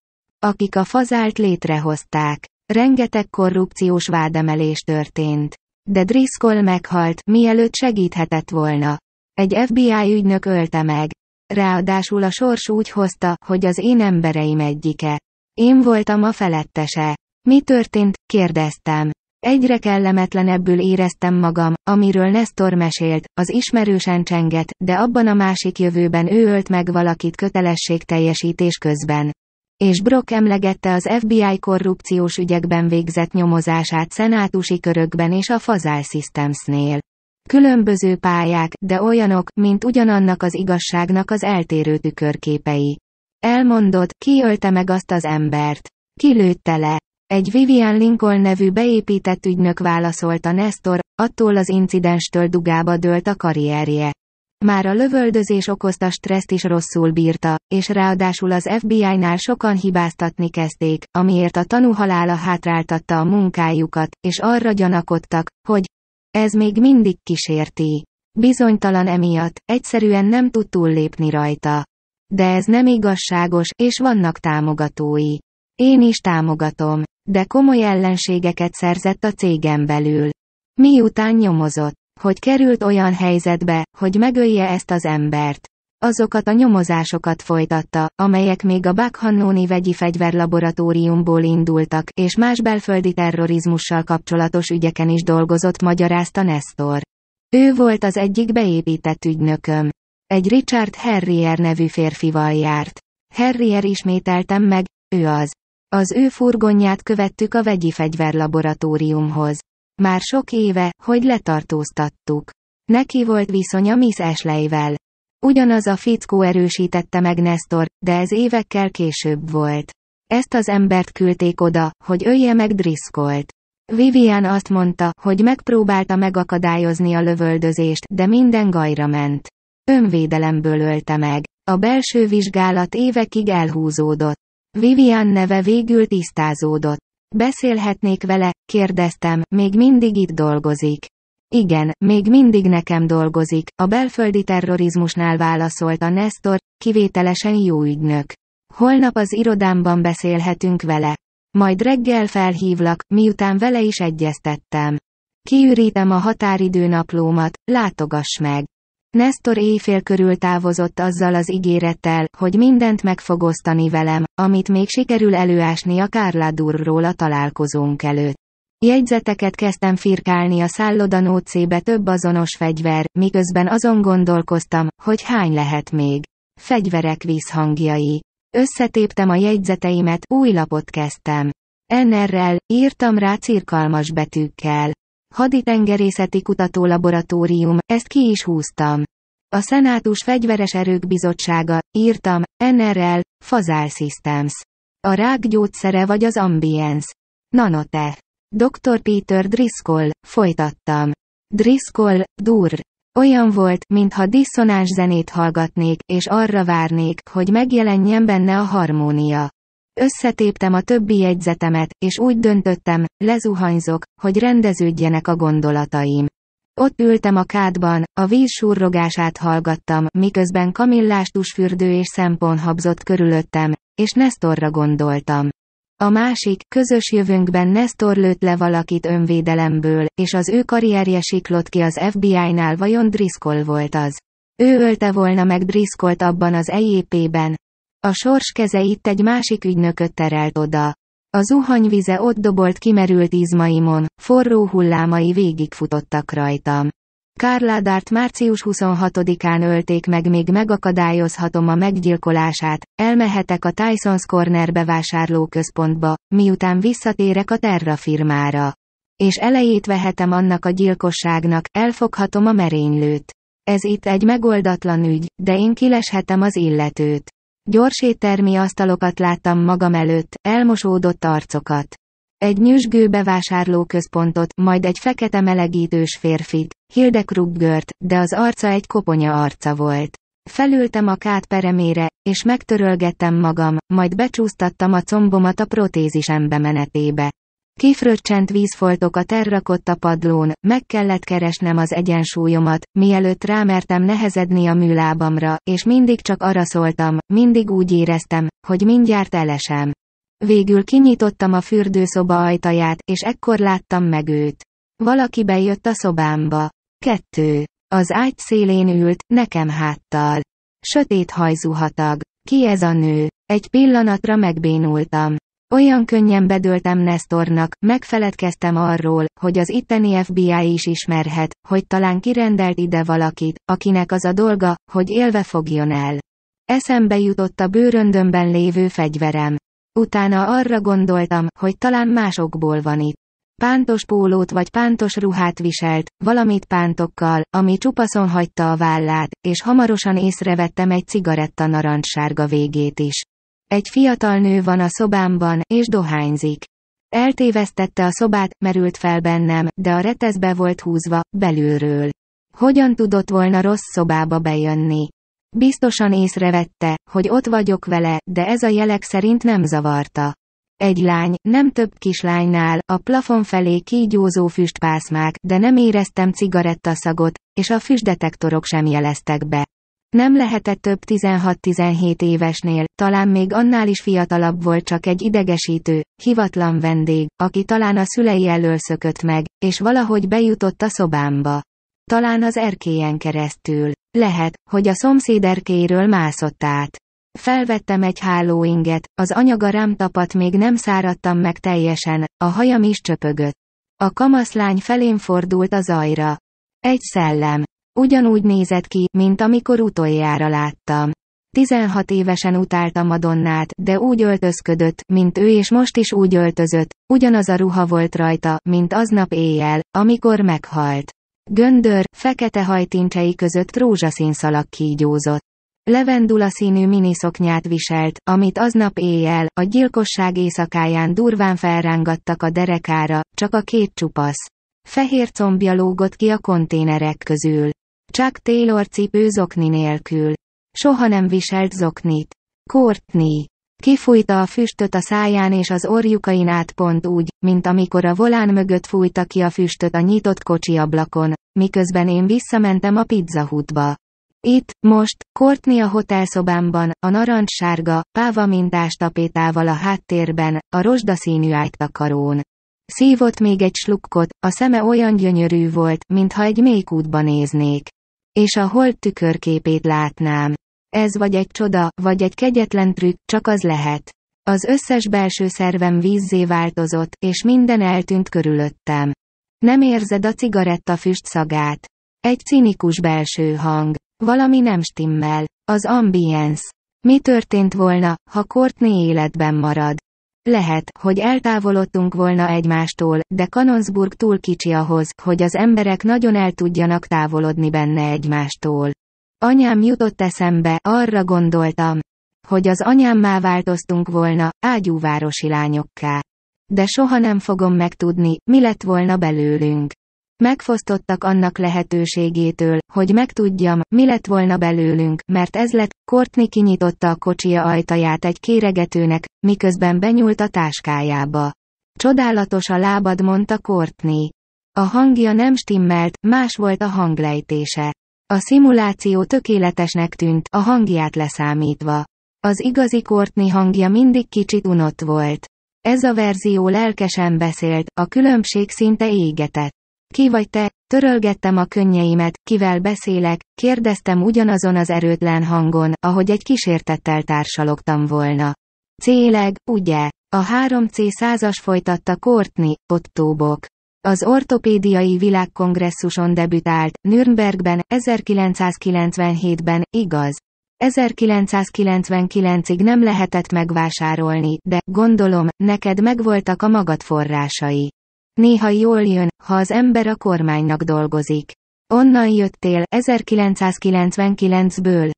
akik a fazált létrehozták. Rengeteg korrupciós vádemelés történt. De Driscoll meghalt, mielőtt segíthetett volna. Egy FBI ügynök ölte meg. Ráadásul a sors úgy hozta, hogy az én embereim egyike. Én voltam a felettese. Mi történt? kérdeztem. Egyre kellemetlenebbül éreztem magam, amiről Nestor mesélt, az ismerősen csenget, de abban a másik jövőben ő ölt meg valakit kötelességteljesítés közben. És Brock emlegette az FBI korrupciós ügyekben végzett nyomozását szenátusi körökben és a Fazal Systems-nél. Különböző pályák, de olyanok, mint ugyanannak az igazságnak az eltérő tükörképei. Elmondott, ki ölte meg azt az embert. Ki lőtte le. Egy Vivian Lincoln nevű beépített ügynök válaszolt a Nestor, attól az incidenstől dugába dőlt a karrierje. Már a lövöldözés okozta stresszt is rosszul bírta, és ráadásul az FBI-nál sokan hibáztatni kezdték, amiért a tanú halála hátráltatta a munkájukat, és arra gyanakodtak, hogy ez még mindig kísérti. Bizonytalan emiatt, egyszerűen nem tud túllépni rajta. De ez nem igazságos, és vannak támogatói. Én is támogatom, de komoly ellenségeket szerzett a cégem belül. Miután nyomozott, hogy került olyan helyzetbe, hogy megölje ezt az embert. Azokat a nyomozásokat folytatta, amelyek még a Bakhannóni vegyi fegyverlaboratóriumból indultak, és más belföldi terrorizmussal kapcsolatos ügyeken is dolgozott, magyarázta Nestor. Ő volt az egyik beépített ügynököm. Egy Richard Harrier nevű férfival járt. Harrier ismételtem meg, ő az. Az ő furgonját követtük a vegyi fegyverlaboratóriumhoz. Már sok éve, hogy letartóztattuk. Neki volt viszonya Miss Ashley-vel. Ugyanaz a fickó erősítette meg Nestor, de ez évekkel később volt. Ezt az embert küldték oda, hogy ölje meg Driscolt. Vivian azt mondta, hogy megpróbálta megakadályozni a lövöldözést, de minden gajra ment. Önvédelemből ölte meg. A belső vizsgálat évekig elhúzódott. Vivian neve végül tisztázódott. Beszélhetnék vele, kérdeztem, még mindig itt dolgozik. Igen, még mindig nekem dolgozik, a belföldi terrorizmusnál válaszolt a Nestor, kivételesen jó ügynök. Holnap az irodámban beszélhetünk vele. Majd reggel felhívlak, miután vele is egyeztettem. Kiürítem a határidő naplómat. látogass meg. Nestor éjfél körül távozott azzal az ígérettel, hogy mindent meg fog osztani velem, amit még sikerül előásni a Kárládurról a találkozónk előtt. Jegyzeteket kezdtem firkálni a szállodanócébe több azonos fegyver, miközben azon gondolkoztam, hogy hány lehet még. Fegyverek vízhangjai. Összetéptem a jegyzeteimet, új lapot kezdtem. Ennerrel, írtam rá cirkalmas betűkkel. Haditengerészeti Kutatólaboratórium, ezt ki is húztam. A Szenátus Fegyveres Erők Bizottsága, írtam, NRL, Fazal Systems. A rák gyógyszere vagy az ambience. Nanote. Dr. Peter Driscoll, folytattam. Driscoll, Dur. Olyan volt, mintha diszonáns zenét hallgatnék, és arra várnék, hogy megjelenjen benne a harmónia. Összetéptem a többi jegyzetemet, és úgy döntöttem, lezuhanyzok, hogy rendeződjenek a gondolataim. Ott ültem a kádban, a víz surrogását hallgattam, miközben kamillástusfürdő és szempon habzott körülöttem, és Nestorra gondoltam. A másik, közös jövőnkben Nestor lőtt le valakit önvédelemből, és az ő karrierje siklott ki az FBI-nál vajon Driscoll volt az. Ő ölte volna meg Driscollt abban az EJP-ben, a sors keze itt egy másik ügynököt terelt oda. A zuhanyvize ott dobolt kimerült izmaimon, forró hullámai végigfutottak rajtam. Kárládárt március 26-án ölték meg még megakadályozhatom a meggyilkolását, elmehetek a Tyson's Corner bevásárlóközpontba, miután visszatérek a Terra firmára. És elejét vehetem annak a gyilkosságnak, elfoghatom a merénylőt. Ez itt egy megoldatlan ügy, de én kileshetem az illetőt. Gyors éttermi asztalokat láttam magam előtt, elmosódott arcokat. Egy nyüzsgő bevásárlóközpontot, majd egy fekete melegítős férfit, Hilde Kruggert, de az arca egy koponya arca volt. Felültem a kát peremére, és megtörölgettem magam, majd becsúsztattam a combomat a protézisembe menetébe. Kifröccsent vízfoltok a terrakotta padlón, meg kellett keresnem az egyensúlyomat, mielőtt rámertem nehezedni a műlábamra, és mindig csak arra szóltam, mindig úgy éreztem, hogy mindjárt elesem. Végül kinyitottam a fürdőszoba ajtaját, és ekkor láttam meg őt. Valaki bejött a szobámba. Kettő. Az ágy szélén ült, nekem háttal. Sötét hajzuhatag. Ki ez a nő? Egy pillanatra megbénultam. Olyan könnyen bedöltem Nestornak, megfeledkeztem arról, hogy az itteni FBI is ismerhet, hogy talán kirendelt ide valakit, akinek az a dolga, hogy élve fogjon el. Eszembe jutott a bőröndömben lévő fegyverem. Utána arra gondoltam, hogy talán másokból van itt. Pántos pólót vagy pántos ruhát viselt, valamit pántokkal, ami csupaszon hagyta a vállát, és hamarosan észrevettem egy cigaretta narancssárga végét is. Egy fiatal nő van a szobámban, és dohányzik. Eltévesztette a szobát, merült fel bennem, de a reteszbe volt húzva, belülről. Hogyan tudott volna rossz szobába bejönni? Biztosan észrevette, hogy ott vagyok vele, de ez a jelek szerint nem zavarta. Egy lány, nem több kislánynál, a plafon felé kígyózó füstpászmák, de nem éreztem cigarettaszagot, és a füstdetektorok sem jeleztek be. Nem lehetett több 16-17 évesnél, talán még annál is fiatalabb volt csak egy idegesítő, hivatlan vendég, aki talán a szülei elől szökött meg, és valahogy bejutott a szobámba. Talán az erkélyen keresztül. Lehet, hogy a szomszéd erkéről mászott át. Felvettem egy hálóinget, az anyaga rám tapadt még nem száradtam meg teljesen, a hajam is csöpögött. A kamaszlány felén fordult a zajra. Egy szellem, Ugyanúgy nézett ki, mint amikor utoljára láttam. 16 évesen utálta Madonnát, de úgy öltözködött, mint ő és most is úgy öltözött, ugyanaz a ruha volt rajta, mint aznap éjjel, amikor meghalt. Göndör, fekete hajtincsei között rózsaszín szalag kígyózott. Levendula színű miniszoknyát viselt, amit aznap éjjel, a gyilkosság éjszakáján durván felrángattak a derekára, csak a két csupasz. Fehér combja lógott ki a konténerek közül. Csak Taylor cipő zokni nélkül. Soha nem viselt zoknit. Courtney. Kifújta a füstöt a száján és az orjukain át pont úgy, mint amikor a volán mögött fújta ki a füstöt a nyitott kocsi ablakon, miközben én visszamentem a pizzahútba. Itt, most, Courtney a hotelszobámban, a narancssárga, páva mintás tapétával a háttérben, a rozsdaszínű ágytakarón. Szívott még egy slukkot, a szeme olyan gyönyörű volt, mintha egy mély mélykútba néznék és a hold tükörképét látnám. Ez vagy egy csoda, vagy egy kegyetlen trükk, csak az lehet. Az összes belső szervem vízzé változott, és minden eltűnt körülöttem. Nem érzed a füst szagát. Egy cinikus belső hang. Valami nem stimmel. Az ambience. Mi történt volna, ha Courtney életben marad? Lehet, hogy eltávolodtunk volna egymástól, de Kanonsburg túl kicsi ahhoz, hogy az emberek nagyon el tudjanak távolodni benne egymástól. Anyám jutott eszembe, arra gondoltam, hogy az anyámmá változtunk volna, ágyúvárosi lányokká. De soha nem fogom megtudni, mi lett volna belőlünk. Megfosztottak annak lehetőségétől, hogy megtudjam, mi lett volna belőlünk, mert ez lett, Courtney kinyitotta a kocsia ajtaját egy kéregetőnek, miközben benyúlt a táskájába. Csodálatos a lábad, mondta Courtney. A hangja nem stimmelt, más volt a hanglejtése. A szimuláció tökéletesnek tűnt, a hangját leszámítva. Az igazi Courtney hangja mindig kicsit unott volt. Ez a verzió lelkesen beszélt, a különbség szinte égetett. Ki vagy te? Törölgettem a könnyeimet, kivel beszélek, kérdeztem ugyanazon az erőtlen hangon, ahogy egy kísértettel társalogtam volna. Céleg, ugye? A 3C százas folytatta kortni Ottóbok. Az ortopédiai világkongresszuson debütált, Nürnbergben, 1997-ben, igaz. 1999-ig nem lehetett megvásárolni, de, gondolom, neked megvoltak a magad forrásai. Néha jól jön, ha az ember a kormánynak dolgozik. Onnan jöttél, 1999-ből.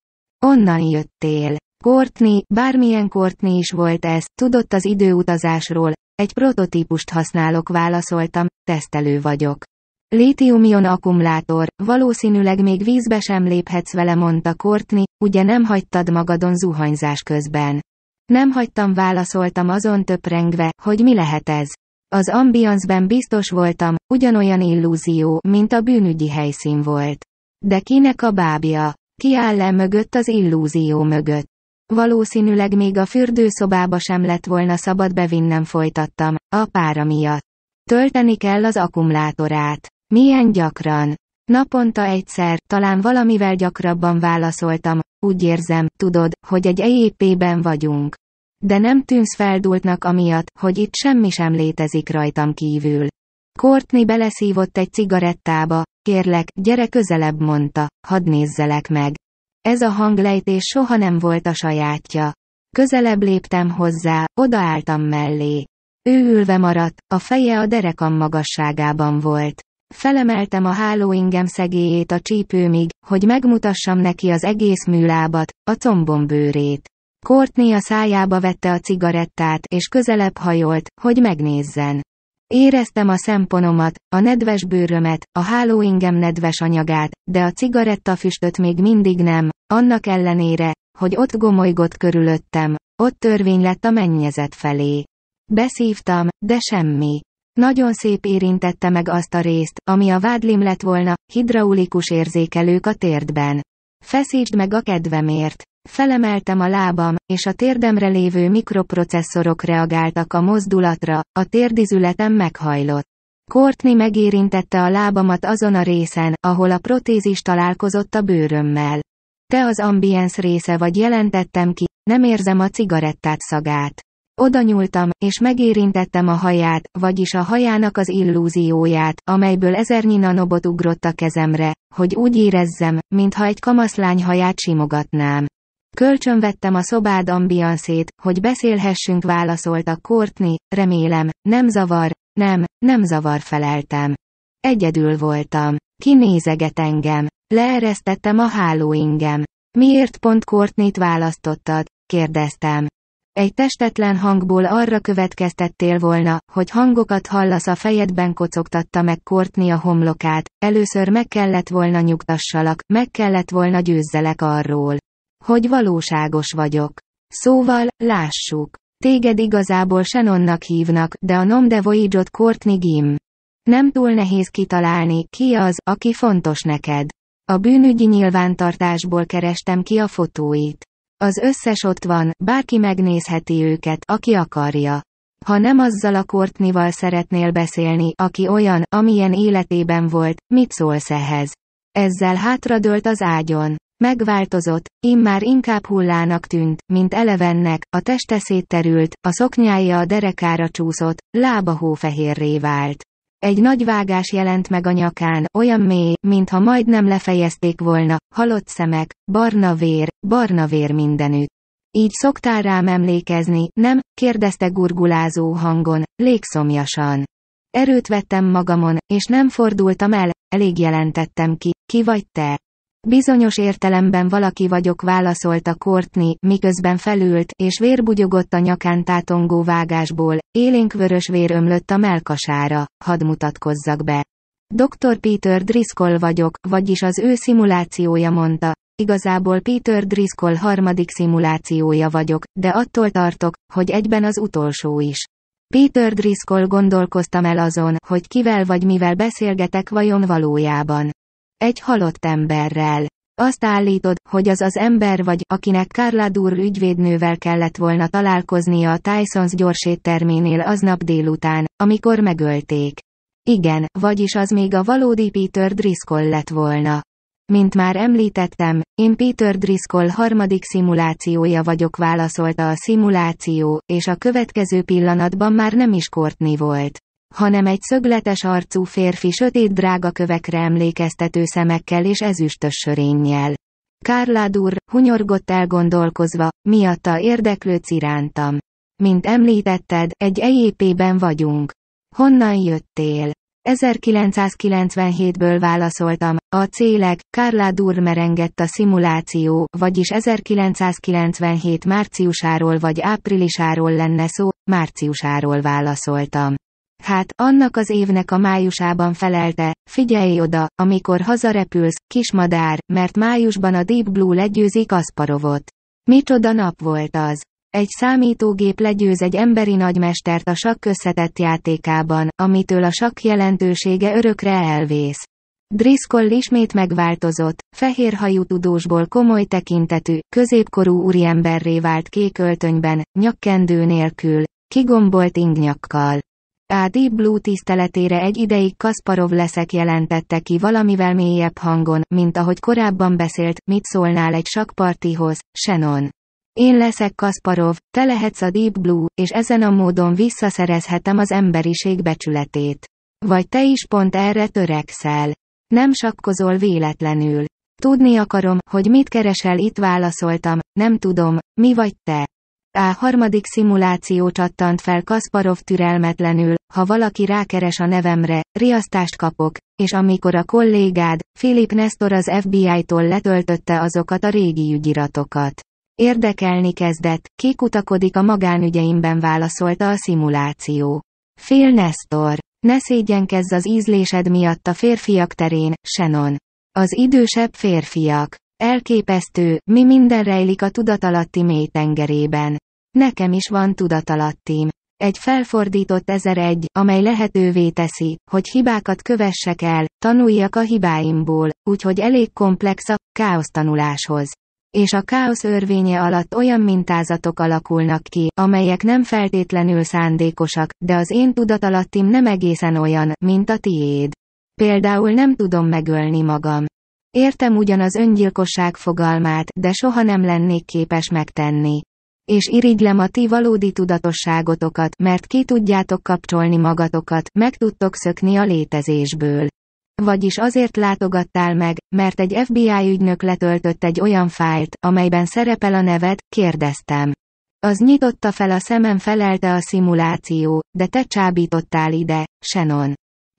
Onnan jöttél. Courtney, bármilyen Courtney is volt ez, tudott az időutazásról, egy prototípust használok válaszoltam, tesztelő vagyok. Lítiumion akkumulátor, valószínűleg még vízbe sem léphetsz vele mondta Courtney, ugye nem hagytad magadon zuhanyzás közben. Nem hagytam válaszoltam azon töprengve, hogy mi lehet ez. Az ambianceben biztos voltam, ugyanolyan illúzió, mint a bűnügyi helyszín volt. De kinek a bábja? Ki áll le mögött az illúzió mögött? Valószínűleg még a fürdőszobába sem lett volna szabad bevinnem folytattam, a pára miatt. Tölteni kell az akkumulátorát. Milyen gyakran? Naponta egyszer, talán valamivel gyakrabban válaszoltam, úgy érzem, tudod, hogy egy EEP-ben vagyunk. De nem tűnsz feldultnak amiatt, hogy itt semmi sem létezik rajtam kívül. Courtney beleszívott egy cigarettába, kérlek, gyere közelebb mondta, hadd nézzelek meg. Ez a hanglejtés soha nem volt a sajátja. Közelebb léptem hozzá, odaálltam mellé. Ő ülve maradt, a feje a derekam magasságában volt. Felemeltem a hálóingem szegélyét a csípőmig, hogy megmutassam neki az egész műlábat, a combom bőrét. Courtney a szájába vette a cigarettát, és közelebb hajolt, hogy megnézzen. Éreztem a szemponomat, a nedves bőrömet, a hálóingem nedves anyagát, de a cigarettafüstöt még mindig nem, annak ellenére, hogy ott gomolygott körülöttem, ott törvény lett a mennyezet felé. Beszívtam, de semmi. Nagyon szép érintette meg azt a részt, ami a vádlim lett volna, hidraulikus érzékelők a térdben. Feszítsd meg a kedvemért. Felemeltem a lábam, és a térdemre lévő mikroprocesszorok reagáltak a mozdulatra, a térdizületem meghajlott. Kortni megérintette a lábamat azon a részen, ahol a protézis találkozott a bőrömmel. Te az ambience része vagy jelentettem ki, nem érzem a cigarettát szagát. Oda nyúltam, és megérintettem a haját, vagyis a hajának az illúzióját, amelyből ezernyi nanobot ugrott a kezemre, hogy úgy érezzem, mintha egy kamaszlány haját simogatnám. Kölcsönvettem a szobád ambianszét, hogy beszélhessünk válaszolta Courtney, remélem, nem zavar, nem, nem zavar feleltem. Egyedül voltam. Kinézeget engem. Leeresztettem a hálóingem. Miért pont Courtney-t választottad? kérdeztem. Egy testetlen hangból arra következtettél volna, hogy hangokat hallasz a fejedben kocogtatta meg Courtney a homlokát, először meg kellett volna nyugtassalak, meg kellett volna győzzelek arról hogy valóságos vagyok. Szóval, lássuk. Téged igazából Shannonnak hívnak, de a nom de voyage-ot Courtney Gim. Nem túl nehéz kitalálni, ki az, aki fontos neked. A bűnügyi nyilvántartásból kerestem ki a fotóit. Az összes ott van, bárki megnézheti őket, aki akarja. Ha nem azzal a kortnival szeretnél beszélni, aki olyan, amilyen életében volt, mit szólsz ehhez? Ezzel hátradőlt az ágyon. Megváltozott, immár inkább hullának tűnt, mint elevennek, a teste szétterült, a szoknyája a derekára csúszott, lába hófehérré vált. Egy nagy vágás jelent meg a nyakán, olyan mély, mintha majdnem lefejezték volna, halott szemek, barna vér, barna vér mindenütt. Így szoktál rám emlékezni, nem? kérdezte gurgulázó hangon, légszomjasan. Erőt vettem magamon, és nem fordultam el, elég jelentettem ki, ki vagy te. Bizonyos értelemben valaki vagyok válaszolta Kortni, miközben felült, és vérbugyogott a nyakán tátongó vágásból, élénk vörös vér ömlött a melkasára, hadd mutatkozzak be. Dr. Peter Driscoll vagyok, vagyis az ő szimulációja mondta, igazából Peter Driscoll harmadik szimulációja vagyok, de attól tartok, hogy egyben az utolsó is. Peter Driscoll gondolkoztam el azon, hogy kivel vagy mivel beszélgetek vajon valójában. Egy halott emberrel. Azt állítod, hogy az az ember vagy, akinek Karladur ügyvédnővel kellett volna találkoznia a Tysons gyorsétterménél aznap délután, amikor megölték. Igen, vagyis az még a valódi Peter Driscoll lett volna. Mint már említettem, én Peter Driscoll harmadik szimulációja vagyok válaszolta a szimuláció, és a következő pillanatban már nem is Courtney volt hanem egy szögletes arcú férfi sötét drága kövekre emlékeztető szemekkel és ezüstös sörénnyel. Kárládur, hunyorgott elgondolkozva, miatta érdeklődsz irántam. Mint említetted, egy EJP-ben vagyunk. Honnan jöttél? 1997-ből válaszoltam, a céleg, Kárládur merengett a szimuláció, vagyis 1997 márciusáról vagy áprilisáról lenne szó, márciusáról válaszoltam hát, annak az évnek a májusában felelte, figyelj oda, amikor hazarepülsz, kismadár, mert májusban a Deep Blue legyőzik Asparovot. Micsoda nap volt az. Egy számítógép legyőz egy emberi nagymestert a sakk összetett játékában, amitől a sakk jelentősége örökre elvész. Driscoll ismét megváltozott, fehérhajú tudósból komoly tekintetű, középkorú úriemberré vált kék öltönyben, nyakkendő nélkül, kigombolt ingnyakkal. A Deep Blue tiszteletére egy ideig Kasparov leszek jelentette ki valamivel mélyebb hangon, mint ahogy korábban beszélt, mit szólnál egy sakpartihoz, Shannon. Én leszek Kasparov, te lehetsz a Deep Blue, és ezen a módon visszaszerezhetem az emberiség becsületét. Vagy te is pont erre törekszel. Nem sakkozol véletlenül. Tudni akarom, hogy mit keresel itt válaszoltam, nem tudom, mi vagy te. A harmadik szimuláció csattant fel Kasparov türelmetlenül, ha valaki rákeres a nevemre, riasztást kapok, és amikor a kollégád, Philip Nestor az FBI-tól letöltötte azokat a régi ügyiratokat. Érdekelni kezdett, kikutakodik a magánügyeimben válaszolta a szimuláció. Phil Nestor. Ne szégyenkezz az ízlésed miatt a férfiak terén, Shannon. Az idősebb férfiak. Elképesztő, mi minden rejlik a tudatalatti tengerében. Nekem is van tudatalattim. Egy felfordított 1001, amely lehetővé teszi, hogy hibákat kövessek el, tanuljak a hibáimból, úgyhogy elég komplex a káosz tanuláshoz. És a káosz örvénye alatt olyan mintázatok alakulnak ki, amelyek nem feltétlenül szándékosak, de az én tudatalattim nem egészen olyan, mint a tiéd. Például nem tudom megölni magam. Értem ugyan az öngyilkosság fogalmát, de soha nem lennék képes megtenni és irigylem a ti valódi tudatosságotokat, mert ki tudjátok kapcsolni magatokat, meg tudtok szökni a létezésből. Vagyis azért látogattál meg, mert egy FBI ügynök letöltött egy olyan fájlt, amelyben szerepel a neved, kérdeztem. Az nyitotta fel a szemem felelte a szimuláció, de te csábítottál ide, Shannon.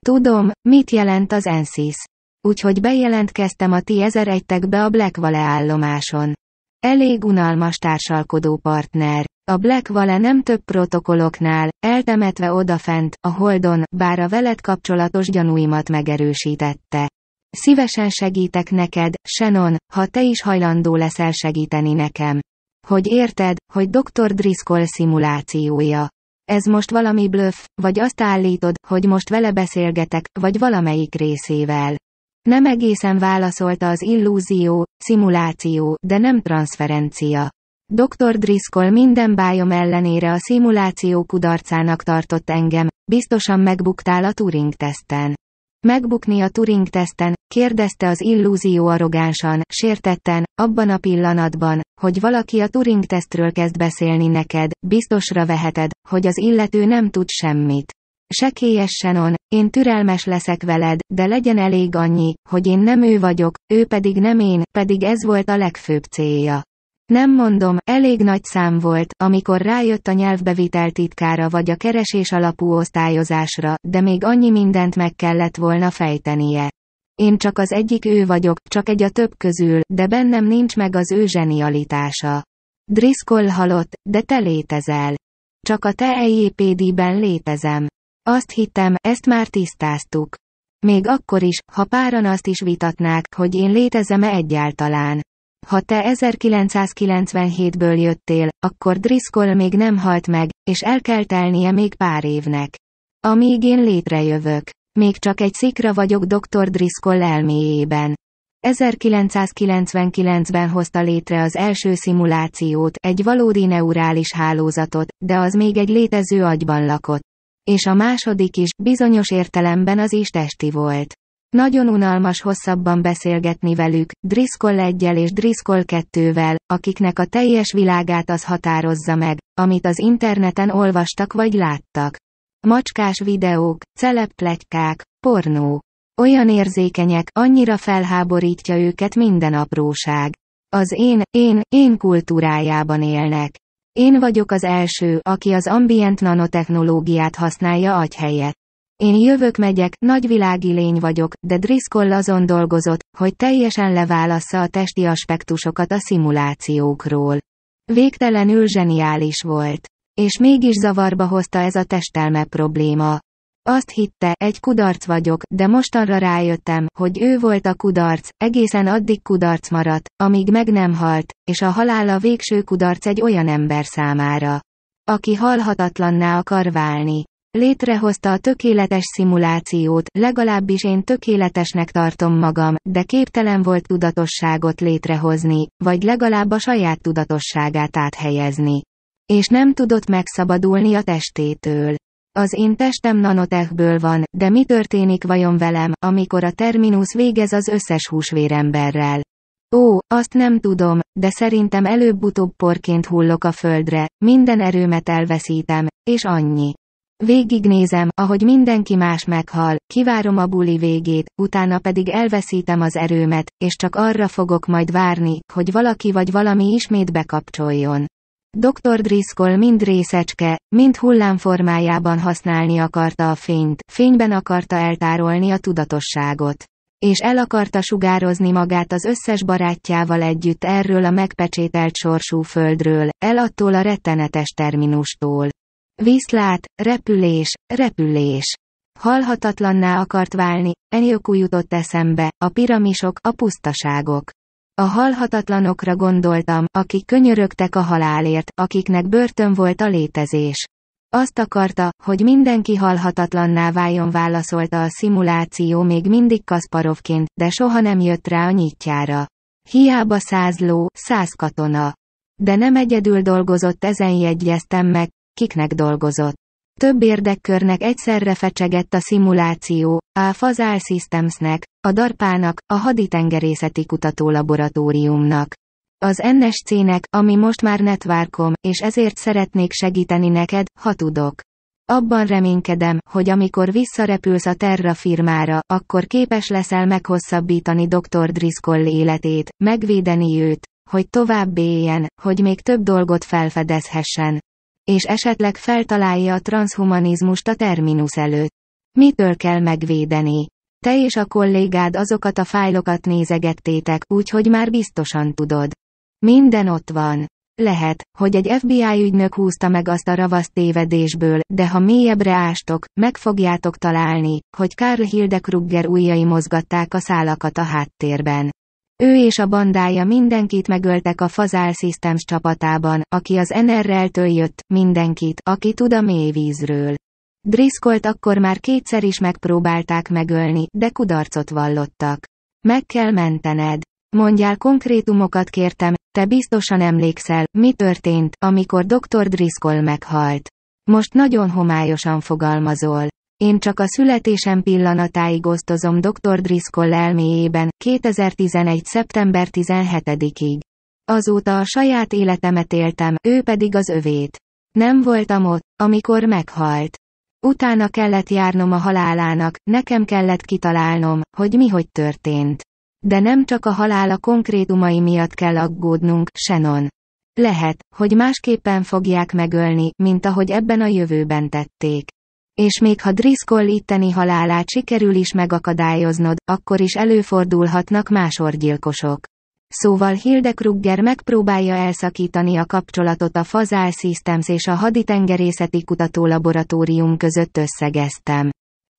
Tudom, mit jelent az NSIS. Úgyhogy bejelentkeztem a ti ezer tekbe a Black Vale állomáson. Elég unalmas társalkodó partner. A Black Vale nem több protokoloknál, eltemetve odafent, a Holdon, bár a veled kapcsolatos gyanúimat megerősítette. Szívesen segítek neked, Shannon, ha te is hajlandó leszel segíteni nekem. Hogy érted, hogy Dr. Driscoll szimulációja. Ez most valami bluff, vagy azt állítod, hogy most vele beszélgetek, vagy valamelyik részével. Nem egészen válaszolta az illúzió, szimuláció, de nem transferencia. Dr. Driscoll minden bájom ellenére a szimuláció kudarcának tartott engem, biztosan megbuktál a Turing-teszten. Megbukni a Turing-teszten, kérdezte az illúzió arrogánsan, sértetten, abban a pillanatban, hogy valaki a Turing-tesztről kezd beszélni neked, biztosra veheted, hogy az illető nem tud semmit. Sekélyes Senon, én türelmes leszek veled, de legyen elég annyi, hogy én nem ő vagyok, ő pedig nem én, pedig ez volt a legfőbb célja. Nem mondom, elég nagy szám volt, amikor rájött a nyelvbevitel titkára vagy a keresés alapú osztályozásra, de még annyi mindent meg kellett volna fejtenie. Én csak az egyik ő vagyok, csak egy a több közül, de bennem nincs meg az ő zsenialitása. Driscoll halott, de te létezel. Csak a te EJPD-ben létezem. Azt hittem, ezt már tisztáztuk. Még akkor is, ha páran azt is vitatnák, hogy én létezem-e egyáltalán. Ha te 1997-ből jöttél, akkor Driscoll még nem halt meg, és el kell telnie még pár évnek. Amíg én létrejövök. Még csak egy szikra vagyok dr. Driscoll elméjében. 1999-ben hozta létre az első szimulációt, egy valódi neurális hálózatot, de az még egy létező agyban lakott. És a második is, bizonyos értelemben az is testi volt. Nagyon unalmas hosszabban beszélgetni velük, Driscoll egyel és Driscoll kettővel, akiknek a teljes világát az határozza meg, amit az interneten olvastak vagy láttak. Macskás videók, celeplegykák, pornó. Olyan érzékenyek, annyira felháborítja őket minden apróság. Az én, én, én kultúrájában élnek. Én vagyok az első, aki az ambient nanotechnológiát használja agy helyett. Én jövök-megyek, nagyvilági lény vagyok, de Driscoll azon dolgozott, hogy teljesen leválassza a testi aspektusokat a szimulációkról. Végtelenül zseniális volt. És mégis zavarba hozta ez a testelme probléma. Azt hitte, egy kudarc vagyok, de mostanra rájöttem, hogy ő volt a kudarc, egészen addig kudarc maradt, amíg meg nem halt, és a halál a végső kudarc egy olyan ember számára, aki halhatatlanná akar válni. Létrehozta a tökéletes szimulációt, legalábbis én tökéletesnek tartom magam, de képtelen volt tudatosságot létrehozni, vagy legalább a saját tudatosságát áthelyezni. És nem tudott megszabadulni a testétől. Az én testem nanotechből van, de mi történik vajon velem, amikor a terminus végez az összes húsvéremberrel? Ó, azt nem tudom, de szerintem előbb-utóbb porként hullok a földre, minden erőmet elveszítem, és annyi. Végignézem, ahogy mindenki más meghal, kivárom a buli végét, utána pedig elveszítem az erőmet, és csak arra fogok majd várni, hogy valaki vagy valami ismét bekapcsoljon. Dr. Driscoll mind részecske, mind hullámformájában használni akarta a fényt, fényben akarta eltárolni a tudatosságot. És el akarta sugározni magát az összes barátjával együtt erről a megpecsételt sorsú földről, el attól a rettenetes terminustól. Viszlát, repülés, repülés. Halhatatlanná akart válni, enyökú jutott eszembe, a piramisok, a pusztaságok. A halhatatlanokra gondoltam, akik könyörögtek a halálért, akiknek börtön volt a létezés. Azt akarta, hogy mindenki halhatatlanná váljon válaszolta a szimuláció még mindig Kasparovként, de soha nem jött rá a nyitjára. Hiába száz ló, száz katona. De nem egyedül dolgozott ezen jegyeztem meg, kiknek dolgozott. Több érdekkörnek egyszerre fecsegett a szimuláció, a Fazal Systemsnek, a DARPának, a Haditengerészeti Kutatólaboratóriumnak. Az NSC-nek, ami most már netvárkom, és ezért szeretnék segíteni neked, ha tudok. Abban reménykedem, hogy amikor visszarepülsz a Terra firmára, akkor képes leszel meghosszabbítani dr. Driscoll életét, megvédeni őt, hogy tovább éljen, hogy még több dolgot felfedezhessen, és esetleg feltalálja a transhumanizmust a terminus előtt. Mitől kell megvédeni? Te és a kollégád azokat a fájlokat nézegettétek, úgyhogy már biztosan tudod. Minden ott van. Lehet, hogy egy FBI ügynök húzta meg azt a ravasz tévedésből, de ha mélyebbre ástok, meg fogjátok találni, hogy Karl Hildekrugger ujjai mozgatták a szálakat a háttérben. Ő és a bandája mindenkit megöltek a Fazál Systems csapatában, aki az NRL-től jött, mindenkit, aki tud a mélyvízről. Driscolt akkor már kétszer is megpróbálták megölni, de kudarcot vallottak. Meg kell mentened. Mondjál konkrétumokat kértem, te biztosan emlékszel, mi történt, amikor dr. Driscoll meghalt. Most nagyon homályosan fogalmazol. Én csak a születésem pillanatáig osztozom dr. Driscoll elméjében, 2011. szeptember 17-ig. Azóta a saját életemet éltem, ő pedig az övét. Nem voltam ott, amikor meghalt. Utána kellett járnom a halálának, nekem kellett kitalálnom, hogy mi hogy történt. De nem csak a halála konkrétumai miatt kell aggódnunk, Shannon. Lehet, hogy másképpen fogják megölni, mint ahogy ebben a jövőben tették és még ha Driscoll itteni halálát sikerül is megakadályoznod, akkor is előfordulhatnak más orgyilkosok. Szóval Krugger megpróbálja elszakítani a kapcsolatot a Fazal Systems és a Haditengerészeti Kutatólaboratórium között összegeztem.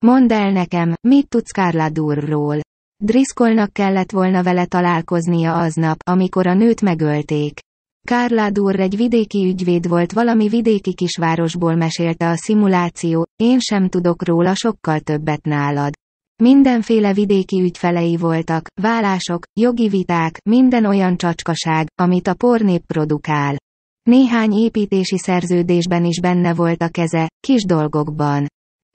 Mondd el nekem, mit tudsz Carla Durról? Driscollnak kellett volna vele találkoznia aznap, amikor a nőt megölték. Kárlád úr egy vidéki ügyvéd volt valami vidéki kisvárosból mesélte a szimuláció, én sem tudok róla sokkal többet nálad. Mindenféle vidéki ügyfelei voltak, vállások, jogi viták, minden olyan csacskaság, amit a pornép produkál. Néhány építési szerződésben is benne volt a keze, kis dolgokban.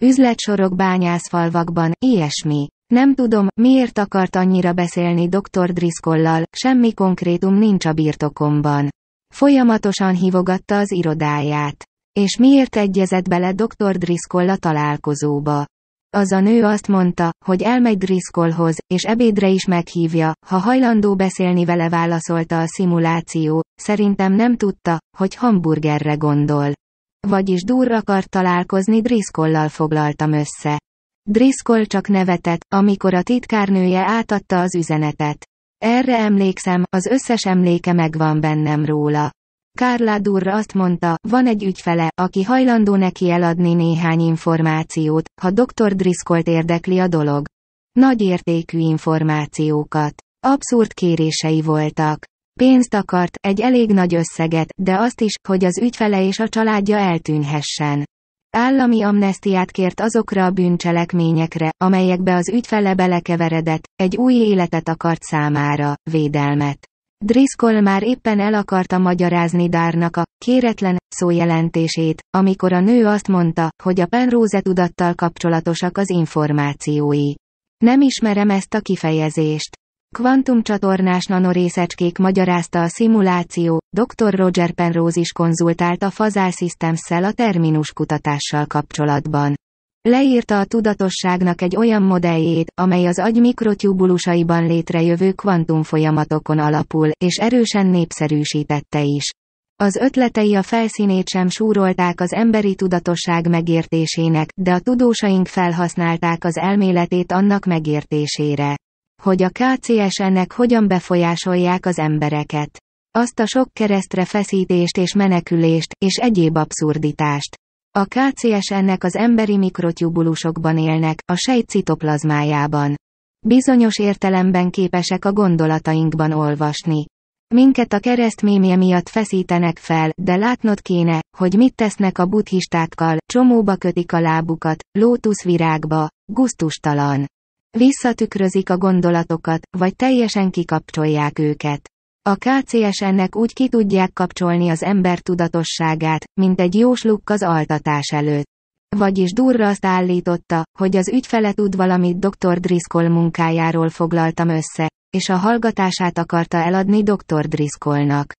Üzletsorok bányászfalvakban, ilyesmi. Nem tudom, miért akart annyira beszélni dr. Driscollal, semmi konkrétum nincs a birtokomban. Folyamatosan hívogatta az irodáját. És miért egyezett bele dr. Driscoll a találkozóba? Az a nő azt mondta, hogy elmegy Driscollhoz, és ebédre is meghívja, ha hajlandó beszélni vele válaszolta a szimuláció, szerintem nem tudta, hogy hamburgerre gondol. Vagyis durr akart találkozni Driscollal foglaltam össze. Driscoll csak nevetett, amikor a titkárnője átadta az üzenetet. Erre emlékszem, az összes emléke megvan bennem róla. Carla Durr azt mondta, van egy ügyfele, aki hajlandó neki eladni néhány információt, ha dr. Driscollt érdekli a dolog. Nagy értékű információkat. Abszurd kérései voltak. Pénzt akart, egy elég nagy összeget, de azt is, hogy az ügyfele és a családja eltűnhessen. Állami amnestiát kért azokra a bűncselekményekre, amelyekbe az ügyfele belekeveredett, egy új életet akart számára, védelmet. Driscoll már éppen el akarta magyarázni Dárnak a kéretlen szó jelentését, amikor a nő azt mondta, hogy a Penrose tudattal kapcsolatosak az információi. Nem ismerem ezt a kifejezést. Kvantumcsatornás nanorészecskék magyarázta a szimuláció, dr. Roger Penrose is konzultált a Fazal systems a terminus kutatással kapcsolatban. Leírta a tudatosságnak egy olyan modelljét, amely az agy mikrotubulusaiban létrejövő kvantumfolyamatokon alapul, és erősen népszerűsítette is. Az ötletei a felszínét sem súrolták az emberi tudatosság megértésének, de a tudósaink felhasználták az elméletét annak megértésére hogy a KCSN-ek hogyan befolyásolják az embereket. Azt a sok keresztre feszítést és menekülést, és egyéb abszurditást. A KCSN-nek az emberi mikrotyubulusokban élnek, a sejt citoplazmájában. Bizonyos értelemben képesek a gondolatainkban olvasni. Minket a keresztmémje miatt feszítenek fel, de látnod kéne, hogy mit tesznek a buddhistákkal, csomóba kötik a lábukat, lótuszvirágba, guztustalan. Visszatükrözik a gondolatokat, vagy teljesen kikapcsolják őket. A KCSN-nek úgy ki tudják kapcsolni az ember tudatosságát, mint egy jóslukk az altatás előtt. Vagyis durra azt állította, hogy az ügyfele tud valamit dr. Driscoll munkájáról foglaltam össze, és a hallgatását akarta eladni dr. Driscollnak.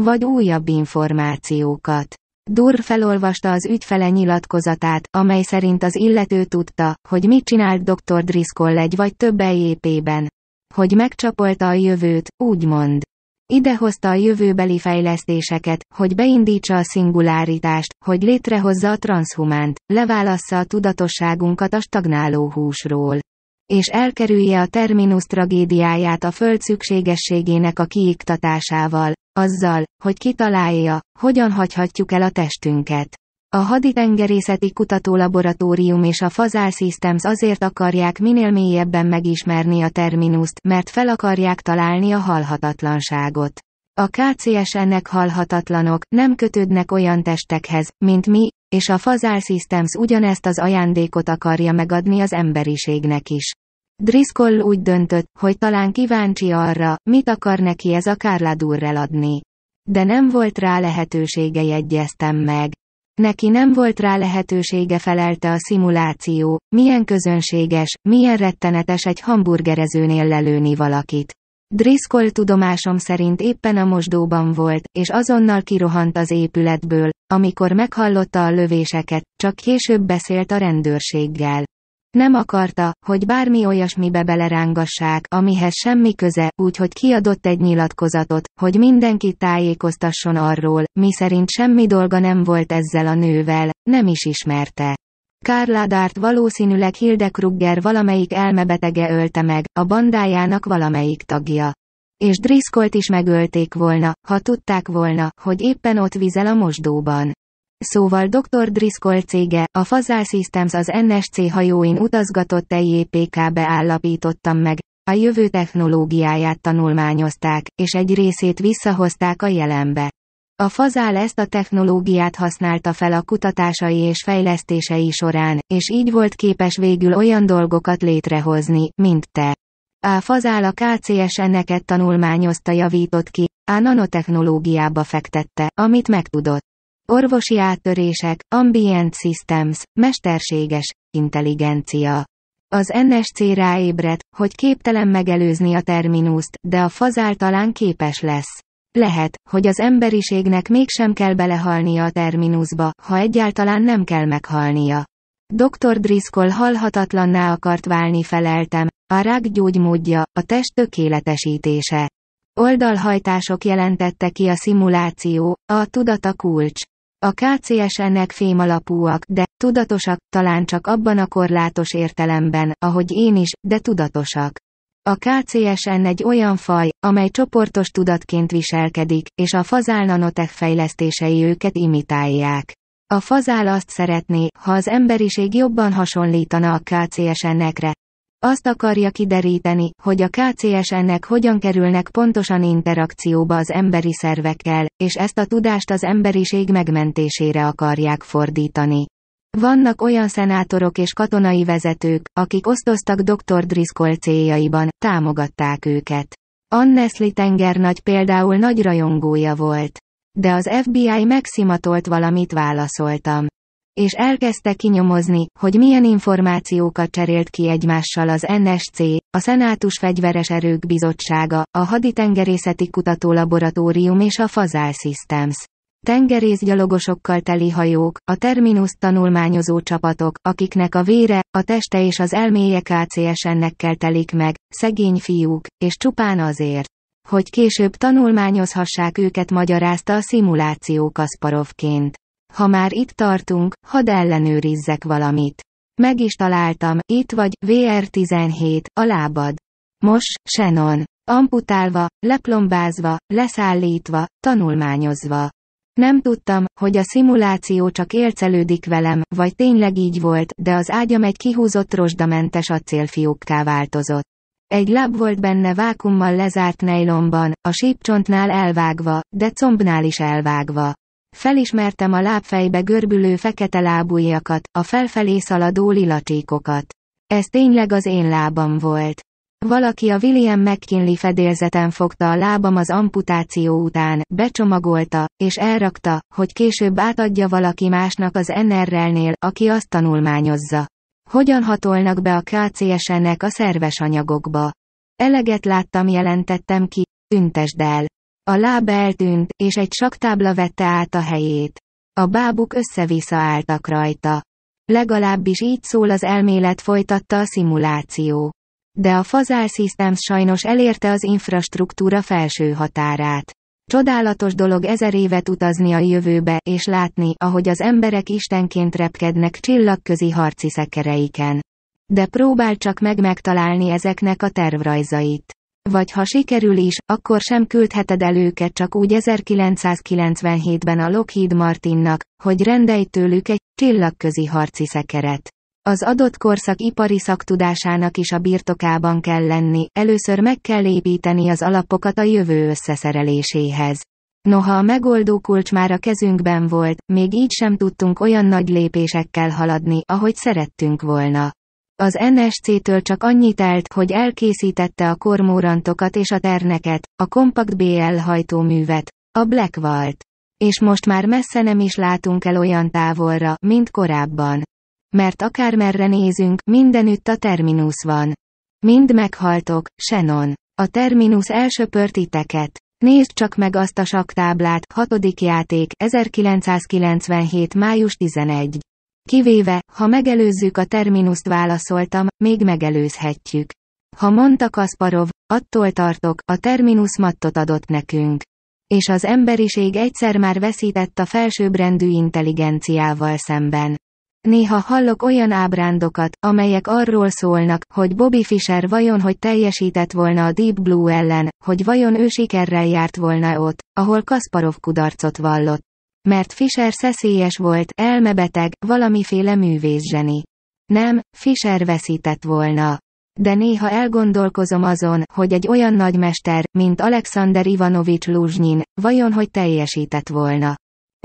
Vagy újabb információkat. Durr felolvasta az ügyfele nyilatkozatát, amely szerint az illető tudta, hogy mit csinált dr. Driscoll egy vagy több EJP-ben. E hogy megcsapolta a jövőt, úgymond. Idehozta a jövőbeli fejlesztéseket, hogy beindítsa a szingularitást, hogy létrehozza a transhumánt, leválassza a tudatosságunkat a stagnáló húsról és elkerülje a terminus tragédiáját a föld szükségességének a kiiktatásával, azzal, hogy kitalálja, hogyan hagyhatjuk el a testünket. A haditengerészeti kutatólaboratórium és a Fazal Systems azért akarják minél mélyebben megismerni a terminust, mert fel akarják találni a halhatatlanságot. A KCS-ennek halhatatlanok, nem kötődnek olyan testekhez, mint mi, és a Fazal Systems ugyanezt az ajándékot akarja megadni az emberiségnek is. Driscoll úgy döntött, hogy talán kíváncsi arra, mit akar neki ez a Kárládúrrel adni. De nem volt rá lehetősége jegyeztem meg. Neki nem volt rá lehetősége felelte a szimuláció, milyen közönséges, milyen rettenetes egy hamburgerezőnél lelőni valakit. Driscoll tudomásom szerint éppen a mosdóban volt, és azonnal kirohant az épületből, amikor meghallotta a lövéseket, csak később beszélt a rendőrséggel. Nem akarta, hogy bármi olyasmibe belerángassák, amihez semmi köze, úgyhogy kiadott egy nyilatkozatot, hogy mindenki tájékoztasson arról, mi szerint semmi dolga nem volt ezzel a nővel, nem is ismerte. Kárládárt valószínűleg Krugger valamelyik elmebetege ölte meg, a bandájának valamelyik tagja. És Driscolt is megölték volna, ha tudták volna, hogy éppen ott vizel a mosdóban. Szóval Dr. Driscoll cége, a Fazal Systems az NSC hajóin utazgatott ejpk be állapítottam meg, a jövő technológiáját tanulmányozták, és egy részét visszahozták a jelenbe. A fazál ezt a technológiát használta fel a kutatásai és fejlesztései során, és így volt képes végül olyan dolgokat létrehozni, mint te. A fazál a KCSN-eket tanulmányozta javított ki, a nanotechnológiába fektette, amit megtudott. Orvosi áttörések, ambient systems, mesterséges, intelligencia. Az NSC ráébredt, hogy képtelen megelőzni a terminuszt, de a fazál talán képes lesz. Lehet, hogy az emberiségnek mégsem kell belehalnia a terminusba, ha egyáltalán nem kell meghalnia. Dr. Driscoll halhatatlanná akart válni feleltem, a rák gyógymódja, a test tökéletesítése. Oldalhajtások jelentette ki a szimuláció, a tudata kulcs. A KCSN-ek fémalapúak, de tudatosak, talán csak abban a korlátos értelemben, ahogy én is, de tudatosak. A KCSN egy olyan faj, amely csoportos tudatként viselkedik, és a fazál nanotech fejlesztései őket imitálják. A fazál azt szeretné, ha az emberiség jobban hasonlítana a KCSN-ekre. Azt akarja kideríteni, hogy a KCSN-ek hogyan kerülnek pontosan interakcióba az emberi szervekkel, és ezt a tudást az emberiség megmentésére akarják fordítani. Vannak olyan szenátorok és katonai vezetők, akik osztoztak Dr. Driscoll céljaiban, támogatták őket. Annesli tengernagy például nagy rajongója volt. De az FBI megszimatolt valamit válaszoltam. És elkezdte kinyomozni, hogy milyen információkat cserélt ki egymással az NSC, a Szenátus Fegyveres Erők Bizottsága, a Haditengerészeti Kutatólaboratórium és a Fazal Systems tengerészgyalogosokkal teli hajók, a terminus tanulmányozó csapatok, akiknek a vére, a teste és az elméje KCSN-nekkel telik meg, szegény fiúk, és csupán azért, hogy később tanulmányozhassák őket magyarázta a szimuláció Kasparovként. Ha már itt tartunk, hadd ellenőrizzek valamit. Meg is találtam, itt vagy, VR17, a lábad. Most, Shannon. Amputálva, leplombázva, leszállítva, tanulmányozva. Nem tudtam, hogy a szimuláció csak élcelődik velem, vagy tényleg így volt, de az ágyam egy kihúzott rozsdamentes acélfiókká változott. Egy láb volt benne vákummal lezárt nejlomban, a sípcsontnál elvágva, de combnál is elvágva. Felismertem a lábfejbe görbülő fekete lábújakat, a felfelé szaladó lilacsíkokat. Ez tényleg az én lábam volt. Valaki a William McKinley fedélzeten fogta a lábam az amputáció után, becsomagolta, és elrakta, hogy később átadja valaki másnak az NRL-nél, aki azt tanulmányozza. Hogyan hatolnak be a KCS-nek a szerves anyagokba? Eleget láttam jelentettem ki, tüntesd el. A lába eltűnt, és egy saktábla vette át a helyét. A bábuk össze-vissza álltak rajta. Legalábbis így szól az elmélet folytatta a szimuláció. De a Fazal Systems sajnos elérte az infrastruktúra felső határát. Csodálatos dolog ezer évet utazni a jövőbe, és látni, ahogy az emberek istenként repkednek csillagközi harci szekereiken. De próbál csak meg megtalálni ezeknek a tervrajzait. Vagy ha sikerül is, akkor sem küldheted el őket csak úgy 1997-ben a Lockheed Martinnak, hogy rendelj tőlük egy csillagközi harci szekeret. Az adott korszak ipari szaktudásának is a birtokában kell lenni, először meg kell építeni az alapokat a jövő összeszereléséhez. Noha a megoldó kulcs már a kezünkben volt, még így sem tudtunk olyan nagy lépésekkel haladni, ahogy szerettünk volna. Az NSC-től csak annyit elt, hogy elkészítette a kormórantokat és a terneket, a kompakt BL hajtóművet, a Blackwalt. És most már messze nem is látunk el olyan távolra, mint korábban mert akármerre nézünk, mindenütt a terminus van. Mind meghaltok, Shannon. A terminus elsöpört iteket. Nézd csak meg azt a saktáblát, hatodik játék, 1997. május 11. Kivéve, ha megelőzzük a terminuszt válaszoltam, még megelőzhetjük. Ha mondta Kasparov, attól tartok, a terminus mattot adott nekünk. És az emberiség egyszer már veszített a felsőbbrendű intelligenciával szemben. Néha hallok olyan ábrándokat, amelyek arról szólnak, hogy Bobby Fischer vajon hogy teljesített volna a Deep Blue ellen, hogy vajon ő sikerrel járt volna ott, ahol Kasparov kudarcot vallott. Mert Fischer szeszélyes volt, elmebeteg, valamiféle művészzseni. Nem, Fischer veszített volna. De néha elgondolkozom azon, hogy egy olyan nagymester, mint Alexander Ivanovics Luzsnyin, vajon hogy teljesített volna.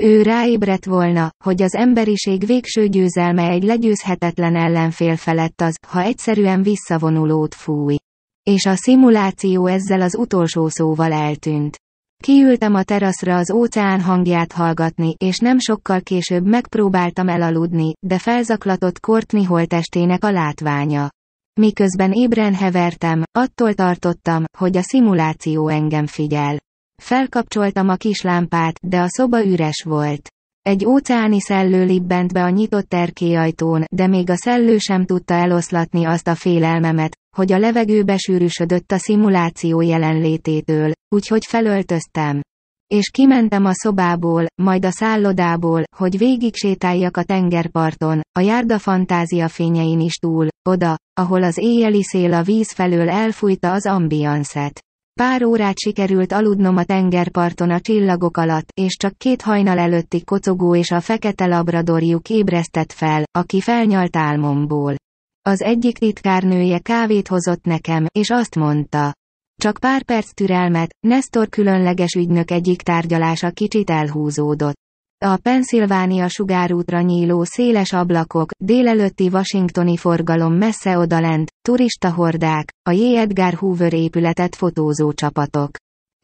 Ő ráébredt volna, hogy az emberiség végső győzelme egy legyőzhetetlen ellenfél felett az, ha egyszerűen visszavonulót fúj. És a szimuláció ezzel az utolsó szóval eltűnt. Kiültem a teraszra az óceán hangját hallgatni, és nem sokkal később megpróbáltam elaludni, de felzaklatott Kortni holtestének a látványa. Miközben ébren hevertem, attól tartottam, hogy a szimuláció engem figyel. Felkapcsoltam a kis lámpát, de a szoba üres volt. Egy óceáni szellő libbent be a nyitott terkéjajtón, de még a szellő sem tudta eloszlatni azt a félelmemet, hogy a levegő besűrűsödött a szimuláció jelenlététől, úgyhogy felöltöztem. És kimentem a szobából, majd a szállodából, hogy végig sétáljak a tengerparton, a járda fantázia fényein is túl, oda, ahol az éjjeli szél a víz felől elfújta az ambianszet. Pár órát sikerült aludnom a tengerparton a csillagok alatt, és csak két hajnal előtti kocogó és a fekete labradorjuk ébresztett fel, aki felnyalt álmomból. Az egyik titkárnője kávét hozott nekem, és azt mondta. Csak pár perc türelmet, Nestor különleges ügynök egyik tárgyalása kicsit elhúzódott. A Pennsylvania sugárútra nyíló széles ablakok, délelőtti washingtoni forgalom messze odalent, turista hordák, a J. Edgar Hoover épületet fotózó csapatok.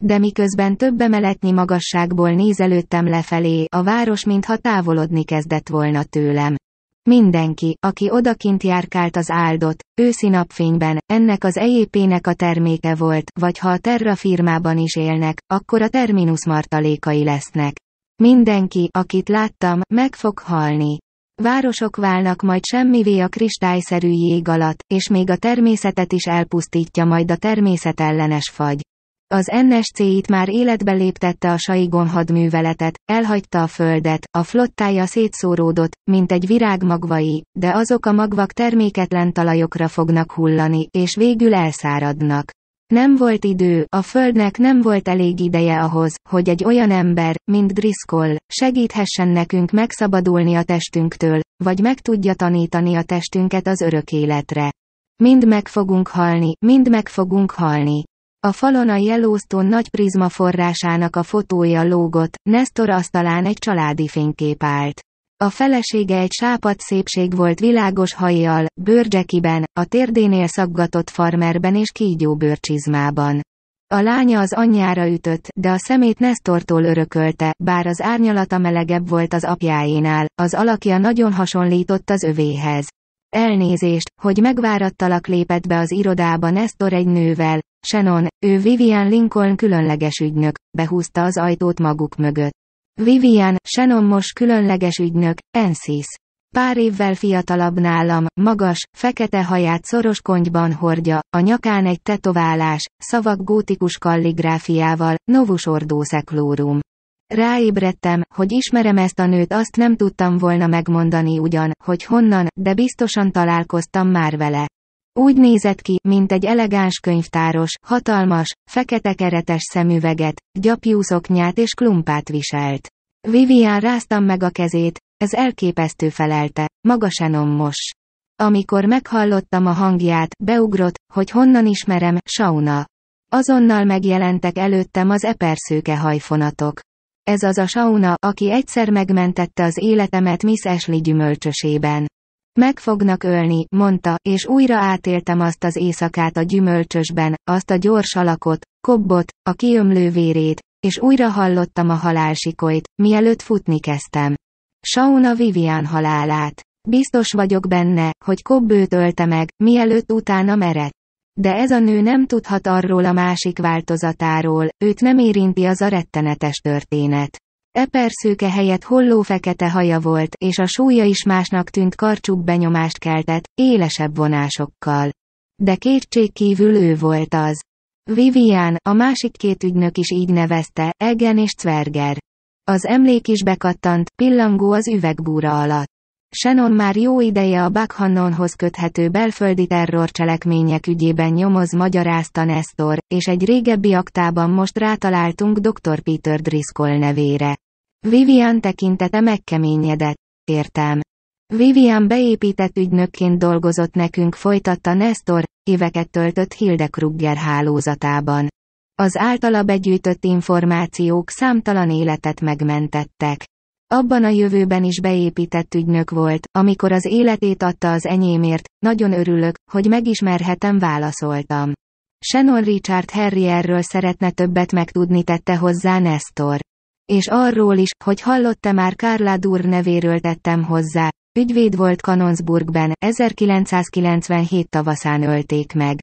De miközben több emeletnyi magasságból nézelődtem lefelé, a város mintha távolodni kezdett volna tőlem. Mindenki, aki odakint járkált az áldott, őszi napfényben, ennek az EJP-nek a terméke volt, vagy ha a Terra firmában is élnek, akkor a Terminus martalékai lesznek. Mindenki, akit láttam, meg fog halni. Városok válnak majd semmivé a kristályszerű jég alatt, és még a természetet is elpusztítja majd a természetellenes fagy. Az NSC-it már életbe léptette a Saigon hadműveletet, elhagyta a földet, a flottája szétszóródott, mint egy virág magvai, de azok a magvak terméketlen talajokra fognak hullani, és végül elszáradnak. Nem volt idő, a Földnek nem volt elég ideje ahhoz, hogy egy olyan ember, mint Driscoll, segíthessen nekünk megszabadulni a testünktől, vagy meg tudja tanítani a testünket az örök életre. Mind meg fogunk halni, mind meg fogunk halni. A falon a Yellowstone nagy prizma forrásának a fotója lógott, Nestor asztalán egy családi fénykép állt. A felesége egy sápat szépség volt világos hajjal, bőrcsekiben, a térdénél szaggatott farmerben és kígyó bőrcsizmában. A lánya az anyjára ütött, de a szemét Nestortól örökölte, bár az árnyalata melegebb volt az apjáénál, az alakja nagyon hasonlított az övéhez. Elnézést, hogy megvárattalak lépett be az irodába Nestor egy nővel, Shannon, ő Vivian Lincoln különleges ügynök, behúzta az ajtót maguk mögött. Vivian, Shannon most különleges ügynök, Ensis. Pár évvel fiatalabb nálam, magas, fekete haját szoros kongyban hordja, a nyakán egy tetoválás, szavak gótikus kalligráfiával, novus ordószeklórum. Ráébredtem, hogy ismerem ezt a nőt azt nem tudtam volna megmondani ugyan, hogy honnan, de biztosan találkoztam már vele. Úgy nézett ki, mint egy elegáns könyvtáros, hatalmas, fekete keretes szemüveget, gyapjú szoknyát és klumpát viselt. Vivian ráztam meg a kezét, ez elképesztő felelte, maga Shannon Mos. Amikor meghallottam a hangját, beugrott, hogy honnan ismerem, sauna. Azonnal megjelentek előttem az eperszőke hajfonatok. Ez az a sauna, aki egyszer megmentette az életemet Miss Ashley gyümölcsösében. Meg fognak ölni, mondta, és újra átéltem azt az éjszakát a gyümölcsösben, azt a gyors alakot, kobbot, a kiömlő vérét, és újra hallottam a halálsikoit, mielőtt futni kezdtem. Sauna Vivian halálát. Biztos vagyok benne, hogy kobbőt ölte meg, mielőtt utána merett. De ez a nő nem tudhat arról a másik változatáról, őt nem érinti az a rettenetes történet. Eperszőke helyett holló fekete haja volt, és a súlya is másnak tűnt karcsúbb benyomást keltett, élesebb vonásokkal. De kétség kívül ő volt az. Vivian, a másik két ügynök is így nevezte, Egen és Zwerger. Az emlék is bekattant, pillangó az üvegbúra alatt. Shannon már jó ideje a Bakhannonhoz köthető belföldi terrorcselekmények ügyében nyomoz magyarázta Nestor, és egy régebbi aktában most rátaláltunk dr. Peter Driscoll nevére. Vivian tekintete megkeményedett. Értem. Vivian beépített ügynökként dolgozott nekünk, folytatta Nestor, éveket töltött Hildekrugger hálózatában. Az általa begyűjtött információk számtalan életet megmentettek. Abban a jövőben is beépített ügynök volt, amikor az életét adta az enyémért, nagyon örülök, hogy megismerhetem válaszoltam. Shannon Richard Harry erről szeretne többet megtudni tette hozzá Nestor. És arról is, hogy hallotta már Kárlá Dur nevéről tettem hozzá. Ügyvéd volt Kanonsburgben, 1997 tavaszán ölték meg.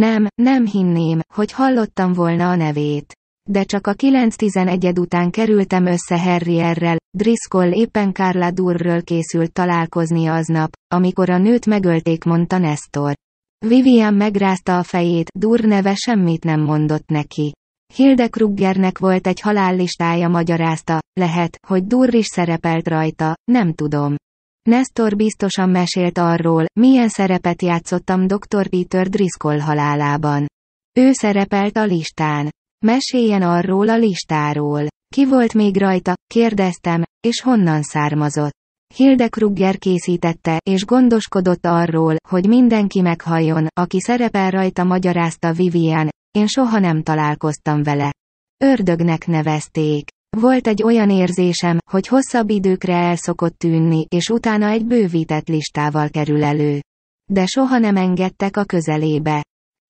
Nem, nem hinném, hogy hallottam volna a nevét. De csak a 9-11 után kerültem össze Harryerrel, Driscoll éppen Carla Durrről készült találkozni aznap, amikor a nőt megölték mondta Nestor. Vivian megrázta a fejét, Durr neve semmit nem mondott neki. Hilde Kruggernek volt egy halállistája magyarázta, lehet, hogy Durr is szerepelt rajta, nem tudom. Nestor biztosan mesélt arról, milyen szerepet játszottam Dr. Peter Driscoll halálában. Ő szerepelt a listán. Meséljen arról a listáról. Ki volt még rajta, kérdeztem, és honnan származott. Hilde Krugger készítette, és gondoskodott arról, hogy mindenki meghalljon, aki szerepel rajta magyarázta Vivian, én soha nem találkoztam vele. Ördögnek nevezték. Volt egy olyan érzésem, hogy hosszabb időkre el szokott tűnni, és utána egy bővített listával kerül elő. De soha nem engedtek a közelébe.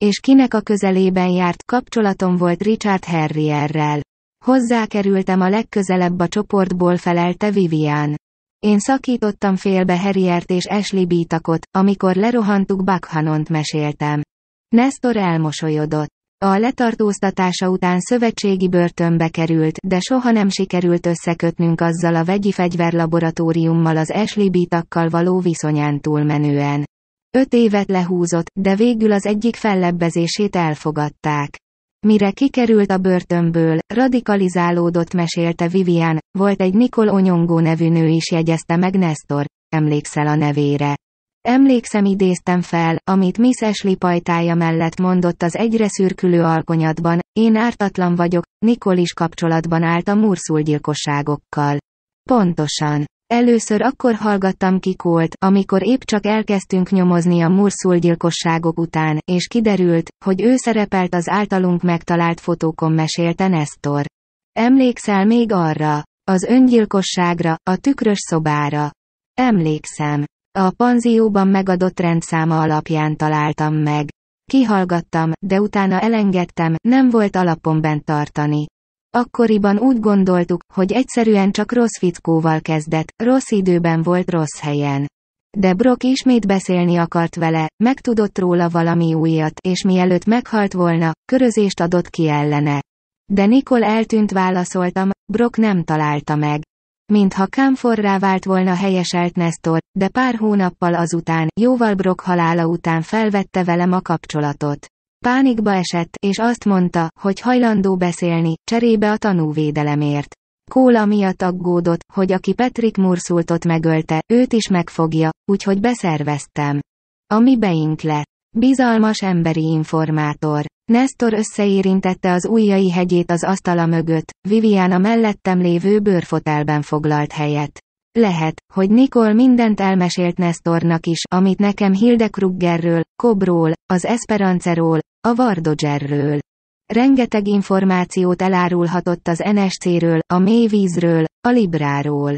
És kinek a közelében járt, kapcsolatom volt Richard Harrierrel. Hozzákerültem a legközelebb a csoportból felelte Vivian. Én szakítottam félbe Harriert és Ashley Bítakot, amikor lerohantuk Buckhanont meséltem. Nestor elmosolyodott. A letartóztatása után szövetségi börtönbe került, de soha nem sikerült összekötnünk azzal a vegyi fegyverlaboratóriummal az Ashley Bitakkal való viszonyán túlmenően. Öt évet lehúzott, de végül az egyik fellebbezését elfogadták. Mire kikerült a börtönből, radikalizálódott mesélte Vivian, volt egy Nikol Onyongó nevű nő is jegyezte meg Nestor, emlékszel a nevére. Emlékszem idéztem fel, amit Miss Ashley pajtája mellett mondott az egyre szürkülő alkonyatban, én ártatlan vagyok, Nikol is kapcsolatban állt a gyilkosságokkal. Pontosan. Először akkor hallgattam ki amikor épp csak elkezdtünk nyomozni a gyilkosságok után, és kiderült, hogy ő szerepelt az általunk megtalált fotókon mesélte Nestor. Emlékszel még arra? Az öngyilkosságra, a tükrös szobára. Emlékszem. A panzióban megadott rendszáma alapján találtam meg. Kihallgattam, de utána elengedtem, nem volt alapon bent tartani. Akkoriban úgy gondoltuk, hogy egyszerűen csak rossz fickóval kezdett, rossz időben volt rossz helyen. De Brock ismét beszélni akart vele, megtudott róla valami újat, és mielőtt meghalt volna, körözést adott ki ellene. De Nikol eltűnt válaszoltam, Brock nem találta meg. Mintha kámforrá vált volna helyeselt Nestor, de pár hónappal azután, jóval Brock halála után felvette velem a kapcsolatot. Pánikba esett, és azt mondta, hogy hajlandó beszélni, cserébe a tanúvédelemért. Kóla miatt aggódott, hogy aki Petrik Murszultot megölte, őt is megfogja, úgyhogy beszerveztem. Ami beink lett. Bizalmas emberi informátor. Nestor összeérintette az ujjai hegyét az asztala mögött, Vivian a mellettem lévő bőrfotelben foglalt helyet. Lehet, hogy Nikol mindent elmesélt Nestornak is, amit nekem Hilde Kruggerről, Kobról, az Esperanceról, a Vardogerről. Rengeteg információt elárulhatott az NSC-ről, a mélyvízről, a Libráról.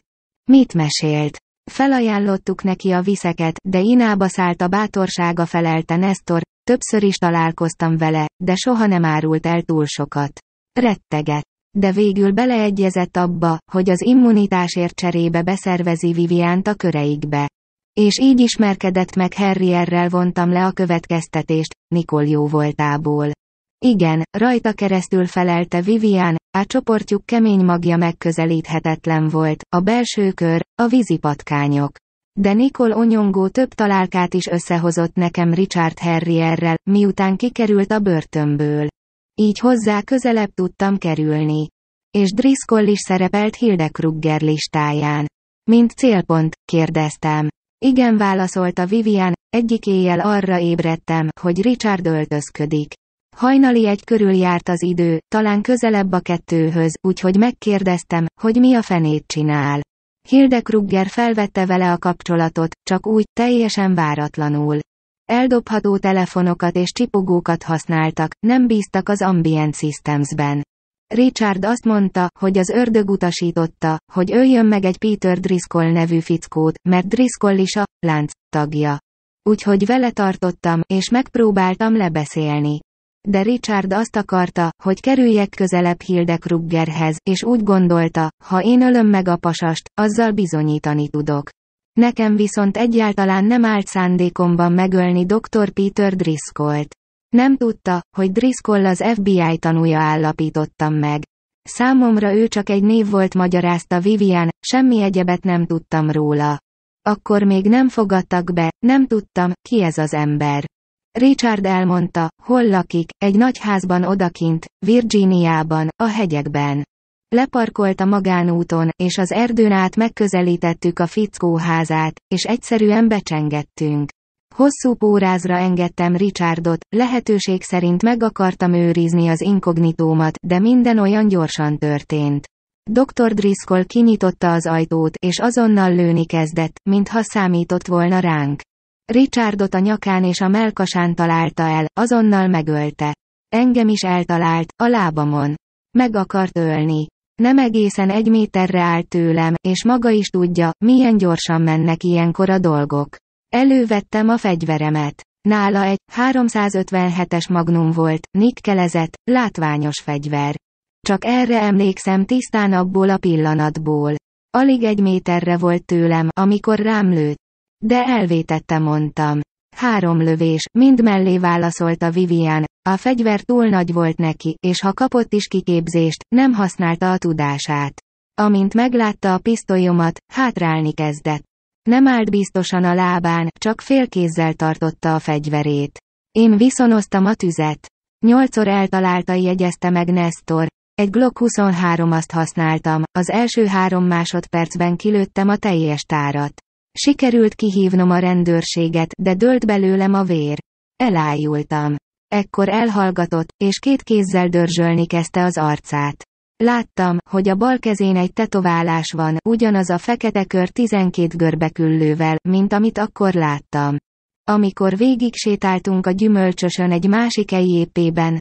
Mit mesélt? Felajánlottuk neki a viszeket, de inába szállt a bátorsága felelte Nestor, többször is találkoztam vele, de soha nem árult el túl sokat. Retteget. De végül beleegyezett abba, hogy az immunitásért cserébe beszervezi Viviánt a köreikbe. És így ismerkedett meg Harryerrel vontam le a következtetést, Nikol jó voltából. Igen, rajta keresztül felelte Vivian, a csoportjuk kemény magja megközelíthetetlen volt, a belső kör, a vízipatkányok. De Nikol Onyongó több találkát is összehozott nekem Richard Harrierrel, miután kikerült a börtönből. Így hozzá közelebb tudtam kerülni. És Driscoll is szerepelt Krugger listáján. Mint célpont, kérdeztem. Igen válaszolta Vivian, egyik éjjel arra ébredtem, hogy Richard öltözködik. Hajnali egy körül járt az idő, talán közelebb a kettőhöz, úgyhogy megkérdeztem, hogy mi a fenét csinál. Hilde Krugger felvette vele a kapcsolatot, csak úgy, teljesen váratlanul. Eldobható telefonokat és csipogókat használtak, nem bíztak az Ambient Systems-ben. Richard azt mondta, hogy az ördög utasította, hogy öljön meg egy Peter Driscoll nevű fickót, mert Driscoll is a lánc tagja. Úgyhogy vele tartottam, és megpróbáltam lebeszélni de Richard azt akarta, hogy kerüljek közelebb Kruggerhez, és úgy gondolta, ha én ölöm meg a pasast, azzal bizonyítani tudok. Nekem viszont egyáltalán nem állt szándékomban megölni dr. Peter Driscollt. Nem tudta, hogy Driscoll az FBI tanúja állapítottam meg. Számomra ő csak egy név volt magyarázta Vivian, semmi egyebet nem tudtam róla. Akkor még nem fogadtak be, nem tudtam, ki ez az ember. Richard elmondta, hol lakik, egy nagy házban odakint, Virginiában, a hegyekben. Leparkolt a magánúton, és az erdőn át megközelítettük a fickó házát, és egyszerűen becsengettünk. Hosszú pórázra engedtem Richardot, lehetőség szerint meg akartam őrizni az inkognitómat, de minden olyan gyorsan történt. Dr. Driscoll kinyitotta az ajtót, és azonnal lőni kezdett, mintha számított volna ránk. Richardot a nyakán és a melkasán találta el, azonnal megölte. Engem is eltalált, a lábamon. Meg akart ölni. Nem egészen egy méterre állt tőlem, és maga is tudja, milyen gyorsan mennek ilyenkor a dolgok. Elővettem a fegyveremet. Nála egy 357-es magnum volt, nikkelezett, látványos fegyver. Csak erre emlékszem tisztán abból a pillanatból. Alig egy méterre volt tőlem, amikor rám lőtt. De elvétette mondtam. Három lövés, mind mellé válaszolta Vivian, a fegyver túl nagy volt neki, és ha kapott is kiképzést, nem használta a tudását. Amint meglátta a pisztolyomat, hátrálni kezdett. Nem állt biztosan a lábán, csak félkézzel tartotta a fegyverét. Én viszonoztam a tüzet. Nyolcszor eltalálta jegyezte meg Nestor. Egy Glock 23 azt használtam, az első három másodpercben kilőttem a teljes tárat. Sikerült kihívnom a rendőrséget, de dölt belőlem a vér. Elájultam. Ekkor elhallgatott, és két kézzel dörzsölni kezdte az arcát. Láttam, hogy a bal kezén egy tetoválás van, ugyanaz a fekete kör 12 görbeküllővel, mint amit akkor láttam. Amikor végig sétáltunk a gyümölcsösön egy másik ejépében,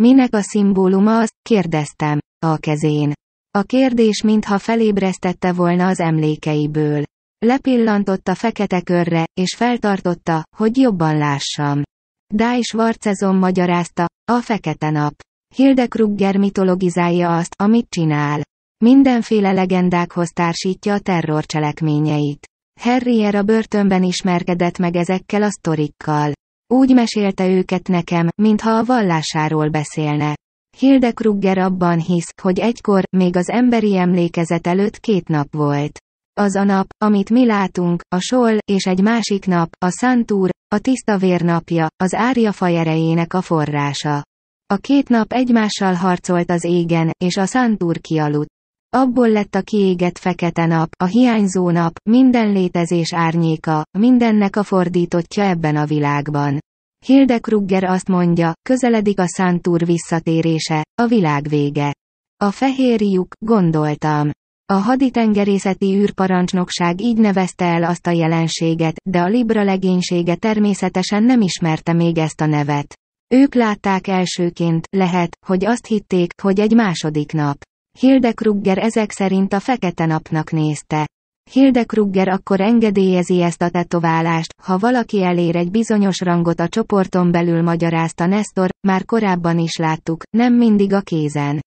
minek a szimbóluma az, kérdeztem, a kezén. A kérdés mintha felébresztette volna az emlékeiből. Lepillantott a fekete körre, és feltartotta, hogy jobban lássam. Dáis Varcezon magyarázta, a fekete nap. Krugger mitologizálja azt, amit csinál. Mindenféle legendákhoz társítja a cselekményeit. Harrier a börtönben ismerkedett meg ezekkel a sztorikkal. Úgy mesélte őket nekem, mintha a vallásáról beszélne. Krugger abban hisz, hogy egykor, még az emberi emlékezet előtt két nap volt. Az a nap, amit mi látunk, a sol, és egy másik nap, a szántúr, a tiszta vérnapja, az árja fajerejének a forrása. A két nap egymással harcolt az égen, és a szántúr kialudt. Abból lett a kiégett fekete nap, a hiányzó nap, minden létezés árnyéka, mindennek a fordítottja ebben a világban. Hilde Krugger azt mondja, közeledik a szántúr visszatérése, a világ vége. A fehér lyuk, gondoltam. A haditengerészeti űrparancsnokság így nevezte el azt a jelenséget, de a Libra legénysége természetesen nem ismerte még ezt a nevet. Ők látták elsőként, lehet, hogy azt hitték, hogy egy második nap. Krugger ezek szerint a fekete napnak nézte. Krugger akkor engedélyezi ezt a tetoválást, ha valaki elér egy bizonyos rangot a csoporton belül magyarázta Nestor, már korábban is láttuk, nem mindig a kézen.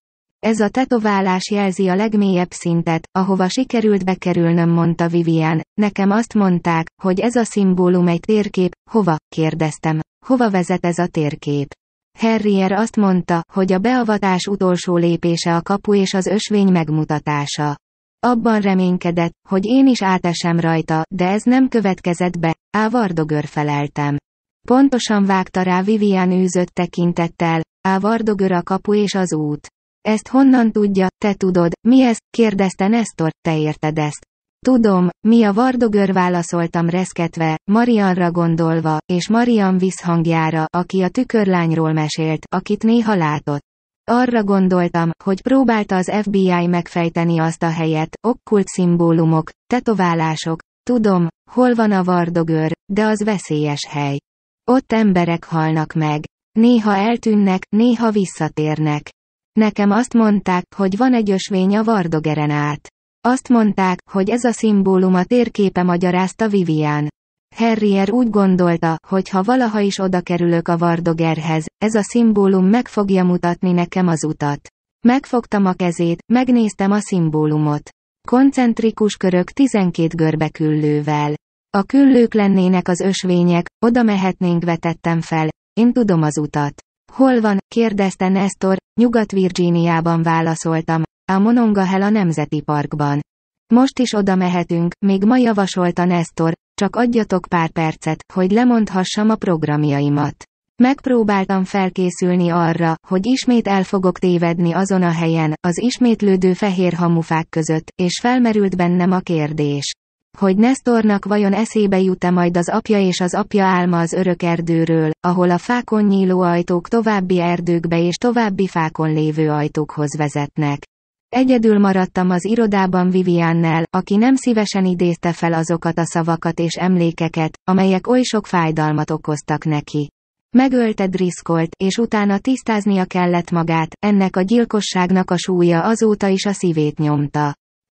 Ez a tetoválás jelzi a legmélyebb szintet, ahova sikerült bekerülnöm, mondta Vivian. Nekem azt mondták, hogy ez a szimbólum egy térkép, hova, kérdeztem. Hova vezet ez a térkép? Harrier azt mondta, hogy a beavatás utolsó lépése a kapu és az ösvény megmutatása. Abban reménykedett, hogy én is átesem rajta, de ez nem következett be, Ávardogör feleltem. Pontosan vágta rá Vivian űzött tekintettel, Ávardogör a kapu és az út. Ezt honnan tudja, te tudod, mi ez, kérdezte Nestor, te érted ezt. Tudom, mi a vardogör válaszoltam reszketve, Marianra gondolva, és Marian visszhangjára, aki a tükörlányról mesélt, akit néha látott. Arra gondoltam, hogy próbálta az FBI megfejteni azt a helyet, okkult szimbólumok, tetoválások, tudom, hol van a vardogör, de az veszélyes hely. Ott emberek halnak meg. Néha eltűnnek, néha visszatérnek. Nekem azt mondták, hogy van egy ösvény a Vardogeren át. Azt mondták, hogy ez a szimbólum a térképe magyarázta Vivian. Harrier úgy gondolta, hogy ha valaha is oda kerülök a Vardogerhez, ez a szimbólum meg fogja mutatni nekem az utat. Megfogtam a kezét, megnéztem a szimbólumot. Koncentrikus körök 12 görbe küllővel. A küllők lennének az ösvények, oda mehetnénk vetettem fel, én tudom az utat. Hol van, kérdezte Nestor, Nyugat-Virginiában válaszoltam, a Monongahela Nemzeti Parkban. Most is oda mehetünk, még ma javasolta Nestor, csak adjatok pár percet, hogy lemondhassam a programjaimat. Megpróbáltam felkészülni arra, hogy ismét el fogok tévedni azon a helyen, az ismétlődő fehér hamufák között, és felmerült bennem a kérdés. Hogy Nestornak vajon eszébe jut-e majd az apja és az apja álma az örök erdőről, ahol a fákon nyíló ajtók további erdőkbe és további fákon lévő ajtókhoz vezetnek. Egyedül maradtam az irodában Viviannel, aki nem szívesen idézte fel azokat a szavakat és emlékeket, amelyek oly sok fájdalmat okoztak neki. Megölte Driscolt, és utána tisztáznia kellett magát, ennek a gyilkosságnak a súlya azóta is a szívét nyomta.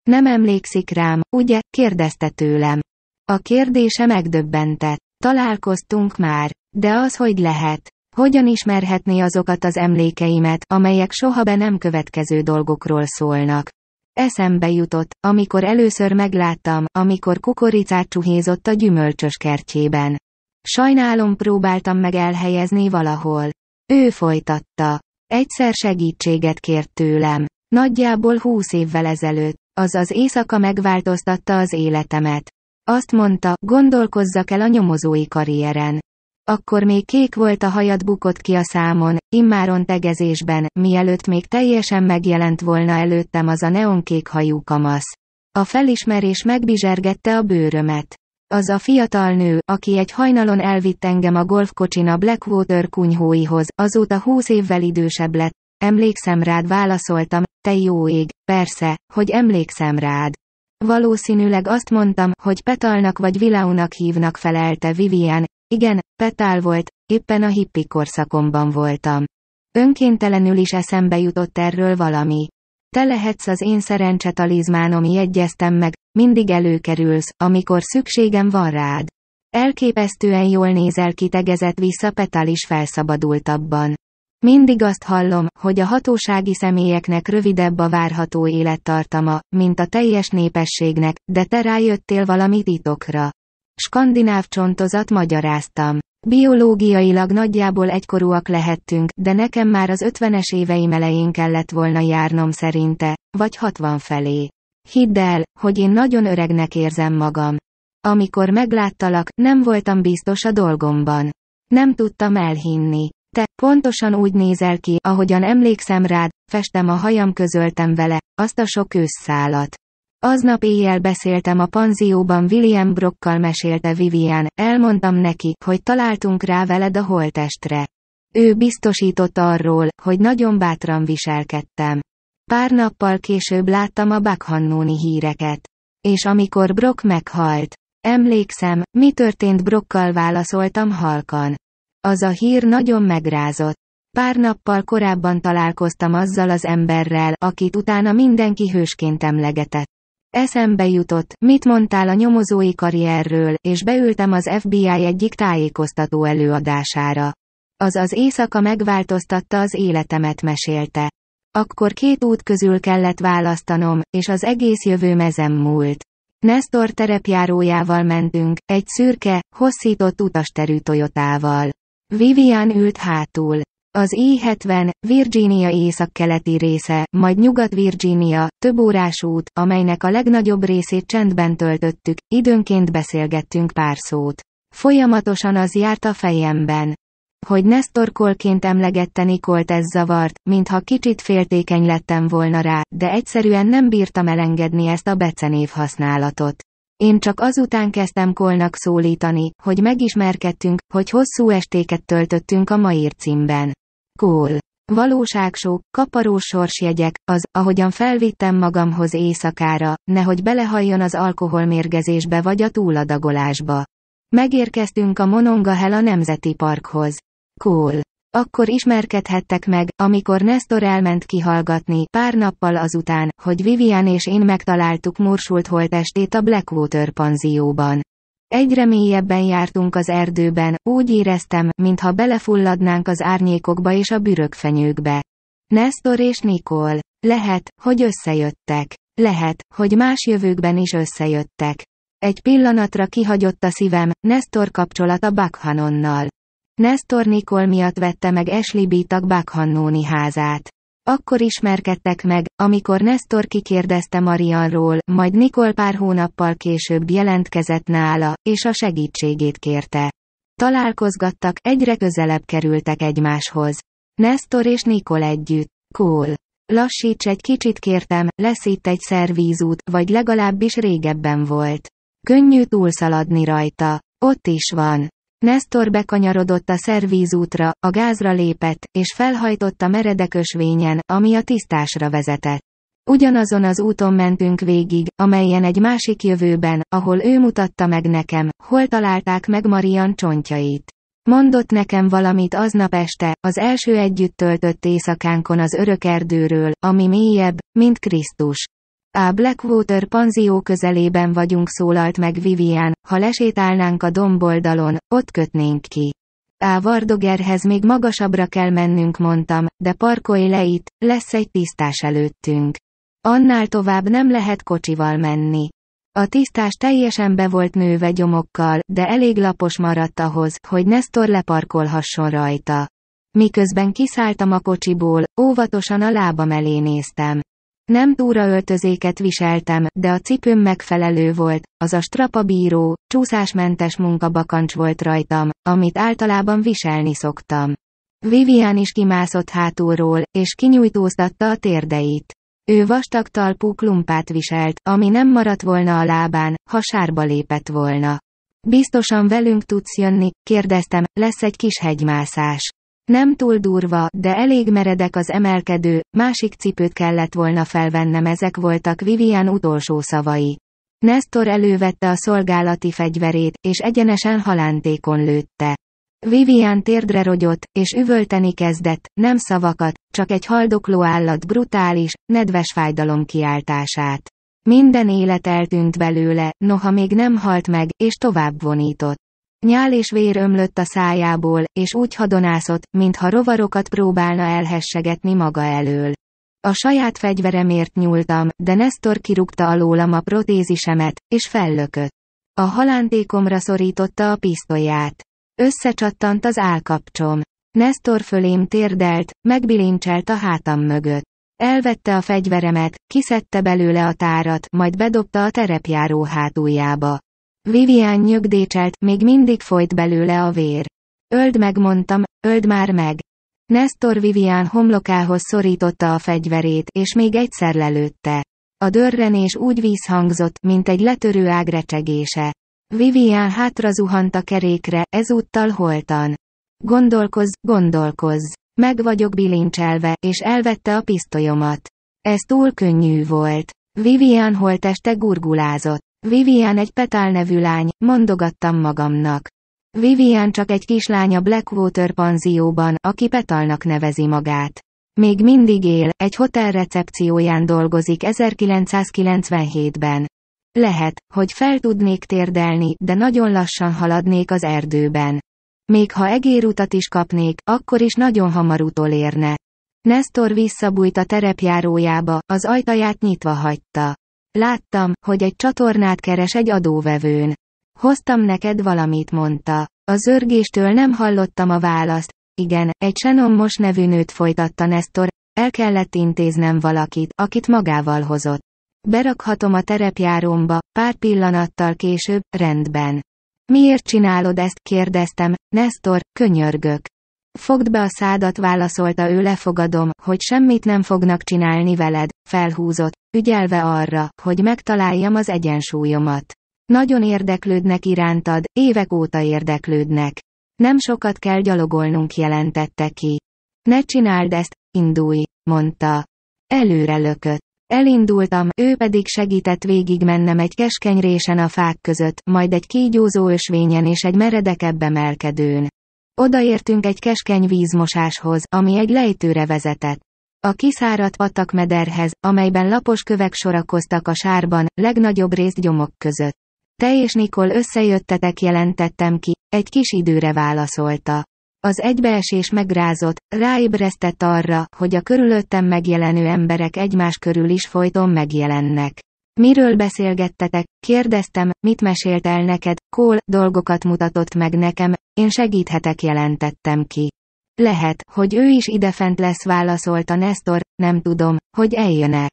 Nem emlékszik rám, ugye, kérdezte tőlem. A kérdése megdöbbentett. Találkoztunk már, de az hogy lehet? Hogyan ismerhetné azokat az emlékeimet, amelyek soha be nem következő dolgokról szólnak? Eszembe jutott, amikor először megláttam, amikor kukoricát csuhézott a gyümölcsös kertjében. Sajnálom próbáltam meg elhelyezni valahol. Ő folytatta. Egyszer segítséget kért tőlem. Nagyjából húsz évvel ezelőtt az az éjszaka megváltoztatta az életemet. Azt mondta, gondolkozzak el a nyomozói karrieren. Akkor még kék volt a hajad bukott ki a számon, immáron tegezésben, mielőtt még teljesen megjelent volna előttem az a neonkék hajú kamasz. A felismerés megbizsergette a bőrömet. Az a fiatal nő, aki egy hajnalon elvitt engem a golfkocsin a Blackwater kunyhóihoz, azóta húsz évvel idősebb lett. Emlékszem rád válaszoltam, te jó ég, persze, hogy emlékszem rád. Valószínűleg azt mondtam, hogy Petalnak vagy Vilaunak hívnak felelte Vivian, igen, Petál volt, éppen a hippi korszakomban voltam. Önkéntelenül is eszembe jutott erről valami. Te lehetsz az én szerencsetalizmánom jegyeztem meg, mindig előkerülsz, amikor szükségem van rád. Elképesztően jól nézel kitegezett vissza Petal is felszabadultabban. Mindig azt hallom, hogy a hatósági személyeknek rövidebb a várható élettartama, mint a teljes népességnek, de te rájöttél valami titokra. Skandináv csontozat magyaráztam. Biológiailag nagyjából egykorúak lehettünk, de nekem már az ötvenes éveim elején kellett volna járnom szerinte, vagy hatvan felé. Hidd el, hogy én nagyon öregnek érzem magam. Amikor megláttalak, nem voltam biztos a dolgomban. Nem tudtam elhinni. Te, pontosan úgy nézel ki, ahogyan emlékszem rád, festem a hajam közöltem vele, azt a sok ősszálat. Aznap éjjel beszéltem a panzióban William Brockkal mesélte Vivian, elmondtam neki, hogy találtunk rá veled a holtestre. Ő biztosított arról, hogy nagyon bátran viselkedtem. Pár nappal később láttam a Bakhannóni híreket. És amikor Brock meghalt. Emlékszem, mi történt Brockkal válaszoltam halkan. Az a hír nagyon megrázott. Pár nappal korábban találkoztam azzal az emberrel, akit utána mindenki hősként emlegetett. Eszembe jutott, mit mondtál a nyomozói karrierről, és beültem az FBI egyik tájékoztató előadására. Az az éjszaka megváltoztatta az életemet mesélte. Akkor két út közül kellett választanom, és az egész jövő mezem múlt. Nestor terepjárójával mentünk, egy szürke, hosszított utasterű Toyotával. Vivian ült hátul. Az I-70, Virginia északkeleti része, majd Nyugat-Virginia, több órás út, amelynek a legnagyobb részét csendben töltöttük, időnként beszélgettünk pár szót. Folyamatosan az járt a fejemben. Hogy Nestor Kolként emlegette Nikolt ez zavart, mintha kicsit féltékeny lettem volna rá, de egyszerűen nem bírtam elengedni ezt a becenév használatot. Én csak azután kezdtem Kolnak szólítani, hogy megismerkedtünk, hogy hosszú estéket töltöttünk a mai címben. Kól. Valóságsó, kaparós sorsjegyek, az, ahogyan felvittem magamhoz éjszakára, nehogy belehajjon az alkoholmérgezésbe vagy a túladagolásba. Megérkeztünk a Monongahela Nemzeti Parkhoz. Kól. Akkor ismerkedhettek meg, amikor Nestor elment kihallgatni, pár nappal azután, hogy Vivian és én megtaláltuk morsult holtestét a Blackwater panzióban. Egyre mélyebben jártunk az erdőben, úgy éreztem, mintha belefulladnánk az árnyékokba és a bürökfenyőkbe. Nestor és Nikol. Lehet, hogy összejöttek. Lehet, hogy más jövőkben is összejöttek. Egy pillanatra kihagyott a szívem, Nestor kapcsolata Bakhanonnal. Nestor Nikol miatt vette meg Ashley B. tag Bakhannóni házát. Akkor ismerkedtek meg, amikor Nestor kikérdezte Marianról, majd Nikol pár hónappal később jelentkezett nála, és a segítségét kérte. Találkozgattak, egyre közelebb kerültek egymáshoz. Nestor és Nikol együtt. Kól. Lassíts egy kicsit kértem, lesz itt egy szervízút, vagy legalábbis régebben volt. Könnyű túlszaladni rajta. Ott is van. Nestor bekanyarodott a szervízútra, a gázra lépett, és felhajtott a meredek ösvényen, ami a tisztásra vezetett. Ugyanazon az úton mentünk végig, amelyen egy másik jövőben, ahol ő mutatta meg nekem, hol találták meg Marian csontjait. Mondott nekem valamit aznap este, az első együtt töltött éjszakánkon az örök erdőről, ami mélyebb, mint Krisztus. A Blackwater panzió közelében vagyunk szólalt meg Vivian, ha lesétálnánk a domboldalon, ott kötnénk ki. A Vardogerhez még magasabbra kell mennünk mondtam, de parkolj le itt, lesz egy tisztás előttünk. Annál tovább nem lehet kocsival menni. A tisztás teljesen be volt nőve gyomokkal, de elég lapos maradt ahhoz, hogy Nestor leparkolhasson rajta. Miközben kiszálltam a kocsiból, óvatosan a lábam elé néztem. Nem túraöltözéket viseltem, de a cipőm megfelelő volt, az a strapabíró, csúszásmentes munkabakancs volt rajtam, amit általában viselni szoktam. Vivian is kimászott hátulról, és kinyújtóztatta a térdeit. Ő vastag talpú klumpát viselt, ami nem maradt volna a lábán, ha sárba lépett volna. Biztosan velünk tudsz jönni, kérdeztem, lesz egy kis hegymászás. Nem túl durva, de elég meredek az emelkedő, másik cipőt kellett volna felvennem ezek voltak Vivian utolsó szavai. Nestor elővette a szolgálati fegyverét, és egyenesen halántékon lőtte. Vivian térdre rogyott, és üvölteni kezdett, nem szavakat, csak egy haldokló állat brutális, nedves fájdalom kiáltását. Minden élet eltűnt belőle, noha még nem halt meg, és tovább vonított. Nyál és vér ömlött a szájából, és úgy hadonászott, mintha rovarokat próbálna elhessegetni maga elől. A saját fegyveremért nyúltam, de Nestor kirúgta alólam a protézisemet, és fellökött. A halántékomra szorította a pisztolyát. Összecsattant az állkapcsom. Nestor fölém térdelt, megbilincselt a hátam mögött. Elvette a fegyveremet, kiszedte belőle a tárat, majd bedobta a terepjáró hátuljába. Vivian nyögdécselt, még mindig folyt belőle a vér. Öld meg mondtam, öld már meg. Nestor Vivian homlokához szorította a fegyverét, és még egyszer lelőtte. A dörrenés úgy vízhangzott, mint egy letörő ágrecsegése. Vivian hátra zuhant a kerékre, ezúttal holtan. Gondolkozz, gondolkozz. Meg vagyok bilincselve, és elvette a pisztolyomat. Ez túl könnyű volt. Vivian holteste gurgulázott. Vivian egy Petál nevű lány, mondogattam magamnak. Vivian csak egy kislány a Blackwater panzióban, aki Petalnak nevezi magát. Még mindig él, egy hotel recepcióján dolgozik 1997-ben. Lehet, hogy fel tudnék térdelni, de nagyon lassan haladnék az erdőben. Még ha egérutat is kapnék, akkor is nagyon hamar utolérne. Nestor visszabújt a terepjárójába, az ajtaját nyitva hagyta. Láttam, hogy egy csatornát keres egy adóvevőn. Hoztam neked valamit, mondta. A zörgéstől nem hallottam a választ. Igen, egy Shannon Mos nevű nőt folytatta Nestor, el kellett intéznem valakit, akit magával hozott. Berakhatom a terepjáromba, pár pillanattal később, rendben. Miért csinálod ezt, kérdeztem, Nestor, könyörgök. Fogd be a szádat válaszolta ő lefogadom, hogy semmit nem fognak csinálni veled, felhúzott, ügyelve arra, hogy megtaláljam az egyensúlyomat. Nagyon érdeklődnek irántad, évek óta érdeklődnek. Nem sokat kell gyalogolnunk jelentette ki. Ne csináld ezt, indulj, mondta. Előre lökött. Elindultam, ő pedig segített végigmennem egy keskeny résen a fák között, majd egy kígyózó ösvényen és egy meredekebb emelkedőn. Odaértünk egy keskeny vízmosáshoz, ami egy lejtőre vezetett. A kiszáradt patakmederhez, amelyben lapos kövek sorakoztak a sárban, legnagyobb részt gyomok között. Te és Nikol összejöttetek jelentettem ki, egy kis időre válaszolta. Az egybeesés megrázott, ráébresztett arra, hogy a körülöttem megjelenő emberek egymás körül is folyton megjelennek. Miről beszélgettetek? Kérdeztem, mit mesélt el neked, Kól, dolgokat mutatott meg nekem, én segíthetek jelentettem ki. Lehet, hogy ő is idefent lesz válaszolta Nestor, nem tudom, hogy eljön-e.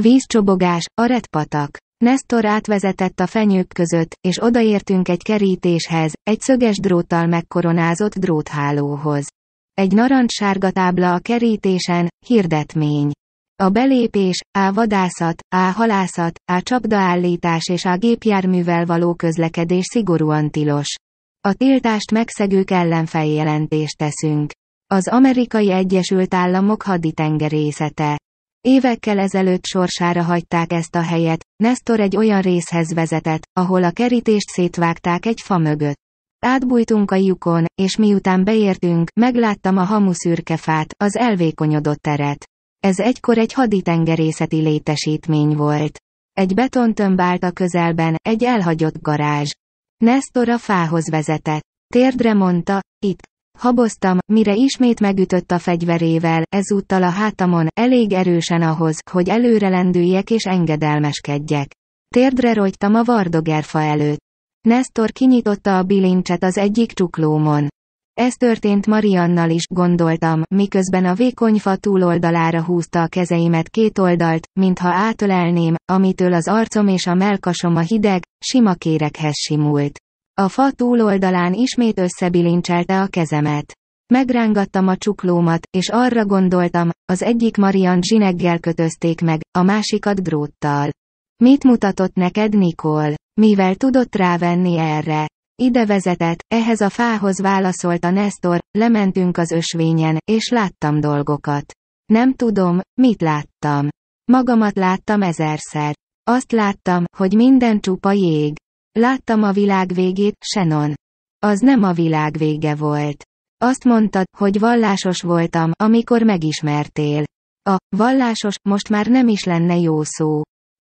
Vízcsobogás, a redpatak. Nestor átvezetett a fenyők között, és odaértünk egy kerítéshez, egy szöges dróttal megkoronázott dróthálóhoz. Egy narancssárga tábla a kerítésen, hirdetmény. A belépés, A vadászat, A halászat, A csapdaállítás és A gépjárművel való közlekedés szigorúan tilos. A tiltást megszegők ellenfeljelentést teszünk. Az Amerikai Egyesült Államok haditengerészete. Évekkel ezelőtt sorsára hagyták ezt a helyet, Nestor egy olyan részhez vezetett, ahol a kerítést szétvágták egy fa mögött. Átbújtunk a lyukon, és miután beértünk, megláttam a hamuszürkefát, az elvékonyodott teret. Ez egykor egy haditengerészeti létesítmény volt. Egy betontömb állt a közelben, egy elhagyott garázs. Nestor a fához vezetett. Térdre mondta, itt. Haboztam, mire ismét megütött a fegyverével, ezúttal a hátamon, elég erősen ahhoz, hogy előre lendüljek és engedelmeskedjek. Térdre rogytam a vardogerfa előtt. Nestor kinyitotta a bilincset az egyik csuklómon. Ez történt Mariannal is, gondoltam, miközben a vékony fa túloldalára húzta a kezeimet két oldalt, mintha átölelném, amitől az arcom és a melkasom a hideg, sima kérekhez simult. A fa túloldalán ismét összebilincselte a kezemet. Megrángattam a csuklómat, és arra gondoltam, az egyik Marian zsineggel kötözték meg, a másikat dróttal. Mit mutatott neked Nikol? Mivel tudott rávenni erre? Ide vezetett, ehhez a fához válaszolta Nestor, lementünk az ösvényen, és láttam dolgokat. Nem tudom, mit láttam. Magamat láttam ezerszer. Azt láttam, hogy minden csupa jég. Láttam a világ végét, Senon. Az nem a világ vége volt. Azt mondtad, hogy vallásos voltam, amikor megismertél. A vallásos most már nem is lenne jó szó.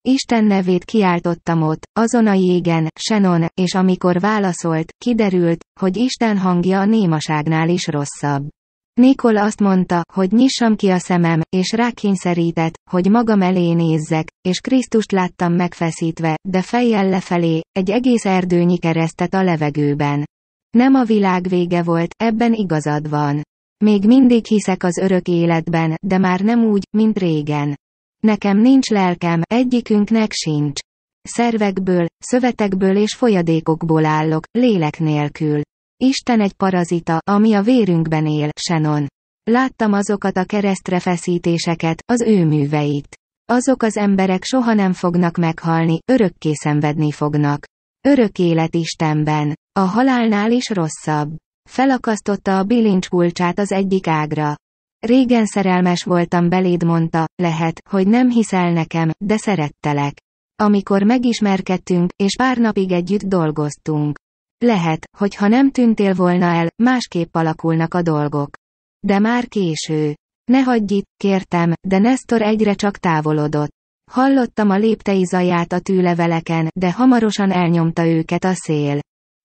Isten nevét kiáltottam ott, azon a jégen, Senon, és amikor válaszolt, kiderült, hogy Isten hangja a némaságnál is rosszabb. Nikol azt mondta, hogy nyissam ki a szemem, és rákényszerített, hogy magam elé nézzek, és Krisztust láttam megfeszítve, de fejjel lefelé, egy egész erdőnyi keresztet a levegőben. Nem a világ vége volt, ebben igazad van. Még mindig hiszek az örök életben, de már nem úgy, mint régen. Nekem nincs lelkem, egyikünknek sincs. Szervekből, szövetekből és folyadékokból állok, lélek nélkül. Isten egy parazita, ami a vérünkben él, Senon. Láttam azokat a keresztre feszítéseket, az ő műveit. Azok az emberek soha nem fognak meghalni, örökké szenvedni fognak. Örök élet Istenben. A halálnál is rosszabb. Felakasztotta a bilincs kulcsát az egyik ágra. Régen szerelmes voltam beléd mondta, lehet, hogy nem hiszel nekem, de szerettelek. Amikor megismerkedtünk, és pár napig együtt dolgoztunk. Lehet, hogy ha nem tűntél volna el, másképp alakulnak a dolgok. De már késő. Ne hagyj itt, kértem, de Nestor egyre csak távolodott. Hallottam a léptei zaját a tűleveleken, de hamarosan elnyomta őket a szél.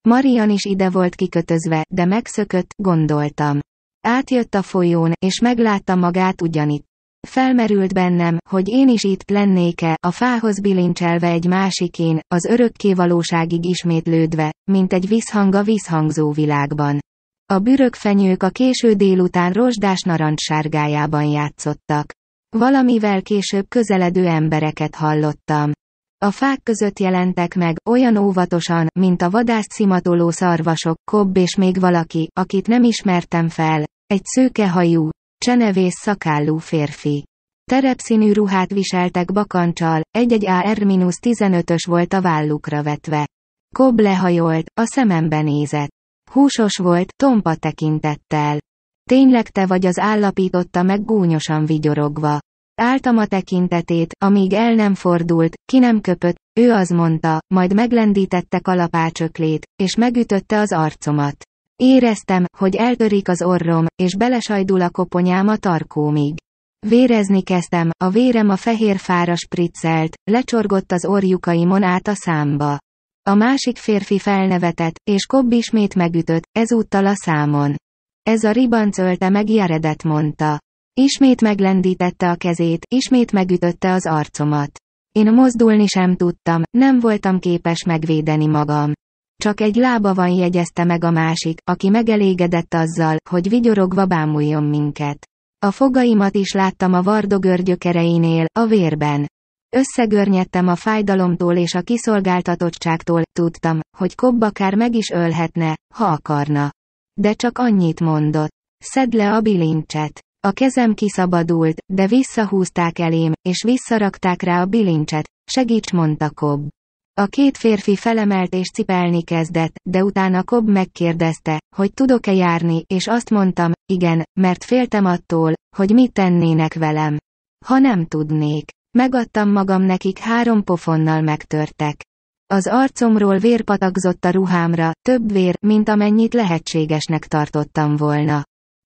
Marian is ide volt kikötözve, de megszökött, gondoltam. Átjött a folyón, és meglátta magát ugyanitt. Felmerült bennem, hogy én is itt lennék-e, a fához bilincselve egy másikén, az örökké valóságig ismétlődve, mint egy visszhang a visszhangzó világban. A bürök fenyők a késő délután rozsdás narancssárgájában játszottak. Valamivel később közeledő embereket hallottam. A fák között jelentek meg, olyan óvatosan, mint a vadászt szimatoló szarvasok, Kobb és még valaki, akit nem ismertem fel, egy szőkehajú, csenevész szakállú férfi. Terepszínű ruhát viseltek bakancsal, egy-egy AR-15-ös volt a vállukra vetve. Kobb lehajolt, a szemembe nézett. Húsos volt, tompa tekintettel. Tényleg te vagy az állapította meg gúnyosan vigyorogva. Álltam a tekintetét, amíg el nem fordult, ki nem köpött, ő az mondta, majd meglendítette kalapácsöklét, és megütötte az arcomat. Éreztem, hogy eltörik az orrom, és belesajdul a koponyám a tarkómig. Vérezni kezdtem, a vérem a fehér fára spriccelt, lecsorgott az orjukaimon át a számba. A másik férfi felnevetett, és Kobb ismét megütött, ezúttal a számon. Ez a ribanc ölte meg Jaredet mondta. Ismét meglendítette a kezét, ismét megütötte az arcomat. Én mozdulni sem tudtam, nem voltam képes megvédeni magam. Csak egy lába van jegyezte meg a másik, aki megelégedett azzal, hogy vigyorogva bámuljon minket. A fogaimat is láttam a vardogörgyök ereinél, a vérben. Összegörnyedtem a fájdalomtól és a kiszolgáltatottságtól, tudtam, hogy Kobb akár meg is ölhetne, ha akarna. De csak annyit mondott. Szedd le a bilincset. A kezem kiszabadult, de visszahúzták elém, és visszarakták rá a bilincset. Segíts, mondta Kob. A két férfi felemelt és cipelni kezdett, de utána Kob megkérdezte, hogy tudok-e járni, és azt mondtam, igen, mert féltem attól, hogy mit tennének velem. Ha nem tudnék. Megadtam magam nekik három pofonnal megtörtek. Az arcomról vér patakzott a ruhámra, több vér, mint amennyit lehetségesnek tartottam volna.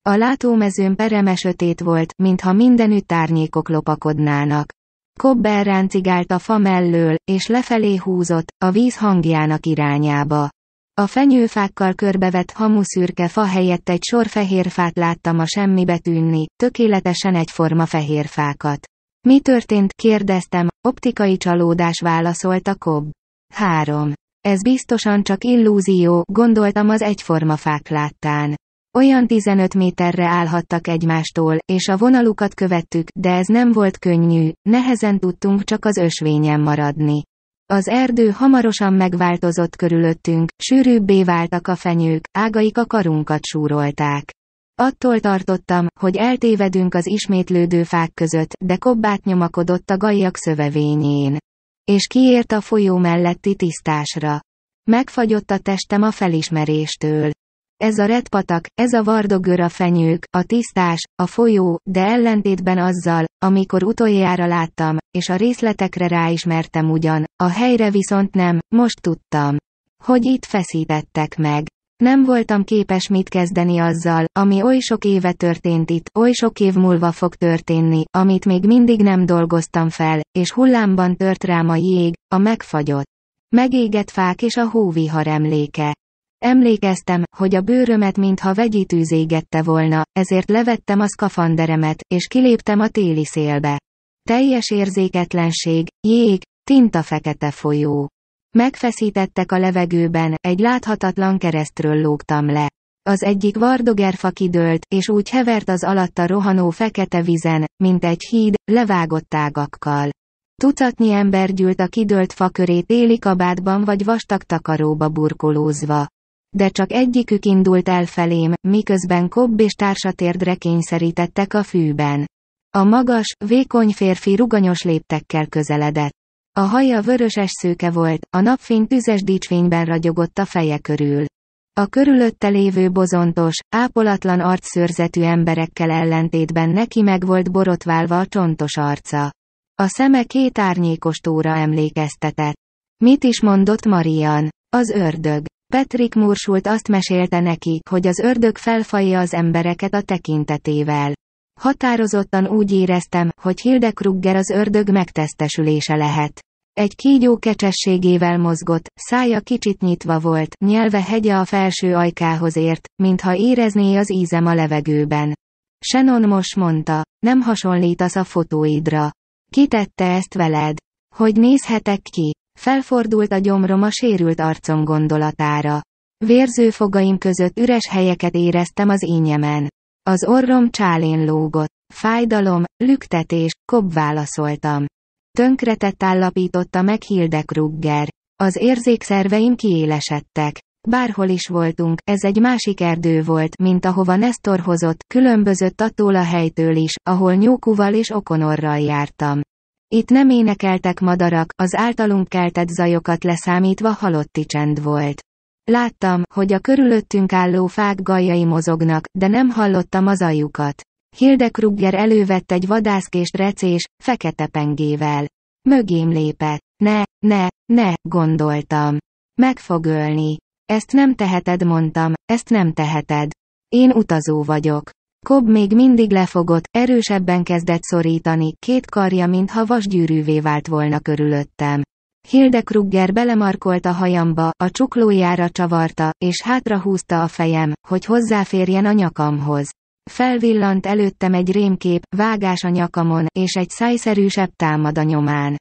A látómezőn pereme sötét volt, mintha mindenütt árnyékok lopakodnának. Kobb elráncigált a fa mellől, és lefelé húzott, a víz hangjának irányába. A fenyőfákkal körbevett hamuszürke fa helyett egy sor fehér fát láttam a semmibe tűnni, tökéletesen egyforma fehér fákat. Mi történt? kérdeztem, optikai csalódás válaszolt a Kobb. 3. Ez biztosan csak illúzió, gondoltam az egyforma fák láttán. Olyan 15 méterre állhattak egymástól, és a vonalukat követtük, de ez nem volt könnyű, nehezen tudtunk csak az ösvényen maradni. Az erdő hamarosan megváltozott körülöttünk, sűrűbbé váltak a fenyők, ágaik a karunkat súrolták. Attól tartottam, hogy eltévedünk az ismétlődő fák között, de kobbát nyomakodott a gajak szövevényén. És kiért a folyó melletti tisztásra. Megfagyott a testem a felismeréstől ez a redpatak, ez a vardogör a fenyők, a tisztás, a folyó, de ellentétben azzal, amikor utoljára láttam, és a részletekre ráismertem ugyan, a helyre viszont nem, most tudtam, hogy itt feszítettek meg. Nem voltam képes mit kezdeni azzal, ami oly sok éve történt itt, oly sok év múlva fog történni, amit még mindig nem dolgoztam fel, és hullámban tört rám a jég, a megfagyott, megégett fák és a hóvihar emléke. Emlékeztem, hogy a bőrömet mintha vegyítűz égette volna, ezért levettem a szkafanderemet, és kiléptem a téli szélbe. Teljes érzéketlenség, jég, tinta fekete folyó. Megfeszítettek a levegőben, egy láthatatlan keresztről lógtam le. Az egyik vardogerfa kidőlt, és úgy hevert az alatta rohanó fekete vizen, mint egy híd, levágott ágakkal. Tucatnyi ember gyűlt a kidőlt fa köré téli kabátban vagy vastag takaróba burkolózva de csak egyikük indult el felém, miközben Kobb és társatérdre kényszerítettek a fűben. A magas, vékony férfi ruganyos léptekkel közeledett. A haja vöröses szőke volt, a napfény tüzes dicsfényben ragyogott a feje körül. A körülötte lévő bozontos, ápolatlan arcszőrzetű emberekkel ellentétben neki meg volt borotválva a csontos arca. A szeme két árnyékos tóra emlékeztetett. Mit is mondott Marian? Az ördög. Patrick Mursult azt mesélte neki, hogy az ördög felfalja az embereket a tekintetével. Határozottan úgy éreztem, hogy Hilde Krugger az ördög megtestesülése lehet. Egy kígyó kecsességével mozgott, szája kicsit nyitva volt, nyelve hegye a felső ajkához ért, mintha érezné az ízem a levegőben. Shannon most mondta, nem hasonlítasz a fotóidra. Kitette ezt veled? Hogy nézhetek ki? Felfordult a gyomrom a sérült arcom gondolatára. Vérző fogaim között üres helyeket éreztem az ínyemen. Az orrom csálén lógott. Fájdalom, lüktetés, kobb válaszoltam. Tönkretett állapította meg Krugger. Az érzékszerveim kiélesedtek. Bárhol is voltunk, ez egy másik erdő volt, mint ahova Nestor hozott, különbözött attól a helytől is, ahol nyókuval és okonorral jártam. Itt nem énekeltek madarak, az általunk keltett zajokat leszámítva halotti csend volt. Láttam, hogy a körülöttünk álló fák gajai mozognak, de nem hallottam az ajukat. Kruger elővett egy vadászkés recés, fekete pengével. Mögém lépett. Ne, ne, ne, gondoltam. Meg fog ölni. Ezt nem teheted mondtam, ezt nem teheted. Én utazó vagyok. Kobb még mindig lefogott, erősebben kezdett szorítani, két karja mintha vasgyűrűvé vált volna körülöttem. Hilde Krugger belemarkolt a hajamba, a csuklójára csavarta, és hátrahúzta a fejem, hogy hozzáférjen a nyakamhoz. Felvillant előttem egy rémkép, vágás a nyakamon, és egy szájszerűsebb támad a nyomán.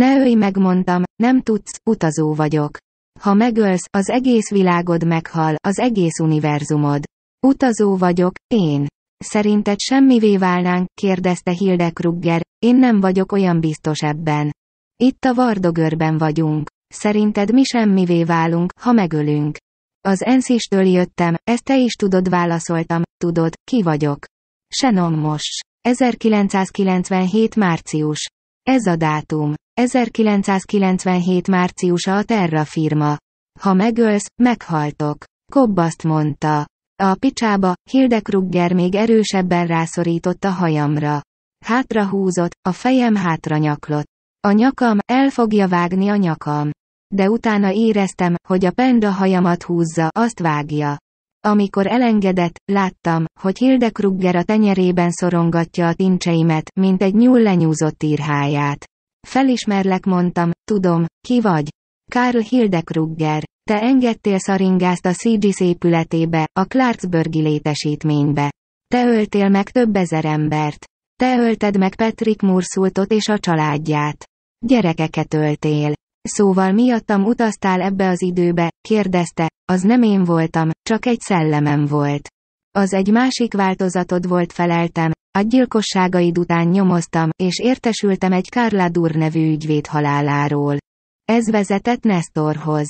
Ne ölj meg, mondtam, nem tudsz, utazó vagyok. Ha megölsz, az egész világod meghal, az egész univerzumod. Utazó vagyok, én. Szerinted semmivé válnánk, kérdezte Hilde Krugger, én nem vagyok olyan biztos ebben. Itt a vardogörben vagyunk. Szerinted mi semmivé válunk, ha megölünk. Az enszistől jöttem, ezt te is tudod válaszoltam, tudod, ki vagyok. Senom most. 1997 március. Ez a dátum. 1997 márciusa a Terra firma. Ha megölsz, meghaltok. Kobb azt mondta. A picsába, Krugger még erősebben rászorított a hajamra. Hátra húzott, a fejem hátra nyaklott. A nyakam, el fogja vágni a nyakam. De utána éreztem, hogy a penda hajamat húzza, azt vágja. Amikor elengedett, láttam, hogy Krugger a tenyerében szorongatja a tincseimet, mint egy nyúl lenyúzott írháját. Felismerlek mondtam, tudom, ki vagy. Karl Krugger. Te engedtél szaringázt a cgc épületébe, a Clarksburgi létesítménybe. Te öltél meg több ezer embert. Te ölted meg Patrick Mursultot és a családját. Gyerekeket öltél. Szóval miattam utaztál ebbe az időbe, kérdezte, az nem én voltam, csak egy szellemem volt. Az egy másik változatod volt feleltem, a gyilkosságaid után nyomoztam, és értesültem egy Carla Dur nevű ügyvéd haláláról. Ez vezetett Nestorhoz.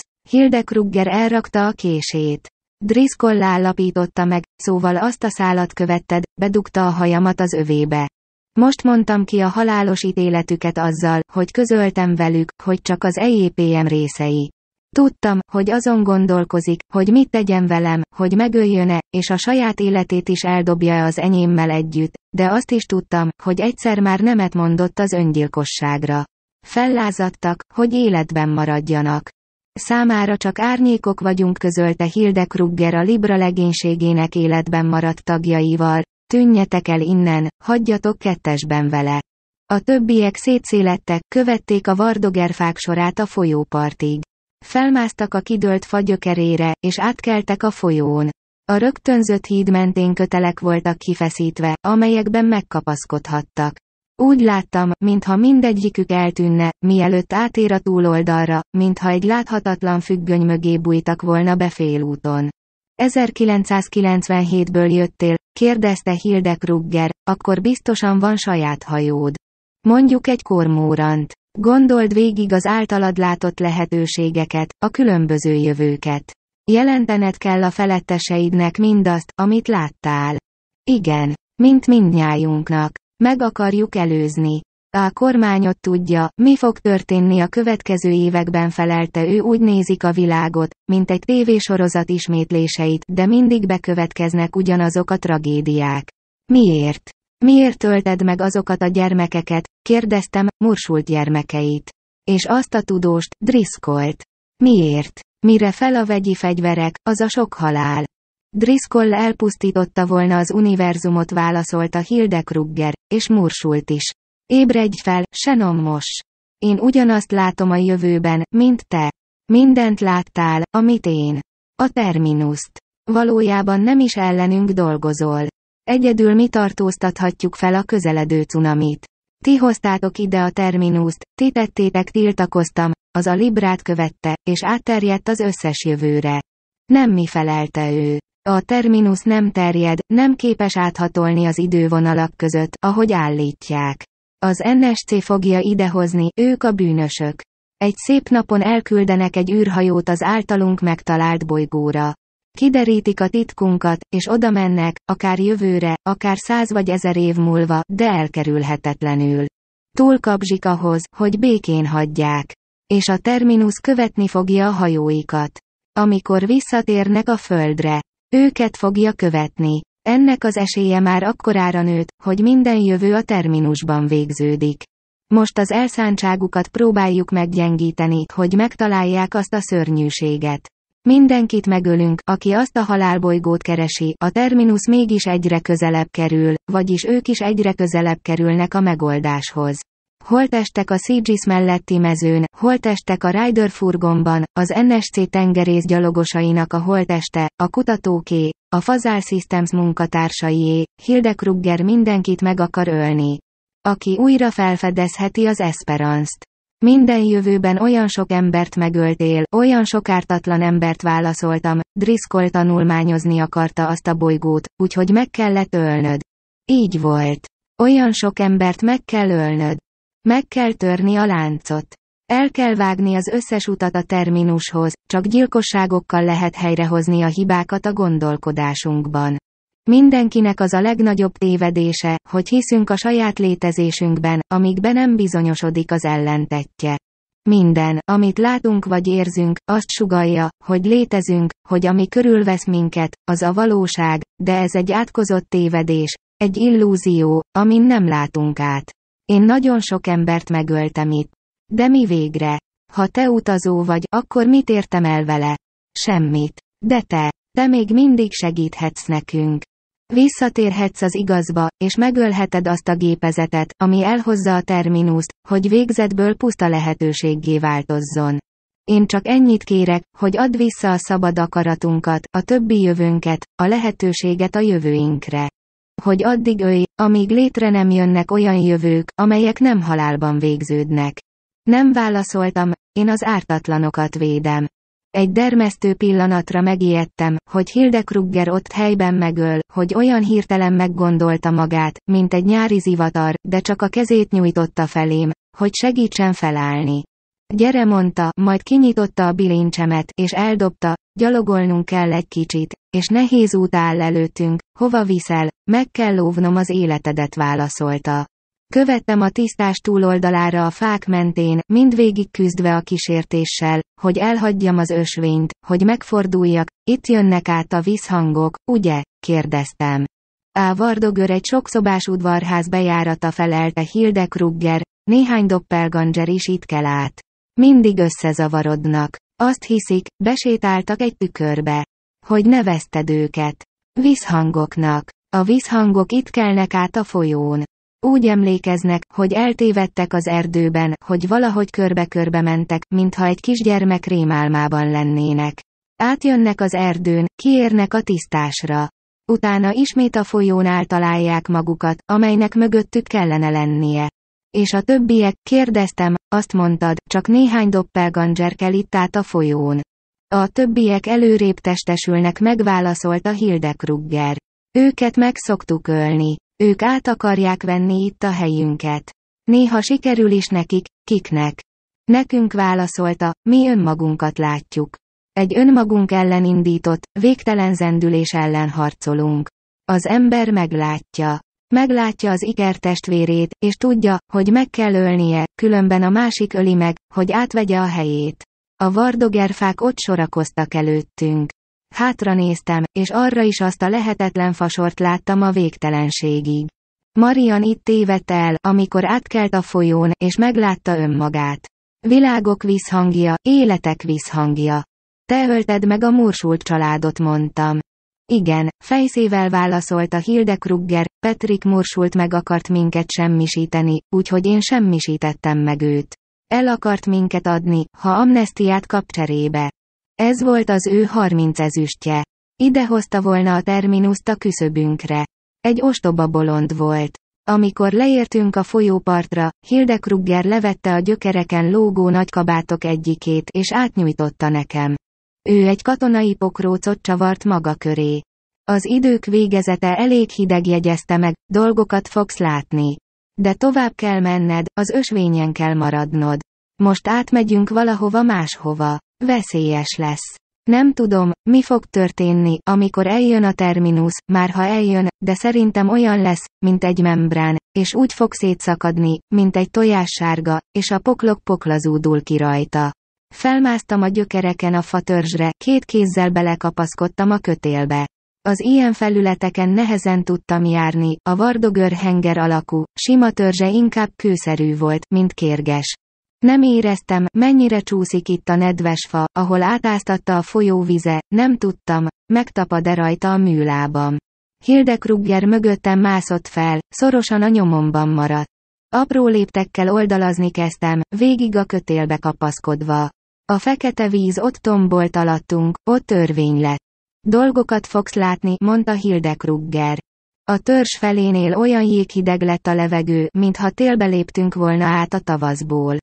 Krugger elrakta a kését. Driscoll állapította meg, szóval azt a szálat követted, bedugta a hajamat az övébe. Most mondtam ki a halálos ítéletüket azzal, hogy közöltem velük, hogy csak az EJPM részei. Tudtam, hogy azon gondolkozik, hogy mit tegyen velem, hogy megöljön-e, és a saját életét is eldobja az enyémmel együtt, de azt is tudtam, hogy egyszer már nemet mondott az öngyilkosságra. Fellázadtak, hogy életben maradjanak. Számára csak árnyékok vagyunk közölte Hilde Krugger a Libra legénységének életben maradt tagjaival, tűnjetek el innen, hagyjatok kettesben vele. A többiek szétszélettek, követték a vardogerfák sorát a folyópartig. Felmásztak a kidőlt fagyökerére, és átkeltek a folyón. A rögtönzött híd mentén kötelek voltak kifeszítve, amelyekben megkapaszkodhattak. Úgy láttam, mintha mindegyikük eltűnne, mielőtt átér a túloldalra, mintha egy láthatatlan függöny mögé bújtak volna be félúton. 1997-ből jöttél, kérdezte Hilde Rugger, akkor biztosan van saját hajód. Mondjuk egy kormórant. Gondold végig az általad látott lehetőségeket, a különböző jövőket. Jelentened kell a feletteseidnek mindazt, amit láttál. Igen, mint mindnyájunknak. Meg akarjuk előzni. A kormányot tudja, mi fog történni a következő években felelte ő úgy nézik a világot, mint egy tévésorozat ismétléseit, de mindig bekövetkeznek ugyanazok a tragédiák. Miért? Miért tölted meg azokat a gyermekeket? kérdeztem, mursult gyermekeit. És azt a tudóst, driszkolt. Miért? Mire fel a vegyi fegyverek, az a sok halál. Driscoll elpusztította volna az univerzumot válaszolta Hilde Krugger, és Mursult is. Ébredj fel, Senom Mos. Én ugyanazt látom a jövőben, mint te. Mindent láttál, amit én. A terminuszt. Valójában nem is ellenünk dolgozol. Egyedül mi tartóztathatjuk fel a közeledő cunamit. Ti hoztátok ide a terminuszt, ti tettétek tiltakoztam, az a Librát követte, és átterjedt az összes jövőre. Nem mi felelte ő. A terminus nem terjed, nem képes áthatolni az idővonalak között, ahogy állítják. Az NSC fogja idehozni, ők a bűnösök. Egy szép napon elküldenek egy űrhajót az általunk megtalált bolygóra. Kiderítik a titkunkat, és oda mennek, akár jövőre, akár száz vagy ezer év múlva, de elkerülhetetlenül. Túl kapzsik ahhoz, hogy békén hagyják. És a terminus követni fogja a hajóikat. Amikor visszatérnek a földre, őket fogja követni. Ennek az esélye már akkorára nőtt, hogy minden jövő a terminusban végződik. Most az elszántságukat próbáljuk meggyengíteni, hogy megtalálják azt a szörnyűséget. Mindenkit megölünk, aki azt a halálbolygót keresi, a terminus mégis egyre közelebb kerül, vagyis ők is egyre közelebb kerülnek a megoldáshoz. Holtestek a Szígis melletti mezőn, holtestek a Ryder furgonban, az NSC tengerész gyalogosainak a holteste, a kutatóké, a Fazal Systems munkatársaié, Krugger mindenkit meg akar ölni. Aki újra felfedezheti az Esperanzt. Minden jövőben olyan sok embert megöltél, olyan sok ártatlan embert válaszoltam, Driscoll tanulmányozni akarta azt a bolygót, úgyhogy meg kellett ölnöd. Így volt. Olyan sok embert meg kell ölnöd. Meg kell törni a láncot. El kell vágni az összes utat a terminushoz, csak gyilkosságokkal lehet helyrehozni a hibákat a gondolkodásunkban. Mindenkinek az a legnagyobb tévedése, hogy hiszünk a saját létezésünkben, amíg be nem bizonyosodik az ellentetje. Minden, amit látunk vagy érzünk, azt sugalja, hogy létezünk, hogy ami körülvesz minket, az a valóság, de ez egy átkozott tévedés, egy illúzió, amin nem látunk át. Én nagyon sok embert megöltem itt. De mi végre? Ha te utazó vagy, akkor mit értem el vele? Semmit. De te, te még mindig segíthetsz nekünk. Visszatérhetsz az igazba, és megölheted azt a gépezetet, ami elhozza a terminuszt, hogy végzetből puszta lehetőséggé változzon. Én csak ennyit kérek, hogy add vissza a szabad akaratunkat, a többi jövőnket, a lehetőséget a jövőinkre hogy addig ölj, amíg létre nem jönnek olyan jövők, amelyek nem halálban végződnek. Nem válaszoltam, én az ártatlanokat védem. Egy dermesztő pillanatra megijedtem, hogy Hildekrugger ott helyben megöl, hogy olyan hirtelen meggondolta magát, mint egy nyári zivatar, de csak a kezét nyújtotta felém, hogy segítsen felállni. Gyere mondta, majd kinyitotta a bilincsemet, és eldobta, gyalogolnunk kell egy kicsit, és nehéz út áll előttünk, Hova viszel? Meg kell óvnom az életedet válaszolta. Követtem a tisztás túloldalára a fák mentén, mindvégig küzdve a kísértéssel, hogy elhagyjam az ösvényt, hogy megforduljak, itt jönnek át a visszhangok, ugye? kérdeztem. A vardogör egy sokszobás udvarház bejárata felelte Hilde Krugger, néhány doppelganger is itt kell át. Mindig összezavarodnak. Azt hiszik, besétáltak egy tükörbe. Hogy ne veszted őket. Vízhangoknak. A vízhangok itt kelnek át a folyón. Úgy emlékeznek, hogy eltévedtek az erdőben, hogy valahogy körbe-körbe mentek, mintha egy kisgyermek rémálmában lennének. Átjönnek az erdőn, kiérnek a tisztásra. Utána ismét a folyón találják magukat, amelynek mögöttük kellene lennie. És a többiek, kérdeztem, azt mondtad, csak néhány doppelganger kell itt át a folyón. A többiek előrébb testesülnek megválaszolta Hildekrugger. Őket meg szoktuk ölni. Ők át akarják venni itt a helyünket. Néha sikerül is nekik, kiknek. Nekünk válaszolta, mi önmagunkat látjuk. Egy önmagunk ellen indított, végtelen zendülés ellen harcolunk. Az ember meglátja. Meglátja az iker testvérét, és tudja, hogy meg kell ölnie, különben a másik öli meg, hogy átvegye a helyét. A vardogerfák ott sorakoztak előttünk. Hátra néztem, és arra is azt a lehetetlen fasort láttam a végtelenségig. Marian itt tévedt el, amikor átkelt a folyón, és meglátta önmagát. Világok visszhangja, életek visszhangja. Te ölted meg a mursult családot mondtam. Igen, fejszével válaszolta Krugger, Petrik mursult meg akart minket semmisíteni, úgyhogy én semmisítettem meg őt. El akart minket adni, ha amnestiát kap cserébe. Ez volt az ő harminc ezüstje. Ide hozta volna a terminuszt a küszöbünkre. Egy ostoba bolond volt. Amikor leértünk a folyópartra, Hildekrugger levette a gyökereken lógó nagykabátok egyikét és átnyújtotta nekem. Ő egy katonai pokrócot csavart maga köré. Az idők végezete elég hideg jegyezte meg, dolgokat fogsz látni. De tovább kell menned, az ösvényen kell maradnod. Most átmegyünk valahova máshova. Veszélyes lesz. Nem tudom, mi fog történni, amikor eljön a terminus, már ha eljön, de szerintem olyan lesz, mint egy membrán, és úgy fog szétszakadni, mint egy tojássárga, és a poklok poklazúdul ki rajta. Felmásztam a gyökereken a fatörzsre, két kézzel belekapaszkodtam a kötélbe. Az ilyen felületeken nehezen tudtam járni, a vardogör henger alakú, sima törzse inkább kőszerű volt, mint kérges. Nem éreztem, mennyire csúszik itt a nedves fa, ahol átáztatta a folyó vize, nem tudtam, megtapad-e rajta a műlábam. Kruger mögöttem mászott fel, szorosan a nyomomban maradt. Apró léptekkel oldalazni kezdtem, végig a kötélbe kapaszkodva. A fekete víz ott tombolt alattunk, ott törvény lett. Dolgokat fogsz látni, mondta Hildekrugger. A törzs felénél olyan jéghideg lett a levegő, mintha télbe léptünk volna át a tavaszból.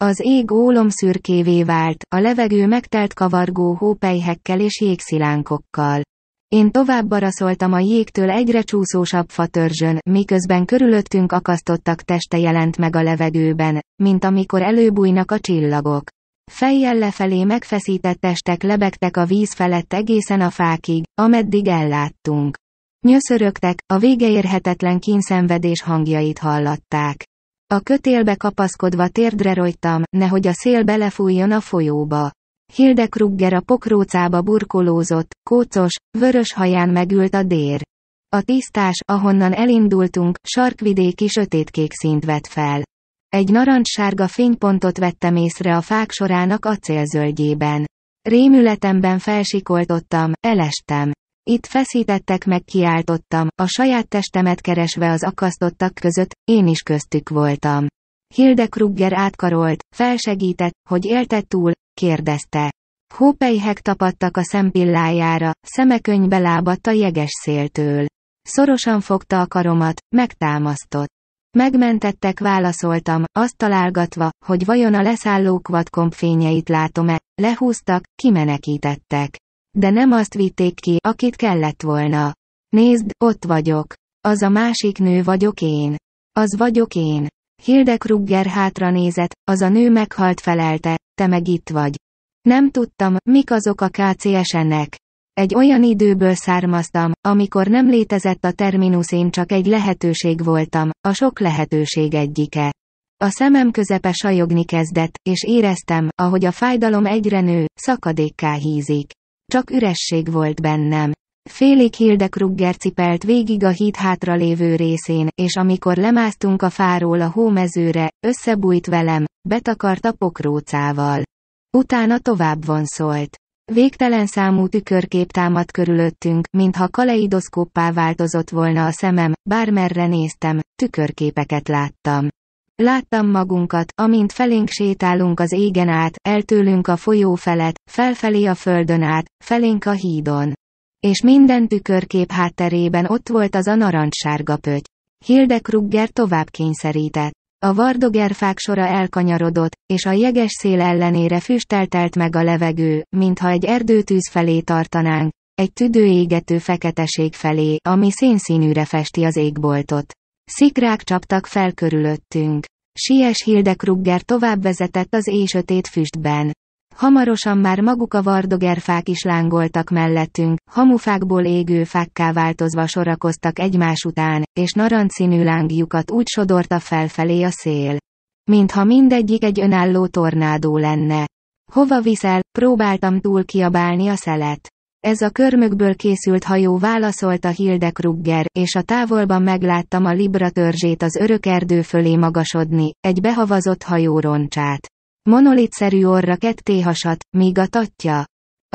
Az ég ólomszürkévé vált, a levegő megtelt kavargó hópejhekkel és jégszilánkokkal. Én tovább baraszoltam a jégtől egyre csúszósabb fatörzsön, miközben körülöttünk akasztottak teste jelent meg a levegőben, mint amikor előbújnak a csillagok. Fejjel lefelé megfeszített testek lebegtek a víz felett egészen a fákig, ameddig elláttunk. Nyöszörögtek, a végeérhetetlen kínszenvedés hangjait hallatták. A kötélbe kapaszkodva térdre rojtam, nehogy a szél belefújjon a folyóba. Hilde Krugger a pokrócába burkolózott, kócos, vörös haján megült a dér. A tisztás, ahonnan elindultunk, sarkvidéki sötétkék színt vett fel. Egy narancssárga fénypontot vettem észre a fák sorának acélzöldjében. Rémületemben felsikoltottam, elestem. Itt feszítettek meg kiáltottam, a saját testemet keresve az akasztottak között, én is köztük voltam. Hilde Krugger átkarolt, felsegített, hogy élte túl, kérdezte. Hópejhek tapadtak a szempillájára, szemekönybe lábadt a jeges széltől. Szorosan fogta a karomat, megtámasztott. Megmentettek válaszoltam, azt találgatva, hogy vajon a leszálló kvadkomp fényeit látom-e, lehúztak, kimenekítettek. De nem azt vitték ki, akit kellett volna. Nézd, ott vagyok. Az a másik nő vagyok én. Az vagyok én. Hilde Krugger hátra nézett, az a nő meghalt felelte, te meg itt vagy. Nem tudtam, mik azok a KCS-enek. Egy olyan időből származtam, amikor nem létezett a terminus én csak egy lehetőség voltam, a sok lehetőség egyike. A szemem közepe sajogni kezdett, és éreztem, ahogy a fájdalom egyre nő, szakadékká hízik. Csak üresség volt bennem. Félig Krugger cipelt végig a híd hátra lévő részén, és amikor lemásztunk a fáról a hómezőre, összebújt velem, betakart a pokrócával. Utána tovább vonszolt. Végtelen számú tükörkép támadt körülöttünk, mintha kaleidoszkóppá változott volna a szemem, bármerre néztem, tükörképeket láttam. Láttam magunkat, amint felénk sétálunk az égen át, eltőlünk a folyó felett, felfelé a földön át, felénk a hídon. És minden tükörkép hátterében ott volt az a narancssárga pöty. Hilde Krugger tovább kényszerített. A vardogerfák sora elkanyarodott, és a jeges szél ellenére füsteltelt meg a levegő, mintha egy erdőtűz felé tartanánk, egy tüdőégető feketeség felé, ami szénszínűre festi az égboltot. Szikrák csaptak fel körülöttünk. Sies Hildekrugger tovább vezetett az éjsötét füstben. Hamarosan már maguk a vardogerfák is lángoltak mellettünk, hamufákból égő fákká változva sorakoztak egymás után, és narancszínű lángjukat úgy sodorta felfelé a szél. Mintha mindegyik egy önálló tornádó lenne. Hova viszel, próbáltam túl kiabálni a szelet. Ez a körmökből készült hajó válaszolta Krugger, és a távolban megláttam a Libra törzsét az örök erdő fölé magasodni, egy behavazott hajó roncsát. Monolitszerű orra ketté hasat, míg a tatja,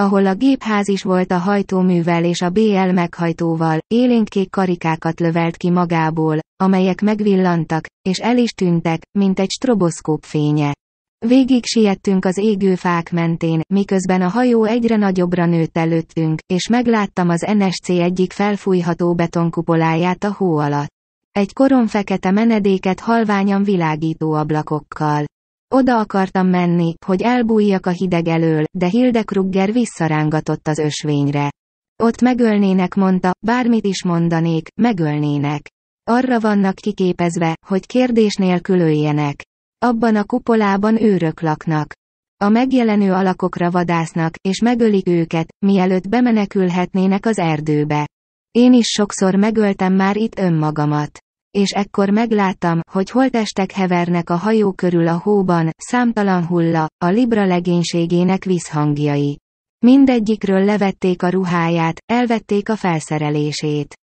ahol a gépház is volt a hajtóművel és a BL meghajtóval, élénkék karikákat lövelt ki magából, amelyek megvillantak, és el is tűntek, mint egy stroboszkóp fénye. Végig siettünk az égő fák mentén, miközben a hajó egyre nagyobbra nőtt előttünk, és megláttam az NSC egyik felfújható betonkupoláját a hó alatt. Egy korom fekete menedéket halványan világító ablakokkal. Oda akartam menni, hogy elbújjak a hideg elől, de Krugger visszarángatott az ösvényre. Ott megölnének mondta, bármit is mondanék, megölnének. Arra vannak kiképezve, hogy kérdés nélkül öljenek. Abban a kupolában őrök laknak. A megjelenő alakokra vadásznak, és megölik őket, mielőtt bemenekülhetnének az erdőbe. Én is sokszor megöltem már itt önmagamat és ekkor megláttam, hogy holtestek hevernek a hajó körül a hóban, számtalan hulla, a Libra legénységének visszhangjai. Mindegyikről levették a ruháját, elvették a felszerelését.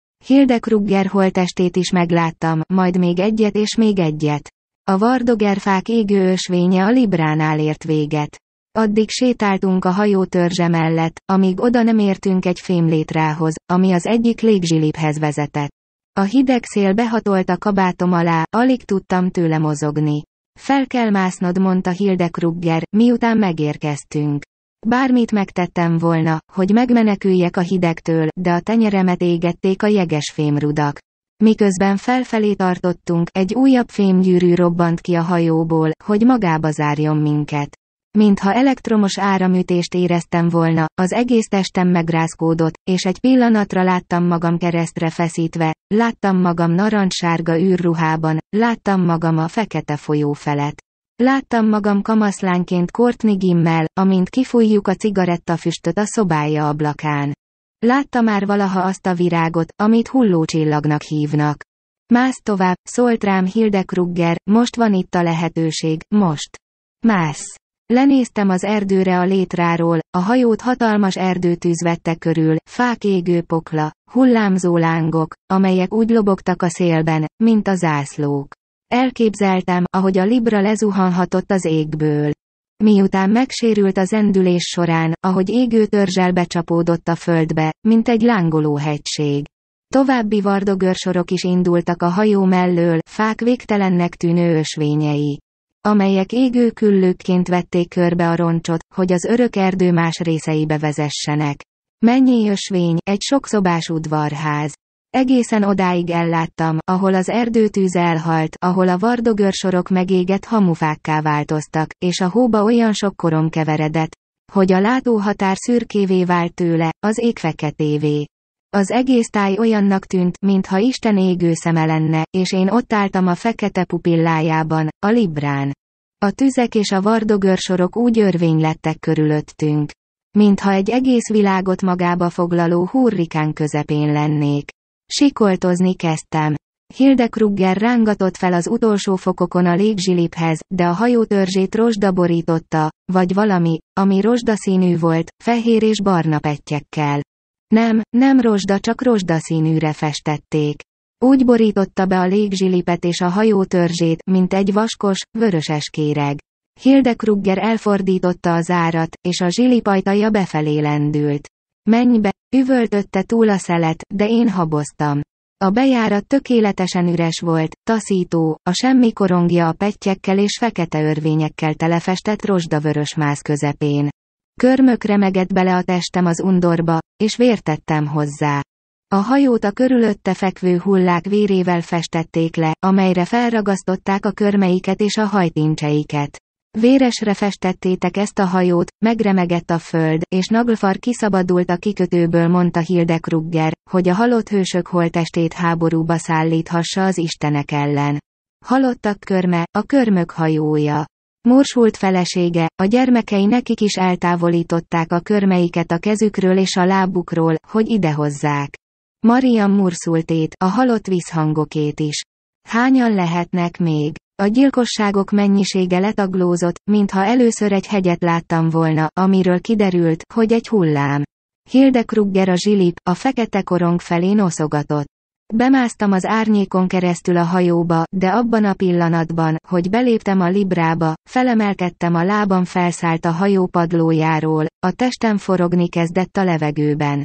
Krugger holtestét is megláttam, majd még egyet és még egyet. A vardogerfák égő ösvénye a Libránál ért véget. Addig sétáltunk a hajó törzse mellett, amíg oda nem értünk egy fémlétrához, ami az egyik légzsiliphez vezetett. A hideg szél behatolt a kabátom alá, alig tudtam tőle mozogni. Fel kell másznod, mondta Hilde Krugger, miután megérkeztünk. Bármit megtettem volna, hogy megmeneküljek a hidegtől, de a tenyeremet égették a jeges fémrudak. Miközben felfelé tartottunk, egy újabb fémgyűrű robbant ki a hajóból, hogy magába zárjon minket. Mintha elektromos áramütést éreztem volna, az egész testem megrázkódott, és egy pillanatra láttam magam keresztre feszítve, láttam magam narancssárga űrruhában, láttam magam a fekete folyó felett. Láttam magam kamaszlánként Courtney Gimmel, amint kifújjuk a cigarettafüstöt a szobája ablakán. Látta már valaha azt a virágot, amit hullócsillagnak hívnak. Mász tovább, szólt rám Hilde Krugger, most van itt a lehetőség, most. Mász. Lenéztem az erdőre a létráról, a hajót hatalmas erdőtűz vette körül, fák égő pokla, hullámzó lángok, amelyek úgy lobogtak a szélben, mint a zászlók. Elképzeltem, ahogy a libra lezuhanhatott az égből. Miután megsérült a zendülés során, ahogy égő törzsel becsapódott a földbe, mint egy lángoló hegység. További vardogörsorok is indultak a hajó mellől, fák végtelennek tűnő ösvényei amelyek égő küllőkként vették körbe a roncsot, hogy az örök erdő más részeibe vezessenek. Mennyi ösvény, egy sokszobás udvarház. Egészen odáig elláttam, ahol az erdőtűz elhalt, ahol a vardogörsorok megégett hamufákká változtak, és a hóba olyan sok korom keveredett, hogy a látóhatár szürkévé vált tőle, az ég feketévé. Az egész táj olyannak tűnt, mintha Isten égő szeme lenne, és én ott álltam a fekete pupillájában, a librán. A tüzek és a vardogörsorok úgy örvény lettek körülöttünk. Mintha egy egész világot magába foglaló hurrikán közepén lennék. Sikoltozni kezdtem. Hilde Krugger rángatott fel az utolsó fokokon a légzsiliphez, de a hajótörzsét rozsda borította, vagy valami, ami rozsdaszínű volt, fehér és barna pettyekkel. Nem, nem rozsda, csak rozsdaszínűre festették. Úgy borította be a légzsilipet és a hajó törzsét, mint egy vaskos, vöröses kéreg. Krugger elfordította a zárat és a zsilipajtaja befelé lendült. Menj be, üvöltötte túl a szelet, de én haboztam. A bejárat tökéletesen üres volt, taszító, a semmi korongja a pettyekkel és fekete örvényekkel telefestett rozsdavörös máz közepén. Körmök remegett bele a testem az undorba, és vértettem hozzá. A hajót a körülötte fekvő hullák vérével festették le, amelyre felragasztották a körmeiket és a hajtincseiket. Véresre festettétek ezt a hajót, megremegett a föld, és Naglfar kiszabadult a kikötőből mondta Hildekrugger, hogy a halott hősök holtestét háborúba szállíthassa az istenek ellen. Halottak körme, a körmök hajója. Morsult felesége, a gyermekei nekik is eltávolították a körmeiket a kezükről és a lábukról, hogy idehozzák. Mariam murszultét, a halott visszhangokét is. Hányan lehetnek még? A gyilkosságok mennyisége letaglózott, mintha először egy hegyet láttam volna, amiről kiderült, hogy egy hullám. Hilde Krugger a zsilip, a fekete korong felé noszogatott. Bemásztam az árnyékon keresztül a hajóba, de abban a pillanatban, hogy beléptem a librába, felemelkedtem a lábam felszállt a hajó padlójáról, a testem forogni kezdett a levegőben.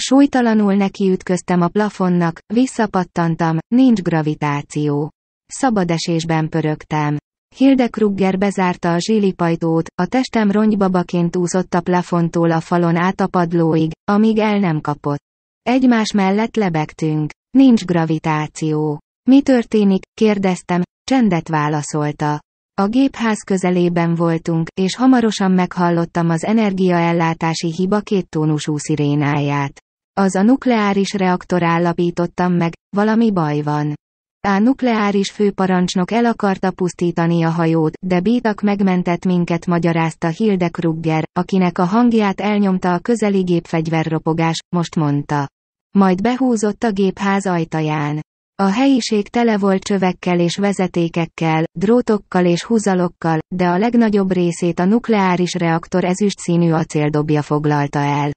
Súlytalanul nekiütköztem a plafonnak, visszapattantam, nincs gravitáció. Szabadesésben pörögtem. Hilde Krugger bezárta a zsilipajtót, a testem rongybabaként úszott a plafontól a falon át a padlóig, amíg el nem kapott. Egymás mellett lebegtünk. Nincs gravitáció. Mi történik, kérdeztem, csendet válaszolta. A gépház közelében voltunk, és hamarosan meghallottam az energiaellátási hiba két tónusú szirénáját. Az a nukleáris reaktor állapítottam meg, valami baj van. A nukleáris főparancsnok el akarta pusztítani a hajót, de Bétak megmentett minket magyarázta Hilde Krugger, akinek a hangját elnyomta a közeli gépfegyverropogás, most mondta. Majd behúzott a gépház ajtaján. A helyiség tele volt csövekkel és vezetékekkel, drótokkal és húzalokkal, de a legnagyobb részét a nukleáris reaktor ezüst színű acéldobja foglalta el.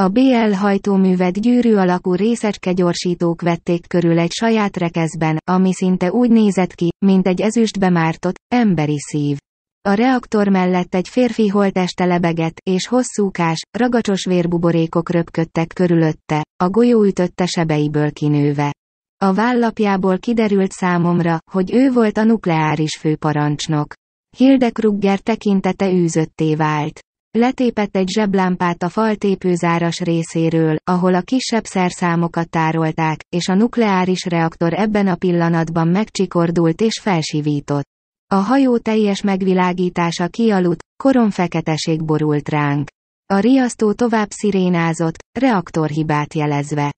A BL hajtóművet gyűrű alakú részecskegyorsítók vették körül egy saját rekeszben, ami szinte úgy nézett ki, mint egy ezüstbe mártott, emberi szív. A reaktor mellett egy férfi holteste lebegett, és hosszúkás, ragacsos vérbuborékok röpködtek körülötte, a golyó ütötte sebeiből kinőve. A vállapjából kiderült számomra, hogy ő volt a nukleáris főparancsnok. Krugger tekintete űzötté vált. Letépett egy zseblámpát a fal tépőzáras részéről, ahol a kisebb szerszámokat tárolták, és a nukleáris reaktor ebben a pillanatban megcsikordult és felsívított. A hajó teljes megvilágítása kialudt, koronfeketeség feketeség borult ránk. A riasztó tovább szirénázott, reaktorhibát jelezve.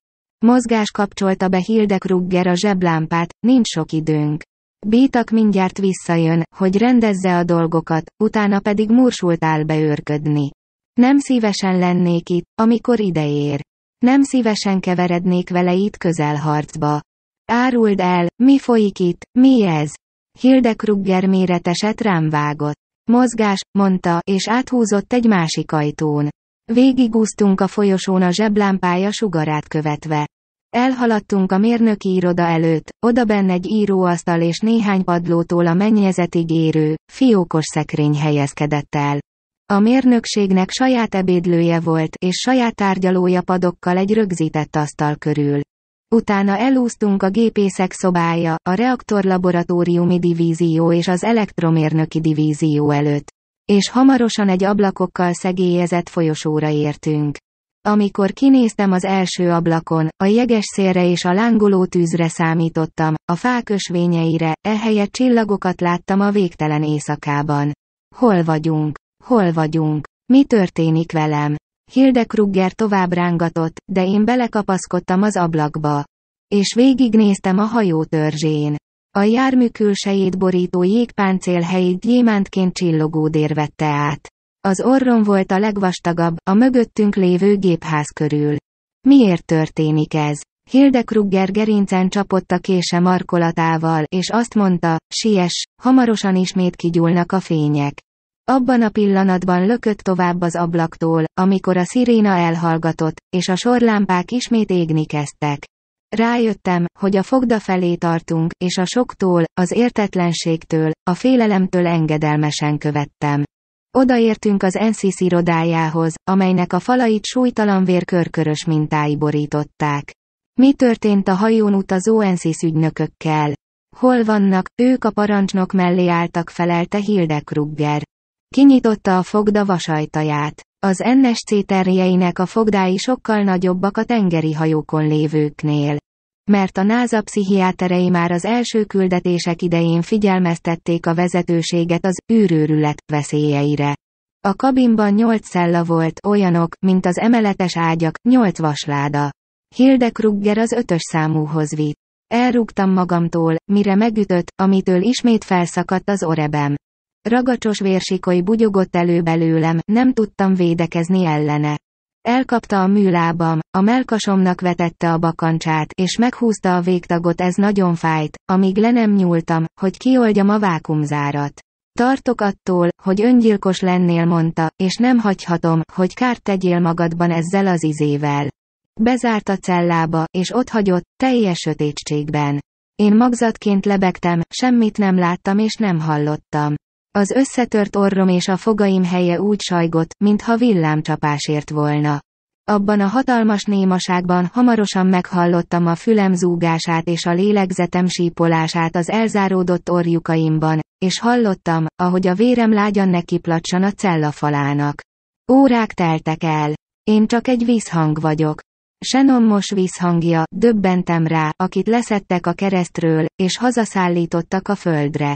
Mozgás kapcsolta be Krugger a zseblámpát, nincs sok időnk. Bítak mindjárt visszajön, hogy rendezze a dolgokat, utána pedig mursult áll beőrködni. Nem szívesen lennék itt, amikor ideér. Nem szívesen keverednék vele itt közelharcba. Áruld el, mi folyik itt, mi ez? Krugger méreteset rám vágott. Mozgás, mondta, és áthúzott egy másik ajtón. Végigúztunk a folyosón a zseblámpája sugarát követve. Elhaladtunk a mérnöki iroda előtt, oda benne egy íróasztal és néhány padlótól a mennyezetig érő, fiókos szekrény helyezkedett el. A mérnökségnek saját ebédlője volt, és saját tárgyalója padokkal egy rögzített asztal körül. Utána elúsztunk a gépészek szobája, a reaktor divízió és az elektromérnöki divízió előtt. És hamarosan egy ablakokkal szegélyezett folyosóra értünk. Amikor kinéztem az első ablakon, a jeges szélre és a lángoló tűzre számítottam, a fák ösvényeire, ehelyett csillagokat láttam a végtelen éjszakában. Hol vagyunk? Hol vagyunk? Mi történik velem? Hilde Krugger tovább rángatott, de én belekapaszkodtam az ablakba. És végignéztem a hajó törzsén. A jármű külsejét borító jégpáncél helyét gyémántként csillogó dér vette át. Az orron volt a legvastagabb, a mögöttünk lévő gépház körül. Miért történik ez? Hilde Krugger gerincen csapott a kése markolatával, és azt mondta, siess, hamarosan ismét kigyúlnak a fények. Abban a pillanatban lökött tovább az ablaktól, amikor a sziréna elhallgatott, és a sorlámpák ismét égni kezdtek. Rájöttem, hogy a fogda felé tartunk, és a soktól, az értetlenségtől, a félelemtől engedelmesen követtem. Odaértünk az NCC irodájához, amelynek a falait súlytalan vérkörkörös mintái borították. Mi történt a hajón utazó NCC ügynökökkel? Hol vannak, ők a parancsnok mellé álltak felelte Hilde Krugger. Kinyitotta a fogda vasajtaját. Az NSC terjeinek a fogdái sokkal nagyobbak a tengeri hajókon lévőknél. Mert a NASA pszichiáterei már az első küldetések idején figyelmeztették a vezetőséget az űrőrület veszélyeire. A kabinban nyolc szella volt, olyanok, mint az emeletes ágyak, nyolc vasláda. Hilde Krugger az ötös számúhoz vitt. Elrúgtam magamtól, mire megütött, amitől ismét felszakadt az orebem. Ragacsos vérsikoly bugyogott elő belőlem, nem tudtam védekezni ellene. Elkapta a műlábam, a melkasomnak vetette a bakancsát, és meghúzta a végtagot ez nagyon fájt, amíg le nem nyúltam, hogy kioldjam a vákumzárat. Tartok attól, hogy öngyilkos lennél mondta, és nem hagyhatom, hogy kárt tegyél magadban ezzel az izével. Bezárt a cellába, és ott hagyott, teljes sötétségben. Én magzatként lebegtem, semmit nem láttam és nem hallottam. Az összetört orrom és a fogaim helye úgy sajgott, mintha villámcsapás ért volna. Abban a hatalmas némaságban hamarosan meghallottam a fülem zúgását és a lélegzetem sípolását az elzáródott orjukaimban, és hallottam, ahogy a vérem lágyan nekiplatsan a cella falának. Órák teltek el. Én csak egy vízhang vagyok. Senommos vízhangja, döbbentem rá, akit leszettek a keresztről, és hazaszállítottak a földre.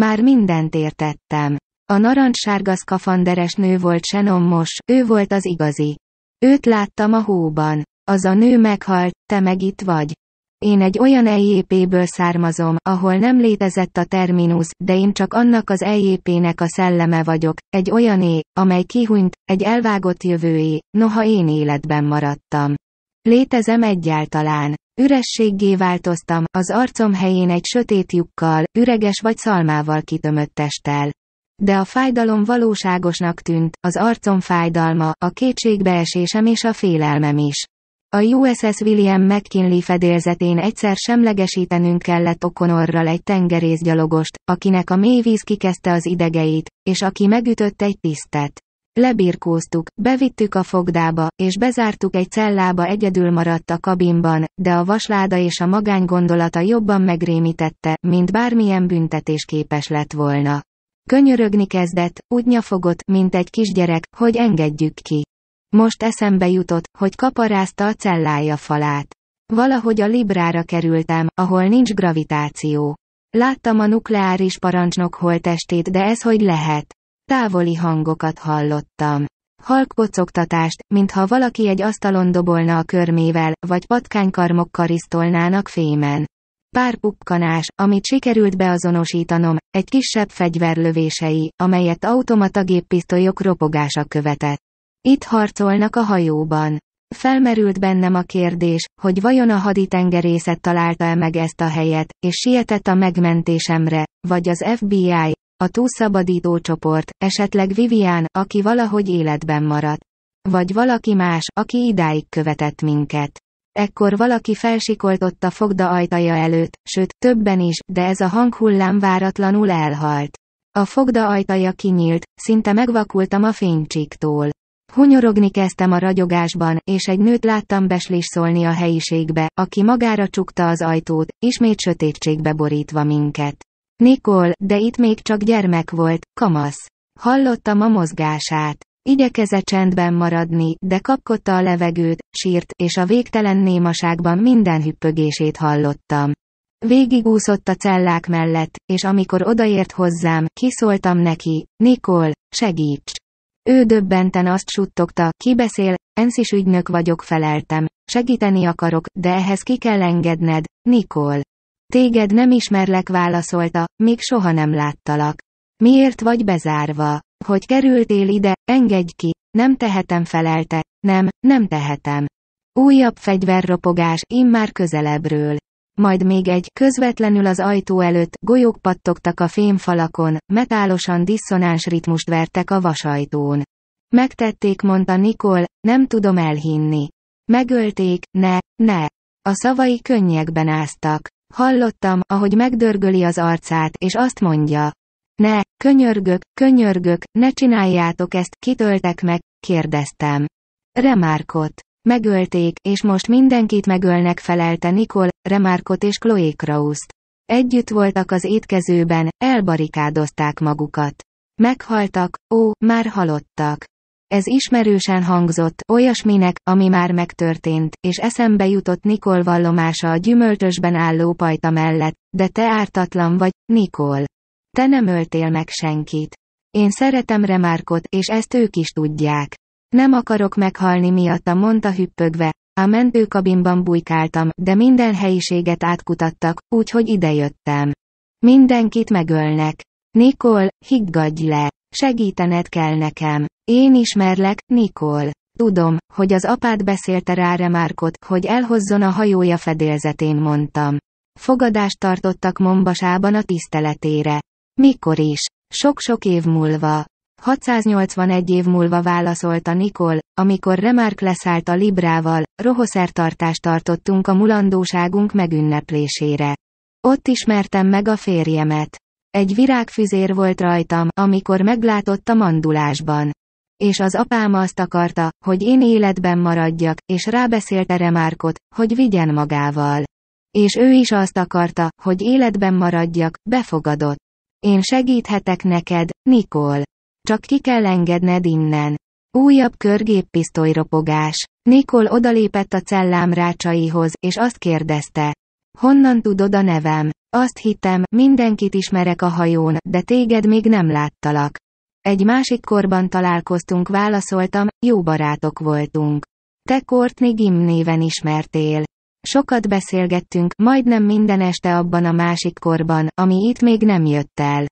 Már mindent értettem. A narancssárga szkafanderes nő volt senommos, ő volt az igazi. Őt láttam a hóban. Az a nő meghalt, te meg itt vagy. Én egy olyan EJP-ből származom, ahol nem létezett a terminus, de én csak annak az EJP-nek a szelleme vagyok, egy olyané, amely kihunyt egy elvágott jövőé, noha én életben maradtam. Létezem egyáltalán. Ürességgé változtam, az arcom helyén egy sötét lyukkal, üreges vagy szalmával kitömött testtel. De a fájdalom valóságosnak tűnt, az arcom fájdalma, a kétségbeesésem és a félelmem is. A USS William McKinley fedélzetén egyszer semlegesítenünk kellett Okonorral egy tengerészgyalogost, akinek a mélyvíz kikezdte az idegeit, és aki megütött egy tisztet. Lebirkóztuk, bevittük a fogdába, és bezártuk egy cellába egyedül maradt a kabinban, de a vasláda és a magány gondolata jobban megrémítette, mint bármilyen büntetés képes lett volna. Könyörögni kezdett, úgy nyafogott, mint egy kisgyerek, hogy engedjük ki. Most eszembe jutott, hogy kaparázta a cellája falát. Valahogy a Librára kerültem, ahol nincs gravitáció. Láttam a nukleáris parancsnok holtestét de ez hogy lehet? Távoli hangokat hallottam. Halk kocogtatást, mintha valaki egy asztalon dobolna a körmével, vagy patkánykarmok karisztolnának fémen. Pár pukkanás, amit sikerült beazonosítanom, egy kisebb fegyverlövései, amelyet automata géppisztolyok ropogása követett. Itt harcolnak a hajóban. Felmerült bennem a kérdés, hogy vajon a haditengerészet találta-e meg ezt a helyet, és sietett a megmentésemre, vagy az FBI, a túlszabadító csoport, esetleg Vivian, aki valahogy életben maradt. Vagy valaki más, aki idáig követett minket. Ekkor valaki felsikoltott a fogda ajtaja előtt, sőt, többen is, de ez a hanghullám váratlanul elhalt. A fogda ajtaja kinyílt, szinte megvakultam a fénycsíktól. Hunyorogni kezdtem a ragyogásban, és egy nőt láttam beslisszolni a helyiségbe, aki magára csukta az ajtót, ismét sötétségbe borítva minket. Nikol, de itt még csak gyermek volt, kamasz. Hallottam a mozgását. Igyekeze csendben maradni, de kapkodta a levegőt, sírt, és a végtelen némaságban minden hüppögését hallottam. Végigúszott a cellák mellett, és amikor odaért hozzám, kiszóltam neki, Nikol, segíts! Ő döbbenten azt suttogta, ki beszél, enszis ügynök vagyok feleltem, segíteni akarok, de ehhez ki kell engedned, Nikol. Téged nem ismerlek válaszolta, még soha nem láttalak. Miért vagy bezárva? Hogy kerültél ide, engedj ki, nem tehetem felelte, nem, nem tehetem. Újabb fegyverropogás, immár közelebbről. Majd még egy, közvetlenül az ajtó előtt, golyók pattogtak a fémfalakon, metálosan diszonáns ritmust vertek a vasajtón. Megtették, mondta Nikol, nem tudom elhinni. Megölték, ne, ne. A szavai könnyekben áztak. Hallottam, ahogy megdörgöli az arcát, és azt mondja. Ne, könyörgök, könyörgök, ne csináljátok ezt, kitöltek meg, kérdeztem. Remárkot. Megölték, és most mindenkit megölnek felelte Nikol, Remárkot és Chloe Krauszt. Együtt voltak az étkezőben, elbarikádozták magukat. Meghaltak, ó, már halottak. Ez ismerősen hangzott, olyasminek, ami már megtörtént, és eszembe jutott Nikol vallomása a gyümölcsösben álló pajta mellett, de te ártatlan vagy, Nikol. Te nem öltél meg senkit. Én szeretem Remárkot, és ezt ők is tudják. Nem akarok meghalni miatta, mondta hüppögve. A mentőkabinban bujkáltam, de minden helyiséget átkutattak, úgyhogy idejöttem. Mindenkit megölnek. Nikol, higgadj le. Segítened kell nekem. Én ismerlek, Nikol. Tudom, hogy az apád beszélte rá Remárkot, hogy elhozzon a hajója fedélzetén mondtam. Fogadást tartottak Mombasában a tiszteletére. Mikor is? Sok-sok év múlva. 681 év múlva válaszolta Nikol, amikor Remark leszállt a Librával, rohoszertartást tartottunk a mulandóságunk megünneplésére. Ott ismertem meg a férjemet. Egy virágfüzér volt rajtam, amikor meglátott a mandulásban és az apám azt akarta, hogy én életben maradjak, és rábeszélte Remárkot, hogy vigyen magával. És ő is azt akarta, hogy életben maradjak, befogadott. Én segíthetek neked, Nikol. Csak ki kell engedned innen. Újabb körgéppisztoly ropogás. Nikol odalépett a cellám rácsaihoz, és azt kérdezte. Honnan tudod a nevem? Azt hittem, mindenkit ismerek a hajón, de téged még nem láttalak. Egy másik korban találkoztunk válaszoltam, jó barátok voltunk. Te Courtney Gim néven ismertél. Sokat beszélgettünk, majdnem minden este abban a másik korban, ami itt még nem jött el.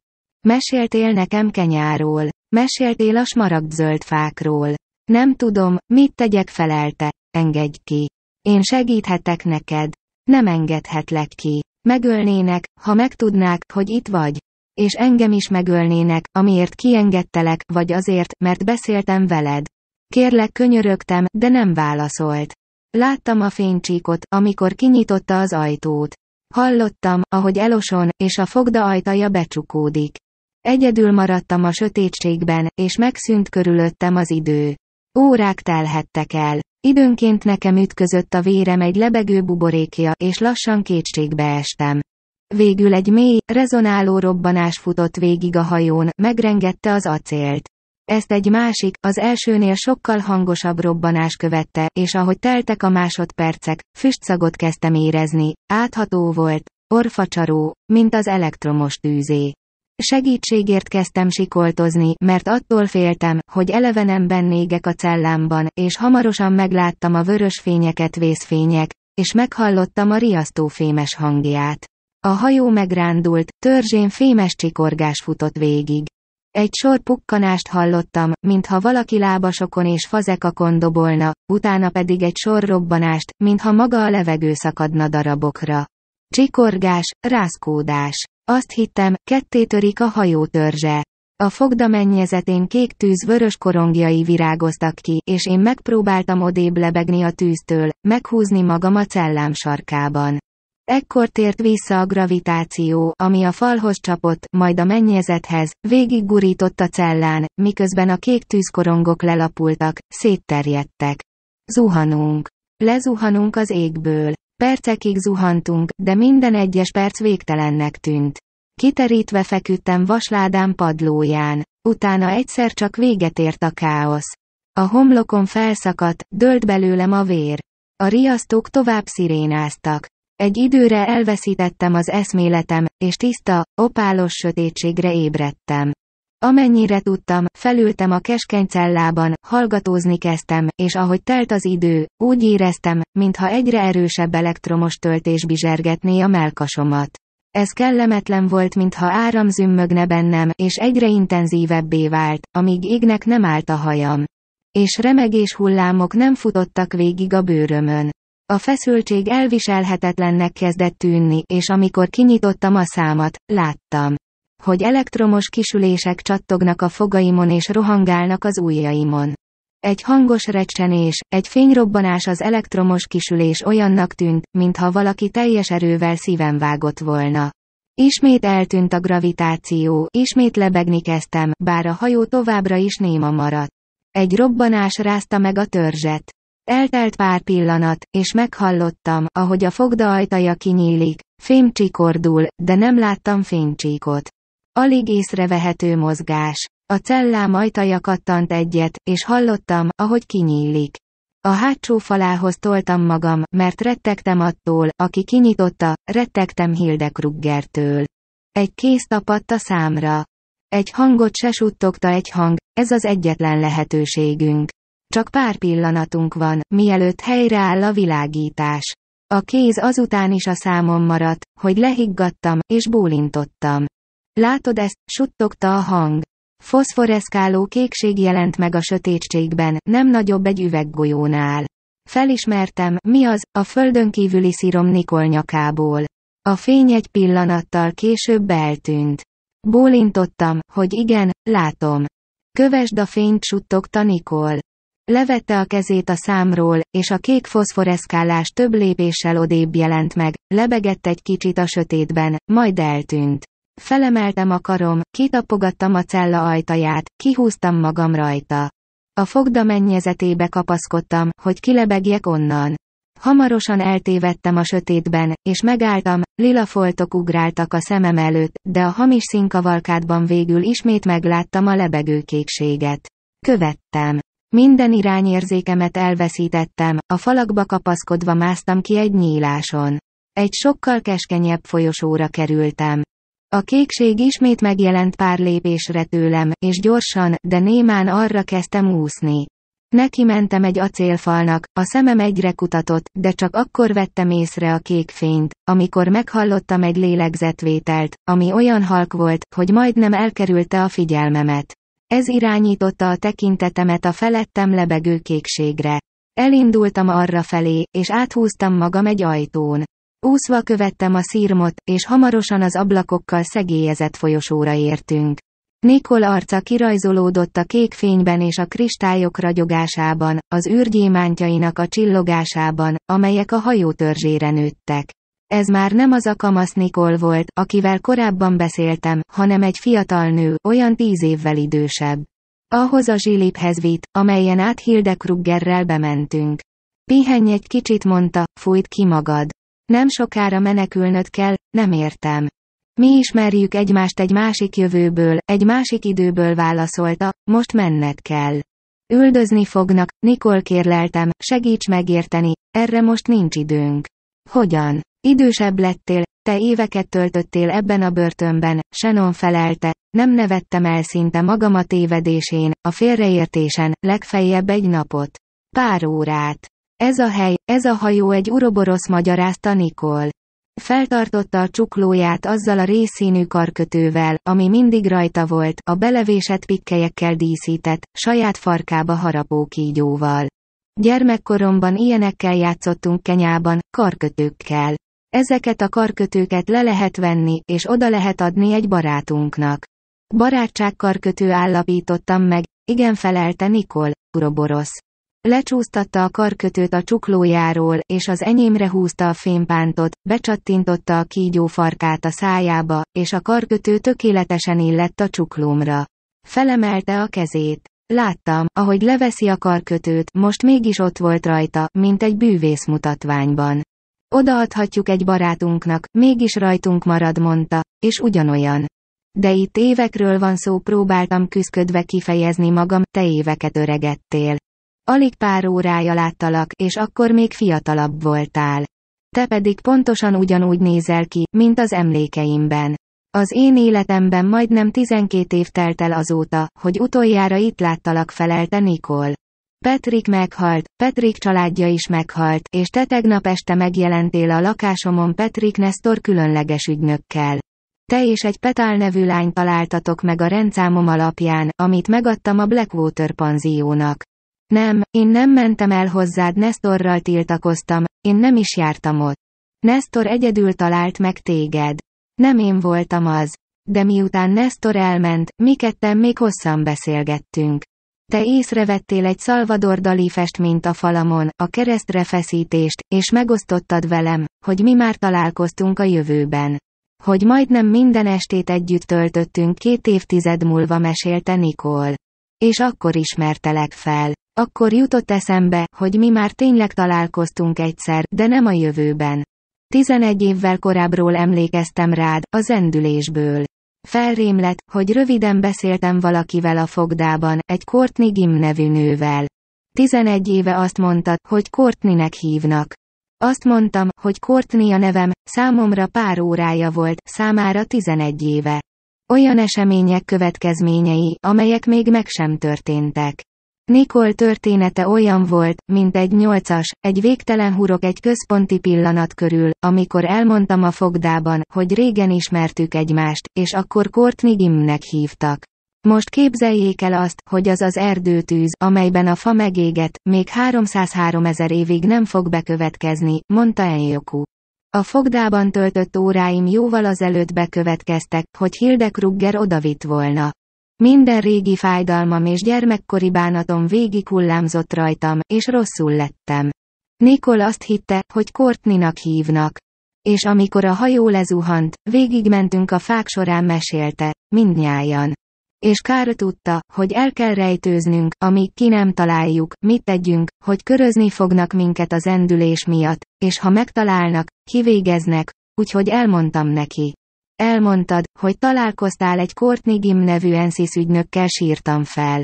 Meséltél nekem kenyáról. Meséltél a smaragdzöld fákról. Nem tudom, mit tegyek felelte. Engedj ki. Én segíthetek neked. Nem engedhetlek ki. Megölnének, ha megtudnák, hogy itt vagy. És engem is megölnének, amiért kiengedtelek, vagy azért, mert beszéltem veled. Kérlek könyörögtem, de nem válaszolt. Láttam a fénycsíkot, amikor kinyitotta az ajtót. Hallottam, ahogy eloson, és a fogda ajtaja becsukódik. Egyedül maradtam a sötétségben, és megszűnt körülöttem az idő. Órák telhettek el. Időnként nekem ütközött a vérem egy lebegő buborékja, és lassan kétségbe estem. Végül egy mély, rezonáló robbanás futott végig a hajón, megrengette az acélt. Ezt egy másik, az elsőnél sokkal hangosabb robbanás követte, és ahogy teltek a másodpercek, füstszagot kezdtem érezni, átható volt, orfacsaró, mint az elektromos tűzé. Segítségért kezdtem sikoltozni, mert attól féltem, hogy elevenem bennégek a cellámban, és hamarosan megláttam a vörös fényeket vészfények, és meghallottam a fémes hangját. A hajó megrándult, törzsén fémes csikorgás futott végig. Egy sor pukkanást hallottam, mintha valaki lábasokon és fazekakon dobolna, utána pedig egy sor robbanást, mintha maga a levegő szakadna darabokra. Csikorgás, rázkódás. Azt hittem, ketté törik a hajó törzse. A fogda mennyezetén kék tűz vörös korongjai virágoztak ki, és én megpróbáltam odébb lebegni a tűztől, meghúzni magam a cellám sarkában. Ekkor tért vissza a gravitáció, ami a falhoz csapott, majd a mennyezethez, végig gurított a cellán, miközben a kék tűzkorongok lelapultak, szétterjedtek. Zuhanunk. Lezuhanunk az égből. Percekig zuhantunk, de minden egyes perc végtelennek tűnt. Kiterítve feküdtem vasládám padlóján. Utána egyszer csak véget ért a káosz. A homlokom felszakadt, dölt belőlem a vér. A riasztók tovább szirénáztak. Egy időre elveszítettem az eszméletem, és tiszta, opálos sötétségre ébredtem. Amennyire tudtam, felültem a keskeny cellában, hallgatózni kezdtem, és ahogy telt az idő, úgy éreztem, mintha egyre erősebb elektromos töltés bizsergetné a melkasomat. Ez kellemetlen volt, mintha áram zümmögne bennem, és egyre intenzívebbé vált, amíg égnek nem állt a hajam. És remegés hullámok nem futottak végig a bőrömön. A feszültség elviselhetetlennek kezdett tűnni, és amikor kinyitottam a számat, láttam, hogy elektromos kisülések csattognak a fogaimon és rohangálnak az ujjaimon. Egy hangos recsenés, egy fényrobbanás az elektromos kisülés olyannak tűnt, mintha valaki teljes erővel szíven vágott volna. Ismét eltűnt a gravitáció, ismét lebegni kezdtem, bár a hajó továbbra is néma maradt. Egy robbanás rázta meg a törzset. Eltelt pár pillanat, és meghallottam, ahogy a fogda ajtaja kinyílik, fém csikordul, de nem láttam fénycsíkot. Alig észrevehető mozgás. A cellám ajtaja kattant egyet, és hallottam, ahogy kinyílik. A hátsó falához toltam magam, mert rettegtem attól, aki kinyitotta, rettegtem Kruggertől. Egy kéz tapadt a számra. Egy hangot se suttogta egy hang, ez az egyetlen lehetőségünk. Csak pár pillanatunk van, mielőtt helyreáll a világítás. A kéz azután is a számon maradt, hogy lehiggadtam, és bólintottam. Látod ezt, suttogta a hang. Foszforeszkáló kékség jelent meg a sötétségben, nem nagyobb egy üveggolyónál. Felismertem, mi az, a földön kívüli szírom Nikol nyakából. A fény egy pillanattal később eltűnt. Bólintottam, hogy igen, látom. Kövesd a fényt suttogta Nikol. Levette a kezét a számról, és a kék foszforeszkálás több lépéssel odébb jelent meg, lebegett egy kicsit a sötétben, majd eltűnt. Felemeltem a karom, kitapogattam a cella ajtaját, kihúztam magam rajta. A fogda mennyezetébe kapaszkodtam, hogy kilebegjek onnan. Hamarosan eltévedtem a sötétben, és megálltam, lila foltok ugráltak a szemem előtt, de a hamis színkavalkádban végül ismét megláttam a lebegő kékséget. Követtem. Minden irányérzékemet elveszítettem, a falakba kapaszkodva másztam ki egy nyíláson. Egy sokkal keskenyebb folyosóra kerültem. A kékség ismét megjelent pár lépésre tőlem, és gyorsan, de némán arra kezdtem úszni. Neki mentem egy acélfalnak, a szemem egyre kutatott, de csak akkor vettem észre a kék fényt, amikor meghallottam egy lélegzetvételt, ami olyan halk volt, hogy majdnem elkerülte a figyelmemet. Ez irányította a tekintetemet a felettem lebegő kékségre. Elindultam arra felé, és áthúztam magam egy ajtón. Úszva követtem a szírmot, és hamarosan az ablakokkal szegélyezett folyosóra értünk. Nikol arca kirajzolódott a kék fényben és a kristályok ragyogásában, az űrgyémántjainak a csillogásában, amelyek a hajó törzsére nőttek. Ez már nem az a kamasz Nikol volt, akivel korábban beszéltem, hanem egy fiatal nő, olyan tíz évvel idősebb. Ahhoz a zsiliphez vitt, amelyen át Kruggerrel bementünk. Pihenj egy kicsit mondta, fújt ki magad. Nem sokára menekülnöd kell, nem értem. Mi ismerjük egymást egy másik jövőből, egy másik időből válaszolta, most menned kell. Üldözni fognak, Nikol kérleltem, segíts megérteni, erre most nincs időnk. Hogyan? Idősebb lettél, te éveket töltöttél ebben a börtönben, Shannon felelte, nem nevettem el szinte magam a tévedésén, a félreértésen, legfeljebb egy napot. Pár órát. Ez a hely, ez a hajó egy uroborosz magyarázta Nikol. Feltartotta a csuklóját azzal a részszínű karkötővel, ami mindig rajta volt, a belevésett pikkelyekkel díszített, saját farkába harapó kígyóval. Gyermekkoromban ilyenekkel játszottunk kenyában, karkötőkkel. Ezeket a karkötőket le lehet venni, és oda lehet adni egy barátunknak. Barátságkarkötő állapítottam meg, igen felelte Nikol, Uroborosz. Lecsúsztatta a karkötőt a csuklójáról, és az enyémre húzta a fémpántot, becsattintotta a kígyó farkát a szájába, és a karkötő tökéletesen illett a csuklómra. Felemelte a kezét. Láttam, ahogy leveszi a karkötőt, most mégis ott volt rajta, mint egy bűvész mutatványban. Odaadhatjuk egy barátunknak, mégis rajtunk marad mondta, és ugyanolyan. De itt évekről van szó próbáltam küszködve kifejezni magam, te éveket öregettél. Alig pár órája láttalak, és akkor még fiatalabb voltál. Te pedig pontosan ugyanúgy nézel ki, mint az emlékeimben. Az én életemben majdnem 12 év telt el azóta, hogy utoljára itt láttalak felelte Nikol. Petrik meghalt, Petrik családja is meghalt, és te tegnap este megjelentél a lakásomon Petrik Nestor különleges ügynökkel. Te és egy Petál nevű lány találtatok meg a rendszámom alapján, amit megadtam a Blackwater panziónak. Nem, én nem mentem el hozzád Nestorral tiltakoztam, én nem is jártam ott. Nestor egyedül talált meg téged. Nem én voltam az. De miután Nestor elment, mi ketten még hosszan beszélgettünk. Te észrevettél egy Salvador Dali festményt a falamon, a keresztre feszítést, és megosztottad velem, hogy mi már találkoztunk a jövőben. Hogy majdnem minden estét együtt töltöttünk két évtized múlva mesélte Nikol. És akkor ismertelek fel. Akkor jutott eszembe, hogy mi már tényleg találkoztunk egyszer, de nem a jövőben. Tizenegy évvel korábbról emlékeztem rád, a zendülésből. Felrém lett, hogy röviden beszéltem valakivel a fogdában, egy Courtney Gim nevű nővel. Tizenegy éve azt mondta, hogy Courtneynek hívnak. Azt mondtam, hogy Courtney a nevem, számomra pár órája volt, számára tizenegy éve. Olyan események következményei, amelyek még meg sem történtek. Nikol története olyan volt, mint egy nyolcas, egy végtelen hurok egy központi pillanat körül, amikor elmondtam a fogdában, hogy régen ismertük egymást, és akkor Courtney Gimnek hívtak. Most képzeljék el azt, hogy az az erdőtűz, amelyben a fa megéget, még 303 ezer évig nem fog bekövetkezni, mondta Enjoku. A fogdában töltött óráim jóval azelőtt bekövetkeztek, hogy Hildekrugger odavitt volna. Minden régi fájdalmam és gyermekkori bánatom végig hullámzott rajtam, és rosszul lettem. Nikol azt hitte, hogy Kortninak hívnak. És amikor a hajó lezuhant, végigmentünk a fák során mesélte, mindnyájan. És Kár tudta, hogy el kell rejtőznünk, amíg ki nem találjuk, mit tegyünk, hogy körözni fognak minket az endülés miatt, és ha megtalálnak, kivégeznek, úgyhogy elmondtam neki. Elmondtad, hogy találkoztál egy Courtney Gim nevű Ensis ügynökkel sírtam fel.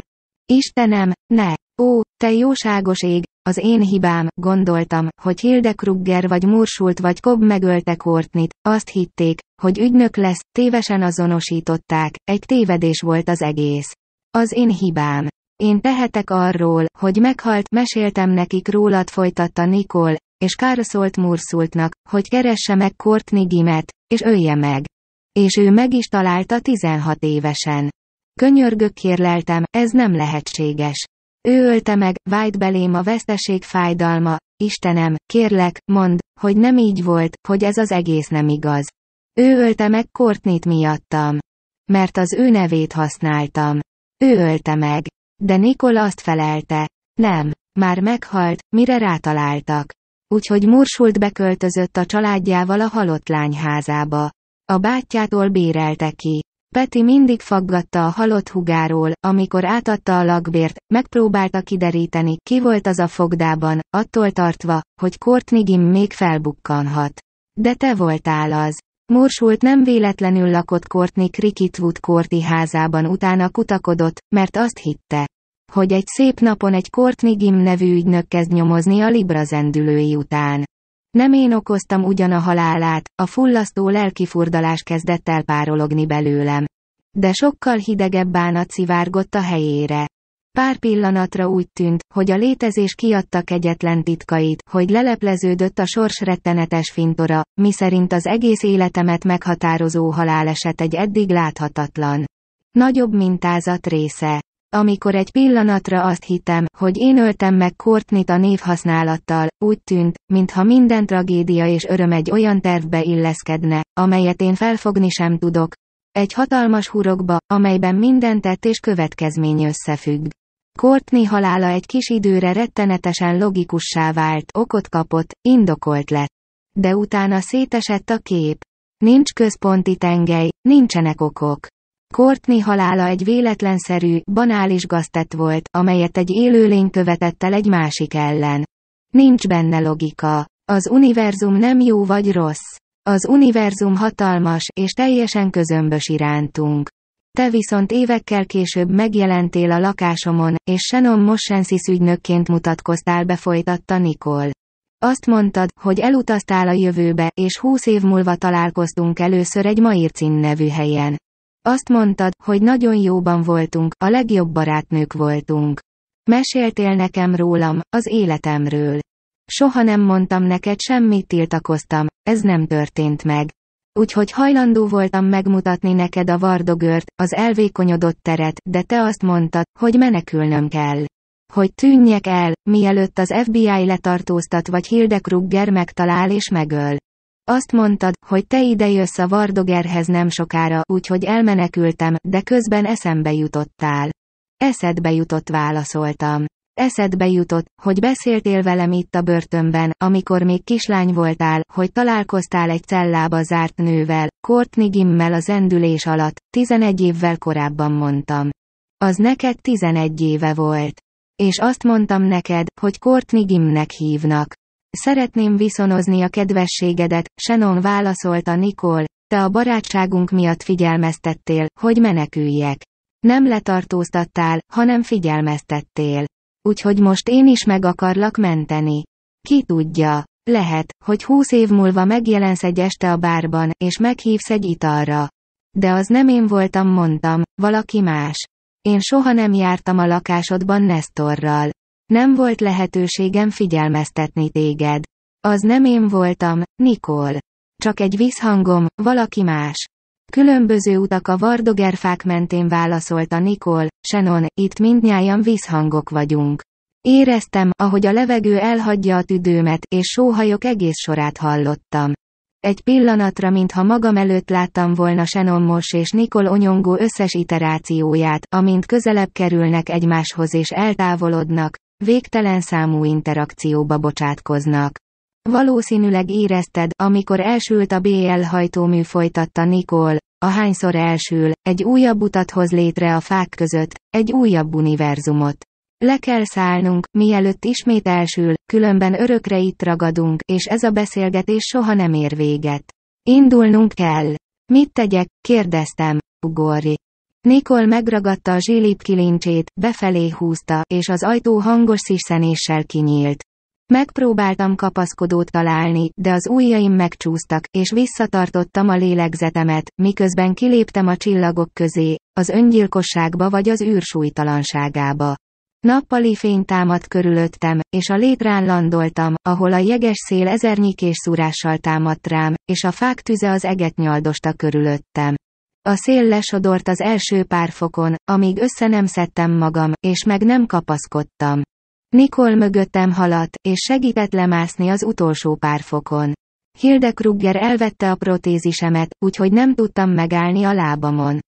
Istenem, ne! Ó, te jóságos ég, az én hibám, gondoltam, hogy Krugger vagy Mursult vagy Cobb megölte Kortnit. azt hitték, hogy ügynök lesz, tévesen azonosították, egy tévedés volt az egész. Az én hibám. Én tehetek arról, hogy meghalt, meséltem nekik rólad folytatta Nikol, és kárszolt Mursultnak, hogy keresse meg Kortni Gimet, és ölje meg. És ő meg is találta 16 évesen. Könyörgök kérleltem, ez nem lehetséges. Ő ölte meg, vájt belém a veszteség fájdalma, Istenem, kérlek, mondd, hogy nem így volt, hogy ez az egész nem igaz. Ő ölte meg Kortnit miattam. Mert az ő nevét használtam. Ő ölte meg. De Nikola azt felelte. Nem. Már meghalt, mire rátaláltak. Úgyhogy Mursult beköltözött a családjával a halott lány házába. A bátyjától bérelte ki. Peti mindig faggatta a halott hugáról, amikor átadta a lakbért, megpróbálta kideríteni, ki volt az a fogdában, attól tartva, hogy Kortnigim még felbukkanhat. De te voltál az. Morsult nem véletlenül lakott Kortnik Rikitwood Korti házában utána kutakodott, mert azt hitte, hogy egy szép napon egy Kortnigim nevű ügynök kezd nyomozni a Libra zendülői után. Nem én okoztam ugyan a halálát, a fullasztó lelkifurdalás kezdett el párologni belőlem. De sokkal hidegebb bánat szivárgott a helyére. Pár pillanatra úgy tűnt, hogy a létezés kiadta kegyetlen titkait, hogy lelepleződött a sors rettenetes fintora, miszerint az egész életemet meghatározó haláleset egy eddig láthatatlan. Nagyobb mintázat része. Amikor egy pillanatra azt hittem, hogy én öltem meg Kortnit a névhasználattal, úgy tűnt, mintha minden tragédia és öröm egy olyan tervbe illeszkedne, amelyet én felfogni sem tudok. Egy hatalmas hurokba, amelyben minden tett és következmény összefügg. Kortni halála egy kis időre rettenetesen logikussá vált, okot kapott, indokolt lett. De utána szétesett a kép. Nincs központi tengely, nincsenek okok. Courtney halála egy véletlenszerű, banális gaztett volt, amelyet egy élőlény követett el egy másik ellen. Nincs benne logika. Az univerzum nem jó vagy rossz. Az univerzum hatalmas, és teljesen közömbös irántunk. Te viszont évekkel később megjelentél a lakásomon, és Shannon Mossensis ügynökként mutatkoztál be folytatta Nikol. Azt mondtad, hogy elutaztál a jövőbe, és húsz év múlva találkoztunk először egy Maircin nevű helyen. Azt mondtad, hogy nagyon jóban voltunk, a legjobb barátnők voltunk. Meséltél nekem rólam, az életemről. Soha nem mondtam neked semmit tiltakoztam, ez nem történt meg. Úgyhogy hajlandó voltam megmutatni neked a vardogört, az elvékonyodott teret, de te azt mondtad, hogy menekülnöm kell. Hogy tűnjek el, mielőtt az FBI letartóztat vagy Hildekrugger megtalál és megöl. Azt mondtad, hogy te idejössz a Vardogerhez nem sokára, úgyhogy elmenekültem, de közben eszembe jutottál. Eszedbe jutott válaszoltam. Eszedbe jutott, hogy beszéltél velem itt a börtönben, amikor még kislány voltál, hogy találkoztál egy cellába zárt nővel, Courtney Gimmel az endülés alatt, 11 évvel korábban mondtam. Az neked 11 éve volt. És azt mondtam neked, hogy Courtney Gimnek hívnak. Szeretném viszonozni a kedvességedet, Shannon válaszolta Nicole, te a barátságunk miatt figyelmeztettél, hogy meneküljek. Nem letartóztattál, hanem figyelmeztettél. Úgyhogy most én is meg akarlak menteni. Ki tudja, lehet, hogy húsz év múlva megjelensz egy este a bárban, és meghívsz egy italra. De az nem én voltam, mondtam, valaki más. Én soha nem jártam a lakásodban Nestorral. Nem volt lehetőségem figyelmeztetni téged. Az nem én voltam, Nikol. Csak egy visszhangom, valaki más. Különböző utak a vardogerfák mentén válaszolta Nikol, Shannon, itt mindnyájan visszhangok vagyunk. Éreztem, ahogy a levegő elhagyja a tüdőmet, és sóhajok egész sorát hallottam. Egy pillanatra mintha magam előtt láttam volna Shannon Moss és Nikol Onyongó összes iterációját, amint közelebb kerülnek egymáshoz és eltávolodnak, Végtelen számú interakcióba bocsátkoznak. Valószínűleg érezted, amikor elsült a BL hajtómű folytatta Nikol, ahányszor elsül, egy újabb utat hoz létre a fák között, egy újabb univerzumot. Le kell szállnunk, mielőtt ismét elsül, különben örökre itt ragadunk, és ez a beszélgetés soha nem ér véget. Indulnunk kell. Mit tegyek? kérdeztem. Ugorj. Nikol megragadta a zsilip kilincsét, befelé húzta, és az ajtó hangos sziszenéssel kinyílt. Megpróbáltam kapaszkodót találni, de az ujjaim megcsúsztak, és visszatartottam a lélegzetemet, miközben kiléptem a csillagok közé, az öngyilkosságba vagy az űrsúlytalanságába. Nappali fény támadt körülöttem, és a létrán landoltam, ahol a jeges szél ezernyikés szúrással támadt rám, és a fák tüze az eget nyaldosta körülöttem. A szél lesodort az első pár fokon, amíg össze nem szedtem magam, és meg nem kapaszkodtam. Nikol mögöttem haladt, és segített lemászni az utolsó pár fokon. Kruger elvette a protézisemet, úgyhogy nem tudtam megállni a lábamon.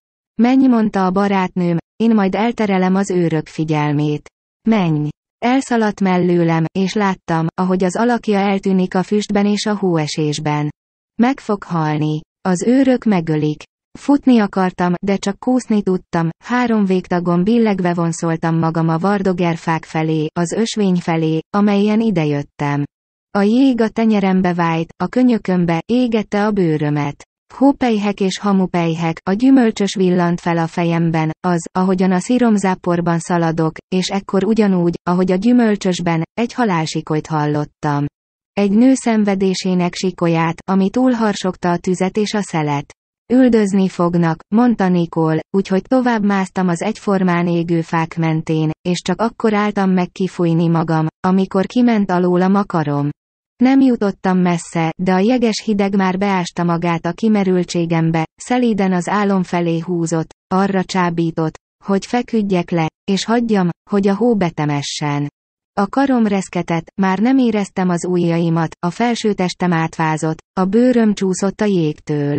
Menj, mondta a barátnőm, én majd elterelem az őrök figyelmét. Menj! Elszaladt mellőlem, és láttam, ahogy az alakja eltűnik a füstben és a hóesésben. Meg fog halni. Az őrök megölik. Futni akartam, de csak kúszni tudtam, három végtagon billegve vonszoltam magam a vardogerfák felé, az ösvény felé, amelyen idejöttem. A jég a tenyerembe vájt, a könyökömbe, égette a bőrömet. Hópejhek és hamupejhek, a gyümölcsös villant fel a fejemben, az, ahogyan a sziromzáporban szaladok, és ekkor ugyanúgy, ahogy a gyümölcsösben, egy halálsikolyt hallottam. Egy nő szenvedésének sikolyát, ami túlharsogta a tüzet és a szelet. Üldözni fognak, mondta Nikol, úgyhogy tovább másztam az egyformán égő fák mentén, és csak akkor álltam meg kifújni magam, amikor kiment alól a makarom. Nem jutottam messze, de a jeges hideg már beásta magát a kimerültségembe, szelíden az álom felé húzott, arra csábított, hogy feküdjek le, és hagyjam, hogy a hó betemessen. A karom reszketett, már nem éreztem az ujjaimat, a felső testem átvázott, a bőröm csúszott a jégtől.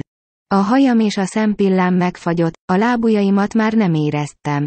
A hajam és a szempillám megfagyott, a lábujjaimat már nem éreztem.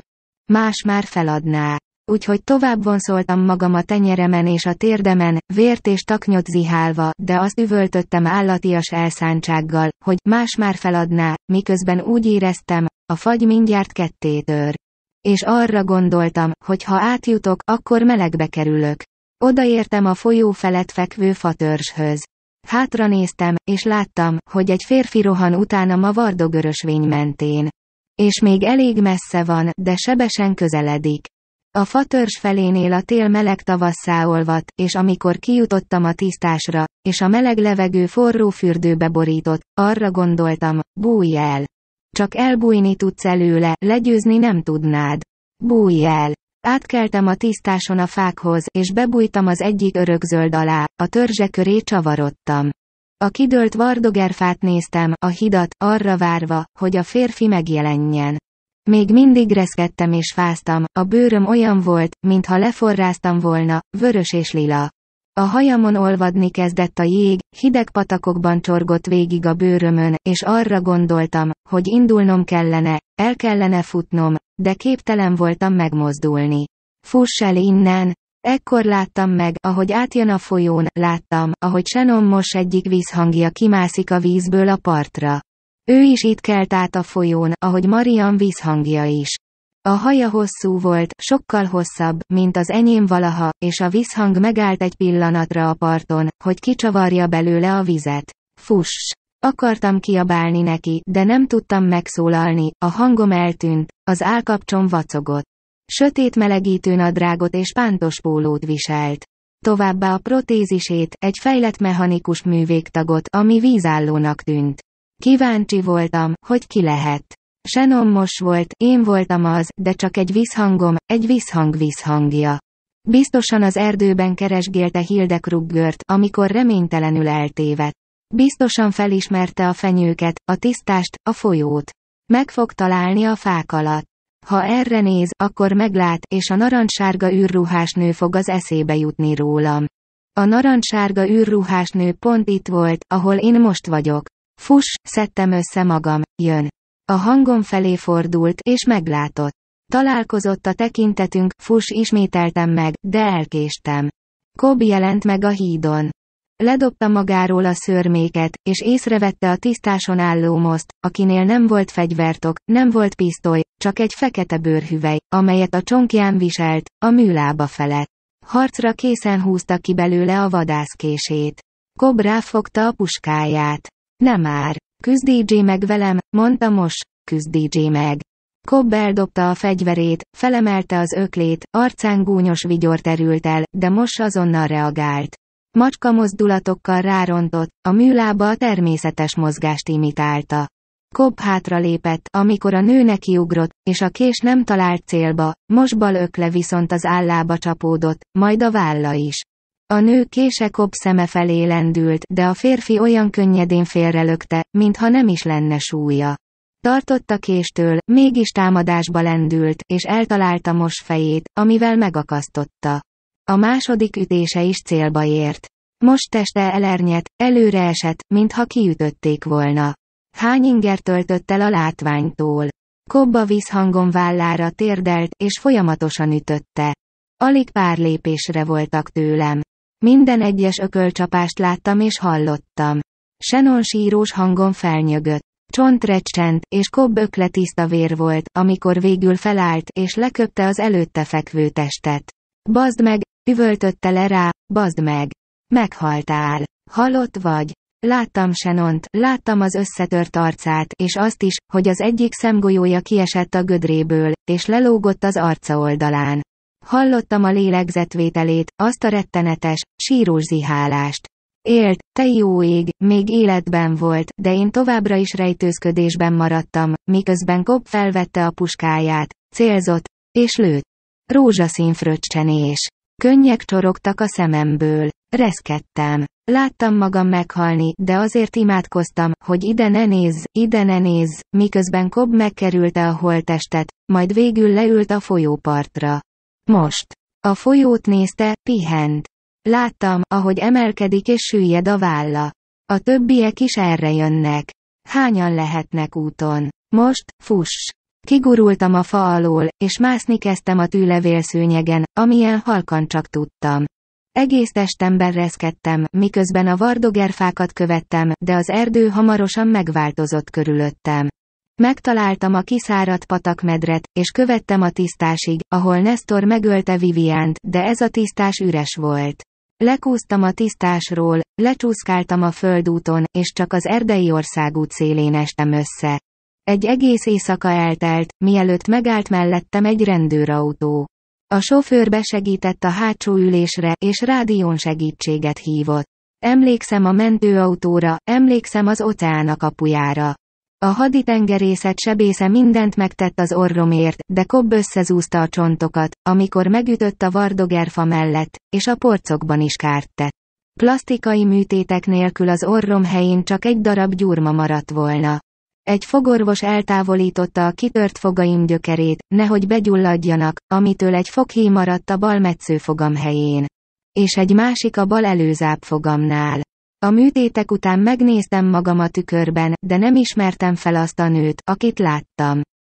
Más már feladná. Úgyhogy tovább vonszoltam magam a tenyeremen és a térdemen, vért és taknyot zihálva, de azt üvöltöttem állatias elszántsággal, hogy más már feladná, miközben úgy éreztem, a fagy mindjárt ketté tör. És arra gondoltam, hogy ha átjutok, akkor melegbe kerülök. Odaértem a folyó felett fekvő fatörzshöz. Hátranéztem, és láttam, hogy egy férfi rohan utána a vardogörösvény mentén. És még elég messze van, de sebesen közeledik. A fatörzs felénél a tél meleg tavasszá olvat, és amikor kijutottam a tisztásra, és a meleg levegő forró fürdőbe borított, arra gondoltam, bújj el. Csak elbújni tudsz előle, legyőzni nem tudnád. Bújj el. Átkeltem a tisztáson a fákhoz, és bebújtam az egyik örökzöld alá, a törzse köré csavarodtam. A kidőlt vardogerfát néztem, a hidat, arra várva, hogy a férfi megjelenjen. Még mindig reszkedtem és fáztam, a bőröm olyan volt, mintha leforráztam volna, vörös és lila. A hajamon olvadni kezdett a jég, hideg patakokban csorgott végig a bőrömön, és arra gondoltam, hogy indulnom kellene, el kellene futnom, de képtelen voltam megmozdulni. Fuss el innen! Ekkor láttam meg, ahogy átjön a folyón, láttam, ahogy Shannon Mos egyik vízhangja kimászik a vízből a partra. Ő is itt kelt át a folyón, ahogy Marian vízhangja is. A haja hosszú volt, sokkal hosszabb, mint az enyém valaha, és a vízhang megállt egy pillanatra a parton, hogy kicsavarja belőle a vizet. Fuss! Akartam kiabálni neki, de nem tudtam megszólalni, a hangom eltűnt, az állkapcsom vacogott. Sötét melegítő nadrágot és pántos pólót viselt. Továbbá a protézisét, egy fejlett mechanikus művégtagot, ami vízállónak tűnt. Kíváncsi voltam, hogy ki lehet. Senom most volt, én voltam az, de csak egy visszhangom, egy visszhang visszhangja. Biztosan az erdőben keresgélte Hildekruggört, amikor reménytelenül eltévedt. Biztosan felismerte a fenyőket, a tisztást, a folyót. Meg fog találni a fák alatt. Ha erre néz, akkor meglát, és a narancssárga űrruhás nő fog az eszébe jutni rólam. A narancssárga űrruhás nő pont itt volt, ahol én most vagyok. Fuss, szedtem össze magam, jön. A hangom felé fordult, és meglátott. Találkozott a tekintetünk, fuss ismételtem meg, de elkéstem. Kob jelent meg a hídon. Ledobta magáról a szörméket, és észrevette a tisztáson álló most, akinél nem volt fegyvertok, nem volt pisztoly, csak egy fekete bőrhüvely, amelyet a csonkján viselt, a műlába felett. Harcra készen húzta ki belőle a vadászkését. Kob ráfogta a puskáját. Nem már. Küzdítsé meg velem, mondta most, küzdítsé meg. Kobb eldobta a fegyverét, felemelte az öklét, arcán gúnyos vigyor terült el, de most azonnal reagált. Macska mozdulatokkal rárontott, a műlába a természetes mozgást imitálta. Kobb hátra lépett, amikor a nő nekiugrott, és a kés nem talált célba, most bal ökle viszont az állába csapódott, majd a válla is. A nő kése Kobb szeme felé lendült, de a férfi olyan könnyedén félrelökte, mintha nem is lenne súlya. Tartott a késtől, mégis támadásba lendült, és eltalálta mos fejét, amivel megakasztotta. A második ütése is célba ért. Most teste elernyett, előre esett, mintha kiütötték volna. Hány inger töltött el a látványtól. Kobba vízhangon vállára térdelt, és folyamatosan ütötte. Alig pár lépésre voltak tőlem. Minden egyes ökölcsapást láttam és hallottam. Senon sírós hangon felnyögött. Csontrecsent, és Cobb ökle tiszta vér volt, amikor végül felállt, és leköpte az előtte fekvő testet. Bazd meg, Üvöltötte le rá, bazd meg. Meghaltál. Halott vagy. Láttam Senont, láttam az összetört arcát, és azt is, hogy az egyik szemgolyója kiesett a gödréből, és lelógott az arca oldalán. Hallottam a lélegzetvételét, azt a rettenetes, sírós zihálást. Élt, te jó ég, még életben volt, de én továbbra is rejtőzködésben maradtam, miközben Kopp felvette a puskáját, célzott, és lőtt. Rózsaszín fröccsenés. Könnyek csorogtak a szememből. Reszkedtem. Láttam magam meghalni, de azért imádkoztam, hogy ide ne nézz, ide ne nézz, miközben kob megkerülte a holttestet, majd végül leült a folyópartra. Most. A folyót nézte, pihent. Láttam, ahogy emelkedik és süllyed a válla. A többiek is erre jönnek. Hányan lehetnek úton? Most, fuss! Kigurultam a fa alól, és mászni kezdtem a tűlevélszőnyegen, amilyen halkan csak tudtam. Egész testemben reszkedtem, miközben a vardogerfákat követtem, de az erdő hamarosan megváltozott körülöttem. Megtaláltam a kiszáradt patakmedret, és követtem a tisztásig, ahol Nestor megölte Viviánt, de ez a tisztás üres volt. Lekúztam a tisztásról, lecsúszkáltam a földúton, és csak az erdei országút szélén estem össze. Egy egész éjszaka eltelt, mielőtt megállt mellettem egy rendőrautó. A sofőr besegített a hátsó ülésre, és rádión segítséget hívott. Emlékszem a mentőautóra, emlékszem az oceán kapujára. A haditengerészet sebésze mindent megtett az orromért, de Kobb összezúzta a csontokat, amikor megütött a vardogerfa mellett, és a porcokban is kárt tett. Plastikai műtétek nélkül az orrom helyén csak egy darab gyurma maradt volna. Egy fogorvos eltávolította a kitört fogaim gyökerét, nehogy begyulladjanak, amitől egy foghíj maradt a bal fogam helyén. És egy másik a bal előzáp fogamnál. A műtétek után megnéztem magam a tükörben, de nem ismertem fel azt a nőt, akit láttam.